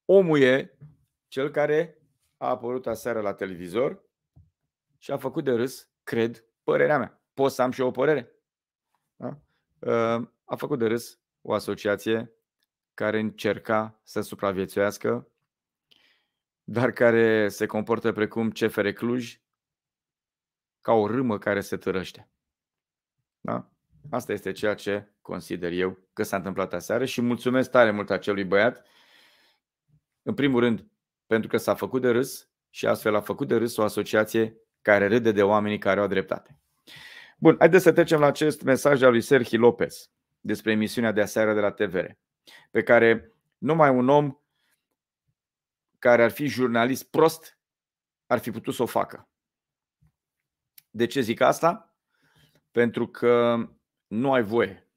Omul e cel care a apărut aseară la televizor și a făcut de râs, cred, părerea mea. Pot să am și eu o părere? Da? Ă, a făcut de râs o asociație care încerca să supraviețuiască, dar care se comportă precum CFR Cluj, ca o râmă care se târăște. Da? Asta este ceea ce consider eu că s-a întâmplat aseară și mulțumesc tare mult acelui băiat. În primul rând, pentru că s-a făcut de râs și astfel a făcut de râs o asociație care râde de oamenii care au dreptate. Bun, haideți să trecem la acest mesaj al lui Sergi Lopez despre emisiunea de aseară de la TVR, pe care numai un om care ar fi jurnalist prost ar fi putut să o facă. De ce zic asta? Pentru că nu ai voie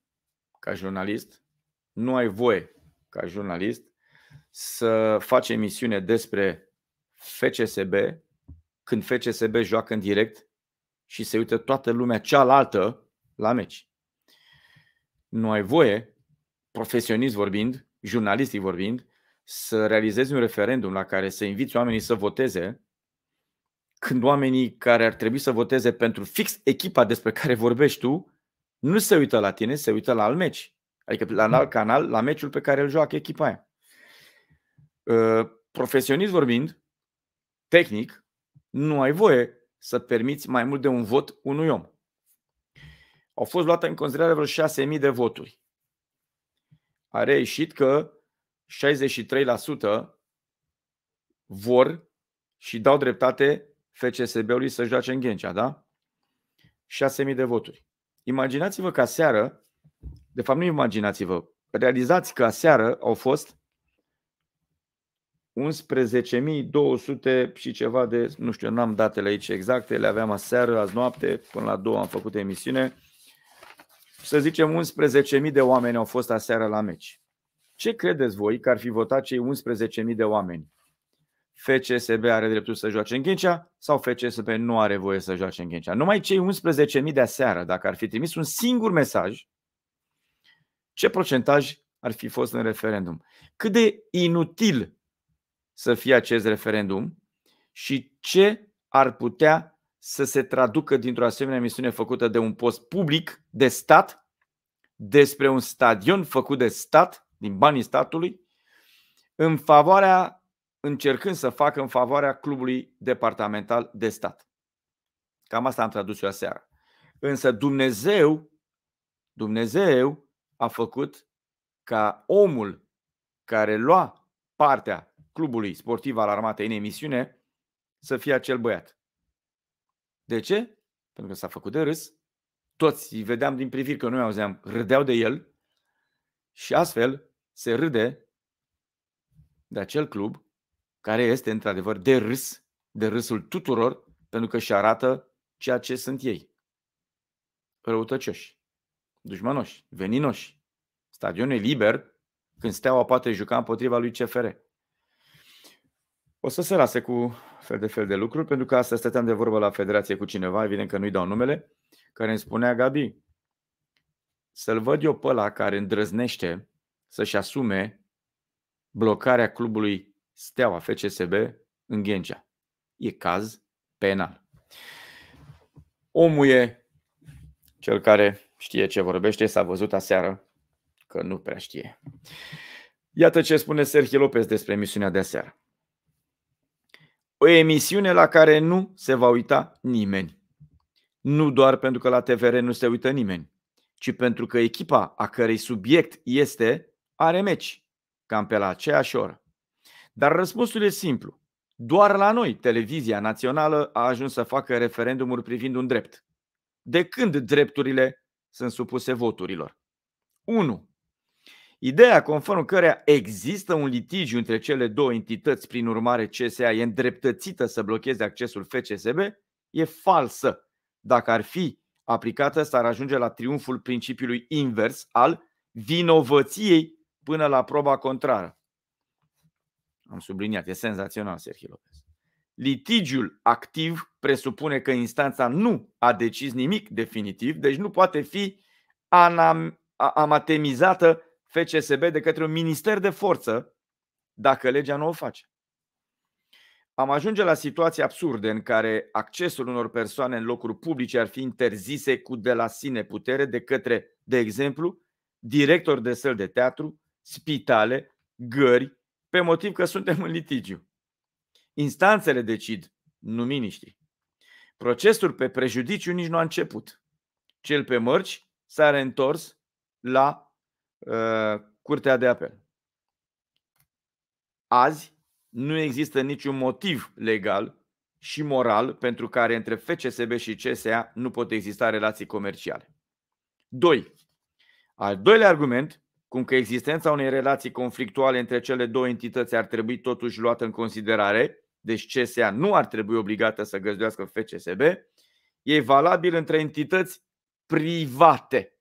ca jurnalist, nu ai voie ca jurnalist să faci emisiune despre FCSB când FCSB joacă în direct și se uită toată lumea cealaltă la meci. Nu ai voie, profesionist vorbind, jurnalistic vorbind, să realizezi un referendum la care să inviți oamenii să voteze când oamenii care ar trebui să voteze pentru fix echipa despre care vorbești tu, nu se uită la tine, se uită la alt meci. Adică la mm. alt canal, la meciul pe care îl joacă echipa aia. Uh, profesionist vorbind, tehnic, nu ai voie să permiți mai mult de un vot unui om. Au fost luate în considerare vreo 6.000 de voturi. A reieșit că 63% vor și dau dreptate FCSB-ului să joace în Ghencea, da? 6.000 de voturi. Imaginați-vă că aseară, de fapt nu imaginați-vă, realizați că aseară au fost 11.200 și ceva de, nu știu, n-am datele aici exacte, le aveam aseară, azi noapte, până la două am făcut emisiune. Să zicem 11.000 de oameni au fost aseară la meci. Ce credeți voi că ar fi votat cei 11.000 de oameni? FCSB are dreptul să joace în Ghencea sau FCSB nu are voie să joace în Ghencea. Numai cei 11.000 de seară, dacă ar fi trimis un singur mesaj, ce procentaj ar fi fost în referendum? Cât de inutil să fie acest referendum și ce ar putea să se traducă dintr-o asemenea misiune făcută de un post public de stat despre un stadion făcut de stat, din banii statului, în favoarea încercând să facă în favoarea clubului departamental de stat. Cam asta am tradus eu aseară. Însă Dumnezeu, Dumnezeu a făcut ca omul care lua partea clubului sportiv al armatei în emisiune să fie acel băiat. De ce? Pentru că s-a făcut de râs. Toți îi vedeam din priviri că noi auzeam, râdeau de el și astfel se râde de acel club care este într-adevăr de râs, de râsul tuturor, pentru că își arată ceea ce sunt ei. Răutăcioși, dușmanoși, veninoși. Stadionul e liber când Steaua poate juca împotriva lui CFR. O să se lase cu fel de fel de lucruri, pentru că asta stăteam de vorbă la federație cu cineva, evident că nu-i dau numele, care îmi spunea Gabi, să-l văd eu pe ăla care îndrăznește să-și asume blocarea clubului Steaua FCSB în Ghencea. E caz penal. Omul e cel care știe ce vorbește, s-a văzut aseară că nu prea știe. Iată ce spune Serhii Lopez despre emisiunea de aseară. O emisiune la care nu se va uita nimeni. Nu doar pentru că la TVR nu se uită nimeni, ci pentru că echipa a cărei subiect este are meci, cam pe la aceeași oră. Dar răspunsul e simplu. Doar la noi, televizia națională a ajuns să facă referendumuri privind un drept. De când drepturile sunt supuse voturilor? 1. Ideea conform căreia există un litigiu între cele două entități, prin urmare CSA e îndreptățită să blocheze accesul FCSB, e falsă. Dacă ar fi aplicată, s-ar ajunge la triumful principiului invers al vinovăției până la proba contrară. Am subliniat, e senzațional Sergio Lopez. Litigiul activ presupune că instanța nu a decis nimic definitiv, deci nu poate fi anam, amatemizată FCSB de către un minister de forță dacă legea nu o face. Am ajunge la situații absurde în care accesul unor persoane în locuri publice ar fi interzise cu de la sine putere de către, de exemplu, directori de săl de teatru, spitale, gări, pe motiv că suntem în litigiu. Instanțele decid, nu miniștrii. Procesul pe prejudiciu nici nu a început. Cel pe mărci s-a reîntors la uh, Curtea de Apel. Azi nu există niciun motiv legal și moral pentru care între FCSB și CSA nu pot exista relații comerciale. 2. Al doilea argument cum că existența unei relații conflictuale între cele două entități ar trebui totuși luată în considerare, deci CSA nu ar trebui obligată să găzduiască FCSB, e valabil între entități private.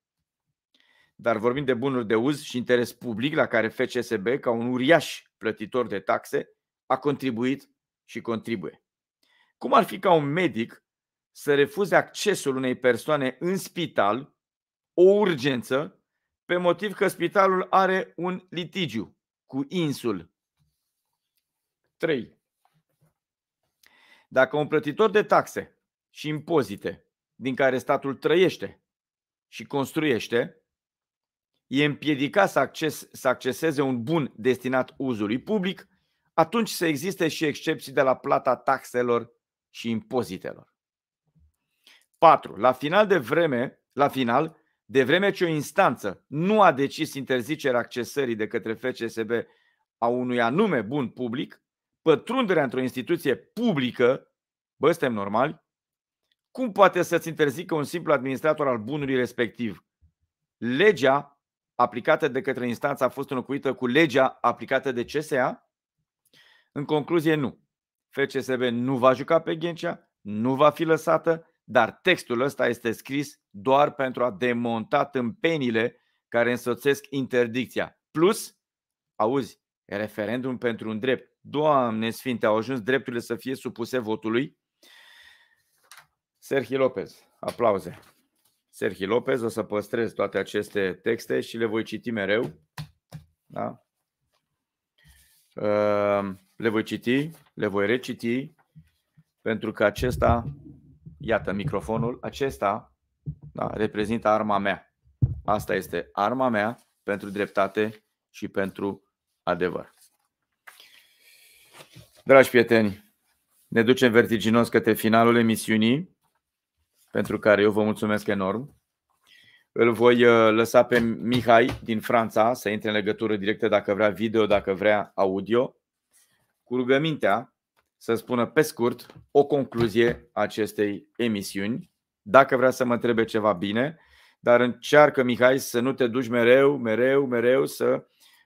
Dar vorbim de bunuri de uz și interes public la care FCSB, ca un uriaș plătitor de taxe, a contribuit și contribuie. Cum ar fi ca un medic să refuze accesul unei persoane în spital, o urgență, pe motiv că spitalul are un litigiu cu insul. 3. Dacă un plătitor de taxe și impozite din care statul trăiește și construiește e împiedicat să, acces, să acceseze un bun destinat uzului public, atunci să existe și excepții de la plata taxelor și impozitelor. 4. La final de vreme, la final, de vreme ce o instanță nu a decis interzicerea accesării de către FCSB a unui anume bun public, pătrunderea într-o instituție publică, bă, suntem normali, cum poate să-ți interzică un simplu administrator al bunului respectiv? Legea aplicată de către instanță a fost înlocuită cu legea aplicată de CSA? În concluzie, nu. FCSB nu va juca pe Ghencea, nu va fi lăsată, dar textul ăsta este scris doar pentru a demonta tâmpenile care însoțesc interdicția. Plus, auzi, referendum pentru un drept. Doamne Sfinte, au ajuns drepturile să fie supuse votului? Serhi Lopez, aplauze. Serhi Lopez, o să păstrez toate aceste texte și le voi citi mereu. Da? Ehm, le voi citi, le voi reciti, pentru că acesta Iată microfonul acesta da, reprezintă arma mea. Asta este arma mea pentru dreptate și pentru adevăr. Dragi prieteni, ne ducem vertiginos către finalul emisiunii, pentru care eu vă mulțumesc enorm. Îl voi uh, lăsa pe Mihai din Franța să intre în legătură directă dacă vrea video, dacă vrea audio, cu rugămintea să spună pe scurt o concluzie acestei emisiuni. Dacă vrea să mă întrebe ceva bine, dar încearcă, Mihai, să nu te duci mereu, mereu, mereu să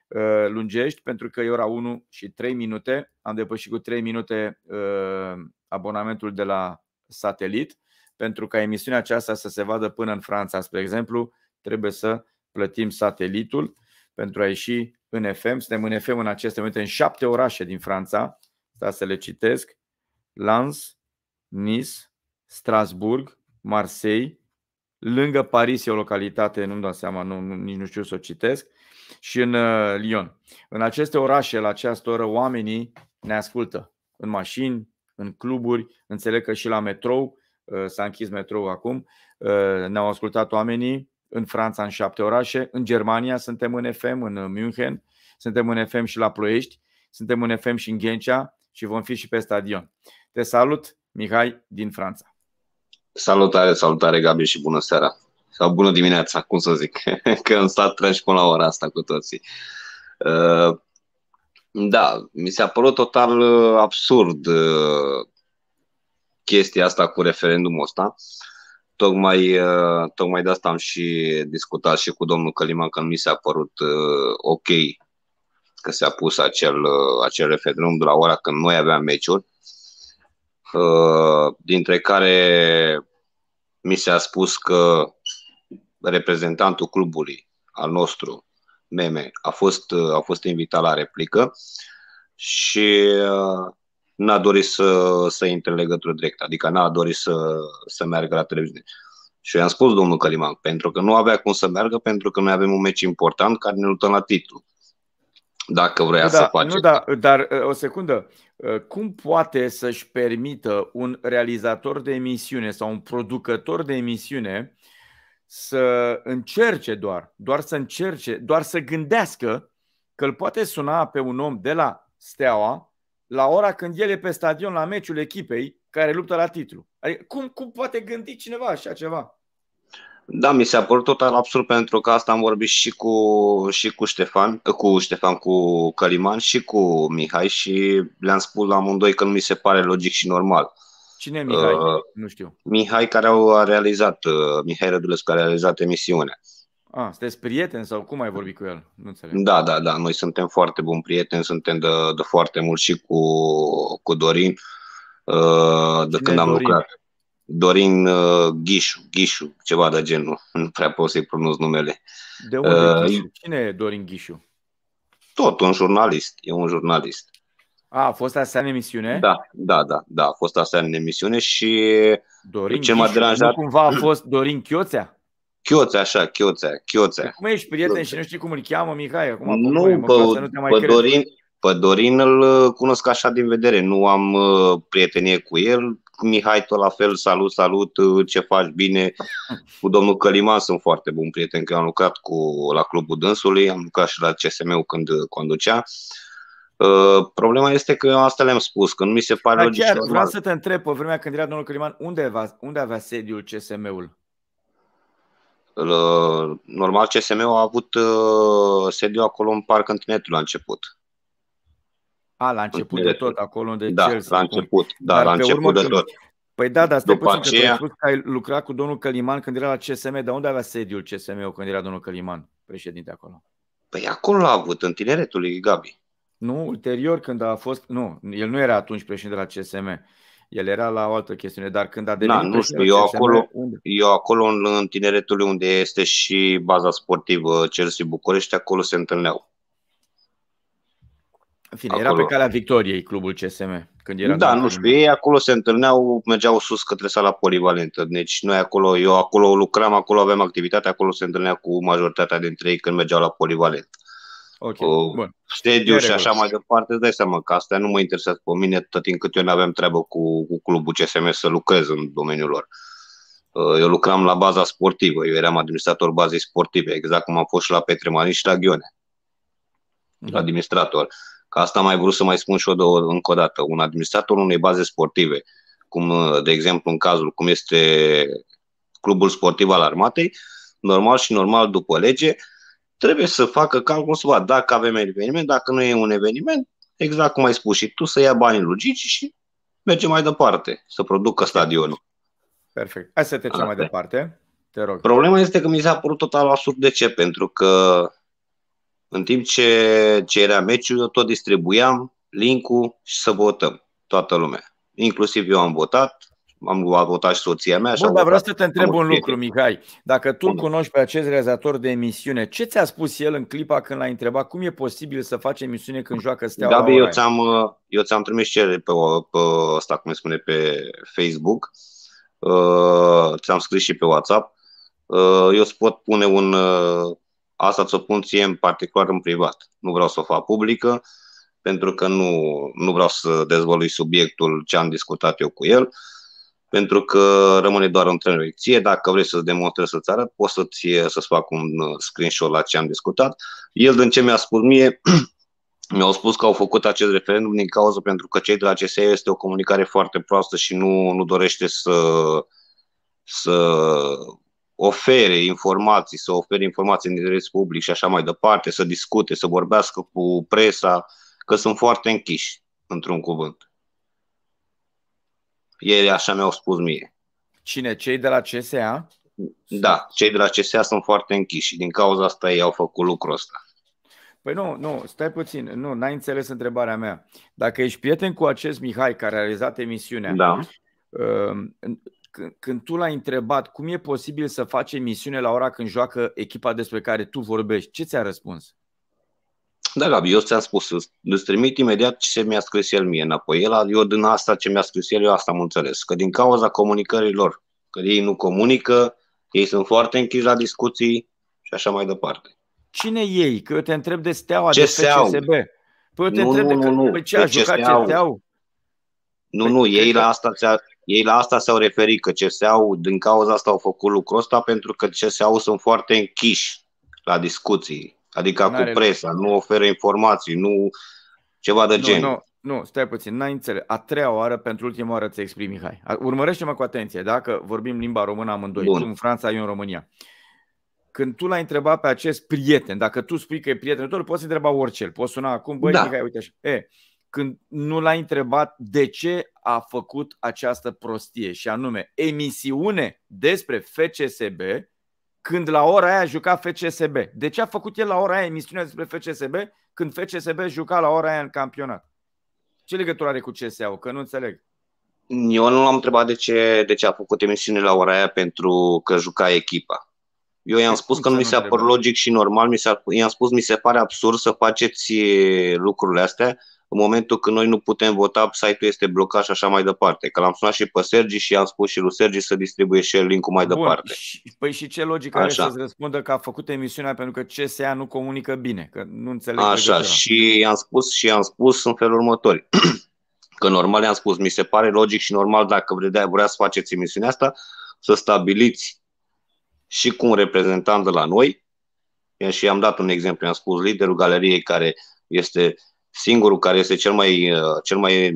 uh, lungești, pentru că e ora 1 și 3 minute. Am depășit cu 3 minute uh, abonamentul de la satelit. Pentru ca emisiunea aceasta să se vadă până în Franța, spre exemplu, trebuie să plătim satelitul pentru a ieși în FM. Suntem în FM în aceste momente în șapte orașe din Franța, Sta să le citesc. Lens, Nice, Strasburg, Marseille, lângă Paris e o localitate, nu-mi dau seama, nu, nu, nici nu știu să o citesc, și în uh, Lyon. În aceste orașe, la această oră, oamenii ne ascultă în mașini, în cluburi, înțeleg că și la metrou, uh, s-a închis metrou acum, uh, ne-au ascultat oamenii în Franța în șapte orașe, în Germania suntem în FM, în uh, München, suntem în FM și la Ploiești, suntem în FM și în Ghencea, și vom fi și pe stadion. Te salut, Mihai din Franța. Salutare, salutare, Gabi și bună seara. Sau bună dimineața, cum să zic, că în stat treci până la ora asta cu toții. Uh, da, mi s-a părut total uh, absurd uh, chestia asta cu referendumul ăsta. Tocmai, tocmai de asta am și discutat și cu domnul Călima că mi s-a părut ok că s-a pus acel, uh, acel referendum de la ora când noi aveam meciuri, uh, dintre care mi s-a spus că reprezentantul clubului al nostru, Meme, a fost, uh, a fost invitat la replică și n-a dorit să, să intre în legătură directă, adică n-a dorit să, să meargă la televiziune. Și i-am spus domnul Căliman, pentru că nu avea cum să meargă, pentru că noi avem un meci important care ne luptăm la titlu dacă vrea da, să facă. Nu, da, dar uh, o secundă. Uh, cum poate să-și permită un realizator de emisiune sau un producător de emisiune să încerce doar, doar să încerce, doar să gândească că îl poate suna pe un om de la Steaua la ora când el e pe stadion la meciul echipei care luptă la titlu. Adică cum, cum poate gândi cineva așa ceva? Da, mi s-a părut total absurd pentru că asta am vorbit și cu, și cu Ștefan, cu Ștefan, cu Căliman și cu Mihai și le-am spus la amândoi că nu mi se pare logic și normal. Cine e Mihai? Uh, nu știu. Mihai care a realizat, uh, Mihai Rădulescu care a realizat emisiunea. Ah, sunteți prieteni sau cum ai vorbit cu el? Nu înțeleg. Da, da, da. Noi suntem foarte buni prieteni, suntem de, de foarte mult și cu, cu Dorin. Uh, de Cine când am Dorin? lucrat. Dorin uh, Ghișu, Ghișu, ceva de genul. Nu prea pot să-i pronunț numele. De unde uh, Ghișu? Cine e Dorin Ghișu? Tot un jurnalist, e un jurnalist. A, a fost asta în emisiune? Da, da, da, da, a fost asta în emisiune și Dorin ce m-a deranjat... cumva a fost Dorin Chioțea? Chioțea, așa, Chioțea, Chioțea. Cum ești prieten Chioțea. și nu știi cum îl cheamă Mihai? Acum, nu, pe, pe, nu te mai pe Dorin, pe Dorin îl uh, cunosc așa din vedere, nu am uh, prietenie cu el, Mihai, tot la fel, salut, salut, ce faci bine. Cu domnul Călima sunt foarte bun prieten, că am lucrat cu, la clubul dânsului, am lucrat și la CSM-ul când conducea. Uh, problema este că asta le-am spus, că nu mi se pare logic. Chiar, vreau să te întreb, pe vremea când era domnul Căliman, unde, avea, unde avea sediul CSM-ul? Uh, normal, CSM-ul a avut uh, sediul sediu acolo în Parc Întinetul la început. A, la început de tot, acolo unde da, Chelsea. la început, da, dar la început urmă, de tot. Păi da, dar stai După puțin, aceea... că ai spus că ai lucrat cu domnul Căliman când era la CSM, dar unde avea sediul CSM-ul când era domnul Căliman, președinte acolo? Păi acolo l-a avut, în tineretul lui Gabi. Nu, ulterior când a fost, nu, el nu era atunci președinte la CSM. El era la o altă chestiune, dar când a devenit... Da, nu știu, eu acolo, unde? eu acolo în, în tineretul unde este și baza sportivă Chelsea București, acolo se întâlneau. În fine, acolo. era pe calea victoriei clubul CSM. Când era da, nu știu, ei acolo se întâlneau, mergeau sus către sala polivalentă. Deci noi acolo, eu acolo lucram, acolo aveam activitate, acolo se întâlnea cu majoritatea dintre ei când mergeau la polivalent. Ok, uh, bun. Stadiu și așa mai departe, îți dai seama că asta nu mă interesează pe mine, tot timp cât eu nu aveam treabă cu, cu clubul CSM să lucrez în domeniul lor. Uh, eu lucram la baza sportivă, eu eram administrator bazei sportive, exact cum am fost și la Petre Marin și la Ghione, da. administrator. Ca asta am mai vrut să mai spun și eu două, încă o dată. Un administrator unei baze sportive, cum de exemplu în cazul cum este clubul sportiv al armatei, normal și normal după lege, trebuie să facă calcul să vadă dacă avem eveniment, dacă nu e un eveniment, exact cum ai spus și tu, să ia banii logici și merge mai departe, să producă stadionul. Perfect. Hai să trecem mai departe. Te rog. Problema este că mi s-a părut total absurd. De ce? Pentru că în timp ce, ce era meciul, eu tot distribuiam link-ul și să votăm toată lumea. Inclusiv eu am votat, am votat și soția mea. Bun, dar vreau să te întreb un lucru, Mihai. Dacă tu Bun. cunoști pe acest realizator de emisiune, ce ți-a spus el în clipa când l-a întrebat cum e posibil să faci emisiune când joacă Steaua Gabi, eu ți-am, uh, eu ți-am trimis cerere pe, pe asta, cum spune, pe Facebook. Uh, ți-am scris și pe WhatsApp. Uh, eu îți pot pune un, uh, Asta ți-o pun ție în particular în privat. Nu vreau să o fac publică, pentru că nu, nu vreau să dezvălui subiectul ce am discutat eu cu el, pentru că rămâne doar între noi. Ție, dacă vrei să-ți demonstrezi să-ți arăt, poți să ți să-ți fac un uh, screenshot la ce am discutat. El, din ce mi-a spus mie, mi-au spus că au făcut acest referendum din cauza pentru că cei de la CSE este o comunicare foarte proastă și nu, nu dorește să, să ofere informații, să ofere informații în interes public și așa mai departe, să discute, să vorbească cu presa, că sunt foarte închiși, într-un cuvânt. Ei așa mi-au spus mie. Cine? Cei de la CSA? Da, cei de la CSA sunt foarte închiși și din cauza asta ei au făcut lucrul ăsta. Păi nu, nu, stai puțin, nu, n-ai înțeles întrebarea mea. Dacă ești prieten cu acest Mihai care a realizat emisiunea, da. Um, când, când tu l-ai întrebat cum e posibil să faci emisiune la ora când joacă echipa despre care tu vorbești, ce ți-a răspuns? Da, Gabi, eu ți-am spus, îți trimit imediat ce mi-a scris el mie înapoi. El, eu din asta ce mi-a scris el, eu asta am înțeles. Că din cauza comunicărilor, că ei nu comunică, ei sunt foarte închiși la discuții și așa mai departe. Cine ei? Că eu te întreb de steaua, ce de FCSB. Păi eu te nu, întreb nu, de nu, că, nu. ce a jucat ce steaua. Nu, păi nu, ei la asta ei la asta s-au referit, că CSA-ul, din cauza asta au făcut lucrul ăsta, pentru că CSA-ul sunt foarte închiși la discuții, adică N-are cu presa, nu oferă informații, nu ceva de nu, gen. Nu, nu, stai puțin, n-ai înțeles. A treia oară, pentru ultima oară, ți exprimi. Mihai. Urmărește-mă cu atenție, dacă vorbim limba română amândoi, Bun. tu în Franța, eu în România. Când tu l-ai întrebat pe acest prieten, dacă tu spui că e prietenul tău, poți întreba orice. Poți suna acum, băi, da. Mihai, uite așa. E, când nu l-a întrebat de ce a făcut această prostie și anume emisiune despre FCSB când la ora aia juca FCSB. De ce a făcut el la ora aia emisiunea despre FCSB când FCSB juca la ora aia în campionat? Ce legătură are cu CSA-ul? Că nu înțeleg. Eu nu l-am întrebat de ce, de ce a făcut emisiune la ora aia pentru că juca echipa. Eu i-am păi spus că nu mi se pare logic și normal, mi i-am spus mi se pare absurd să faceți eh, lucrurile astea în momentul când noi nu putem vota, site-ul este blocat și așa mai departe. Că l-am sunat și pe Sergi și am spus și lui Sergi să distribuie share link-ul mai Bun. departe. Păi și ce logică are să-ți răspundă că a făcut emisiunea pentru că CSA nu comunică bine, că nu înțeleg. Așa, și am spus și am spus în felul următor. că normal am spus, mi se pare logic și normal dacă vrea, vrea să faceți emisiunea asta, să stabiliți și cu un reprezentant de la noi, și am dat un exemplu, am spus liderul galeriei care este singurul care este cel mai, uh, cel mai uh,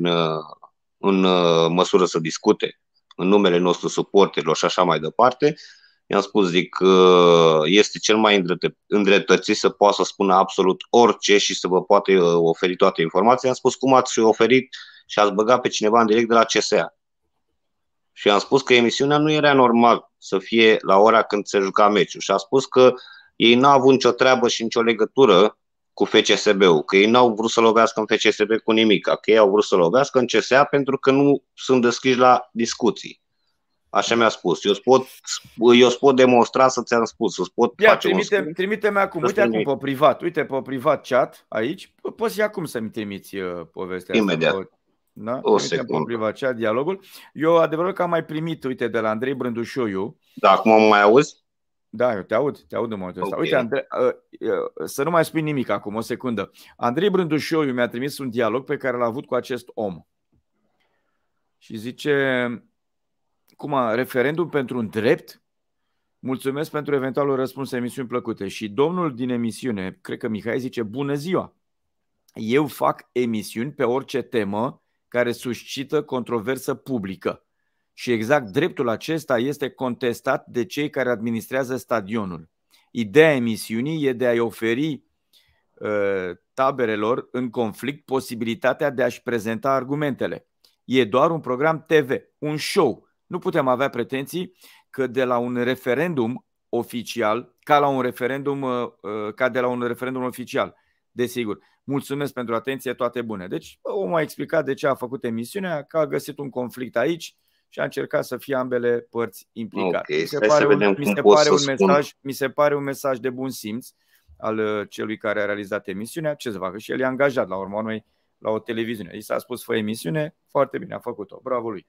în, în uh, măsură să discute în numele nostru suporterilor și așa mai departe, i-am spus, zic, este cel mai îndreptățit să poată să spună absolut orice și să vă poate oferi toate informațiile. I-am spus cum ați oferit și ați băgat pe cineva în direct de la CSA. Și am spus că emisiunea nu era normal să fie la ora când se juca meciul. Și a spus că ei n-au avut nicio treabă și nicio legătură cu FCSB-ul, că ei n-au vrut să lovească în FCSB cu nimic, că ei au vrut să lovească în CSA pentru că nu sunt deschiși la discuții. Așa mi-a spus. Eu pot, eu pot demonstra să ți-am spus. Îți pot Ia, face trimite, un trimite-mi acum. Uite acum pe privat. Uite pe privat chat aici. Poți acum să-mi trimiți uh, povestea Imediat. Asta. Da? O secundă. privat chat, dialogul. Eu adevărul că am mai primit, uite, de la Andrei Brândușoiu. Da, acum mă mai auzi? Da, eu te aud, te aud în momentul okay. ăsta. Uite, Andrei, ă, ă, să nu mai spui nimic acum, o secundă. Andrei Brândușoiu mi-a trimis un dialog pe care l-a avut cu acest om. Și zice, cum a, referendum pentru un drept? Mulțumesc pentru eventualul răspuns emisiuni plăcute. Și domnul din emisiune, cred că Mihai zice, bună ziua! Eu fac emisiuni pe orice temă care suscită controversă publică și exact dreptul acesta este contestat de cei care administrează stadionul. Ideea emisiunii e de a-i oferi ă, taberelor în conflict posibilitatea de a-și prezenta argumentele. E doar un program TV, un show. Nu putem avea pretenții că de la un referendum oficial, ca la un referendum, ă, ă, ca de la un referendum oficial, desigur. Mulțumesc pentru atenție, toate bune. Deci, omul a explicat de ce a făcut emisiunea, că a găsit un conflict aici, și a încercat să fie ambele părți implicate. Okay. Mi, se pare, un, mi, se pare un spun. mesaj, mi se pare un mesaj de bun simț al uh, celui care a realizat emisiunea, ce să facă? Și el e angajat la urmă noi la o televiziune. I s-a spus fă emisiune, foarte bine, a făcut-o, bravo lui.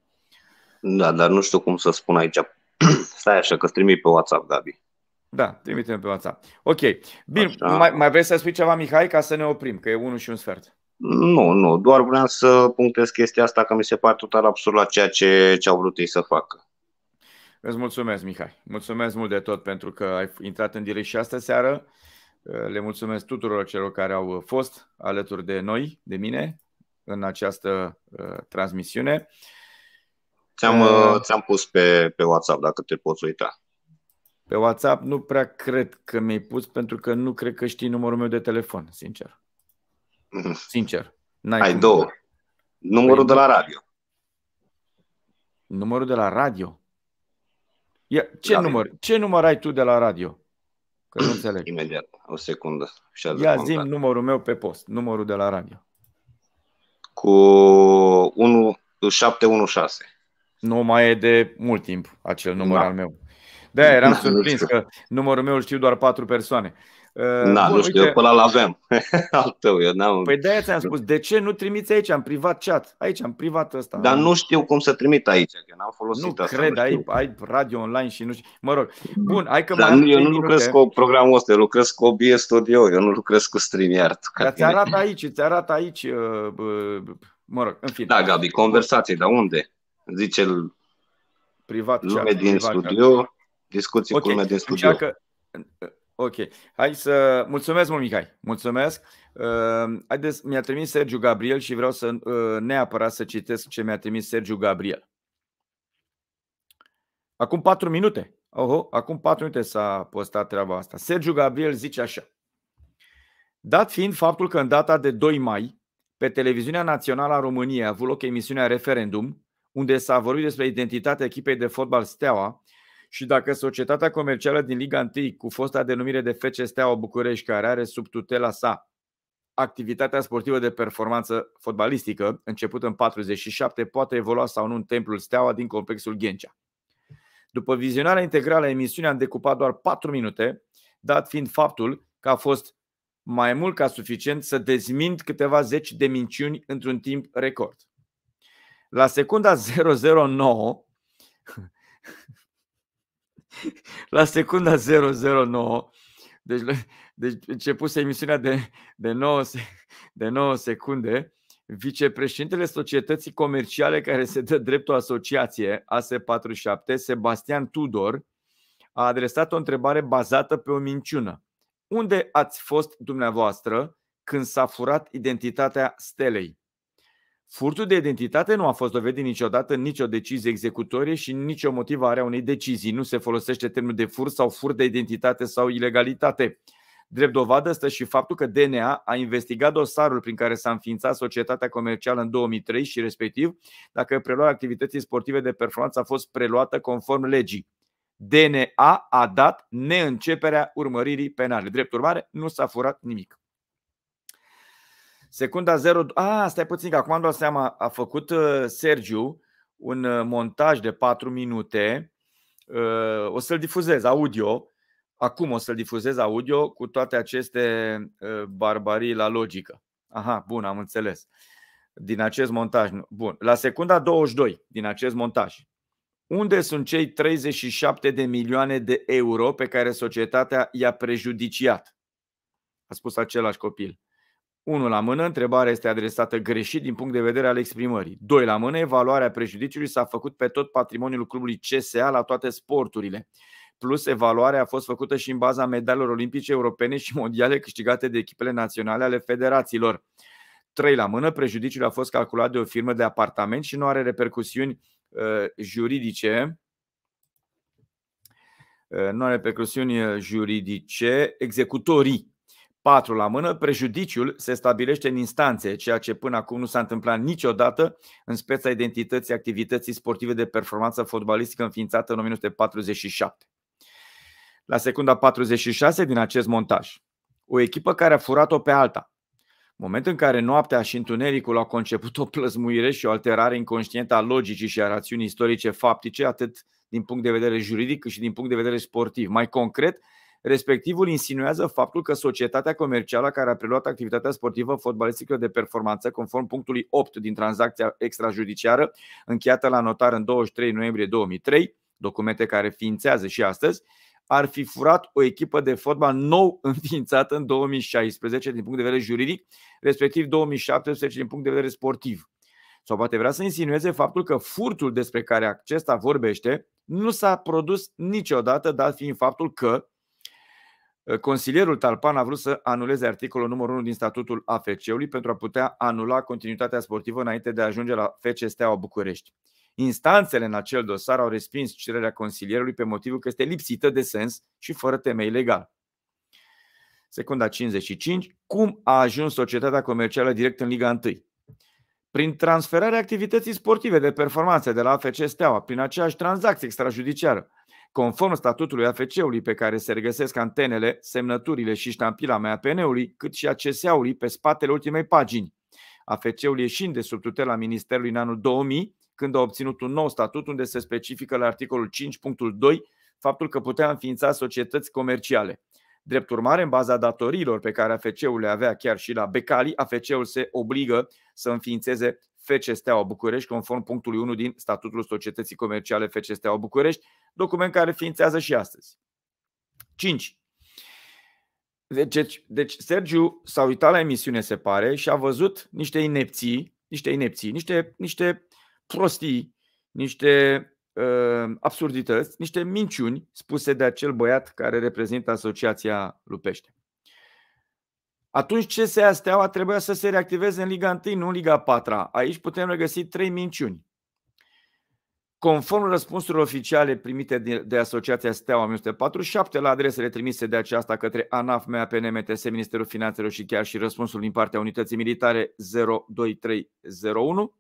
Da, dar nu știu cum să spun aici. Stai așa că trimi pe WhatsApp, Gabi. Da, trimite pe WhatsApp. Ok. Bine, mai, mai vrei să spui ceva, Mihai, ca să ne oprim, că e unul și un sfert. Nu, nu, doar vreau să punctez chestia asta că mi se pare total absurd la ceea ce, ce au vrut ei să facă. Îți mulțumesc, Mihai. Mulțumesc mult de tot pentru că ai intrat în direct și astă seară. Le mulțumesc tuturor celor care au fost alături de noi, de mine, în această uh, transmisiune. Ți-am, uh, uh ți-am pus pe, pe WhatsApp, dacă te poți uita. Pe WhatsApp nu prea cred că mi-ai pus, pentru că nu cred că știi numărul meu de telefon, sincer. Mhm. Sincer. N-ai Ai două. Număr. Numărul păi de la radio. Numărul de la radio? Ia, ce, la număr? ce număr ai tu de la radio? Că nu înțeleg. Imediat, o secundă. Ia zim numărul meu pe post, numărul de la radio. Cu 1, 716. Nu mai e de mult timp acel număr da. al meu de eram da, surprins că numărul meu îl știu doar patru persoane. Uh, da, nu știu, uite, până la avem. Al tău, eu n-am... Păi de-aia ți-am spus, de ce nu trimiți aici, Am privat chat? Aici, am privat ăsta. Dar nu știu cum să trimit aici, că n-am folosit nu asta. Cred, nu ai, ai radio online și nu știu. Mă rog, bun, hai că Dar nu, eu nu lucrez minute. cu programul ăsta, eu lucrez cu OBS Studio, eu nu lucrez cu StreamYard. Dar ți arată aici, ți arată aici, uh, uh, mă rog, în fine. Da, Gabi, conversații, dar unde? Zice-l privat lume chat, din privat studio discuții okay. cu lumea din studio. Încearcă... Uh, ok. Hai să... Mulțumesc mult, Mihai. Mulțumesc. Uh, haideți, mi-a trimis Sergiu Gabriel și vreau să uh, neapărat să citesc ce mi-a trimis Sergiu Gabriel. Acum patru minute. Oho, acum patru minute s-a postat treaba asta. Sergiu Gabriel zice așa. Dat fiind faptul că în data de 2 mai, pe televiziunea națională a României a avut loc emisiunea Referendum, unde s-a vorbit despre identitatea echipei de fotbal Steaua, și dacă societatea comercială din Liga I, cu fosta denumire de FC Steaua București, care are sub tutela sa activitatea sportivă de performanță fotbalistică, începută în 47, poate evolua sau nu în templul Steaua din complexul Ghencea. După vizionarea integrală, emisiunii, a decupat doar 4 minute, dat fiind faptul că a fost mai mult ca suficient să dezmint câteva zeci de minciuni într-un timp record. La secunda 009, la secunda 009, deci, deci începuse emisiunea de, de, 9, de 9 secunde, vicepreședintele societății comerciale care se dă drept o asociație, AS47, Sebastian Tudor, a adresat o întrebare bazată pe o minciună. Unde ați fost dumneavoastră când s-a furat identitatea stelei? Furtul de identitate nu a fost dovedit niciodată nicio decizie executorie și nicio motivare a unei decizii. Nu se folosește termenul de furt sau furt de identitate sau ilegalitate. Drept dovadă stă și faptul că DNA a investigat dosarul prin care s-a înființat societatea comercială în 2003 și respectiv dacă preluarea activității sportive de performanță a fost preluată conform legii. DNA a dat neînceperea urmăririi penale. Drept urmare, nu s-a furat nimic. Secunda 0. A, stai puțin, că acum am dat seama. A făcut uh, Sergiu un uh, montaj de 4 minute. Uh, o să-l difuzez audio. Acum o să-l difuzez audio cu toate aceste barbarii la logică. Aha, bun, am înțeles. Din acest montaj. Bun. La secunda 22 din acest montaj. Unde sunt cei 37 de milioane de euro pe care societatea i-a prejudiciat? A spus același copil. 1 la mână, întrebarea este adresată greșit din punct de vedere al exprimării. 2 la mână, evaluarea prejudiciului s-a făcut pe tot patrimoniul clubului CSA la toate sporturile. Plus, evaluarea a fost făcută și în baza medalelor olimpice, europene și mondiale câștigate de echipele naționale ale federațiilor. 3 la mână, prejudiciul a fost calculat de o firmă de apartament și nu are repercusiuni uh, juridice uh, nu are repercusiuni uh, juridice, executorii 4 la mână, prejudiciul se stabilește în instanțe, ceea ce până acum nu s-a întâmplat niciodată în speța identității activității sportive de performanță fotbalistică înființată în 1947. La secunda 46 din acest montaj, o echipă care a furat-o pe alta. Moment în care noaptea și întunericul au conceput o plăzmuire și o alterare inconștientă a logicii și a rațiunii istorice faptice, atât din punct de vedere juridic cât și din punct de vedere sportiv. Mai concret, Respectivul insinuează faptul că societatea comercială care a preluat activitatea sportivă fotbalistică de performanță conform punctului 8 din tranzacția extrajudiciară încheiată la notar în 23 noiembrie 2003, documente care ființează și astăzi, ar fi furat o echipă de fotbal nou înființată în 2016 din punct de vedere juridic, respectiv 2017 din punct de vedere sportiv. Sau poate vrea să insinueze faptul că furtul despre care acesta vorbește nu s-a produs niciodată, dat fiind faptul că Ă, consilierul Talpan a vrut să anuleze articolul numărul 1 din statutul AFC-ului pentru a putea anula continuitatea sportivă înainte de a ajunge la FC Steaua București. Instanțele în acel dosar au respins cererea consilierului pe motivul că este lipsită de sens și fără temei legal. Secunda 55. Cum a ajuns societatea comercială direct în Liga 1? Prin transferarea activității sportive de performanță de la AFC Steaua, prin aceeași tranzacție extrajudiciară, Conform statutului AFC-ului pe care se regăsesc antenele, semnăturile și ștampila mea PN-ului, cât și a CSA-ului pe spatele ultimei pagini. AFC-ul ieșind de sub tutela Ministerului în anul 2000, când a obținut un nou statut unde se specifică la articolul 5.2 faptul că putea înființa societăți comerciale. Drept urmare, în baza datoriilor pe care AFC-ul le avea chiar și la Becali, AFC-ul se obligă să înființeze FC Steaua București, conform punctului 1 din statutul societății comerciale FC Steaua București, document care ființează și astăzi. 5. Deci, deci, deci Sergiu s-a uitat la emisiune, se pare, și a văzut niște inepții, niște inepții, niște, niște prostii, niște uh, absurdități, niște minciuni spuse de acel băiat care reprezintă Asociația Lupește. Atunci CSA Steaua trebuia să se reactiveze în Liga 1, nu în Liga 4. Aici putem regăsi trei minciuni. Conform răspunsurilor oficiale primite de Asociația Steaua 1947 la adresele trimise de aceasta către ANAF, MAPN, MTS, Ministerul Finanțelor și chiar și răspunsul din partea Unității Militare 02301,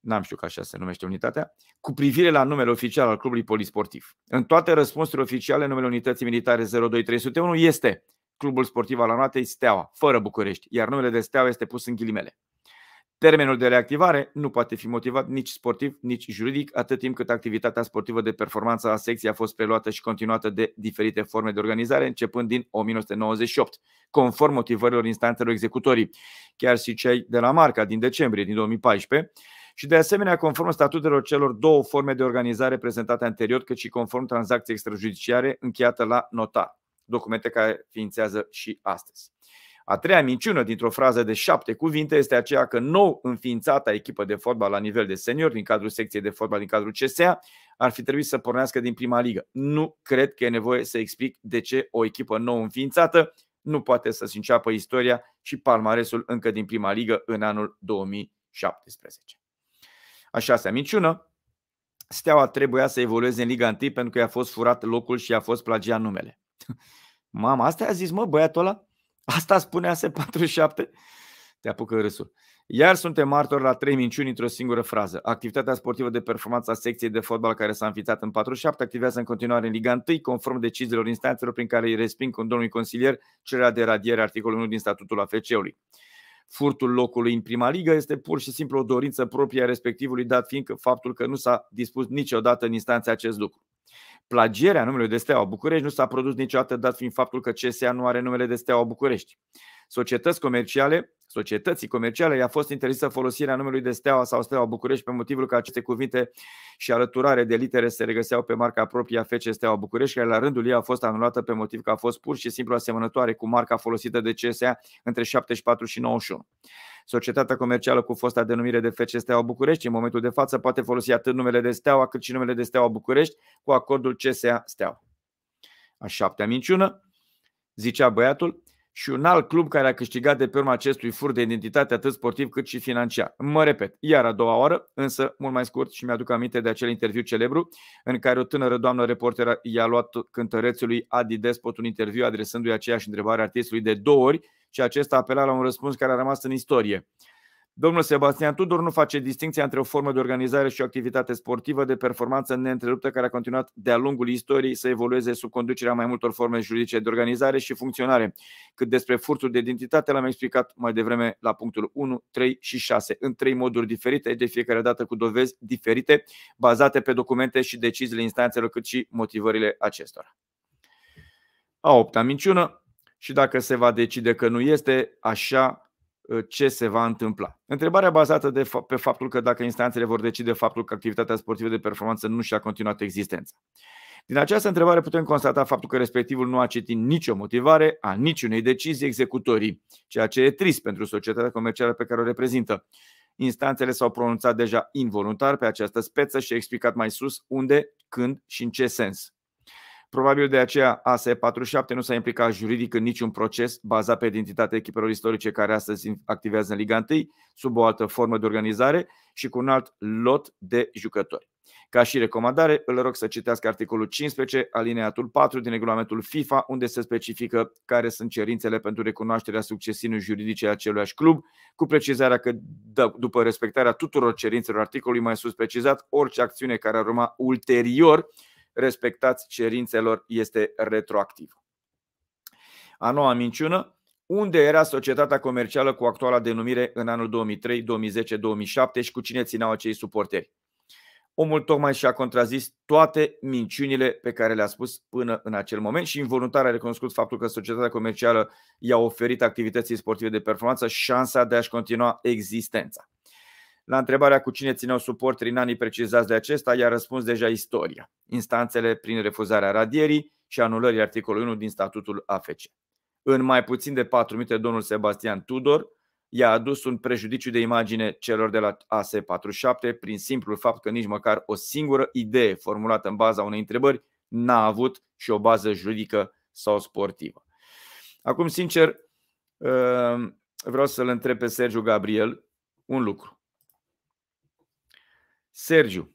n-am știut că așa se numește unitatea, cu privire la numele oficial al clubului polisportiv. În toate răspunsurile oficiale, numele unității militare 02301 este Clubul Sportiv al Armatei Steaua, fără București, iar numele de Steaua este pus în ghilimele. Termenul de reactivare nu poate fi motivat nici sportiv, nici juridic, atât timp cât activitatea sportivă de performanță a secției a fost preluată și continuată de diferite forme de organizare, începând din 1998, conform motivărilor instanțelor executorii, chiar și cei de la Marca din decembrie din 2014, și de asemenea conform statutelor celor două forme de organizare prezentate anterior, cât și conform tranzacției extrajudiciare încheiată la notar documente care ființează și astăzi. A treia minciună dintr-o frază de șapte cuvinte este aceea că nou înființata echipă de fotbal la nivel de senior, din cadrul secției de fotbal, din cadrul CSA, ar fi trebuit să pornească din prima ligă. Nu cred că e nevoie să explic de ce o echipă nou înființată nu poate să-și înceapă istoria și palmaresul încă din prima ligă în anul 2017. A șasea minciună, Steaua trebuia să evolueze în Liga 1 pentru că i-a fost furat locul și i-a fost plagiat numele. Mama, asta a zis, mă, băiatul ăla? Asta spune AS47? Te apucă râsul. Iar suntem martori la trei minciuni într-o singură frază. Activitatea sportivă de performanță a secției de fotbal care s-a înființat în 47 activează în continuare în Liga 1, conform deciziilor instanțelor prin care îi resping domnului consilier cererea de radiere articolul 1 din statutul AFC-ului. Furtul locului în prima ligă este pur și simplu o dorință proprie a respectivului, dat fiindcă faptul că nu s-a dispus niciodată în instanțe acest lucru plagierea numelui de Steaua București nu s-a produs niciodată dat fiind faptul că CSA nu are numele de Steaua București. Societăți comerciale, societății comerciale i-a fost interzisă folosirea numelui de Steaua sau Steaua București pe motivul că aceste cuvinte și alăturare de litere se regăseau pe marca proprie a FC Steaua București, care la rândul ei a fost anulată pe motiv că a fost pur și simplu asemănătoare cu marca folosită de CSA între 74 și 91. Societatea comercială cu fosta denumire de FC Steaua București, în momentul de față, poate folosi atât numele de Steaua cât și numele de Steaua București cu acordul CSA Steaua. A șaptea minciună, zicea băiatul, și un alt club care a câștigat de pe urma acestui fur de identitate atât sportiv cât și financiar. Mă repet, iar a doua oară, însă mult mai scurt și mi-aduc aminte de acel interviu celebru în care o tânără doamnă reporter i-a luat cântărețului Adi Despot un interviu adresându-i aceeași întrebare artistului de două ori și acesta a apelat la un răspuns care a rămas în istorie. Domnul Sebastian Tudor nu face distinția între o formă de organizare și o activitate sportivă de performanță neîntreruptă care a continuat de-a lungul istoriei să evolueze sub conducerea mai multor forme juridice de organizare și funcționare. Cât despre furtul de identitate, l-am explicat mai devreme la punctul 1, 3 și 6, în trei moduri diferite, de fiecare dată cu dovezi diferite, bazate pe documente și deciziile instanțelor, cât și motivările acestora. A opta minciună, și dacă se va decide că nu este, așa Uh, ce se va întâmpla. Întrebarea bazată de fa- pe faptul că dacă instanțele vor decide faptul că activitatea sportivă de performanță nu și-a continuat existența. Din această întrebare putem constata faptul că respectivul nu a citit nicio motivare a niciunei decizii executorii, ceea ce e trist pentru societatea comercială pe care o reprezintă. Instanțele s-au pronunțat deja involuntar pe această speță și explicat mai sus unde, când și în ce sens. Probabil de aceea ASE47 nu s-a implicat juridic în niciun proces bazat pe identitatea echipelor istorice care astăzi activează în Liga 1 sub o altă formă de organizare și cu un alt lot de jucători. Ca și recomandare, îl rog să citească articolul 15, alineatul 4 din regulamentul FIFA, unde se specifică care sunt cerințele pentru recunoașterea succesiunii juridice a aceluiași club, cu precizarea că după respectarea tuturor cerințelor articolului mai sus precizat, orice acțiune care ar urma ulterior respectați cerințelor este retroactivă. A noua minciună, unde era societatea comercială cu actuala denumire în anul 2003, 2010, 2007 și cu cine țineau acei suporteri? Omul tocmai și-a contrazis toate minciunile pe care le-a spus până în acel moment și involuntar a recunoscut faptul că societatea comercială i-a oferit activității sportive de performanță șansa de a-și continua existența. La întrebarea cu cine țineau suporterii în anii precizați de acesta, i-a răspuns deja istoria, instanțele prin refuzarea radierii și anulării articolului 1 din statutul AFC. În mai puțin de 4 minute, domnul Sebastian Tudor i-a adus un prejudiciu de imagine celor de la AS47 prin simplul fapt că nici măcar o singură idee formulată în baza unei întrebări n-a avut și o bază juridică sau sportivă. Acum, sincer, ehm, vreau să-l întreb pe Sergiu Gabriel un lucru. Sergiu.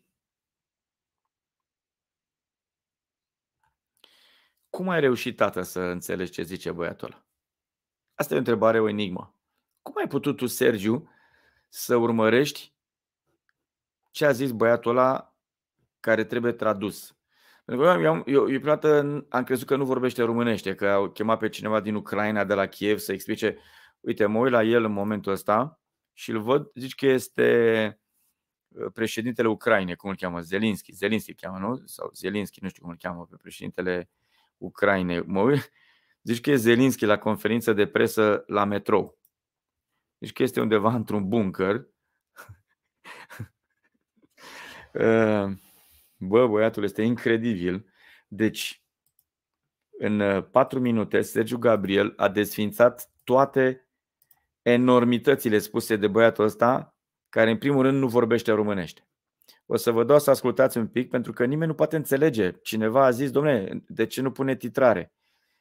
Cum ai reușit, tată, să înțelegi ce zice băiatul ăla? Asta e o întrebare, o enigmă. Cum ai putut tu, Sergiu, să urmărești ce a zis băiatul ăla care trebuie tradus? Pentru că eu, eu, eu, eu prima dată am crezut că nu vorbește românește, că au chemat pe cineva din Ucraina, de la Kiev, să explice, uite, mă uit la el în momentul ăsta și îl văd, zici că este președintele Ucrainei, cum îl cheamă, Zelinski, Zelinski cheamă, nu? Sau Zelinski, nu știu cum îl cheamă pe președintele Ucrainei. Mă uit, zici că e Zelinski la conferință de presă la metrou. Deci că este undeva într-un bunker. Uh, bă, băiatul este incredibil. Deci, în uh, patru minute, Sergiu Gabriel a desfințat toate enormitățile spuse de băiatul ăsta care în primul rând nu vorbește românește. O să vă dau să ascultați un pic, pentru că nimeni nu poate înțelege. Cineva a zis, domnule, de ce nu pune titrare?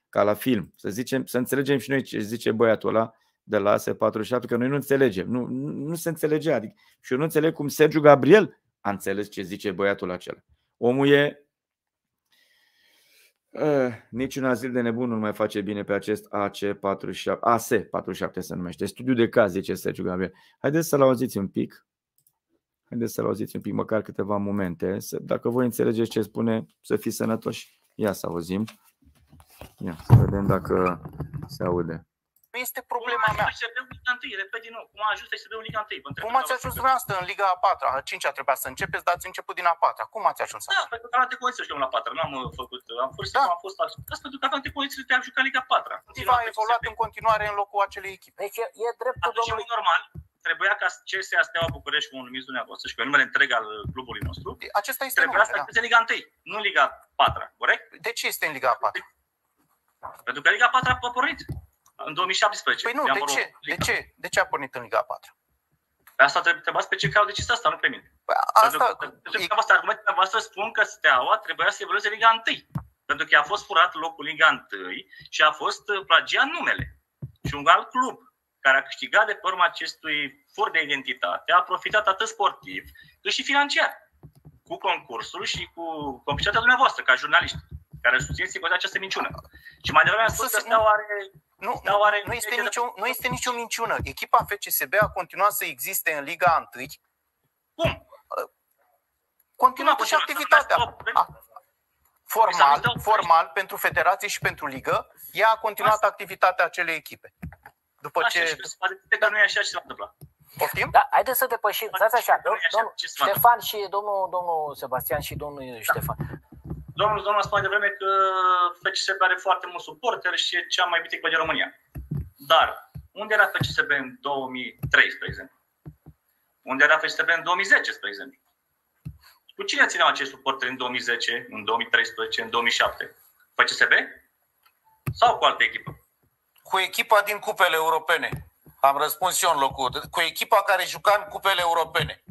Ca la film. Să, zicem, să înțelegem și noi ce zice băiatul ăla de la S47, că noi nu înțelegem. Nu, nu se înțelege. Adică, și eu nu înțeleg cum Sergiu Gabriel a înțeles ce zice băiatul acela. Omul e Eh, niciun azil de nebun nu mai face bine pe acest AC47, AS47 se numește. Studiu de caz, zice Sergiu Gabriel. Haideți să-l auziți un pic. Haideți să-l auziți un pic, măcar câteva momente. Să, dacă voi înțelegeți ce spune, să fiți sănătoși. Ia să auzim. Ia să vedem dacă se aude. Nu este problema cum mea. Cum ajuns Liga 1, repet din nou, cum a ajuns SB în Liga 1? Cum ați ajuns dumneavoastră în Liga a 4 a 5 a trebuia să începeți, dar ați început din a 4 Cum ați ajuns? Da, pentru că am de condiții să jucăm la 4 n-am uh, făcut, uh, am fost, da. am fost așa. Asta pentru că am de condiții de a juca Liga 4 Tiva a evoluat în continuare în locul acelei echipe. Deci e dreptul Atunci domnului... normal, trebuia ca CSEA Steaua București, cum o numiți dumneavoastră, și cu numele întreg al uh, clubului nostru, deci, Acesta este trebuia numele, să ajungă da. în Liga 1, nu în Liga 4 corect? De ce este în Liga 4 Pentru că Liga 4 a pornit. În 2017. Păi nu, de ce? De ce? De ce a pornit în Liga 4? Pe păi asta trebuie întrebați pe cei care au decis asta, nu pe mine. Păi asta... Pentru că e... argumentele voastre spun că Steaua trebuia să evolueze Liga 1. Pentru că a fost furat locul Liga 1 și a fost uh, plagiat numele. Și un alt club care a câștigat de pe urma acestui fur de identitate a profitat atât sportiv cât și financiar cu concursul și cu complicitatea dumneavoastră ca jurnaliști care susțin sigur această minciună. Și mai devreme am spus că Steaua are nu, nu, are nu, este nicio, nu este nicio minciună. Echipa FCSB a continuat să existe în Liga 1. Cum? Continuă cu și activitatea. Formal, formal, pentru federație și pentru ligă, ea a continuat Asta. activitatea acelei echipe. După așa, ce... Și că nu e așa ce s Poftim? Da, haideți să depășim. Stați așa, domnul Ștefan și domnul, domnul Sebastian și domnul da. Ștefan. Domnul, domnul a spus vreme că FCSB are foarte mult suporter și e cea mai bine din România. Dar unde era FCSB în 2003, spre exemplu? Unde era FCSB în 2010, spre exemplu? Cu cine țineau acest suporter în 2010, în 2013, în 2007? FCSB? Sau cu altă echipă? Cu echipa din cupele europene. Am răspuns eu în locul. Cu echipa care juca în cupele europene.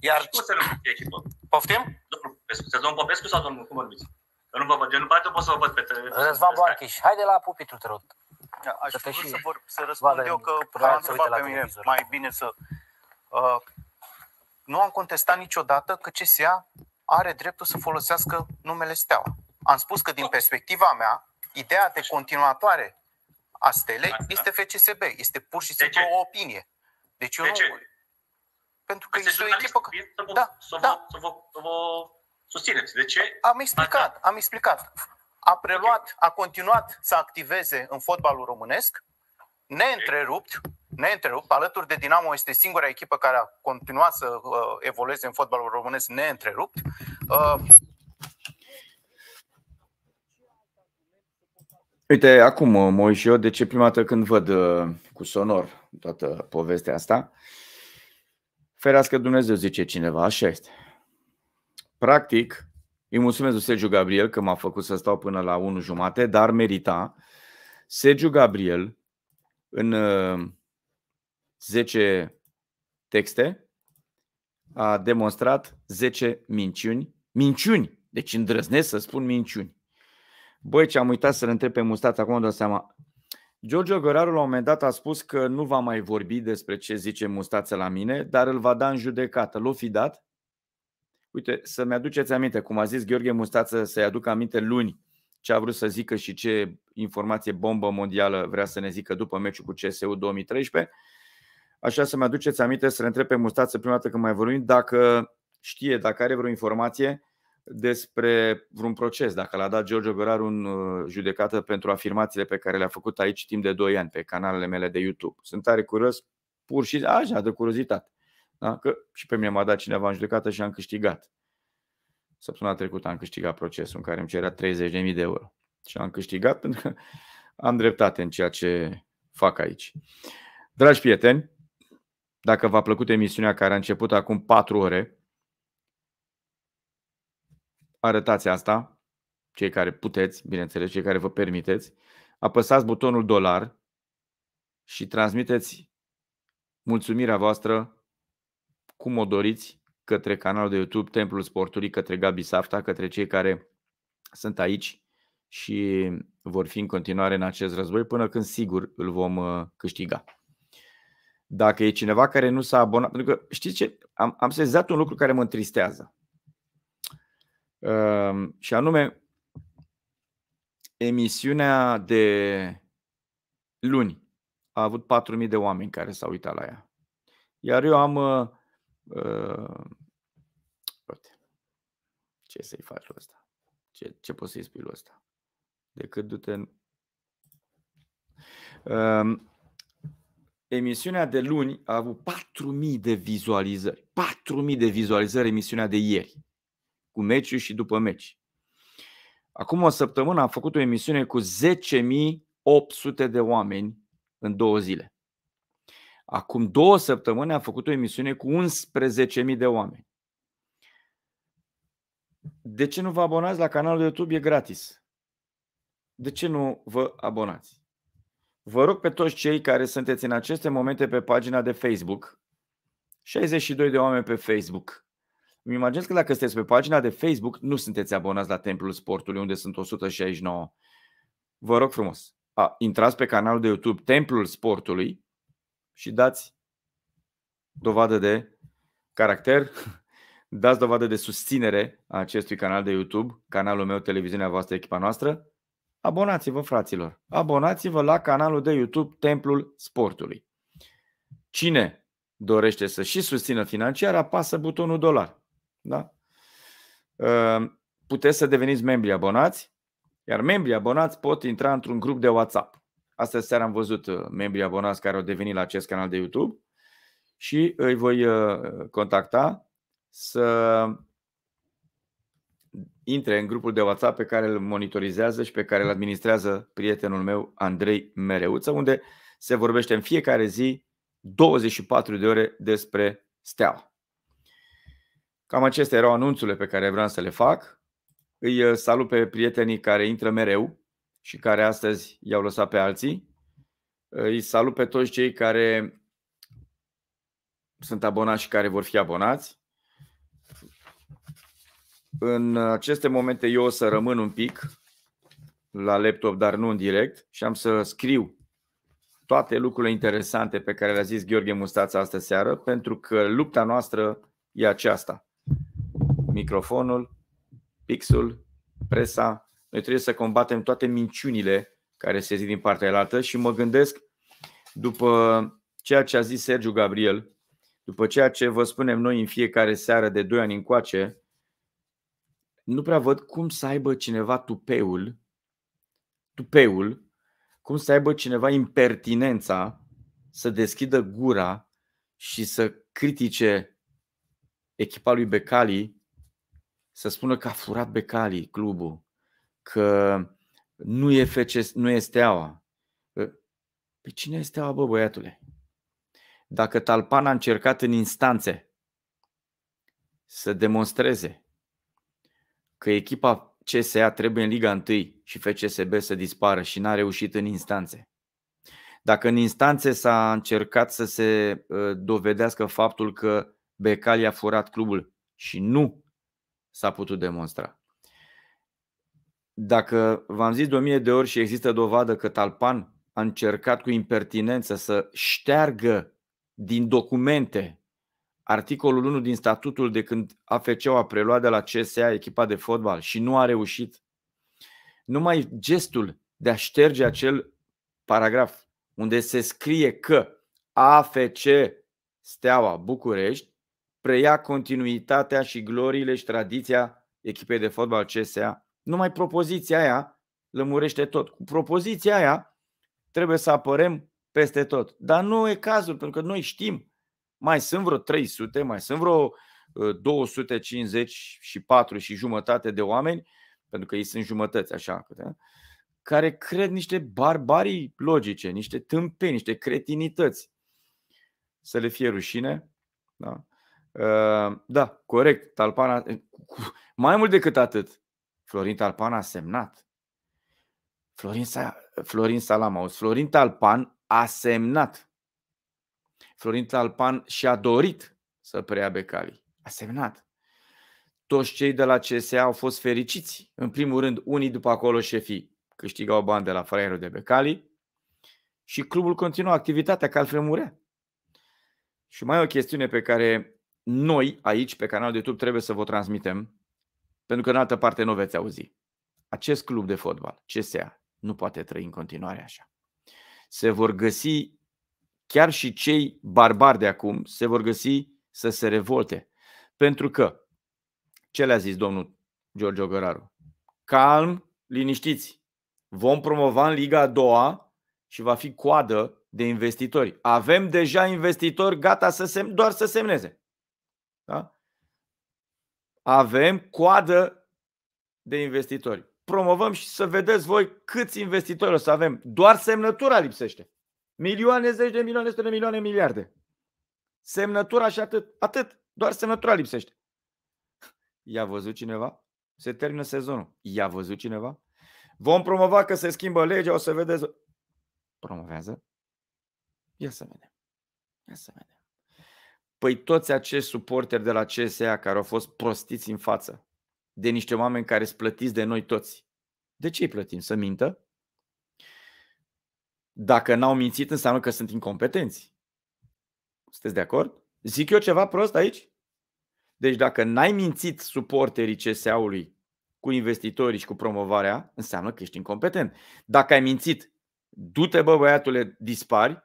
Iar... Cum se numește Poftim? Domnul să domnul Popescu sau domnul, cum vorbiți? Eu nu vă văd, eu nu, poate pot să vă văd pe telefon. Răzvan Boarchiș, de la pupitru, te rog. Da, aș să, și... să, vor, să răspund eu că am întrebat pe mine mai bine să... Uh, nu am contestat niciodată că CSA are dreptul să folosească numele Steaua. Am spus că din perspectiva mea, ideea de continuatoare a stelei este FCSB. Este pur și simplu o opinie. Deci eu de nu... Ce? Pentru că păi este o echipă... Că... Da, da. Să vă, să vă, să vă Susțineți. De ce? Am explicat, am explicat. A preluat, okay. a continuat să activeze în fotbalul românesc, neîntrerupt, neîntrerupt, alături de Dinamo este singura echipă care a continuat să uh, evolueze în fotbalul românesc neîntrerupt. Uh, Uite, acum mă uit și eu de ce prima dată când văd uh, cu sonor toată povestea asta. Ferească Dumnezeu, zice cineva, așa este practic, îi mulțumesc lui Sergiu Gabriel că m-a făcut să stau până la 1 jumate, dar merita. Sergiu Gabriel, în 10 uh, texte, a demonstrat 10 minciuni. Minciuni! Deci îndrăznesc să spun minciuni. Băi, ce am uitat să-l întreb pe mustață, acum dau seama. George Goraru la un moment dat a spus că nu va mai vorbi despre ce zice Mustață la mine, dar îl va da în judecată. L-o fi dat? Uite, să-mi aduceți aminte, cum a zis Gheorghe Mustață, să-i aduc aminte luni ce a vrut să zică și ce informație bombă mondială vrea să ne zică după meciul cu CSU 2013. Așa să-mi aduceți aminte să l întreb pe Mustață prima dată când mai vorbim dacă știe, dacă are vreo informație despre vreun proces, dacă l-a dat George Gorar un uh, judecată pentru afirmațiile pe care le-a făcut aici timp de 2 ani pe canalele mele de YouTube. Sunt tare curios, pur și așa, de curiozitate. Da? Că și pe mine m-a dat cineva în judecată și am câștigat. Săptămâna trecută am câștigat procesul în care îmi cerea 30.000 de euro. Și am câștigat pentru că am dreptate în ceea ce fac aici. Dragi prieteni, dacă v-a plăcut emisiunea care a început acum 4 ore, arătați asta, cei care puteți, bineînțeles, cei care vă permiteți, apăsați butonul dolar și transmiteți mulțumirea voastră cum o doriți, către canalul de YouTube Templul Sportului, către Gabi Safta, către cei care sunt aici și vor fi în continuare în acest război până când sigur îl vom uh, câștiga. Dacă e cineva care nu s-a abonat, pentru că știți ce, am, am sezat un lucru care mă întristează. Um, și anume, emisiunea de luni a avut 4.000 de oameni care s-au uitat la ea. Iar eu am uh, Uh, ce să-i faci lui ăsta? Ce, ce poți să-i spui lui ăsta? Decât du-te în... Uh, emisiunea de luni a avut 4.000 de vizualizări. 4.000 de vizualizări emisiunea de ieri. Cu meciul și după meci. Acum o săptămână am făcut o emisiune cu 10.800 de oameni în două zile. Acum două săptămâni am făcut o emisiune cu 11.000 de oameni. De ce nu vă abonați la canalul de YouTube? E gratis. De ce nu vă abonați? Vă rog pe toți cei care sunteți în aceste momente pe pagina de Facebook, 62 de oameni pe Facebook. Îmi imaginez că dacă sunteți pe pagina de Facebook, nu sunteți abonați la Templul Sportului, unde sunt 169. Vă rog frumos, a, intrați pe canalul de YouTube Templul Sportului, și dați dovadă de caracter, dați dovadă de susținere a acestui canal de YouTube, canalul meu, televiziunea voastră, echipa noastră, abonați-vă, fraților. Abonați-vă la canalul de YouTube Templul Sportului. Cine dorește să și susțină financiar, apasă butonul dolar. Da? Ehm, puteți să deveniți membri abonați, iar membrii abonați pot intra într-un grup de WhatsApp Asta seara am văzut uh, membrii abonați care au devenit la acest canal de YouTube și îi voi uh, contacta să intre în grupul de WhatsApp pe care îl monitorizează și pe care îl administrează prietenul meu Andrei Mereuță, unde se vorbește în fiecare zi 24 de ore despre steaua. Cam acestea erau anunțurile pe care vreau să le fac. Îi uh, salut pe prietenii care intră mereu și care astăzi i-au lăsat pe alții. Îi salut pe toți cei care sunt abonați și care vor fi abonați. În aceste momente eu o să rămân un pic la laptop, dar nu în direct, și am să scriu toate lucrurile interesante pe care le-a zis Gheorghe Mustața astă seară, pentru că lupta noastră e aceasta. Microfonul, pixul, presa, noi trebuie să combatem toate minciunile care se zic din partea elată și mă gândesc după ceea ce a zis Sergiu Gabriel, după ceea ce vă spunem noi în fiecare seară de 2 ani încoace, nu prea văd cum să aibă cineva tupeul, tupeul, cum să aibă cineva impertinența să deschidă gura și să critique echipa lui Becali, să spună că a furat Becali clubul, că nu e, FC, nu e steaua. Păi cine este steaua, bă, băiatule? Dacă Talpan a încercat în instanțe să demonstreze că echipa CSA trebuie în Liga 1 și FCSB să dispară și n-a reușit în instanțe. Dacă în instanțe s-a încercat să se ă, dovedească faptul că Becali a furat clubul și nu s-a putut demonstra. Dacă v-am zis de o mie de ori și există dovadă că Talpan a încercat cu impertinență să șteargă din documente articolul 1 din statutul de când afc a preluat de la CSA echipa de fotbal și nu a reușit, numai gestul de a șterge acel paragraf unde se scrie că AFC Steaua București preia continuitatea și gloriile și tradiția echipei de fotbal CSA numai propoziția aia lămurește tot. Cu propoziția aia trebuie să apărem peste tot. Dar nu e cazul, pentru că noi știm, mai sunt vreo 300, mai sunt vreo 254 uh, și jumătate de oameni, pentru că ei sunt jumătăți, așa, care cred niște barbarii logice, niște tâmpeni, niște cretinități. Să le fie rușine. Da, uh, da corect, Talpana. Eh, mai mult decât atât, Florin Talpan a semnat. Florin, Sa- Florin Salamaus. Florin Talpan a semnat. Florin Talpan și-a dorit să preia Becali. A semnat. Toți cei de la CSA au fost fericiți. În primul rând, unii după acolo șefii câștigau bani de la fraierul de Becali și clubul continuă activitatea, că altfel murea. Și mai e o chestiune pe care noi aici, pe canalul de YouTube, trebuie să vă transmitem. Pentru că în altă parte nu veți auzi. Acest club de fotbal, CSA, nu poate trăi în continuare așa. Se vor găsi, chiar și cei barbari de acum, se vor găsi să se revolte. Pentru că, ce le-a zis domnul Giorgio Ogăraru? Calm, liniștiți. Vom promova în Liga a doua și va fi coadă de investitori. Avem deja investitori gata să sem- doar să semneze. Da? avem coadă de investitori. Promovăm și să vedeți voi câți investitori o să avem. Doar semnătura lipsește. Milioane, zeci de milioane, sute de milioane, miliarde. Semnătura și atât. Atât. Doar semnătura lipsește. I-a văzut cineva? Se termină sezonul. I-a văzut cineva? Vom promova că se schimbă legea, o să vedeți. Promovează? Ia să vedem. Ia să vedem. Păi toți acești suporteri de la CSA care au fost prostiți în față de niște oameni care sunt plătiți de noi toți. De ce îi plătim? Să mintă? Dacă n-au mințit, înseamnă că sunt incompetenți. Sunteți de acord? Zic eu ceva prost aici? Deci dacă n-ai mințit suporterii CSA-ului cu investitorii și cu promovarea, înseamnă că ești incompetent. Dacă ai mințit, du-te bă băiatule, dispari.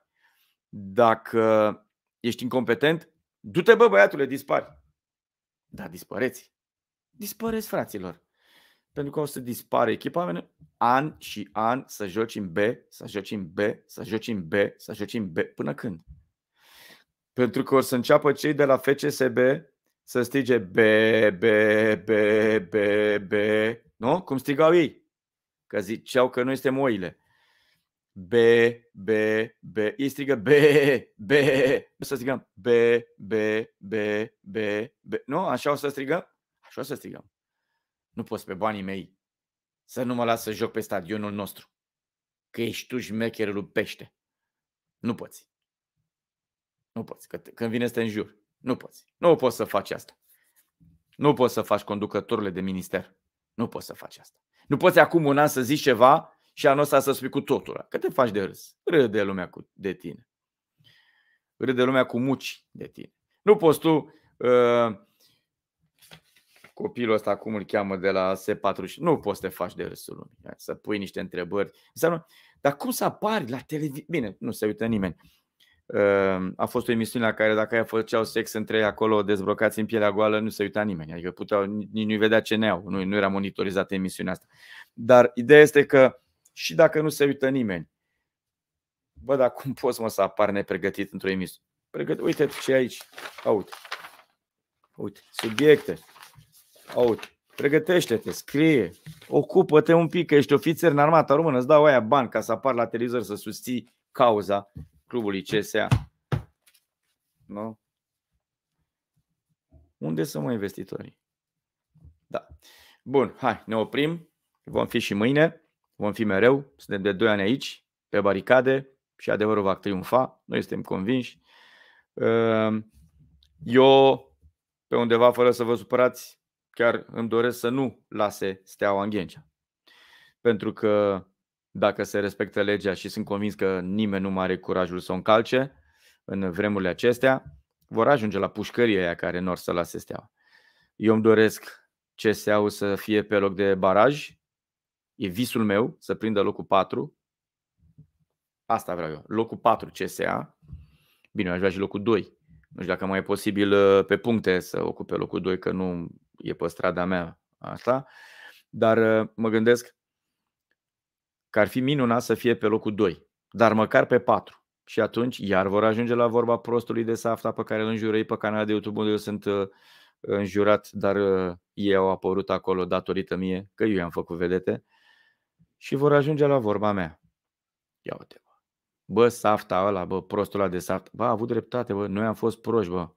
Dacă ești incompetent, Du-te bă băiatule, dispari. Da, dispăreți. Dispăreți, fraților. Pentru că o să dispare echipa an și an să joci în B, să joci în B, să joci în B, să joci în B. Până când? Pentru că o să înceapă cei de la FCSB să strige B, B, B, B, B, B. Nu? Cum strigau ei. Că ziceau că noi suntem oile. B, B, B. Ei strigă B, B. O să strigăm B, B, B, B, B. Nu? Așa o să strigăm? Așa o să strigăm. Nu poți pe banii mei să nu mă las să joc pe stadionul nostru. Că ești tu șmecherul pește. Nu poți. Nu poți. Că când vine să te înjur. Nu poți. Nu poți să faci asta. Nu poți să faci conducătorile de minister. Nu poți să faci asta. Nu poți acum un an să zici ceva și anul ăsta să spui cu totul. Că te faci de râs. Râde lumea cu, de tine. Râde lumea cu muci de tine. Nu poți tu uh, copilul ăsta, cum îl cheamă, de la S40, nu poți să te faci de râsul lumii. Să pui niște întrebări. Înseamnă, dar cum să apari la televizor? Bine, nu se uită nimeni. Uh, a fost o emisiune la care dacă aia făceau sex între ei acolo dezbrocați în pielea goală, nu se uita nimeni. Adică puteau, nici nu-i vedea ce neau. Nu, nu era monitorizată emisiunea asta. Dar ideea este că și dacă nu se uită nimeni. Bă, dar cum poți mă să apar nepregătit într-o emisiune? Pregăt- uite ce aici. Aut. Uite, subiecte. Aut. Pregătește-te, scrie, ocupă-te un pic, că ești ofițer în armata română, îți dau aia bani ca să apar la televizor să susții cauza clubului CSA. Nu? Unde sunt mă investitorii? Da. Bun, hai, ne oprim. Vom fi și mâine vom fi mereu, suntem de 2 ani aici, pe baricade și adevărul va triumfa, noi suntem convinși. Ehm, eu, pe undeva, fără să vă supărați, chiar îmi doresc să nu lase steaua în Ghencea. Pentru că dacă se respectă legea și sunt convins că nimeni nu mai are curajul să o încalce în vremurile acestea, vor ajunge la pușcărie aia care nu să lase steaua. Eu îmi doresc CSA-ul să fie pe loc de baraj, E visul meu să prindă locul 4. Asta vreau eu. Locul 4 CSA. Bine, aș vrea și locul 2. Nu știu dacă mai e posibil uh, pe puncte să ocupe locul 2, că nu e pe strada mea asta. Dar uh, mă gândesc că ar fi minunat să fie pe locul 2, dar măcar pe 4. Și atunci iar vor ajunge la vorba prostului de safta pe care îl înjurăi pe canalul de YouTube unde eu sunt uh, înjurat, dar ei au apărut acolo datorită mie, că eu i-am făcut vedete și vor ajunge la vorba mea. Ia uite, bă. Bă, safta ăla, bă, prostul ăla de saft. Bă, a avut dreptate, bă, noi am fost proști, bă.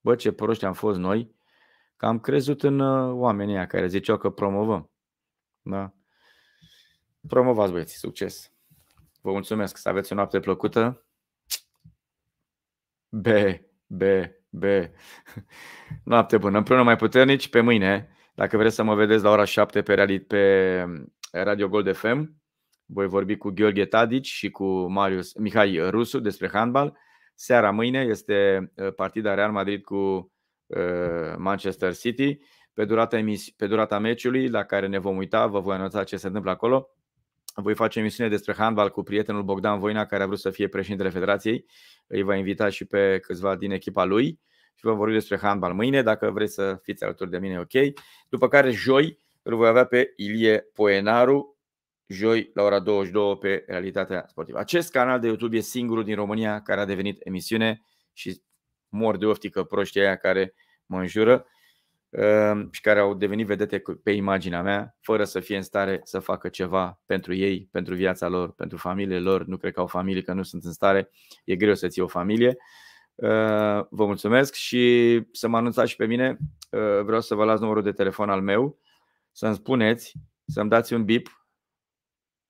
Bă, ce proști am fost noi, că am crezut în uh, oamenii aia care ziceau că promovăm. Da? Promovați, băieți, succes! Vă mulțumesc, să aveți o noapte plăcută. B, B, B. Noapte bună, împreună mai puternici, pe mâine. Dacă vreți să mă vedeți la ora 7 pe, pe Radio Gold FM. Voi vorbi cu Gheorghe Tadici și cu Marius Mihai Rusu despre handbal. Seara mâine este uh, partida Real Madrid cu uh, Manchester City. Pe durata, emis- pe durata meciului la care ne vom uita, vă voi anunța ce se întâmplă acolo. Voi face emisiune despre handbal cu prietenul Bogdan Voina, care a vrut să fie președintele Federației. Îi va invita și pe câțiva din echipa lui și vă vorbi despre handbal mâine, dacă vreți să fiți alături de mine, ok. După care, joi, îl voi avea pe Ilie Poenaru, joi la ora 22 pe Realitatea Sportivă. Acest canal de YouTube e singurul din România care a devenit emisiune și mor de oftică proștii aia care mă înjură ehm, și care au devenit vedete pe imaginea mea, fără să fie în stare să facă ceva pentru ei, pentru viața lor, pentru familiile lor. Nu cred că au familie, că nu sunt în stare. E greu să ții o familie. Ehm, vă mulțumesc și să mă anunțați și pe mine. Ehm, vreau să vă las numărul de telefon al meu să-mi spuneți, să-mi dați un bip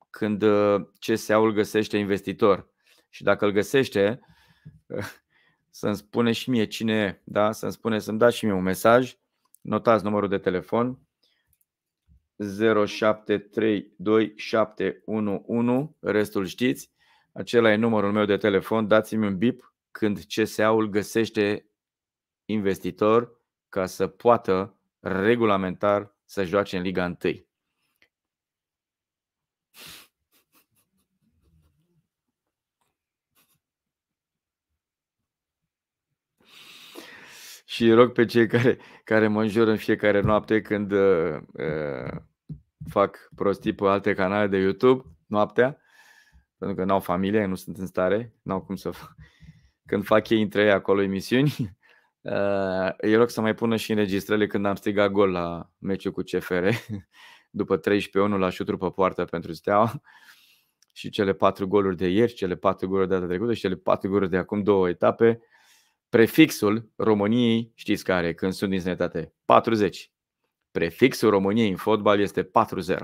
când uh, CSA-ul găsește investitor. Și dacă îl găsește, uh, să-mi spune și mie cine e, da? să-mi spune, să-mi dați și mie un mesaj, notați numărul de telefon 0732711, restul știți, acela e numărul meu de telefon, dați-mi un bip când CSA-ul găsește investitor ca să poată regulamentar să joace în Liga 1. și rog pe cei care, care mă înjură în fiecare noapte când uh, uh, fac prostii pe alte canale de YouTube noaptea, pentru că n-au familie, nu sunt în stare, n-au cum să fac. Când fac ei între ei acolo emisiuni, Uh, îi rog să mai pună și înregistrările când am strigat gol la meciul cu CFR după 13-1 la șuturi pe poartă pentru Steaua și cele patru goluri de ieri, cele patru goluri de data trecută și cele patru goluri de acum două etape. Prefixul României, știți care, când sunt din sănătate, 40. Prefixul României în fotbal este 4-0.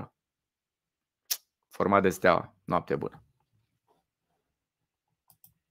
Format de Steaua. Noapte bună!